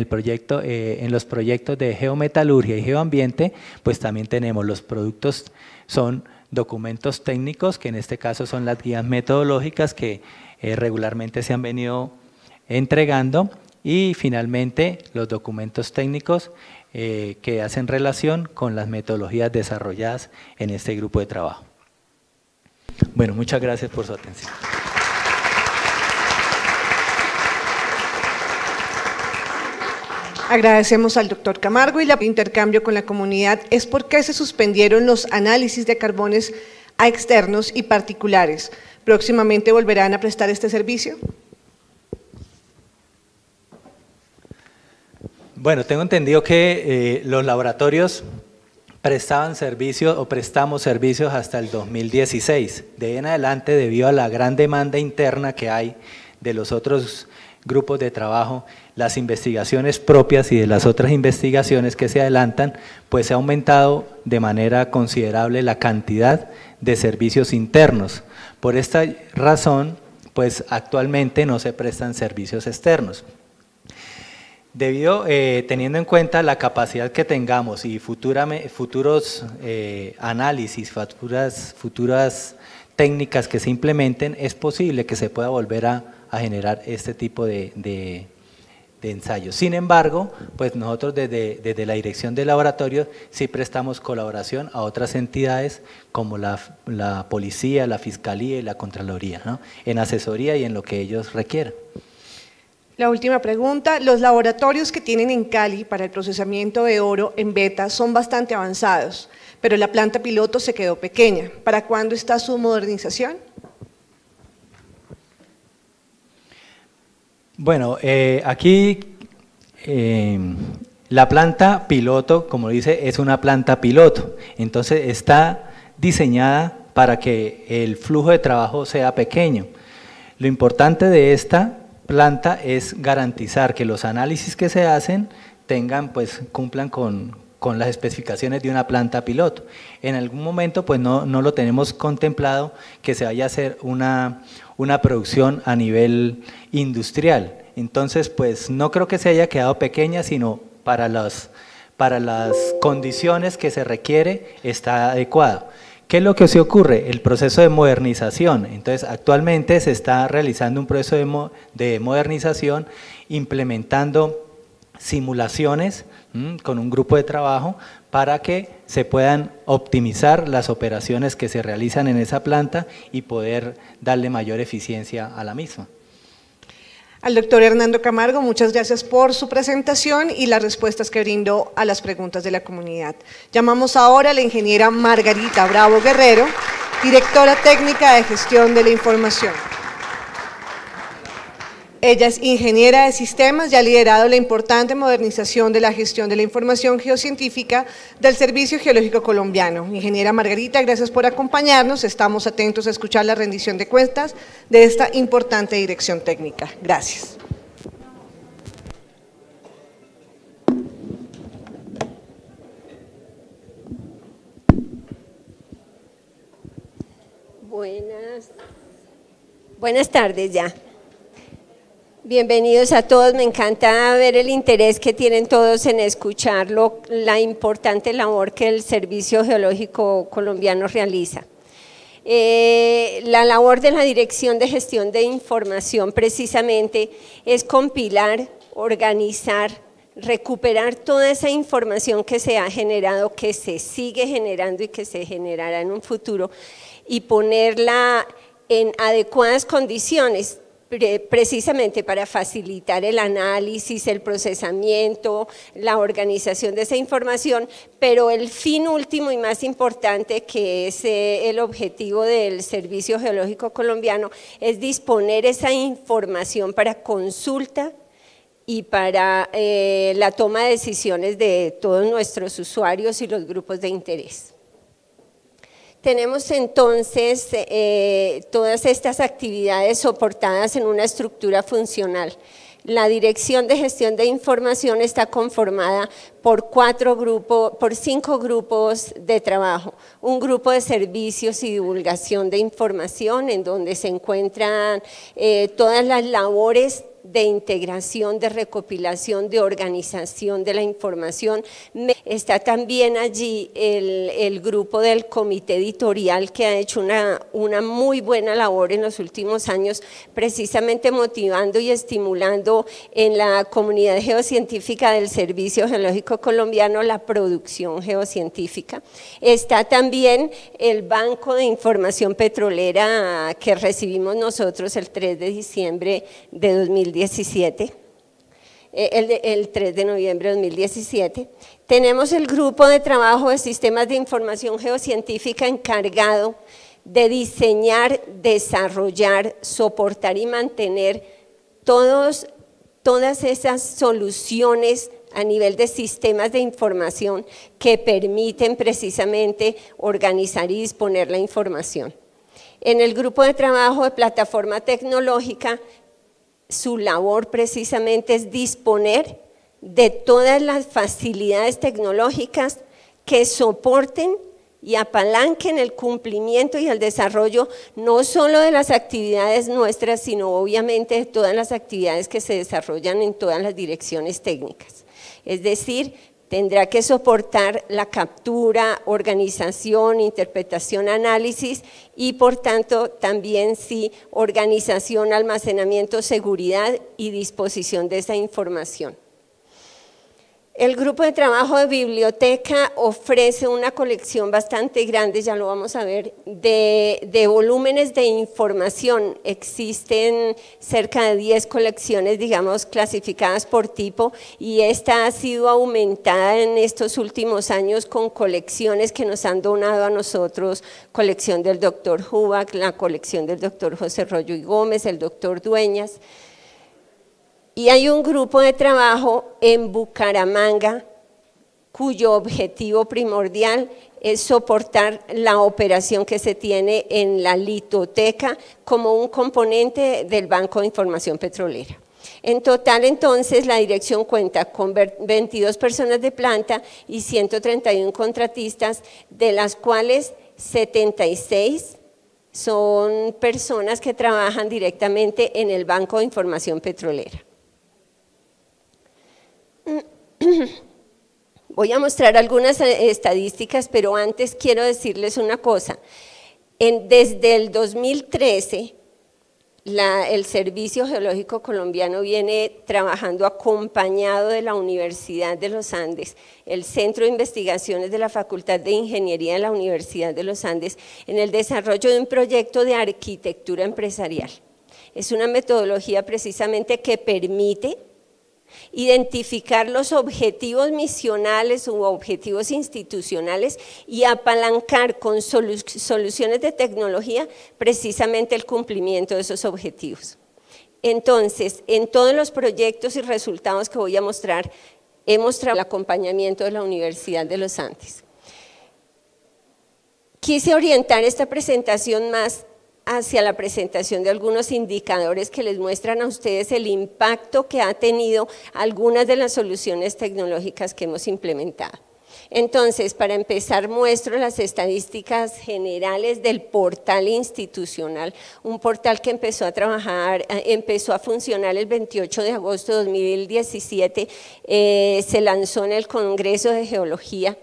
en, los proyectos de geometalurgia y geoambiente, pues también tenemos los productos, son documentos técnicos, que en este caso son las guías metodológicas que eh, regularmente se han venido entregando, y finalmente los documentos técnicos que hacen relación con las metodologías desarrolladas en este grupo de trabajo. Bueno, muchas gracias por su atención. Agradecemos al doctor Camargo y el intercambio con la comunidad es por qué se suspendieron los análisis de carbones a externos y particulares. ¿Próximamente volverán a prestar este servicio? Bueno, tengo entendido que eh, los laboratorios prestaban servicios o prestamos servicios hasta el 2016. De ahí en adelante, debido a la gran demanda interna que hay de los otros grupos de trabajo, las investigaciones propias y de las otras investigaciones que se adelantan, pues se ha aumentado de manera considerable la cantidad de servicios internos. Por esta razón, pues actualmente no se prestan servicios externos. Debido, eh, teniendo en cuenta la capacidad que tengamos y futuros eh, análisis, futuras, futuras técnicas que se implementen, es posible que se pueda volver a, generar este tipo de de ensayo. Sin embargo, pues nosotros desde, la dirección de laboratorio sí prestamos colaboración a otras entidades como la, la policía, la fiscalía y la contraloría, ¿no? en asesoría y en lo que ellos requieran. La última pregunta, los laboratorios que tienen en Cali para el procesamiento de oro en beta son bastante avanzados, pero la planta piloto se quedó pequeña. ¿Para cuándo está su modernización? Bueno, eh, aquí eh, la planta piloto, como dice, es una planta piloto. Entonces está diseñada para que el flujo de trabajo sea pequeño. Lo importante de esta planta es garantizar que los análisis que se hacen tengan, pues cumplan con, las especificaciones de una planta piloto. En algún momento pues no, lo tenemos contemplado que se vaya a hacer una, una producción a nivel industrial. Entonces, pues no creo que se haya quedado pequeña, sino para las, para las condiciones que se requiere está adecuado. ¿Qué es lo que se ocurre? El proceso de modernización. Entonces, actualmente se está realizando un proceso de, modernización implementando simulaciones con un grupo de trabajo para que se puedan optimizar las operaciones que se realizan en esa planta y poder darle mayor eficiencia a la misma. Al doctor Hernando Camargo, muchas gracias por su presentación y las respuestas que brindó a las preguntas de la comunidad. Llamamos ahora a la ingeniera Margarita Bravo Guerrero, directora técnica de gestión de la información. Ella es ingeniera de sistemas y ha liderado la importante modernización de la gestión de la información geocientífica del Servicio Geológico Colombiano. Ingeniera Margarita, gracias por acompañarnos. Estamos atentos a escuchar la rendición de cuentas de esta importante dirección técnica. Gracias. Buenas, buenas tardes ya. Bienvenidos a todos, me encanta ver el interés que tienen todos en escuchar la importante labor que el Servicio Geológico Colombiano realiza. Eh, la labor de la Dirección de Gestión de Información precisamente es compilar, organizar, recuperar toda esa información que se ha generado, que se sigue generando y que se generará en un futuro y ponerla en adecuadas condiciones precisamente para facilitar el análisis, el procesamiento, la organización de esa información, pero el fin último y más importante que es eh, el objetivo del Servicio Geológico Colombiano es disponer esa información para consulta y para eh, la toma de decisiones de todos nuestros usuarios y los grupos de interés. Tenemos entonces eh, todas estas actividades soportadas en una estructura funcional. La Dirección de Gestión de Información está conformada por, cuatro grupos, por cinco grupos de trabajo. Un grupo de servicios y divulgación de información en donde se encuentran eh, todas las labores de integración, de recopilación, de organización de la información. Está también allí el, grupo del comité editorial que ha hecho una, una muy buena labor en los últimos años, precisamente motivando y estimulando en la comunidad geocientífica del Servicio Geológico Colombiano la producción geocientífica. Está también el Banco de Información Petrolera que recibimos nosotros el 3 de diciembre de 2019 eh, el, 3 de noviembre de 2017, tenemos el grupo de trabajo de sistemas de información geocientífica encargado de diseñar, desarrollar, soportar y mantener todos, todas esas soluciones a nivel de sistemas de información que permiten precisamente organizar y disponer la información. En el grupo de trabajo de plataforma tecnológica su labor precisamente es disponer de todas las facilidades tecnológicas que soporten y apalanquen el cumplimiento y el desarrollo no solo de las actividades nuestras, sino obviamente de todas las actividades que se desarrollan en todas las direcciones técnicas. Es decir, tendrá que soportar la captura, organización, interpretación, análisis y por tanto también sí organización, almacenamiento, seguridad y disposición de esa información. El grupo de trabajo de biblioteca ofrece una colección bastante grande, ya lo vamos a ver, de, volúmenes de información. Existen cerca de 10 colecciones, digamos, clasificadas por tipo y esta ha sido aumentada en estos últimos años con colecciones que nos han donado a nosotros, colección del doctor Hubak, la colección del doctor José Rollo y Gómez, el doctor Dueñas, y hay un grupo de trabajo en Bucaramanga cuyo objetivo primordial es soportar la operación que se tiene en la litoteca como un componente del Banco de Información Petrolera. En total, entonces, la dirección cuenta con 22 personas de planta y 131 contratistas, de las cuales 76 son personas que trabajan directamente en el Banco de Información Petrolera. Voy a mostrar algunas eh, estadísticas, pero antes quiero decirles una cosa. desde el 2013, el Servicio Geológico Colombiano viene trabajando acompañado de la Universidad de los Andes, el Centro de Investigaciones de la Facultad de Ingeniería de la Universidad de los Andes, en el desarrollo de un proyecto de arquitectura empresarial. Es una metodología precisamente que permite identificar los objetivos misionales u objetivos institucionales y apalancar con soluciones de tecnología precisamente el cumplimiento de esos objetivos. Entonces, en todos los proyectos y resultados que voy a mostrar, hemos trabajado el acompañamiento de la Universidad de los Andes. Quise orientar esta presentación más hacia la presentación de algunos indicadores que les muestran a ustedes el impacto que ha tenido algunas de las soluciones tecnológicas que hemos implementado. Entonces, para empezar, muestro las estadísticas generales del portal institucional, un portal que empezó a trabajar, eh, empezó a funcionar el 28 de agosto de 2017, eh, se lanzó en el Congreso de Geología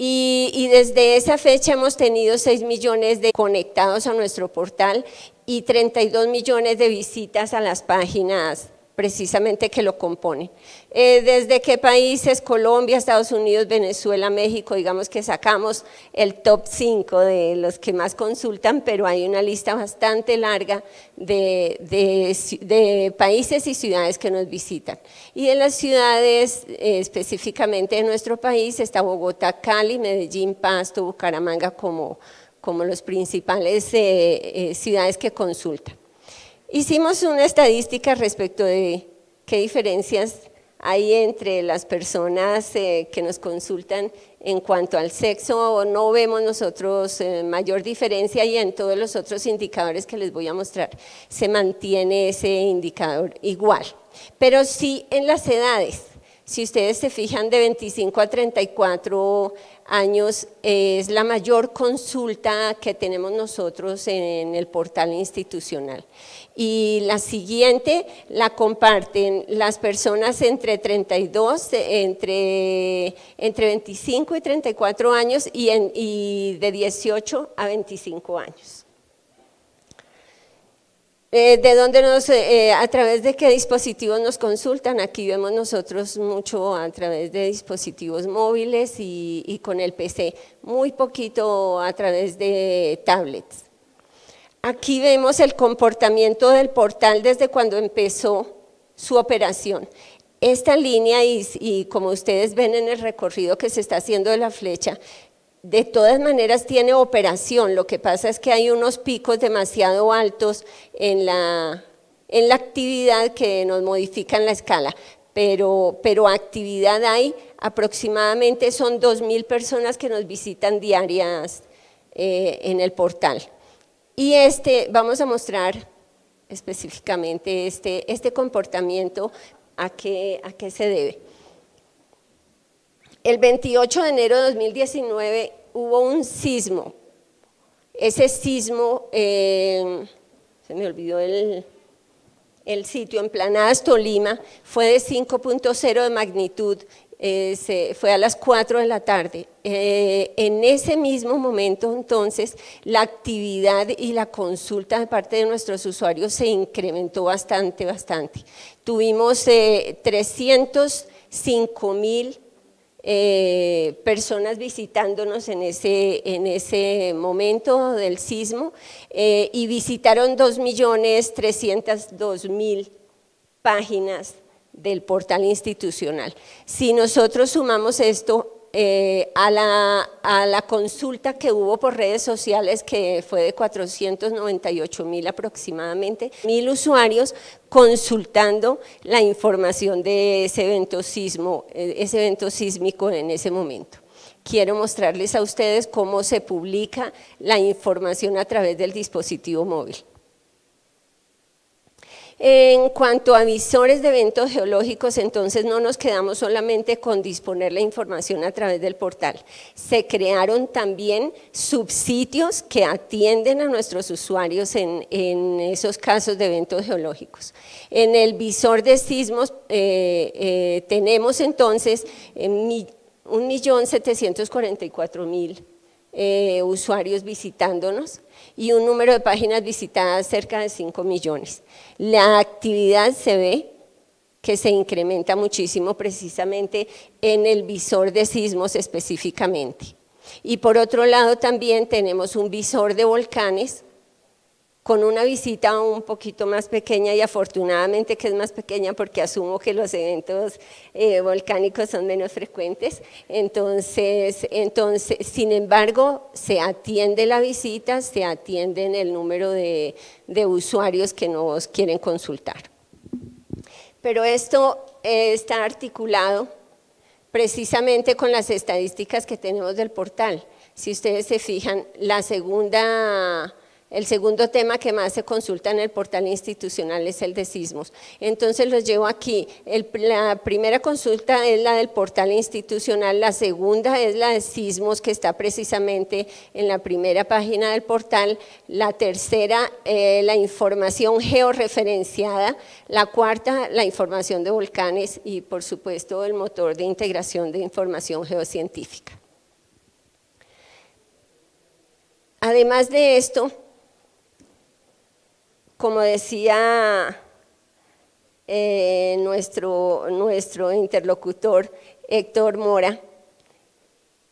y, desde esa fecha hemos tenido 6 millones de conectados a nuestro portal y 32 millones de visitas a las páginas precisamente que lo compone. Eh, ¿Desde qué países? Colombia, Estados Unidos, Venezuela, México, digamos que sacamos el top 5 de los que más consultan, pero hay una lista bastante larga de, países y ciudades que nos visitan. Y en las ciudades eh, específicamente de nuestro país está Bogotá, Cali, Medellín, Pasto, Bucaramanga como, como los principales eh, ciudades que consultan. Hicimos una estadística respecto de qué diferencias hay entre las personas eh, que nos consultan en cuanto al sexo, no vemos nosotros eh, mayor diferencia y en todos los otros indicadores que les voy a mostrar se mantiene ese indicador igual. Pero sí en las edades, si ustedes se fijan de 25 a 34 años es la mayor consulta que tenemos nosotros en el portal institucional y la siguiente la comparten las personas entre 32, entre, entre 25 y 34 años y, de 18 a 25 años. Eh, ¿De dónde nos, eh, a través de qué dispositivos nos consultan? Aquí vemos nosotros mucho a través de dispositivos móviles y con el PC, muy poquito a través de tablets. Aquí vemos el comportamiento del portal desde cuando empezó su operación. Esta línea, y, como ustedes ven en el recorrido que se está haciendo de la flecha, de todas maneras tiene operación, lo que pasa es que hay unos picos demasiado altos en la, actividad que nos modifican la escala, pero, pero actividad hay, aproximadamente son 2.000 personas que nos visitan diarias eh, en el portal. Y este, vamos a mostrar específicamente este, este comportamiento, a qué, a qué se debe. El 28 de enero de 2019 hubo un sismo. Ese sismo, em, se me olvidó el, el sitio, en Planadas, Tolima, fue de 5.0 de magnitud eh, se fue a las 4 de la tarde. Eh, en ese mismo momento, entonces, la actividad y la consulta de parte de nuestros usuarios se incrementó bastante, bastante. Tuvimos 305 eh, mil personas visitándonos en ese, en ese momento del sismo y visitaron 2.302.000 páginas del portal institucional. Si nosotros sumamos esto eh, a, la, a, la, consulta que hubo por redes sociales, que fue de 498 mil aproximadamente, mil usuarios consultando la información de ese evento, sismo, eh, ese evento sísmico en ese momento. Quiero mostrarles a ustedes cómo se publica la información a través del dispositivo móvil. En cuanto a visores de eventos geológicos, entonces no nos quedamos solamente con disponer la información a través del portal. Se crearon también subsitios que atienden a nuestros usuarios en, esos casos de eventos geológicos. En el visor de sismos eh, eh, tenemos entonces 1.744.000 eh, usuarios visitándonos y un número de páginas visitadas cerca de 5 millones. La actividad se ve que se incrementa muchísimo precisamente en el visor de sismos específicamente. Y por otro lado también tenemos un visor de volcanes con una visita un poquito más pequeña y afortunadamente que es más pequeña porque asumo que los eventos eh, volcánicos son menos frecuentes. Entonces, entonces, sin embargo, se atiende la visita, se atiende en el número de, usuarios que nos quieren consultar. Pero esto está articulado precisamente con las estadísticas que tenemos del portal. Si ustedes se fijan, la segunda el segundo tema que más se consulta en el portal institucional es el de sismos. Entonces los llevo aquí. la primera consulta es la del portal institucional, la segunda es la de sismos que está precisamente en la primera página del portal, la tercera eh, la información georreferenciada, la cuarta la información de volcanes y por supuesto el motor de integración de información geocientífica. Además de esto, como decía eh, nuestro, nuestro interlocutor Héctor Mora,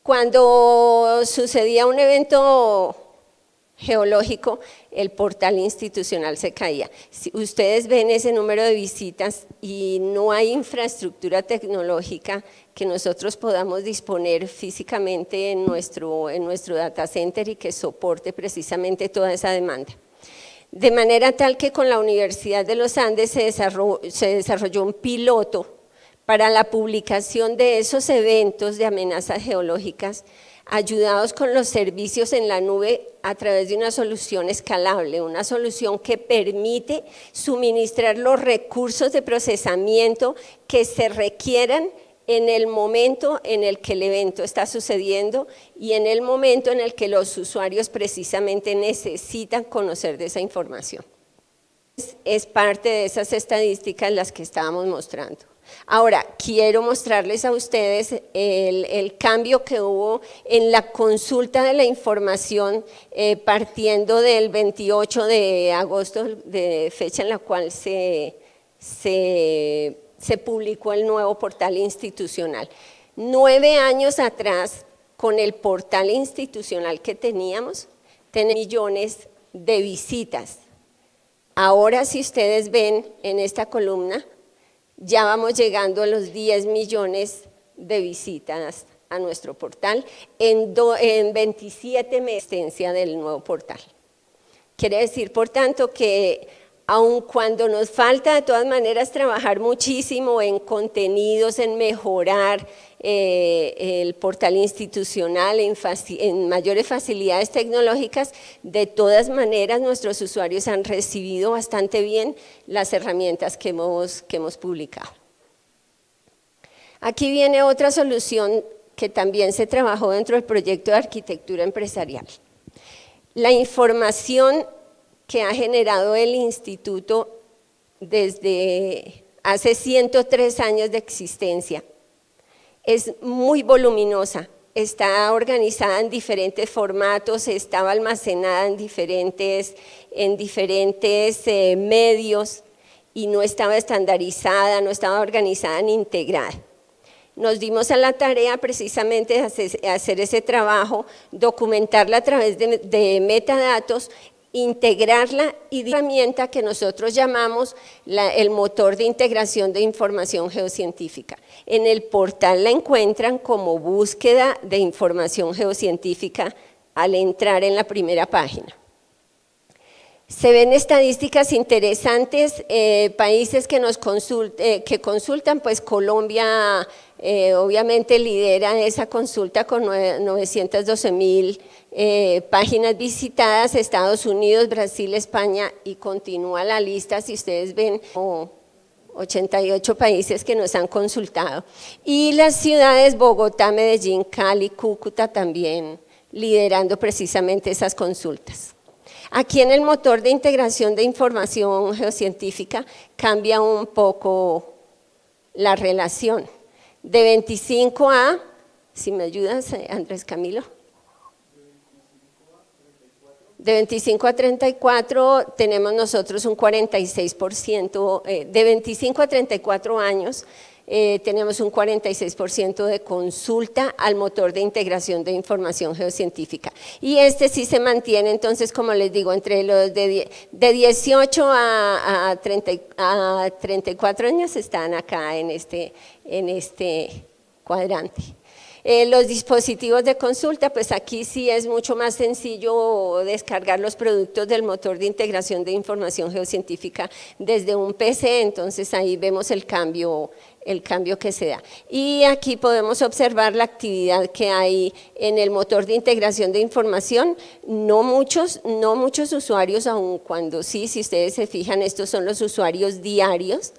cuando sucedía un evento geológico, el portal institucional se caía. Si ustedes ven ese número de visitas y no hay infraestructura tecnológica que nosotros podamos disponer físicamente en nuestro, en nuestro data center y que soporte precisamente toda esa demanda. De manera tal que con la Universidad de los Andes se desarrolló, un piloto para la publicación de esos eventos de amenazas geológicas ayudados con los servicios en la nube a través de una solución escalable, una solución que permite suministrar los recursos de procesamiento que se requieran en el momento en el que el evento está sucediendo y en el momento en el que los usuarios precisamente necesitan conocer de esa información. Es parte de esas estadísticas las que estábamos mostrando. Ahora, quiero mostrarles a ustedes el, cambio que hubo en la consulta de la información eh, partiendo del 28 de agosto, de fecha en la cual se, se se publicó el nuevo portal institucional. Nueve años atrás, con el portal institucional que teníamos, tenía millones de visitas. Ahora, si ustedes ven en esta columna, ya vamos llegando a los 10 millones de visitas a nuestro portal en, do, en 27 meses del nuevo portal. Quiere decir, por tanto, que aun cuando nos falta de todas maneras trabajar muchísimo en contenidos, en mejorar eh, el portal institucional, en, mayores facilidades tecnológicas, de todas maneras nuestros usuarios han recibido bastante bien las herramientas que hemos, que hemos publicado. Aquí viene otra solución que también se trabajó dentro del proyecto de arquitectura empresarial. La información que ha generado el instituto desde hace 103 años de existencia. Es muy voluminosa, está organizada en diferentes formatos, estaba almacenada en diferentes, en diferentes eh, medios y no estaba estandarizada, no estaba organizada en integrada. Nos dimos a la tarea precisamente de hacer, ese trabajo, documentarla a través de metadatos integrarla y la herramienta que nosotros llamamos el motor de integración de información geocientífica. En el portal la encuentran como búsqueda de información geocientífica al entrar en la primera página. Se ven estadísticas interesantes, eh, países que, nos eh, que consultan, pues Colombia eh, obviamente lidera esa consulta con 912 mil eh, páginas visitadas, Estados Unidos, Brasil, España y continúa la lista, si ustedes ven, 88 países que nos han consultado. Y las ciudades Bogotá, Medellín, Cali, Cúcuta también, liderando precisamente esas consultas. Aquí en el motor de integración de información geocientífica cambia un poco la relación. De 25 a, si me ayudas eh, Andrés Camilo, de 25 a 34 tenemos nosotros un 46%, eh, de 25 a 34 años eh, tenemos un 46% de consulta al motor de integración de información geocientífica. Y este sí se mantiene, entonces, como les digo, entre los de, 18 a, 34 años están acá en este, en este cuadrante. Eh, los dispositivos de consulta, pues aquí sí es mucho más sencillo descargar los productos del motor de integración de información geocientífica desde un PC, entonces ahí vemos el cambio el cambio que se da. Y aquí podemos observar la actividad que hay en el motor de integración de información. No muchos, no muchos usuarios, aun cuando sí, si ustedes se fijan, estos son los usuarios diarios.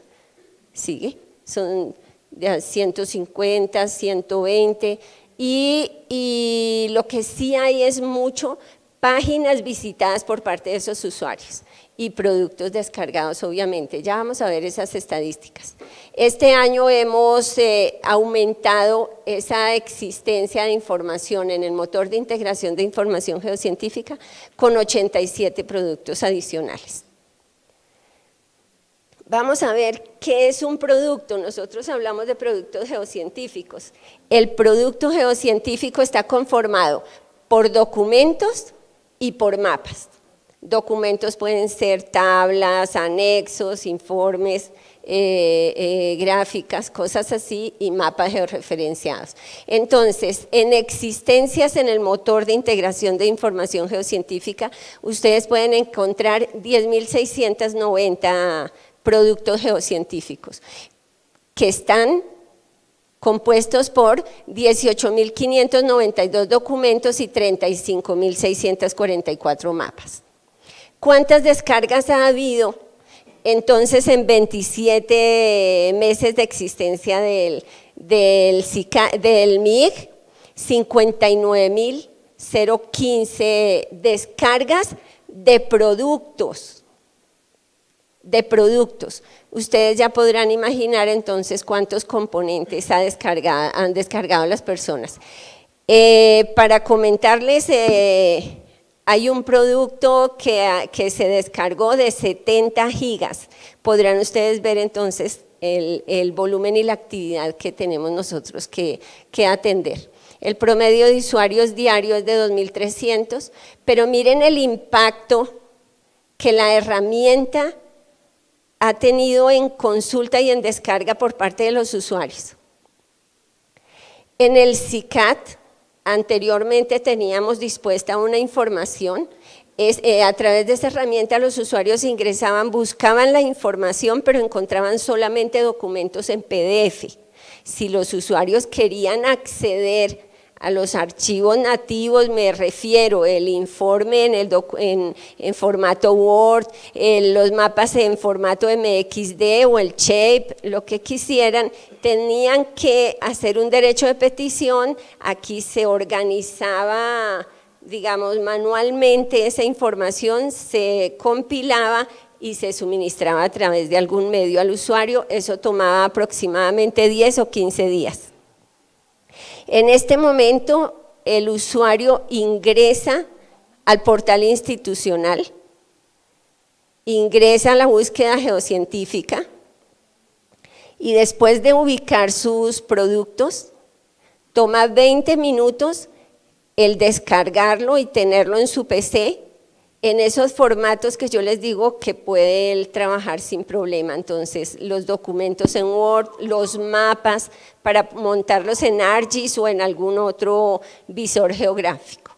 Sigue. Son de 150, 120, y, lo que sí hay es mucho páginas visitadas por parte de esos usuarios y productos descargados, obviamente. Ya vamos a ver esas estadísticas. Este año hemos eh, aumentado esa existencia de información en el motor de integración de información geocientífica con 87 productos adicionales. Vamos a ver qué es un producto. Nosotros hablamos de productos geocientíficos. El producto geocientífico está conformado por documentos y por mapas. Documentos pueden ser tablas, anexos, informes, eh, eh, gráficas, cosas así, y mapas georreferenciados. Entonces, en existencias en el motor de integración de información geocientífica, ustedes pueden encontrar 10.690 productos geocientíficos, que están compuestos por 18.592 documentos y 35.644 mapas. ¿Cuántas descargas ha habido entonces en 27 meses de existencia del, del MIG? 59.015 descargas de productos de productos. Ustedes ya podrán imaginar entonces cuántos componentes han descargado las personas. Eh, para comentarles, eh, hay un producto que, se descargó de 70 gigas. Podrán ustedes ver entonces el, volumen y la actividad que tenemos nosotros que, que atender. El promedio de usuarios diarios es de 2.300, pero miren el impacto que la herramienta ha tenido en consulta y en descarga por parte de los usuarios. En el CICAT, anteriormente teníamos dispuesta una información, eh, a través de esta herramienta los usuarios ingresaban, buscaban la información, pero encontraban solamente documentos en PDF. Si los usuarios querían acceder a los archivos nativos me refiero, el informe en, formato Word, los mapas en formato MXD o el shape, lo que quisieran, tenían que hacer un derecho de petición, aquí se organizaba, digamos, manualmente esa información, se compilaba y se suministraba a través de algún medio al usuario, eso tomaba aproximadamente 10 o 15 días. En este momento el usuario ingresa al portal institucional, ingresa a la búsqueda geocientífica y después de ubicar sus productos, toma 20 minutos el descargarlo y tenerlo en su PC en esos formatos que yo les digo que puede él trabajar sin problema. Entonces, los documentos en Word, los mapas, para montarlos en ArcGIS o en algún otro visor geográfico.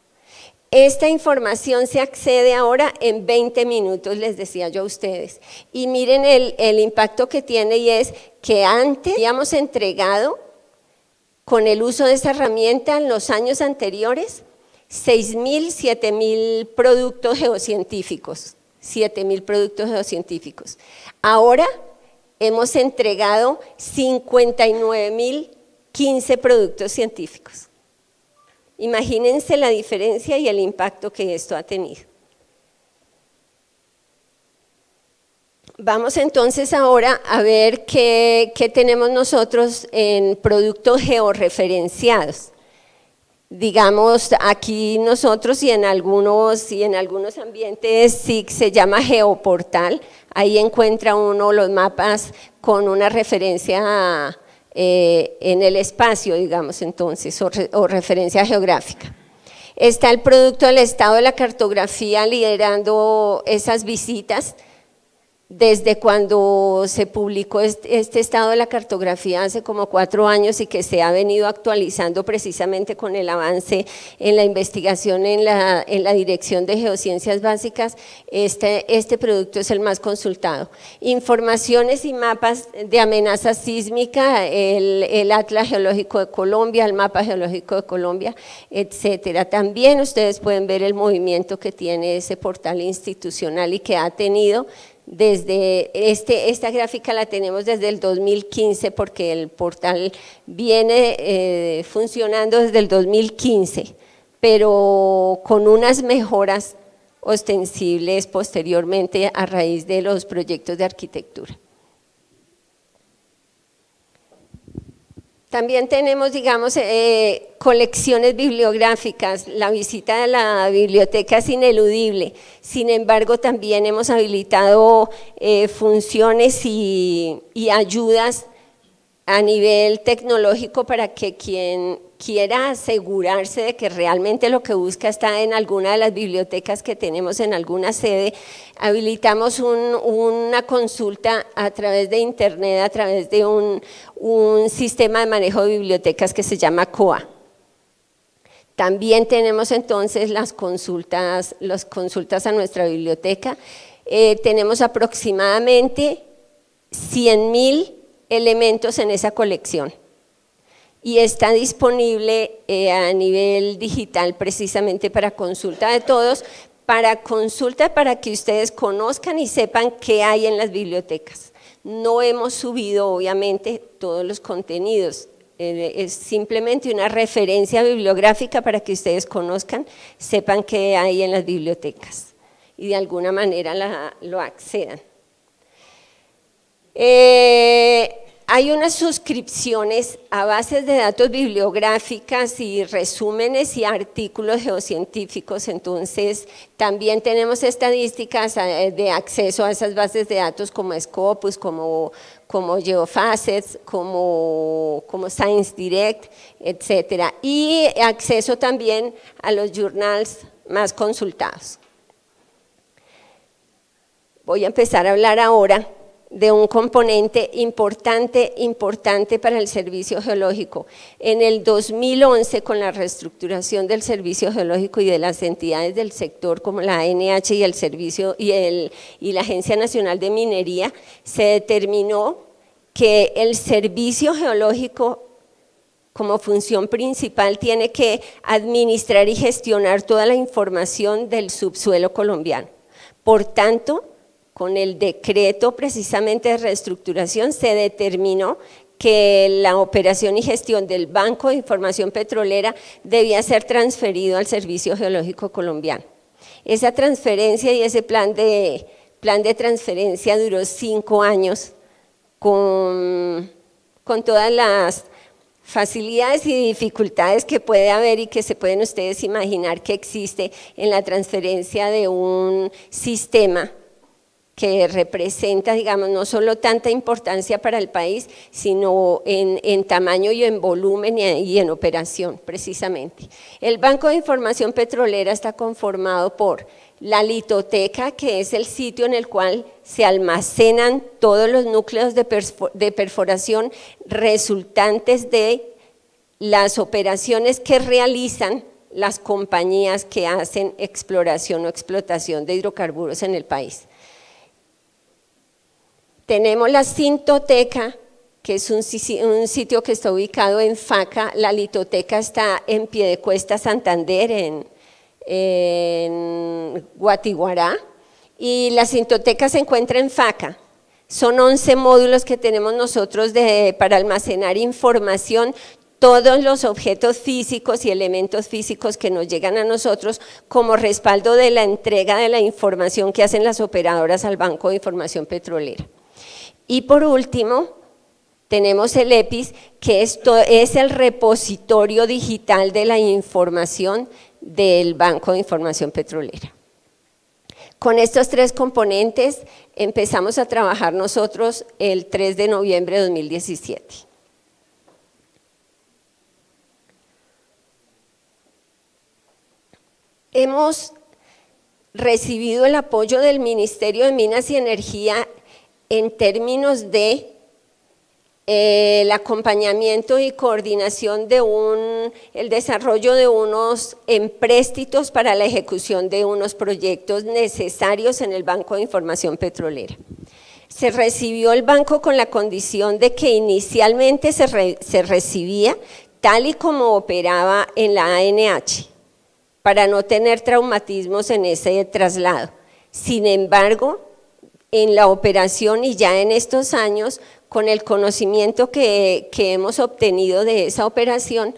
Esta información se accede ahora en 20 minutos, les decía yo a ustedes. Y miren el, el impacto que tiene y es que antes habíamos entregado con el uso de esta herramienta en los años anteriores 6.000, 7.000 productos geocientíficos, 7.000 productos geocientíficos. Ahora hemos entregado 59.015 productos científicos. Imagínense la diferencia y el impacto que esto ha tenido. Vamos entonces ahora a ver qué, qué tenemos nosotros en productos georreferenciados digamos, aquí nosotros y en algunos, y en algunos ambientes sí se llama geoportal, ahí encuentra uno los mapas con una referencia eh, en el espacio, digamos entonces, o referencia geográfica. Está el producto del estado de la cartografía liderando esas visitas, desde cuando se publicó este estado de la cartografía hace como cuatro años y que se ha venido actualizando precisamente con el avance en la investigación en la, Dirección de Geociencias Básicas, este, este, producto es el más consultado. Informaciones y mapas de amenaza sísmica, el, el Atlas Geológico de Colombia, el Mapa Geológico de Colombia, etcétera. También ustedes pueden ver el movimiento que tiene ese portal institucional y que ha tenido desde este, esta gráfica la tenemos desde el 2015 porque el portal viene eh, funcionando desde el 2015, pero con unas mejoras ostensibles posteriormente a raíz de los proyectos de arquitectura. También tenemos, digamos, eh, colecciones bibliográficas. La visita a la biblioteca es ineludible. Sin embargo, también hemos habilitado eh, funciones y ayudas a nivel tecnológico para que quien quiera asegurarse de que realmente lo que busca está en alguna de las bibliotecas que tenemos en alguna sede, habilitamos una consulta a través de internet, a través de un, sistema de manejo de bibliotecas que se llama COA. También tenemos entonces las consultas, a nuestra biblioteca. Eh, tenemos aproximadamente 100.000 elementos en esa colección y está disponible eh, a nivel digital precisamente para consulta de todos, para consulta para que ustedes conozcan y sepan qué hay en las bibliotecas. No hemos subido obviamente todos los contenidos, eh, es simplemente una referencia bibliográfica para que ustedes conozcan, sepan qué hay en las bibliotecas y de alguna manera lo accedan. Eh, hay unas suscripciones a bases de datos bibliográficas y resúmenes y artículos geocientíficos, entonces también tenemos estadísticas eh, de acceso a esas bases de datos como Scopus, como, Geofacets, como, como Science Direct, etcétera, y acceso también a los journals más consultados. Voy a empezar a hablar ahora de un componente importante, importante para el servicio geológico. En el 2011, con la reestructuración del servicio geológico y de las entidades del sector como la ANH y el servicio y, y la Agencia Nacional de Minería, se determinó que el servicio geológico como función principal tiene que administrar y gestionar toda la información del subsuelo colombiano. Por tanto, con el decreto precisamente de reestructuración se determinó que la operación y gestión del Banco de Información Petrolera debía ser transferido al Servicio Geológico Colombiano. Esa transferencia y ese plan de, plan de transferencia duró cinco años con, con todas las facilidades y dificultades que puede haber y que se pueden ustedes imaginar que existe en la transferencia de un sistema que representa, digamos, no solo tanta importancia para el país, sino en, tamaño y en volumen y en, operación, precisamente. El Banco de Información Petrolera está conformado por la litoteca, que es el sitio en el cual se almacenan todos los núcleos de perforación resultantes de las operaciones que realizan las compañías que hacen exploración o explotación de hidrocarburos en el país. Tenemos la Cintoteca, que es un, sitio que está ubicado en Faca. La Litoteca está en Piedecuesta, Santander, en, en Y la Cintoteca se encuentra en Faca. Son 11 módulos que tenemos nosotros para almacenar información todos los objetos físicos y elementos físicos que nos llegan a nosotros como respaldo de la entrega de la información que hacen las operadoras al Banco de Información Petrolera. Y por último, tenemos el EPIS, que es el repositorio digital de la información del Banco de Información Petrolera. Con estos tres componentes empezamos a trabajar nosotros el 3 de noviembre de 2017. Hemos recibido el apoyo del Ministerio de Minas y Energía en términos de el acompañamiento y coordinación de un, el desarrollo de unos empréstitos para la ejecución de unos proyectos necesarios en el Banco de Información Petrolera. Se recibió el banco con la condición de que inicialmente se, se recibía tal y como operaba en la ANH, para no tener traumatismos en ese traslado. Sin embargo, en la operación y ya en estos años, con el conocimiento que, hemos obtenido de esa operación,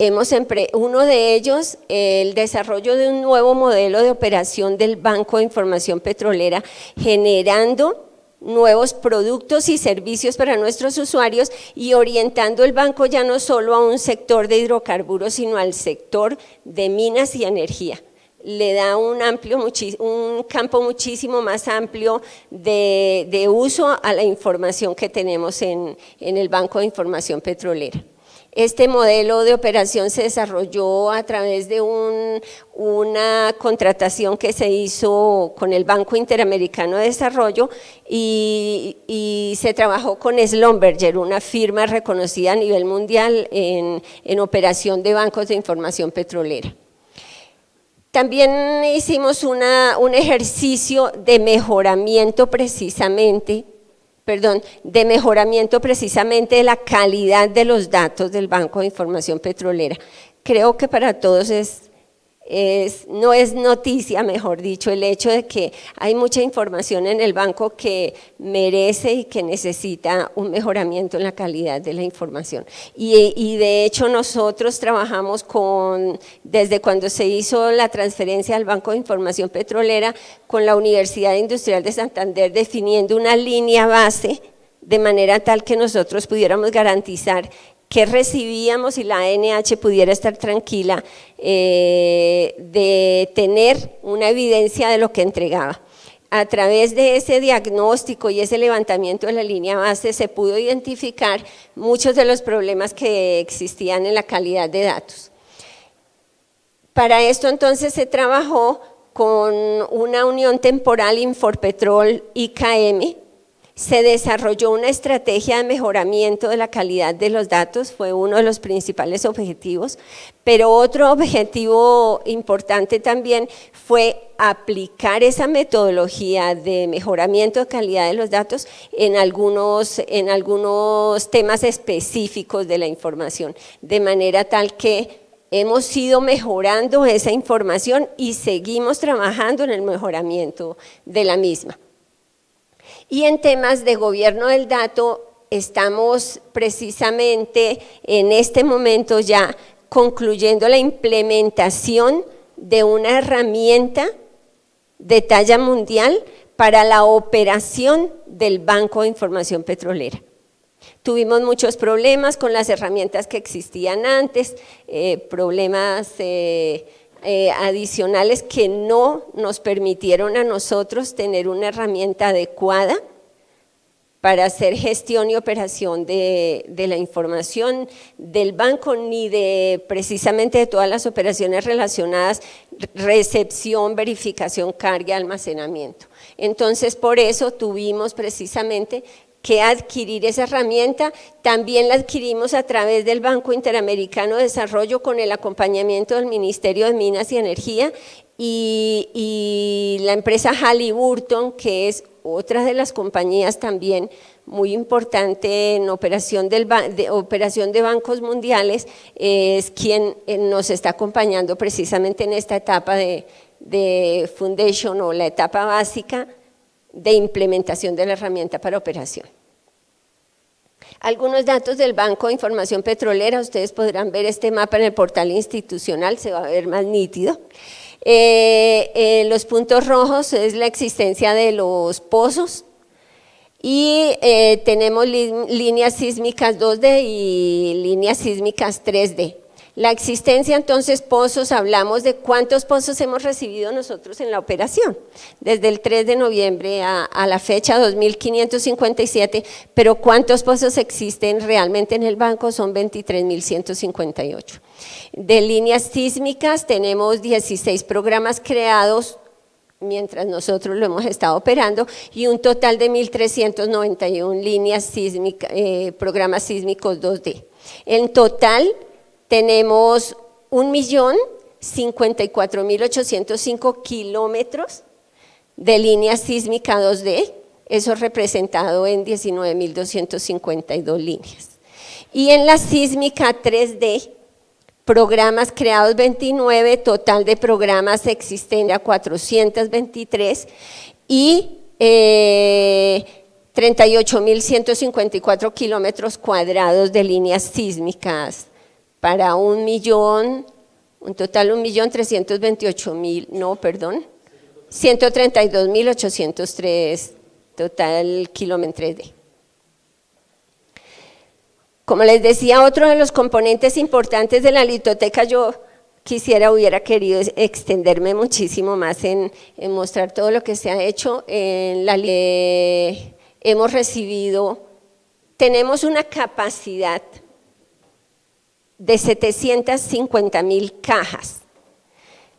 hemos uno de ellos, el desarrollo de un nuevo modelo de operación del Banco de Información Petrolera, generando nuevos productos y servicios para nuestros usuarios y orientando el banco ya no solo a un sector de hidrocarburos, sino al sector de minas y energía le da un, amplio, un campo muchísimo más amplio de, uso a la información que tenemos en, el Banco de Información Petrolera. Este modelo de operación se desarrolló a través de una contratación que se hizo con el Banco Interamericano de Desarrollo y, se trabajó con Slumberger, una firma reconocida a nivel mundial en operación de bancos de información petrolera. También hicimos un ejercicio de mejoramiento precisamente, perdón, de mejoramiento precisamente de la calidad de los datos del Banco de Información Petrolera. Creo que para todos es es, no es noticia, mejor dicho, el hecho de que hay mucha información en el banco que merece y que necesita un mejoramiento en la calidad de la información. Y, y de hecho nosotros trabajamos con, desde cuando se hizo la transferencia al Banco de Información Petrolera, con la Universidad Industrial de Santander definiendo una línea base de manera tal que nosotros pudiéramos garantizar que recibíamos y la ANH pudiera estar tranquila eh, de tener una evidencia de lo que entregaba. A través de ese diagnóstico y ese levantamiento de la línea base se pudo identificar muchos de los problemas que existían en la calidad de datos. Para esto entonces se trabajó con una unión temporal Inforpetrol-IKM, se desarrolló una estrategia de mejoramiento de la calidad de los datos, fue uno de los principales objetivos, pero otro objetivo importante también fue aplicar esa metodología de mejoramiento de calidad de los datos en algunos, en algunos temas específicos de la información, de manera tal que hemos ido mejorando esa información y seguimos trabajando en el mejoramiento de la misma. Y en temas de gobierno del dato, estamos precisamente en este momento ya concluyendo la implementación de una herramienta de talla mundial para la operación del Banco de Información Petrolera. Tuvimos muchos problemas con las herramientas que existían antes, eh, problemas eh, eh, adicionales que no nos permitieron a nosotros tener una herramienta adecuada para hacer gestión y operación de, de, la información del banco ni de precisamente de todas las operaciones relacionadas recepción, verificación, carga, almacenamiento. Entonces, por eso tuvimos precisamente que adquirir esa herramienta. También la adquirimos a través del Banco Interamericano de Desarrollo con el acompañamiento del Ministerio de Minas y Energía y, la empresa Halliburton, que es otra de las compañías también muy importante en operación, del, de, operación de bancos mundiales, es quien eh, nos está acompañando precisamente en esta etapa de, de foundation o la etapa básica de implementación de la herramienta para operación. Algunos datos del Banco de Información Petrolera, ustedes podrán ver este mapa en el portal institucional, se va a ver más nítido. Eh, eh, los puntos rojos es la existencia de los pozos y eh, tenemos líneas sísmicas 2D y líneas sísmicas 3D. La existencia, entonces, pozos, hablamos de cuántos pozos hemos recibido nosotros en la operación, desde el 3 de noviembre a, la fecha 2.557, pero cuántos pozos existen realmente en el banco son 23.158. De líneas sísmicas tenemos 16 programas creados mientras nosotros lo hemos estado operando, y un total de 1.391 líneas sísmicas, eh, programas sísmicos 2D. En total, tenemos 1.054.805 kilómetros de línea sísmica 2D, eso representado en 19.252 líneas. Y en la sísmica 3D, programas creados 29, total de programas existen a 423 y 38.154 eh, kilómetros cuadrados de líneas sísmicas para un millón, un total un millón trescientos veintiocho mil, no, perdón, ciento treinta y dos mil ochocientos tres total kilómetros de. Como les decía, otro de los componentes importantes de la litoteca, yo quisiera, hubiera querido extenderme muchísimo más en, mostrar todo lo que se ha hecho. En la, eh, hemos recibido, tenemos una capacidad de 750 mil cajas.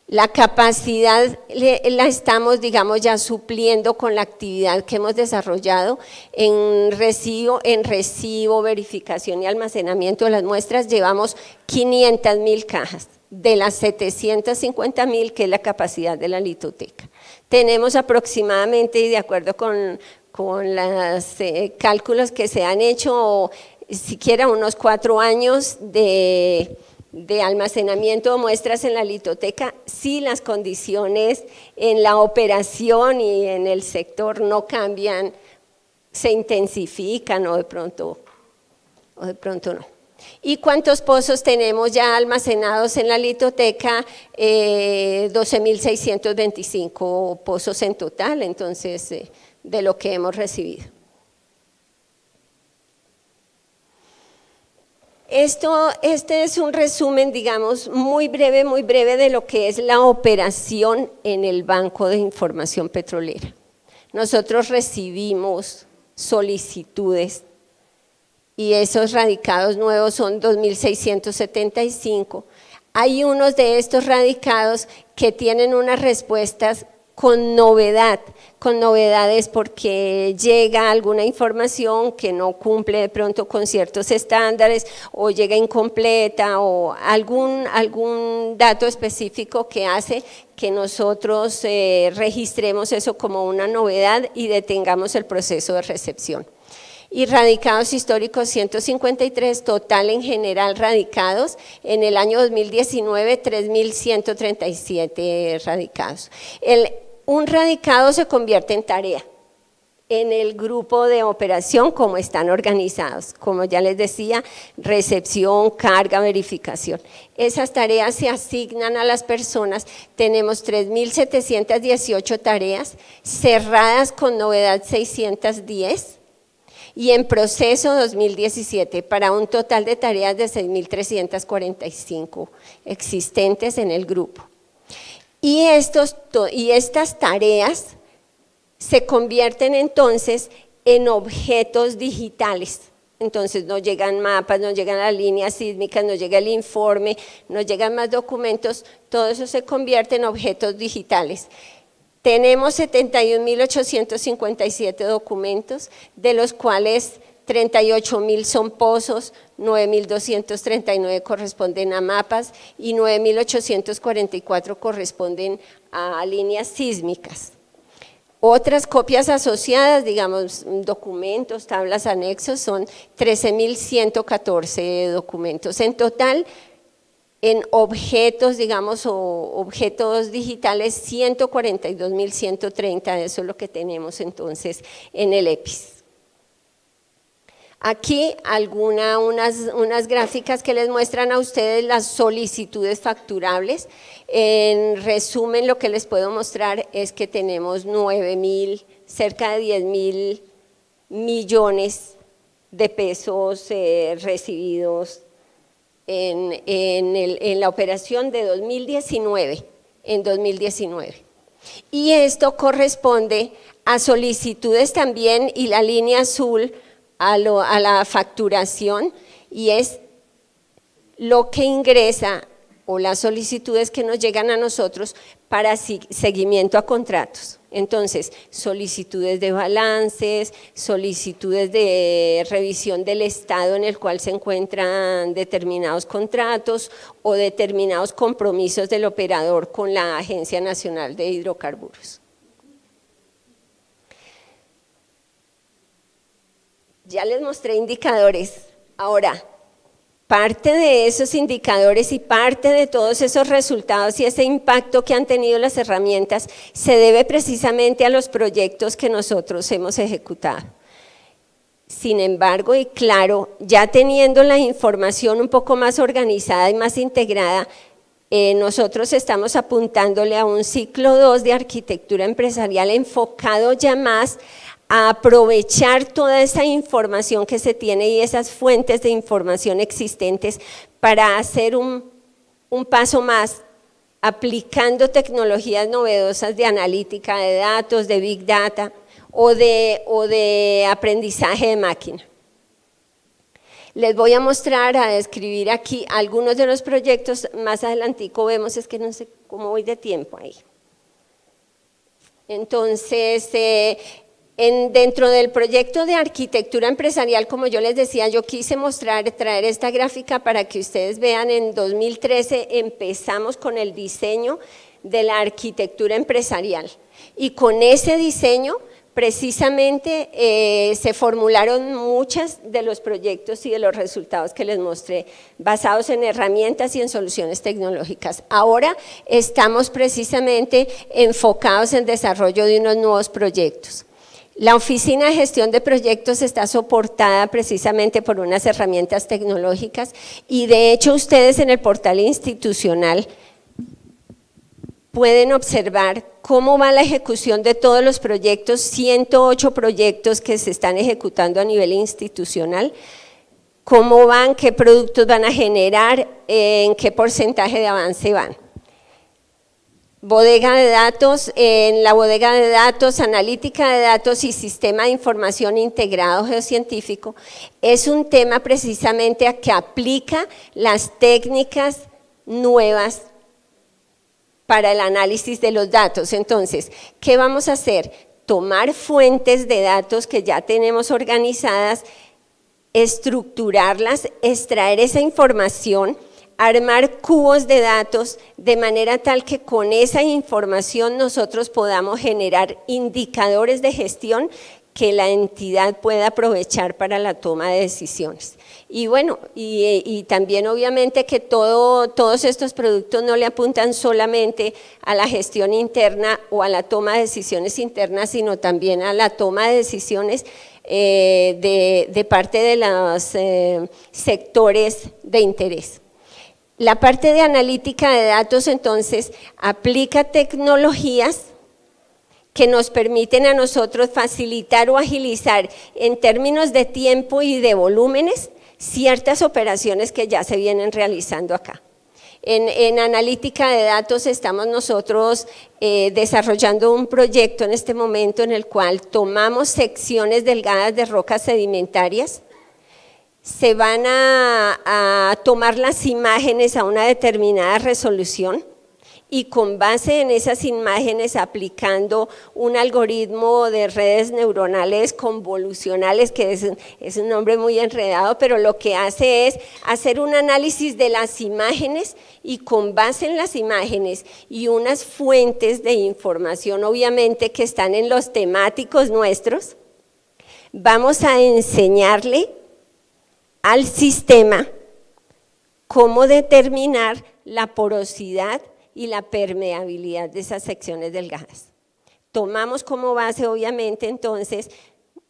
La capacidad la estamos, digamos, ya supliendo con la actividad que hemos desarrollado en recibo, en recibo, verificación y almacenamiento de las muestras. Llevamos 500 mil cajas de las 750 mil que es la capacidad de la litoteca. Tenemos aproximadamente, y de acuerdo con, los eh, cálculos que se han hecho siquiera unos cuatro años de, almacenamiento de muestras en la litoteca si las condiciones en la operación y en el sector no cambian, se intensifican o de pronto, o de pronto no. ¿Y cuántos pozos tenemos ya almacenados en la litoteca? 12.625 eh, pozos en total, entonces, eh, de lo que hemos recibido. Esto, este es un resumen, digamos, muy breve, muy breve de lo que es la operación en el Banco de Información Petrolera. Nosotros recibimos solicitudes y esos radicados nuevos son 2.675. Hay unos de estos radicados que tienen unas respuestas con novedad, con novedades porque llega alguna información que no cumple de pronto con ciertos estándares o llega incompleta o algún, algún dato específico que hace que nosotros eh, registremos eso como una novedad y detengamos el proceso de recepción y radicados históricos 153, total en general radicados, en el año 2019 3.137 radicados. El un radicado se convierte en tarea en el grupo de operación como están organizados, como ya les decía, recepción, carga, verificación. Esas tareas se asignan a las personas, tenemos 3.718 tareas, cerradas con novedad 610 y en proceso 2017 para un total de tareas de 6.345 existentes en el grupo. Y, estos, y estas tareas se convierten entonces en objetos digitales. Entonces no llegan mapas, no llegan las líneas sísmicas, no llega el informe, no llegan más documentos, todo eso se convierte en objetos digitales. Tenemos 71.857 documentos, de los cuales 38.000 mil son pozos, 9.239 corresponden a mapas y 9.844 corresponden a líneas sísmicas. Otras copias asociadas, digamos, documentos, tablas, anexos, son 13.114 documentos. En total, en objetos, digamos, o objetos digitales, 142.130, eso es lo que tenemos entonces en el EPIS. Aquí algunas unas, gráficas que les muestran a ustedes las solicitudes facturables. En resumen, lo que les puedo mostrar es que tenemos 9 mil, cerca de 10 mil millones de pesos eh, recibidos en, en, la operación de 2019, en 2019. Y esto corresponde a solicitudes también, y la línea azul a, la facturación y es lo que ingresa o las solicitudes que nos llegan a nosotros para seguimiento a contratos. Entonces, solicitudes de balances, solicitudes de revisión del estado en el cual se encuentran determinados contratos o determinados compromisos del operador con la Agencia Nacional de Hidrocarburos. Ya les mostré indicadores. Ahora, parte de esos indicadores y parte de todos esos resultados y ese impacto que han tenido las herramientas se debe precisamente a los proyectos que nosotros hemos ejecutado. Sin embargo, y claro, ya teniendo la información un poco más organizada y más integrada, eh, nosotros estamos apuntándole a un ciclo 2 de arquitectura empresarial enfocado ya más a aprovechar toda esa información que se tiene y esas fuentes de información existentes para hacer un, paso más aplicando tecnologías novedosas de analítica de datos, de big data o de, de aprendizaje de máquina. Les voy a mostrar, a describir aquí algunos de los proyectos, más adelantico vemos, es que no sé cómo voy de tiempo ahí. Entonces, eh, dentro del proyecto de arquitectura empresarial, como yo les decía, yo quise mostrar, traer esta gráfica para que ustedes vean, en 2013 empezamos con el diseño de la arquitectura empresarial y con ese diseño precisamente eh, se formularon muchos de los proyectos y de los resultados que les mostré, basados en herramientas y en soluciones tecnológicas. Ahora estamos precisamente enfocados en desarrollo de unos nuevos proyectos. La Oficina de Gestión de Proyectos está soportada precisamente por unas herramientas tecnológicas y de hecho ustedes en el portal institucional pueden observar cómo va la ejecución de todos los proyectos, 108 proyectos que se están ejecutando a nivel institucional, cómo van, qué productos van a generar, en qué porcentaje de avance van bodega de datos, en la bodega de datos, analítica de datos y sistema de información integrado geocientífico, es un tema precisamente a que aplica las técnicas nuevas para el análisis de los datos. Entonces, ¿qué vamos a hacer? Tomar fuentes de datos que ya tenemos organizadas, estructurarlas, extraer esa información, armar cubos de datos de manera tal que con esa información nosotros podamos generar indicadores de gestión que la entidad pueda aprovechar para la toma de decisiones. Y bueno, y, también obviamente que todos estos productos no le apuntan solamente a la gestión interna o a la toma de decisiones internas, sino también a la toma de decisiones eh, de, parte de los eh, sectores de interés. La parte de analítica de datos entonces aplica tecnologías que nos permiten a nosotros facilitar o agilizar en términos de tiempo y de volúmenes ciertas operaciones que ya se vienen realizando acá. En, analítica de datos estamos nosotros eh, desarrollando un proyecto en este momento en el cual tomamos secciones delgadas de rocas sedimentarias se van a, tomar las imágenes a una determinada resolución y con base en esas imágenes aplicando un algoritmo de redes neuronales convolucionales, que es, es un nombre muy enredado, pero lo que hace es hacer un análisis de las imágenes y con base en las imágenes y unas fuentes de información, obviamente, que están en los temáticos nuestros, vamos a enseñarle al sistema cómo determinar la porosidad y la permeabilidad de esas secciones delgadas. Tomamos como base, obviamente, entonces,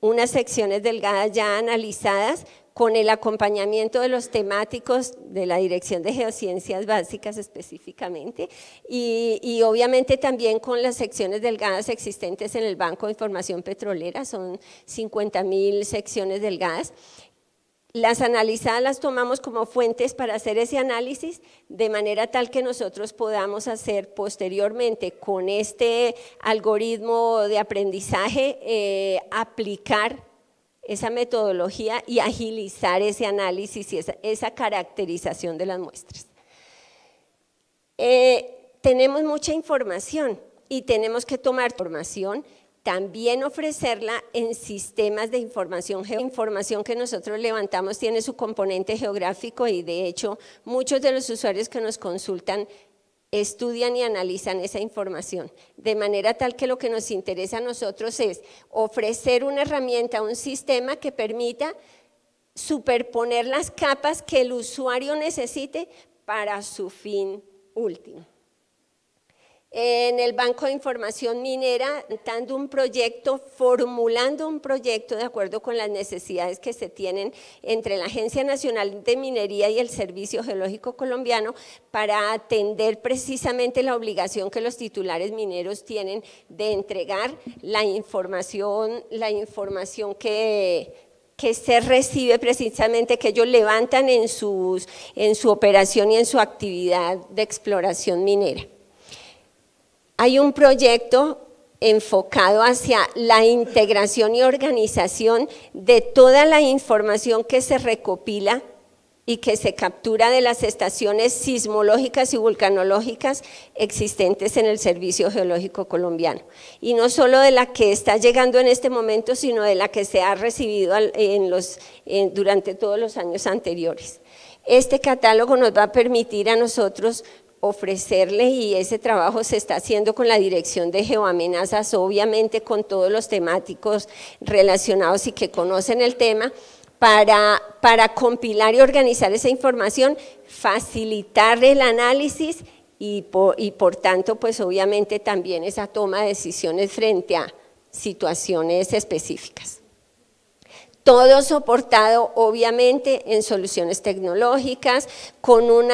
unas secciones delgadas ya analizadas con el acompañamiento de los temáticos de la Dirección de Geociencias Básicas específicamente y, obviamente también con las secciones delgadas existentes en el Banco de Información Petrolera, son 50.000 mil secciones delgadas las analizadas las tomamos como fuentes para hacer ese análisis de manera tal que nosotros podamos hacer posteriormente con este algoritmo de aprendizaje, eh, aplicar esa metodología y agilizar ese análisis y esa, caracterización de las muestras. Eh, tenemos mucha información y tenemos que tomar información también ofrecerla en sistemas de información. La información que nosotros levantamos tiene su componente geográfico y de hecho muchos de los usuarios que nos consultan estudian y analizan esa información, de manera tal que lo que nos interesa a nosotros es ofrecer una herramienta, un sistema que permita superponer las capas que el usuario necesite para su fin último en el Banco de Información Minera, dando un proyecto, formulando un proyecto de acuerdo con las necesidades que se tienen entre la Agencia Nacional de Minería y el Servicio Geológico Colombiano para atender precisamente la obligación que los titulares mineros tienen de entregar la información, la información que, se recibe precisamente, que ellos levantan en su operación y en su actividad de exploración minera hay un proyecto enfocado hacia la integración y organización de toda la información que se recopila y que se captura de las estaciones sismológicas y vulcanológicas existentes en el Servicio Geológico Colombiano. Y no solo de la que está llegando en este momento, sino de la que se ha recibido durante todos los años anteriores. Este catálogo nos va a permitir a nosotros ofrecerle y ese trabajo se está haciendo con la dirección de geoamenazas, obviamente con todos los temáticos relacionados y que conocen el tema, para, para compilar y organizar esa información, facilitar el análisis y por, y por tanto, pues obviamente también esa toma de decisiones frente a situaciones específicas todo soportado obviamente en soluciones tecnológicas, con un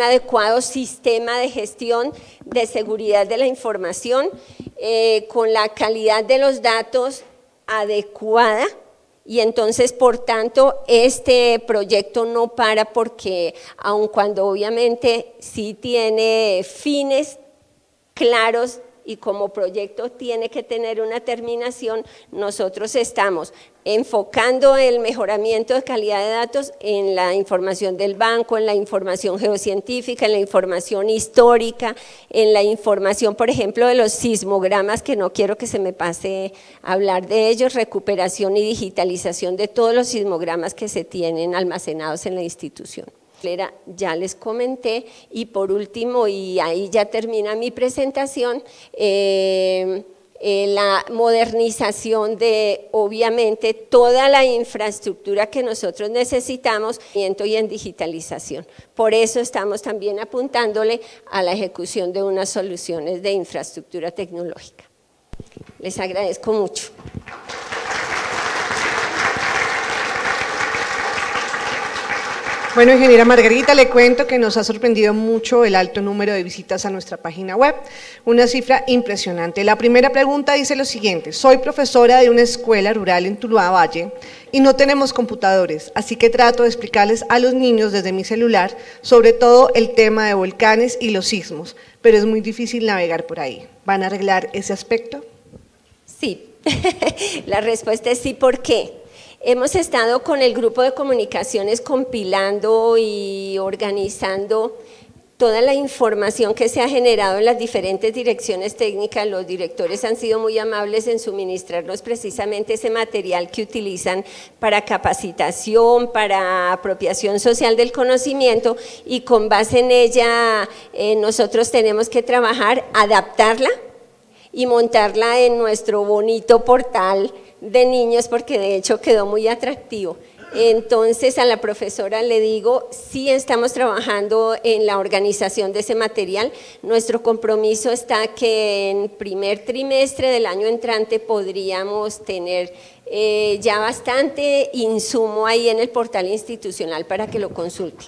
adecuado sistema de gestión de seguridad de la información, eh, con la calidad de los datos adecuada y entonces, por tanto, este proyecto no para porque, aun cuando obviamente sí tiene fines claros y como proyecto tiene que tener una terminación, nosotros estamos enfocando el mejoramiento de calidad de datos en la información del banco, en la información geocientífica, en la información histórica, en la información, por ejemplo, de los sismogramas, que no quiero que se me pase hablar de ellos, recuperación y digitalización de todos los sismogramas que se tienen almacenados en la institución ya les comenté. Y por último, y ahí ya termina mi presentación, eh, eh, la modernización de, obviamente, toda la infraestructura que nosotros necesitamos y en digitalización. Por eso estamos también apuntándole a la ejecución de unas soluciones de infraestructura tecnológica. Les agradezco mucho. Bueno, ingeniera Margarita, le cuento que nos ha sorprendido mucho el alto número de visitas a nuestra página web, una cifra impresionante. La primera pregunta dice lo siguiente, soy profesora de una escuela rural en Tuluá Valle y no tenemos computadores, así que trato de explicarles a los niños desde mi celular sobre todo el tema de volcanes y los sismos, pero es muy difícil navegar por ahí. ¿Van a arreglar ese aspecto? Sí, la respuesta es sí, ¿por qué? Hemos estado con el grupo de comunicaciones compilando y organizando toda la información que se ha generado en las diferentes direcciones técnicas, los directores han sido muy amables en suministrarnos precisamente ese material que utilizan para capacitación, para apropiación social del conocimiento y con base en ella eh, nosotros tenemos que trabajar, adaptarla y montarla en nuestro bonito portal de niños porque de hecho quedó muy atractivo. Entonces a la profesora le digo, sí estamos trabajando en la organización de ese material. Nuestro compromiso está que en primer trimestre del año entrante podríamos tener eh, ya bastante insumo ahí en el portal institucional para que lo consulte.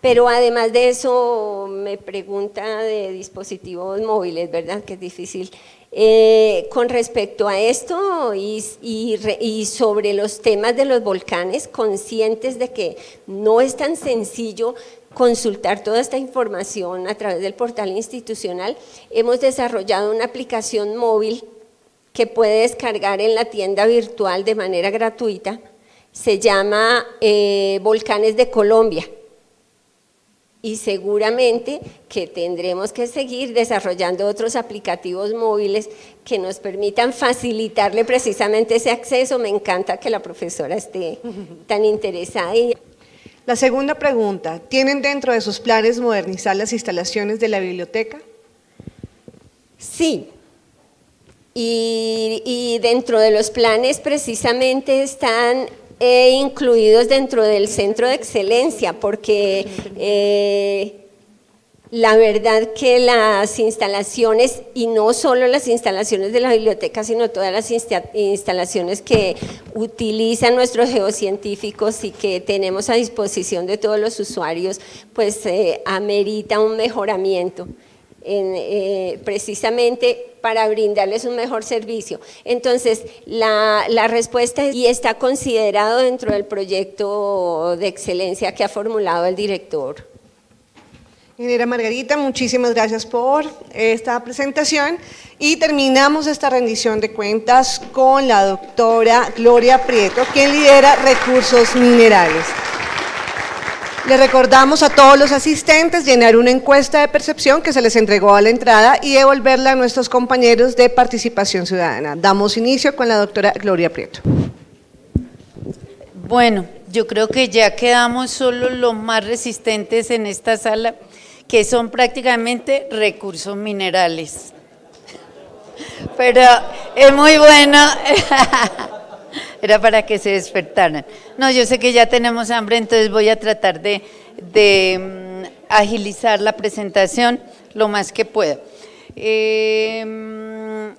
Pero además de eso, me pregunta de dispositivos móviles, ¿verdad? Que es difícil eh, con respecto a esto y, sobre los temas de los volcanes, conscientes de que no es tan sencillo consultar toda esta información a través del portal institucional, hemos desarrollado una aplicación móvil que puede descargar en la tienda virtual de manera gratuita, se llama eh, Volcanes de Colombia y seguramente que tendremos que seguir desarrollando otros aplicativos móviles que nos permitan facilitarle precisamente ese acceso. Me encanta que la profesora esté tan interesada. La segunda pregunta, ¿tienen dentro de sus planes modernizar las instalaciones de la biblioteca? Sí, y, dentro de los planes precisamente están incluidos dentro del centro de excelencia, porque eh, la verdad que las instalaciones, y no solo las instalaciones de la biblioteca, sino todas las instalaciones que utilizan nuestros geocientíficos y que tenemos a disposición de todos los usuarios, pues eh, amerita un mejoramiento. Eh, precisamente para brindarles un mejor servicio. Entonces, la, respuesta es, y está considerado dentro del proyecto de excelencia que ha formulado el director. Ingeniera Margarita, muchísimas gracias por esta presentación y terminamos esta rendición de cuentas con la doctora Gloria Prieto, quien lidera recursos minerales. Le recordamos a todos los asistentes llenar una encuesta de percepción que se les entregó a la entrada y devolverla a nuestros compañeros de participación ciudadana. Damos inicio con la doctora Gloria Prieto. Bueno, yo creo que ya quedamos solo los más resistentes en esta sala, que son prácticamente recursos minerales. Pero es muy bueno. era para que se despertaran. No, yo sé que ya tenemos hambre, entonces voy a tratar de, mm, agilizar la presentación lo más que pueda. Eh, mm,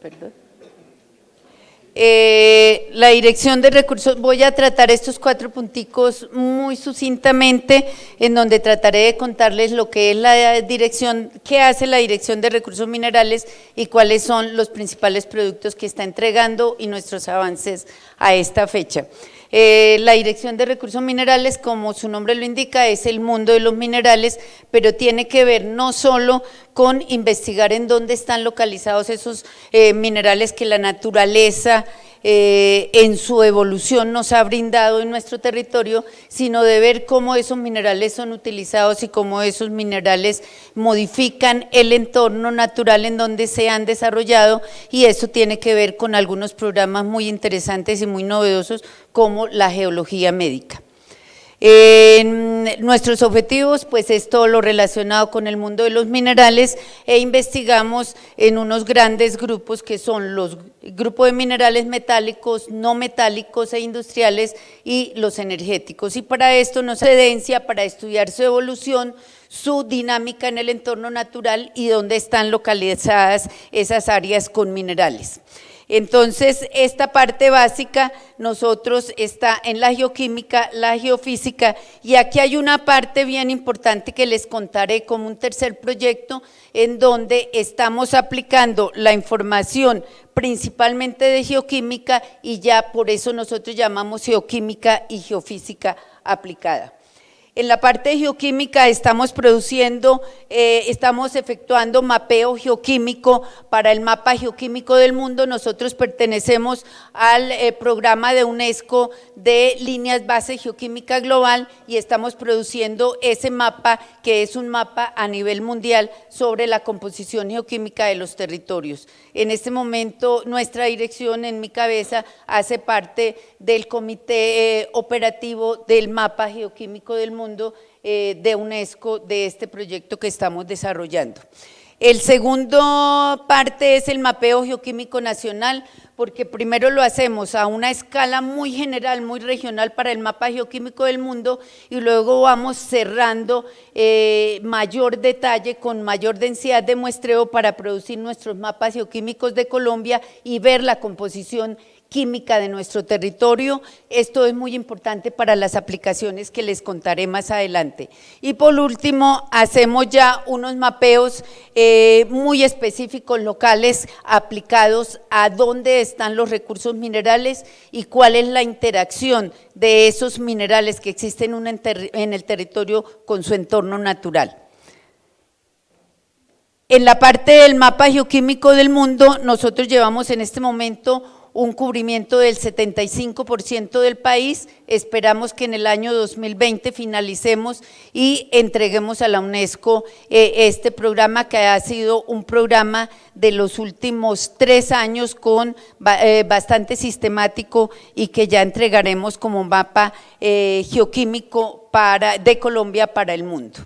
perdón. Eh, la dirección de recursos, voy a tratar estos cuatro punticos muy sucintamente, en donde trataré de contarles lo que es la dirección, qué hace la dirección de recursos minerales y cuáles son los principales productos que está entregando y nuestros avances a esta fecha. Eh, la Dirección de Recursos Minerales, como su nombre lo indica, es el mundo de los minerales, pero tiene que ver no solo con investigar en dónde están localizados esos eh, minerales que la naturaleza eh, en su evolución nos ha brindado en nuestro territorio, sino de ver cómo esos minerales son utilizados y cómo esos minerales modifican el entorno natural en donde se han desarrollado y eso tiene que ver con algunos programas muy interesantes y muy novedosos como la geología médica. En nuestros objetivos, pues es todo lo relacionado con el mundo de los minerales e investigamos en unos grandes grupos que son los grupos de minerales metálicos, no metálicos e industriales y los energéticos. Y para esto nos evidencia para estudiar su evolución, su dinámica en el entorno natural y dónde están localizadas esas áreas con minerales. Entonces, esta parte básica, nosotros está en la geoquímica, la geofísica, y aquí hay una parte bien importante que les contaré como un tercer proyecto, en donde estamos aplicando la información principalmente de geoquímica y ya por eso nosotros llamamos geoquímica y geofísica aplicada. En la parte geoquímica estamos produciendo, eh, estamos efectuando mapeo geoquímico para el mapa geoquímico del mundo. Nosotros pertenecemos al eh, programa de UNESCO de líneas base geoquímica global y estamos produciendo ese mapa que es un mapa a nivel mundial sobre la composición geoquímica de los territorios. En este momento nuestra dirección en mi cabeza hace parte del comité eh, operativo del mapa geoquímico del mundo eh, de UNESCO de este proyecto que estamos desarrollando. El segundo parte es el mapeo geoquímico nacional, porque primero lo hacemos a una escala muy general, muy regional para el mapa geoquímico del mundo y luego vamos cerrando eh, mayor detalle con mayor densidad de muestreo para producir nuestros mapas geoquímicos de Colombia y ver la composición química de nuestro territorio. Esto es muy importante para las aplicaciones que les contaré más adelante. Y por último, hacemos ya unos mapeos eh, muy específicos locales aplicados a dónde están los recursos minerales y cuál es la interacción de esos minerales que existen en el territorio con su entorno natural. En la parte del mapa geoquímico del mundo, nosotros llevamos en este momento un cubrimiento del 75% del país. Esperamos que en el año 2020 finalicemos y entreguemos a la UNESCO eh, este programa que ha sido un programa de los últimos tres años con eh, bastante sistemático y que ya entregaremos como mapa eh, geoquímico para, de Colombia para el mundo.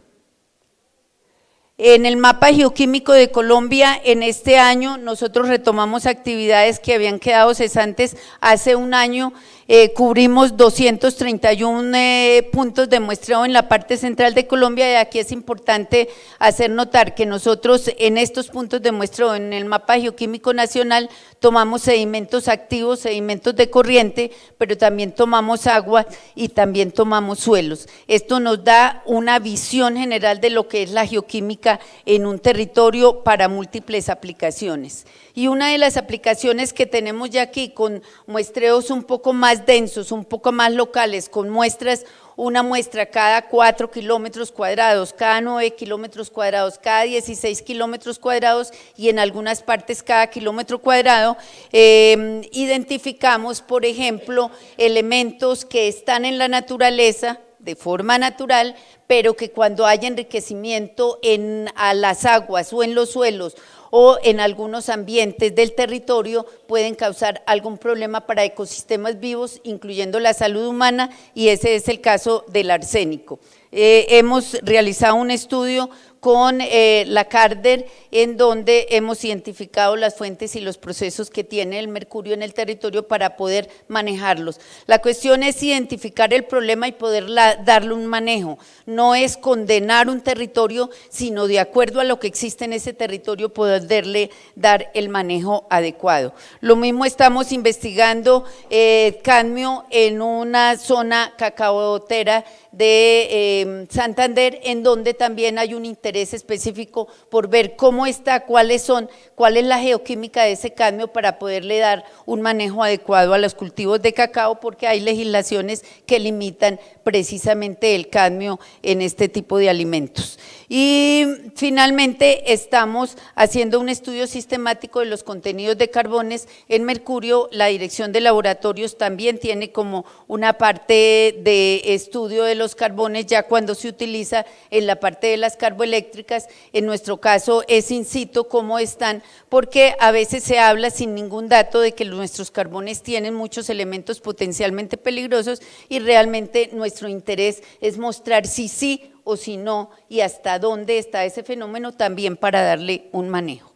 En el mapa geoquímico de Colombia, en este año, nosotros retomamos actividades que habían quedado cesantes hace un año eh, cubrimos 231 eh, puntos de muestreo en la parte central de Colombia y aquí es importante hacer notar que nosotros en estos puntos de muestreo en el mapa geoquímico nacional tomamos sedimentos activos, sedimentos de corriente, pero también tomamos agua y también tomamos suelos. Esto nos da una visión general de lo que es la geoquímica en un territorio para múltiples aplicaciones. Y una de las aplicaciones que tenemos ya aquí con muestreos un poco más densos, un poco más locales, con muestras, una muestra cada 4 kilómetros cuadrados, cada 9 kilómetros cuadrados, cada 16 kilómetros cuadrados y en algunas partes cada kilómetro cuadrado, em, identificamos, por ejemplo, elementos que están en la naturaleza de forma natural, pero que cuando hay enriquecimiento en, a las aguas o en los suelos o en algunos ambientes del territorio pueden causar algún problema para ecosistemas vivos, incluyendo la salud humana, y ese es el caso del arsénico. Eh, hemos realizado un estudio con eh, la CARDER, en donde hemos identificado las fuentes y los procesos que tiene el mercurio en el territorio para poder manejarlos. La cuestión es identificar el problema y poder darle un manejo. No es condenar un territorio, sino de acuerdo a lo que existe en ese territorio poderle dar el manejo adecuado. Lo mismo estamos investigando eh, cadmio en una zona cacaotera de em, Santander, en donde también hay un interés específico por ver cómo está, cuáles son, cuál es la geoquímica de ese cadmio para poderle dar un manejo adecuado a los cultivos de cacao, porque hay legislaciones que limitan precisamente el cadmio en este tipo de alimentos. Y finalmente estamos haciendo un estudio sistemático de los contenidos de carbones en mercurio. La dirección de laboratorios también tiene como una parte de estudio de los carbones ya cuando se utiliza en la parte de las carboeléctricas. En nuestro caso es incito cómo están, porque a veces se habla sin ningún dato de que nuestros carbones tienen muchos elementos potencialmente peligrosos y realmente nuestro interés es mostrar si sí o si no y hasta dónde está ese fenómeno también para darle un manejo.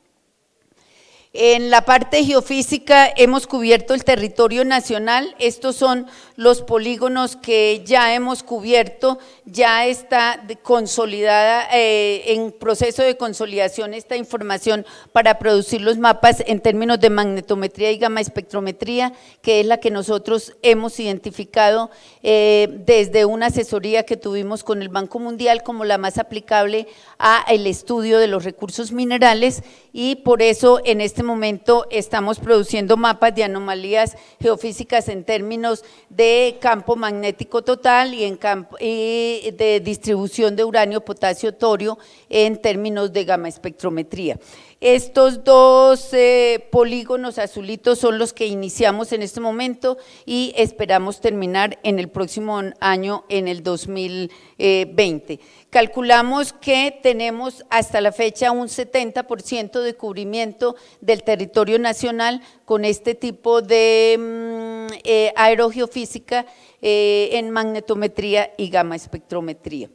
En la parte geofísica hemos cubierto el territorio nacional. Estos son los polígonos que ya hemos cubierto, ya está consolidada, eh, en proceso de consolidación esta información para producir los mapas en términos de magnetometría y gamma espectrometría, que es la que nosotros hemos identificado eh, desde una asesoría que tuvimos con el Banco Mundial como la más aplicable al estudio de los recursos minerales y por eso en este momento estamos produciendo mapas de anomalías geofísicas en términos de campo magnético total y, en campo, de distribución de uranio, potasio, torio en términos de gama espectrometría. Estos dos eh, polígonos azulitos son los que iniciamos en este momento y esperamos terminar en el próximo año, en el 2020. Calculamos que tenemos hasta la fecha un 70% de cubrimiento del territorio nacional con este tipo de mm, eh, aerogeofísica, eh, en magnetometría y gamma espectrometría.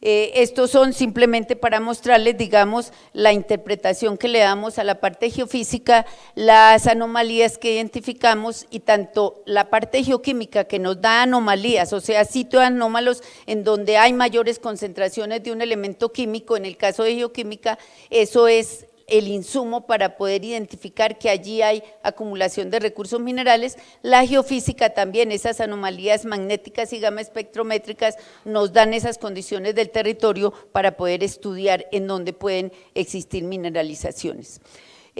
Eh, estos son simplemente para mostrarles, digamos, la interpretación que le damos a la parte geofísica, las anomalías que identificamos y tanto la parte geoquímica que nos da anomalías, o sea, sitios anómalos en donde hay mayores concentraciones de un elemento químico, en el caso de geoquímica, eso es el insumo para poder identificar que allí hay acumulación de recursos minerales, la geofísica también, esas anomalías magnéticas y gama espectrométricas nos dan esas condiciones del territorio para poder estudiar en dónde pueden existir mineralizaciones.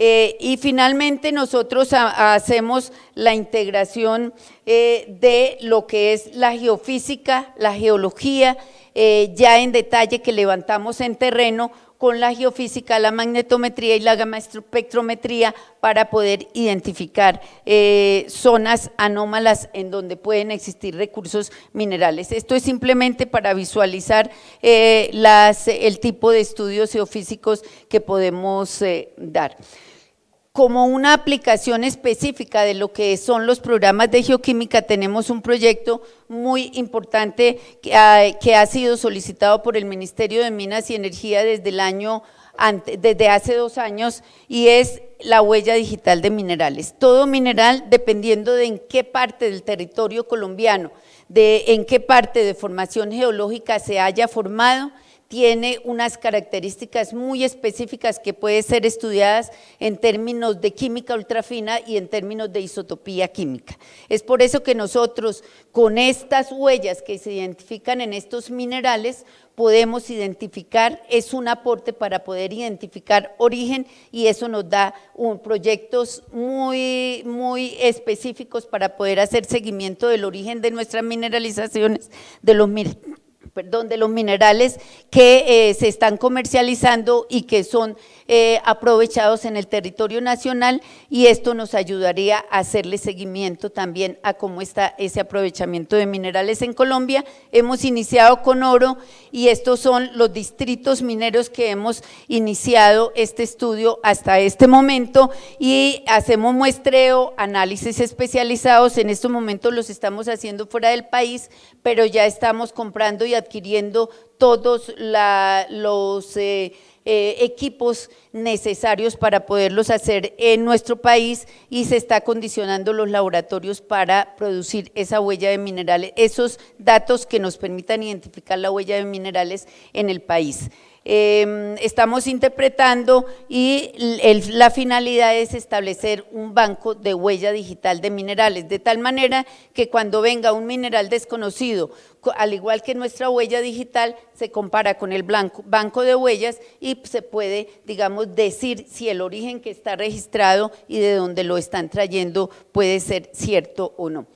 Eh, y finalmente nosotros hacemos la integración eh, de lo que es la geofísica, la geología, eh, ya en detalle que levantamos en terreno con la geofísica, la magnetometría y la espectrometría para poder identificar eh, zonas anómalas en donde pueden existir recursos minerales. Esto es simplemente para visualizar eh, el tipo de estudios geofísicos que podemos eh, dar como una aplicación específica de lo que son los programas de geoquímica, tenemos un proyecto muy importante que ha, sido solicitado por el Ministerio de Minas y Energía desde el año desde hace dos años y es la huella digital de minerales. Todo mineral, dependiendo de en qué parte del territorio colombiano, de en qué parte de formación geológica se haya formado, tiene unas características muy específicas que pueden ser estudiadas en términos de química ultrafina y en términos de isotopía química. Es por eso que nosotros con estas huellas que se identifican en estos minerales podemos identificar, es un aporte para poder identificar origen y eso nos da un, proyectos muy, muy específicos para poder hacer seguimiento del origen de nuestras mineralizaciones, de los perdón, de los minerales que eh, se están comercializando y que son eh, aprovechados en el territorio nacional y esto nos ayudaría a hacerle seguimiento también a cómo está ese aprovechamiento de minerales en Colombia. Hemos iniciado con oro y estos son los distritos mineros que hemos iniciado este estudio hasta este momento y hacemos muestreo, análisis especializados, en estos momentos los estamos haciendo fuera del país, pero ya estamos comprando y adquiriendo todos los... Eh, eh, equipos necesarios para poderlos hacer en nuestro país y se está condicionando los laboratorios para producir esa huella de minerales, esos datos que nos permitan identificar la huella de minerales en el país eh, estamos interpretando y la finalidad es establecer un banco de huella digital de minerales, de tal manera que cuando venga un mineral desconocido, al igual que nuestra huella digital, se compara con el banco de huellas y se puede, digamos, decir si el origen que está registrado y de dónde lo están trayendo puede ser cierto o no.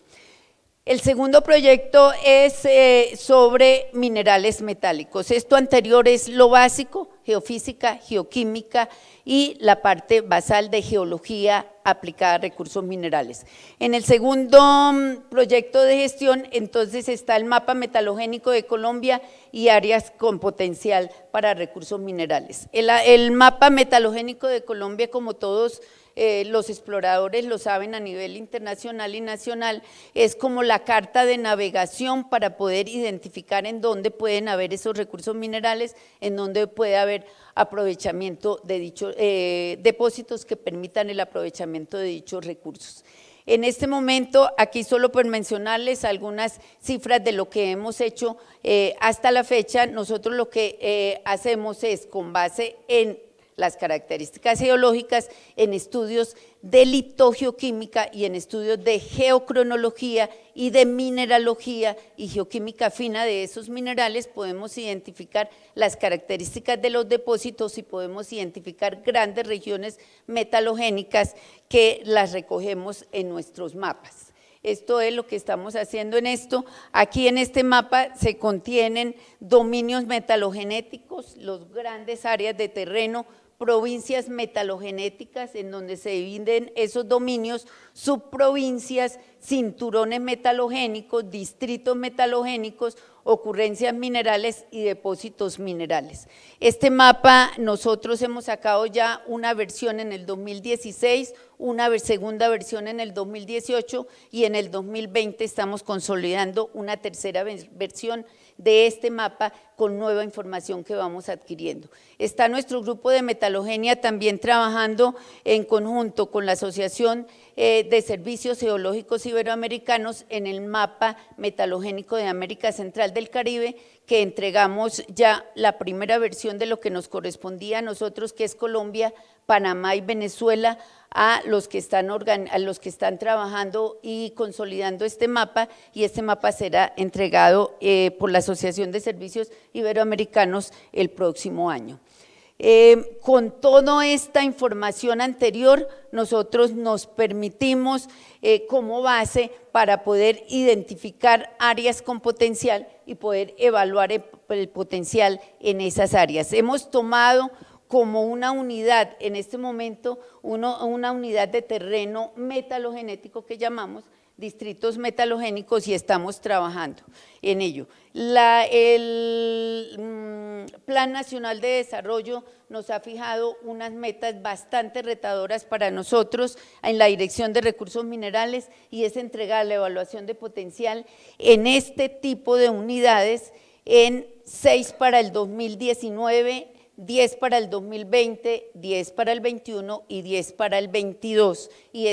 El segundo proyecto es eh, sobre minerales metálicos. Esto anterior es lo básico, geofísica, geoquímica y la parte basal de geología aplicada a recursos minerales. En el segundo mm, proyecto de gestión, entonces está el mapa metalogénico de Colombia y áreas con potencial para recursos minerales. El, el mapa metalogénico de Colombia, como todos eh, los exploradores lo saben a nivel internacional y nacional, es como la carta de navegación para poder identificar en dónde pueden haber esos recursos minerales, en dónde puede haber aprovechamiento de dichos eh, depósitos que permitan el aprovechamiento de dichos recursos. En este momento, aquí solo por mencionarles algunas cifras de lo que hemos hecho eh, hasta la fecha, nosotros lo que hacemos es con base en las características geológicas en estudios de litogeoquímica y en estudios de geocronología y de mineralogía y geoquímica fina de esos minerales, podemos identificar las características de los depósitos y podemos identificar grandes regiones metalogénicas que las recogemos en nuestros mapas. Esto es lo que estamos haciendo en esto. Aquí en este mapa se contienen dominios metalogenéticos, los grandes áreas de terreno provincias metalogenéticas en donde se dividen esos dominios, subprovincias, cinturones metalogénicos, distritos metalogénicos, ocurrencias minerales y depósitos minerales. Este mapa nosotros hemos sacado ya una versión en el 2016, una segunda versión en el 2018 y en el 2020 estamos consolidando una tercera versión de este mapa con nueva información que vamos adquiriendo. Está nuestro grupo de metalogenia también trabajando en conjunto con la Asociación eh, de Servicios Geológicos Iberoamericanos en el mapa metalogénico de América Central del Caribe, que entregamos ya la primera versión de lo que nos correspondía a nosotros, que es Colombia, Panamá y Venezuela, a los que están, a los que están trabajando y consolidando este mapa y este mapa será entregado eh, por la Asociación de Servicios Iberoamericanos el próximo año. Eh, con toda esta información anterior, nosotros nos permitimos eh, como base para poder identificar áreas con potencial y poder evaluar el potencial en esas áreas. Hemos tomado como una unidad, en este momento una unidad de terreno metalogenético que llamamos, distritos metalogénicos y estamos trabajando en ello. el mm, Plan Nacional de Desarrollo nos ha fijado unas metas bastante retadoras para nosotros en la dirección de recursos minerales y es entregar la evaluación de potencial en este tipo de unidades en seis para el 2019, 10 para el 2020, 10 para el 21 y 10 para el 22. Y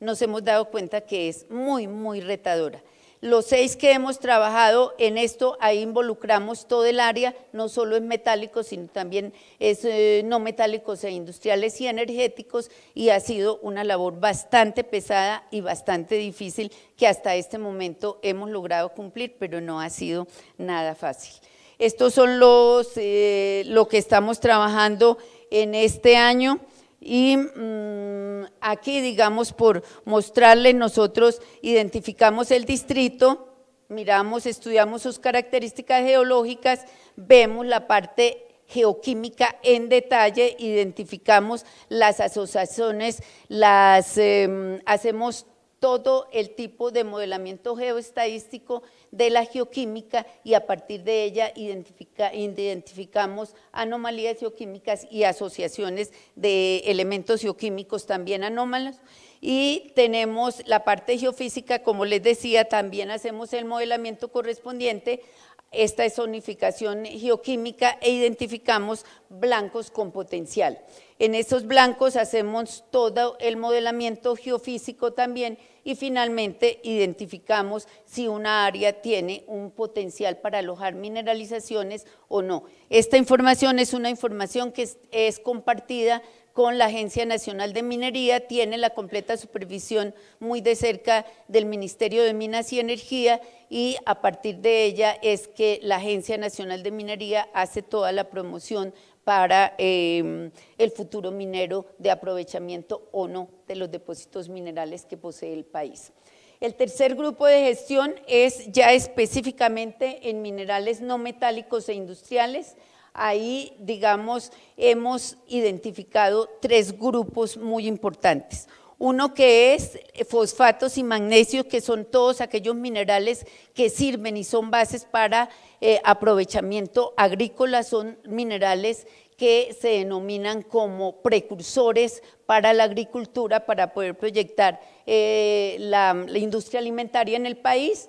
nos hemos dado cuenta que es muy, muy retadora. Los seis que hemos trabajado en esto, ahí involucramos todo el área, no solo en metálicos, sino también es, eh, no metálicos e industriales y energéticos, y ha sido una labor bastante pesada y bastante difícil que hasta este momento hemos logrado cumplir, pero no ha sido nada fácil. Estos son los, eh, lo que estamos trabajando en este año. Y mm, aquí, digamos, por mostrarle, nosotros identificamos el distrito, miramos, estudiamos sus características geológicas, vemos la parte geoquímica en detalle, identificamos las asociaciones, las em, hacemos todo el tipo de modelamiento geoestadístico de la geoquímica y a partir de ella identificamos anomalías geoquímicas y asociaciones de elementos geoquímicos también anómalos. Y tenemos la parte geofísica, como les decía, también hacemos el modelamiento correspondiente esta es zonificación geoquímica e identificamos blancos con potencial. En esos blancos hacemos todo el modelamiento geofísico también y finalmente identificamos si una área tiene un potencial para alojar mineralizaciones o no. Esta información es una información que es, es compartida con la Agencia Nacional de Minería, tiene la completa supervisión muy de cerca del Ministerio de Minas y Energía y a partir de ella es que la Agencia Nacional de Minería hace toda la promoción para em, el futuro minero de aprovechamiento o no de los depósitos minerales que posee el país. El tercer grupo de gestión es ya específicamente en minerales no metálicos e industriales. Ahí, digamos, hemos identificado tres grupos muy importantes. Uno que es eh, fosfatos y magnesio, que son todos aquellos minerales que sirven y son bases para eh, aprovechamiento agrícola, son minerales que se denominan como precursores para la agricultura, para poder proyectar eh, la, industria alimentaria en el país.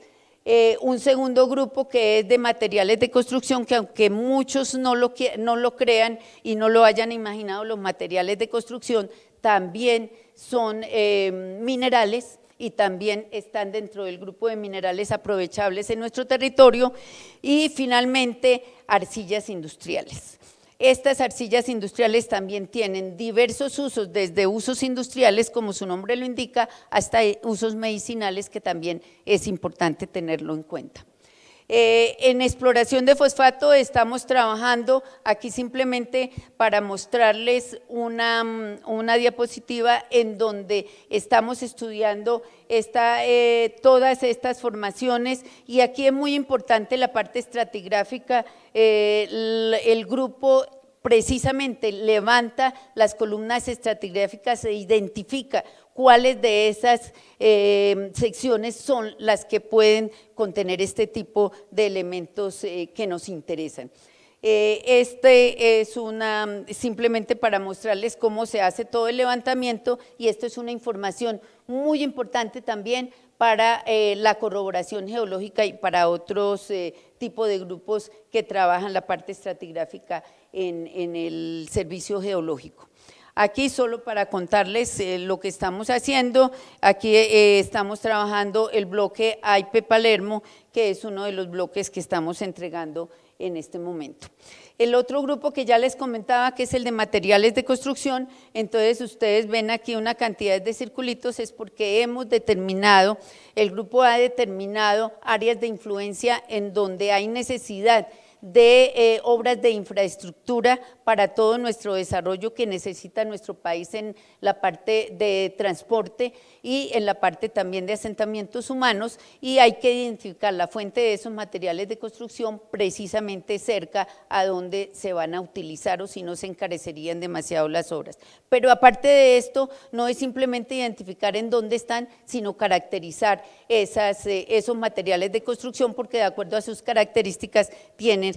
un segundo grupo que es de materiales de construcción, que aunque muchos no lo crean y no lo hayan imaginado, los materiales de construcción también son eh, minerales y también están dentro del grupo de minerales aprovechables en nuestro territorio y finalmente arcillas industriales. Estas arcillas industriales también tienen diversos usos, desde usos industriales, como su nombre lo indica, hasta usos medicinales, que también es importante tenerlo en cuenta. Eh, en exploración de fosfato estamos trabajando aquí simplemente para mostrarles una, mm, diapositiva en donde estamos estudiando eh, todas estas formaciones y aquí es muy importante la parte estratigráfica, el, eh, el grupo precisamente levanta las columnas estratigráficas e identifica cuáles de esas eh, secciones son las que pueden contener este tipo de elementos eh, que nos interesan. Eh, este es una, simplemente para mostrarles cómo se hace todo el levantamiento y esto es una información muy importante también para la corroboración geológica y para otros tipos de grupos que trabajan la parte estratigráfica en, el servicio geológico. Aquí solo para contarles eh, lo que estamos haciendo, aquí eh, estamos trabajando el bloque AIP Palermo, que es uno de los bloques que estamos entregando en este momento. El otro grupo que ya les comentaba, que es el de materiales de construcción, entonces ustedes ven aquí una cantidad de circulitos, es porque hemos determinado, el grupo ha determinado áreas de influencia en donde hay necesidad de eh, obras de infraestructura para todo nuestro desarrollo que necesita nuestro país en la parte de transporte y en la parte también de asentamientos humanos y hay que identificar la fuente de esos materiales de construcción precisamente cerca a donde se van a utilizar o si no se encarecerían demasiado las obras. Pero aparte de esto, no es simplemente identificar en dónde están, sino caracterizar esas, eh, esos materiales de construcción porque de acuerdo a sus características tienen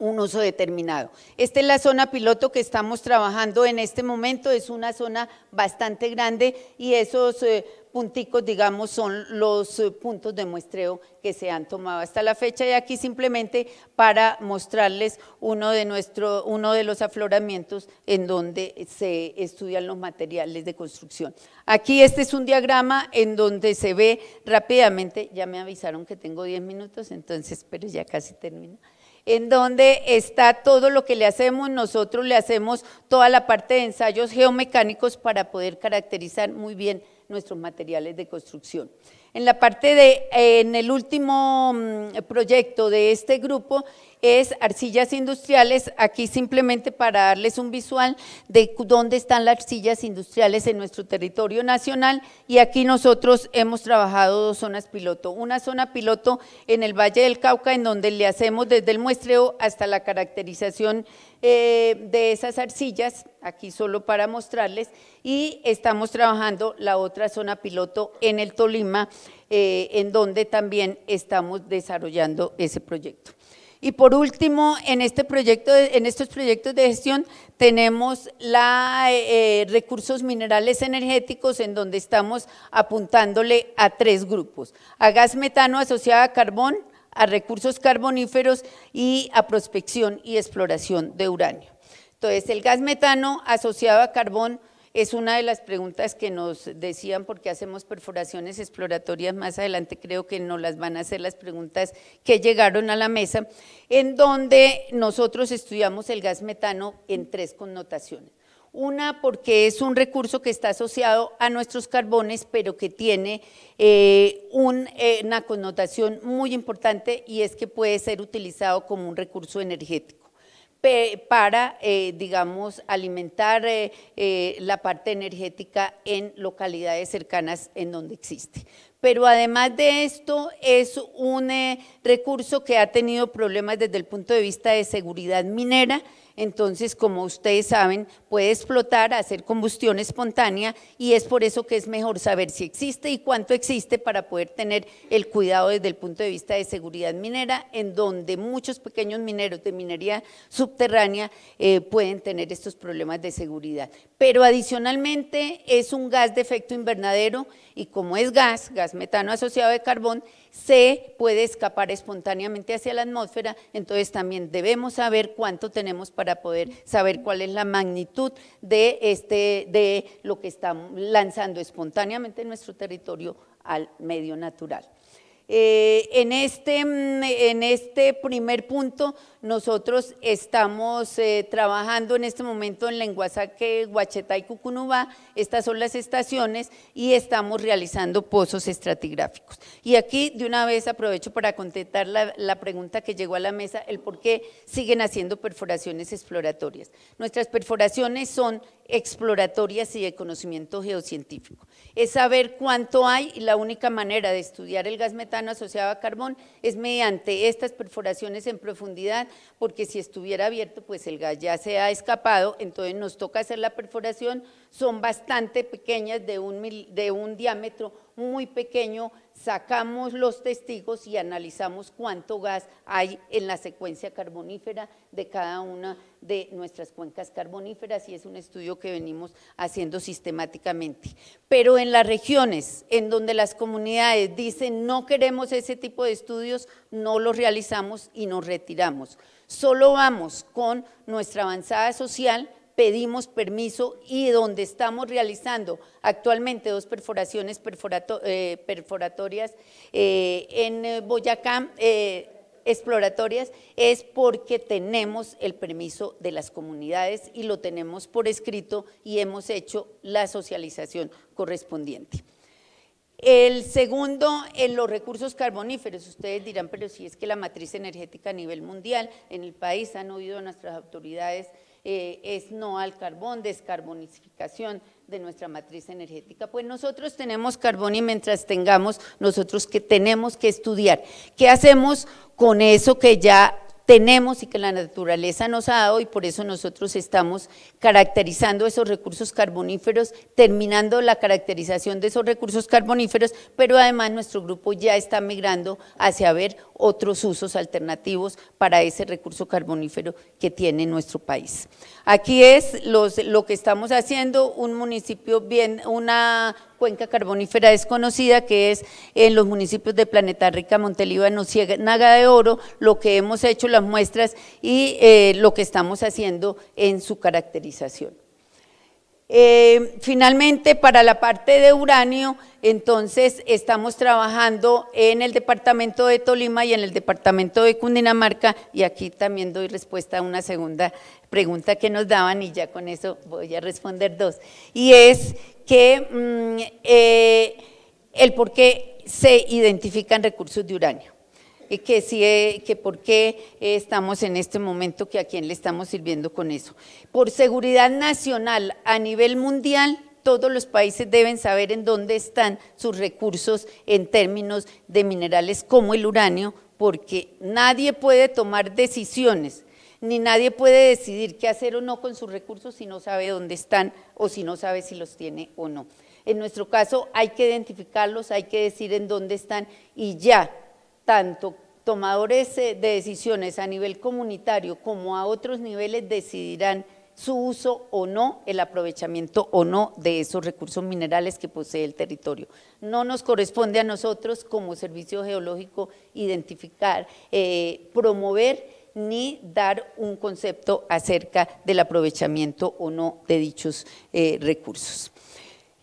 un uso determinado. Esta es la zona piloto que estamos trabajando en este momento, es una zona bastante grande y esos eh, punticos, digamos, son los eh, puntos de muestreo que se han tomado hasta la fecha y aquí simplemente para mostrarles uno de, nuestro, uno de los afloramientos en donde se estudian los materiales de construcción. Aquí este es un diagrama en donde se ve rápidamente, ya me avisaron que tengo 10 minutos, entonces, pero ya casi termino en donde está todo lo que le hacemos, nosotros le hacemos toda la parte de ensayos geomecánicos para poder caracterizar muy bien nuestros materiales de construcción. En la parte de, en el último mm, proyecto de este grupo es arcillas industriales, aquí simplemente para darles un visual de dónde están las arcillas industriales en nuestro territorio nacional y aquí nosotros hemos trabajado dos zonas piloto, una zona piloto en el Valle del Cauca en donde le hacemos desde el muestreo hasta la caracterización eh, de esas arcillas, aquí solo para mostrarles, y estamos trabajando la otra zona piloto en el Tolima, eh, en donde también estamos desarrollando ese proyecto. Y por último, en, este proyecto, en estos proyectos de gestión tenemos eh, eh, recursos minerales energéticos en donde estamos apuntándole a tres grupos, a gas metano asociado a carbón, a recursos carboníferos y a prospección y exploración de uranio. Entonces, el gas metano asociado a carbón es una de las preguntas que nos decían porque hacemos perforaciones exploratorias más adelante, creo que nos las van a hacer las preguntas que llegaron a la mesa, en donde nosotros estudiamos el gas metano en tres connotaciones. Una porque es un recurso que está asociado a nuestros carbones, pero que tiene eh, eh, una connotación muy importante y es que puede ser utilizado como un recurso energético para, eh, digamos, alimentar eh, eh, la parte energética en localidades cercanas en donde existe. Pero además de esto, es un recurso que ha tenido problemas desde el punto de vista de seguridad minera, entonces como ustedes saben, puede explotar, hacer combustión espontánea y es por eso que es mejor saber si existe y cuánto existe para poder tener el cuidado desde el punto de vista de seguridad minera, en donde muchos pequeños mineros de minería subterránea eh, pueden tener estos problemas de seguridad. Pero adicionalmente es un gas de efecto invernadero y como es gas, gas metano asociado de carbón, se puede escapar espontáneamente hacia la atmósfera, entonces también debemos saber cuánto tenemos para poder saber cuál es la magnitud de, este, de lo que estamos lanzando espontáneamente en nuestro territorio al medio natural. Eh, en, este, mm, en este primer punto, nosotros estamos eh, trabajando en este momento en lenguasaque Guachetá y Cucunubá, estas son las estaciones y estamos realizando pozos estratigráficos. Y aquí de una vez aprovecho para contestar la, la pregunta que llegó a la mesa, el por qué siguen haciendo perforaciones exploratorias. Nuestras perforaciones son exploratorias y de conocimiento geocientífico. Es saber cuánto hay y la única manera de estudiar el gas metano asociado a carbón es mediante estas perforaciones en profundidad, porque si estuviera abierto, pues el gas ya se ha escapado, entonces nos toca hacer la perforación, son bastante pequeñas de un, de un diámetro muy pequeño, sacamos los testigos y analizamos cuánto gas hay en la secuencia carbonífera de cada una de nuestras cuencas carboníferas y es un estudio que venimos haciendo sistemáticamente. Pero en las regiones en donde las comunidades dicen no queremos ese tipo de estudios, no los realizamos y nos retiramos. Solo vamos con nuestra avanzada social, pedimos permiso y donde estamos realizando actualmente dos perforaciones eh, perforatorias eh, en eh, Boyacá, exploratorias, es porque tenemos el permiso de las comunidades y lo tenemos por escrito y hemos hecho la socialización correspondiente. El segundo, en los recursos carboníferos, ustedes dirán, pero si es que la matriz energética a nivel mundial, en el país han oído a nuestras autoridades eh, es no al carbón, descarbonificación de nuestra matriz energética. Pues nosotros tenemos carbón y mientras tengamos, nosotros que tenemos que estudiar. ¿Qué hacemos con eso que ya tenemos y que la naturaleza nos ha dado y por eso nosotros estamos caracterizando esos recursos carboníferos, terminando la caracterización de esos recursos carboníferos, pero además nuestro grupo ya está migrando hacia ver otros usos alternativos para ese recurso carbonífero que tiene nuestro país. Aquí es lo que estamos haciendo, un municipio bien, una cuenca carbonífera desconocida, que es en los municipios de Planeta Rica, Montelíbano, Naga de Oro, lo que hemos hecho, las muestras y eh, lo que estamos haciendo en su caracterización. Eh, finalmente, para la parte de uranio, entonces estamos trabajando en el departamento de Tolima y en el departamento de Cundinamarca y aquí también doy respuesta a una segunda pregunta que nos daban y ya con eso voy a responder dos. Y es que mm, eh, el por qué se identifican recursos de uranio y que, sí eh, que por qué eh, estamos en este momento, que a quién le estamos sirviendo con eso. Por seguridad nacional a nivel mundial, todos los países deben saber en dónde están sus recursos en términos de minerales como el uranio, porque nadie puede tomar decisiones ni nadie puede decidir qué hacer o no con sus recursos si no sabe dónde están o si no sabe si los tiene o no. En nuestro caso hay que identificarlos, hay que decir en dónde están y ya, tanto tomadores eh, de decisiones a nivel comunitario como a otros niveles decidirán su uso o no, el aprovechamiento o no de esos recursos minerales que posee el territorio. No nos corresponde a nosotros como Servicio Geológico identificar, eh, promover ni dar un concepto acerca del aprovechamiento o no de dichos eh, recursos.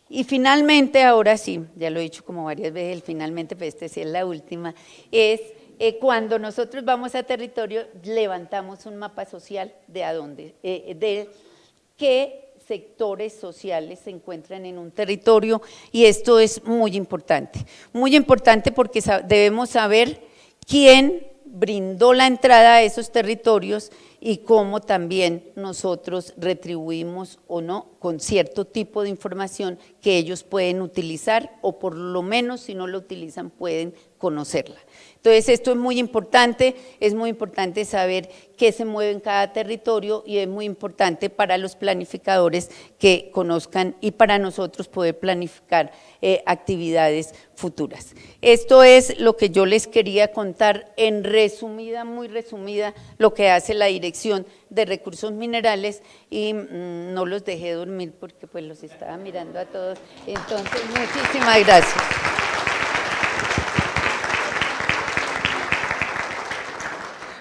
Y finalmente, ahora sí, ya lo he dicho como varias veces, finalmente, pero pues, esta sí es la última, es eh, cuando nosotros vamos a territorio, levantamos un mapa social de a dónde, eh, de qué sectores sociales se encuentran en un territorio y esto es muy importante. Muy importante porque debemos saber quién brindó la entrada a esos territorios y cómo también nosotros retribuimos o no con cierto tipo de información que ellos pueden utilizar o por lo menos si no lo utilizan pueden conocerla. Entonces, esto es muy importante, es muy importante saber qué se mueve en cada territorio y es muy importante para los planificadores que conozcan y para nosotros poder planificar eh, actividades futuras. Esto es lo que yo les quería contar en resumida, muy resumida, lo que hace la Dirección de Recursos Minerales y mm, no los dejé dormir porque pues los estaba mirando a todos. Entonces, muchísimas gracias.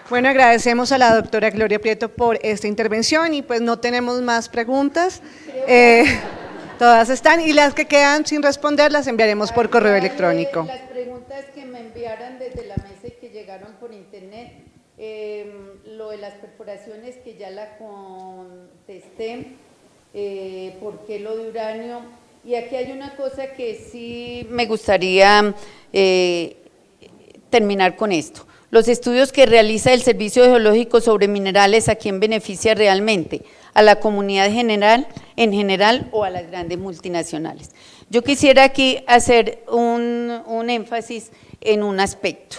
Bueno, agradecemos a la doctora Gloria Prieto por esta intervención y pues no tenemos más preguntas. Eh, todas están y las que quedan sin responder las enviaremos por correo electrónico. Las preguntas que me enviaron desde la mesa y que llegaron por internet, em, lo de las perforaciones que ya la contesté, eh, por qué lo de uranio. Y aquí hay una cosa que sí me gustaría eh, terminar con esto los estudios que realiza el Servicio Geológico sobre minerales, ¿a quién beneficia realmente? ¿A la comunidad general, en general o a las grandes multinacionales? Yo quisiera aquí hacer un, énfasis en un aspecto.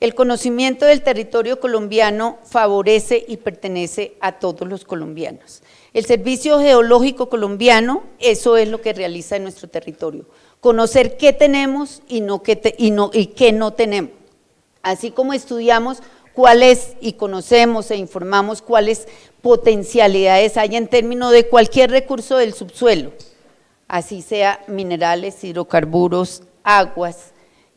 El conocimiento del territorio colombiano favorece y pertenece a todos los colombianos. El Servicio Geológico Colombiano, eso es lo que realiza en nuestro territorio. Conocer qué tenemos y, no y qué no tenemos. Así como estudiamos cuáles y conocemos e informamos cuáles potencialidades hay en términos de cualquier recurso del subsuelo, así sea minerales, hidrocarburos, aguas,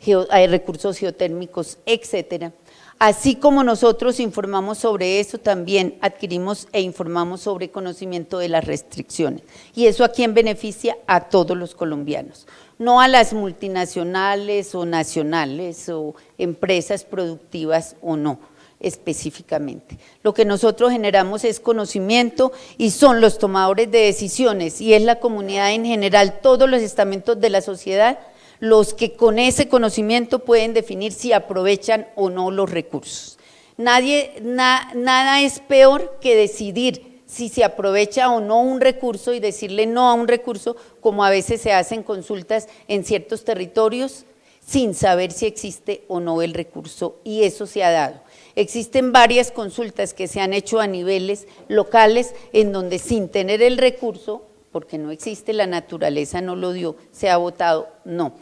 eh, recursos geotérmicos, etcétera. Así como nosotros informamos sobre eso, también adquirimos e informamos sobre conocimiento de las restricciones. Y eso a quién beneficia? A todos los colombianos no a las multinacionales o nacionales o empresas productivas o no específicamente. Lo que nosotros generamos es conocimiento y son los tomadores de decisiones y es la comunidad en general, todos los estamentos de la sociedad, los que con ese conocimiento pueden definir si aprovechan o no los recursos. Nadie, nada es peor que decidir si se aprovecha o no un recurso y decirle no a un recurso, como a veces se hacen consultas en ciertos territorios sin saber si existe o no el recurso, y eso se ha dado. Existen varias consultas que se han hecho a niveles locales en donde sin tener el recurso, porque no existe, la naturaleza no lo dio, se ha votado no.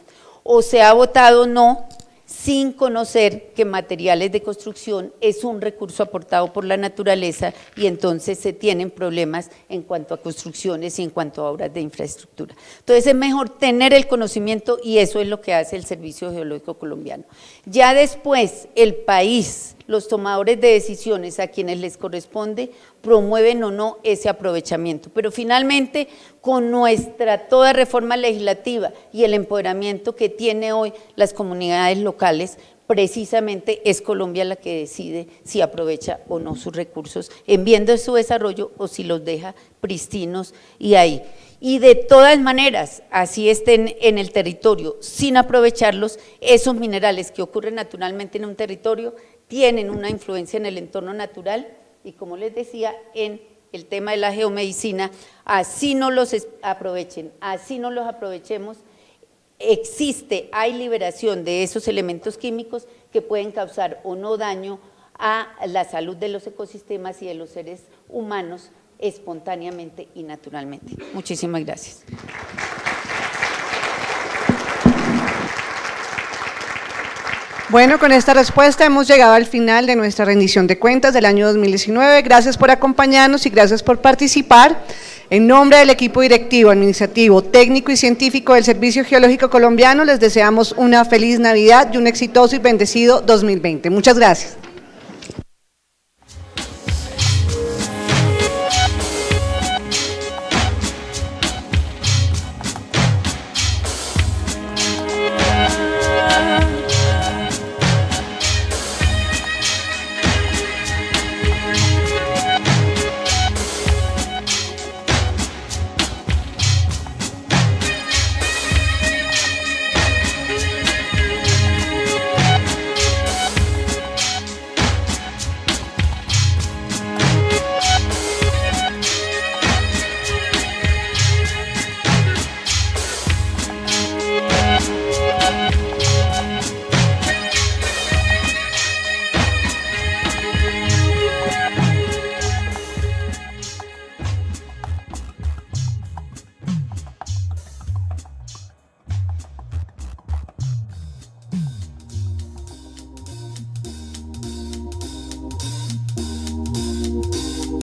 O se ha votado no sin conocer que materiales de construcción es un recurso aportado por la naturaleza y entonces se tienen problemas en cuanto a construcciones y en cuanto a obras de infraestructura. Entonces es mejor tener el conocimiento y eso es lo que hace el Servicio Geológico Colombiano. Ya después el país los tomadores de decisiones a quienes les corresponde promueven o no ese aprovechamiento. Pero finalmente, con nuestra toda reforma legislativa y el empoderamiento que tiene hoy las comunidades locales, precisamente es Colombia la que decide si aprovecha o no sus recursos, en viendo su desarrollo o si los deja pristinos y ahí. Y de todas maneras, así estén en el territorio, sin aprovecharlos, esos minerales que ocurren naturalmente en un territorio tienen una influencia en el entorno natural y como les decía, en el tema de la geomedicina, así no los aprovechen, así no los aprovechemos, existe, hay liberación de esos elementos químicos que pueden causar o no daño a la salud de los ecosistemas y de los seres humanos espontáneamente y naturalmente. Muchísimas gracias. Bueno, con esta respuesta hemos llegado al final de nuestra rendición de cuentas del año 2019. Gracias por acompañarnos y gracias por participar. En nombre del equipo directivo, administrativo, técnico y científico del Servicio Geológico Colombiano, les deseamos una feliz Navidad y un exitoso y bendecido 2020. Muchas gracias.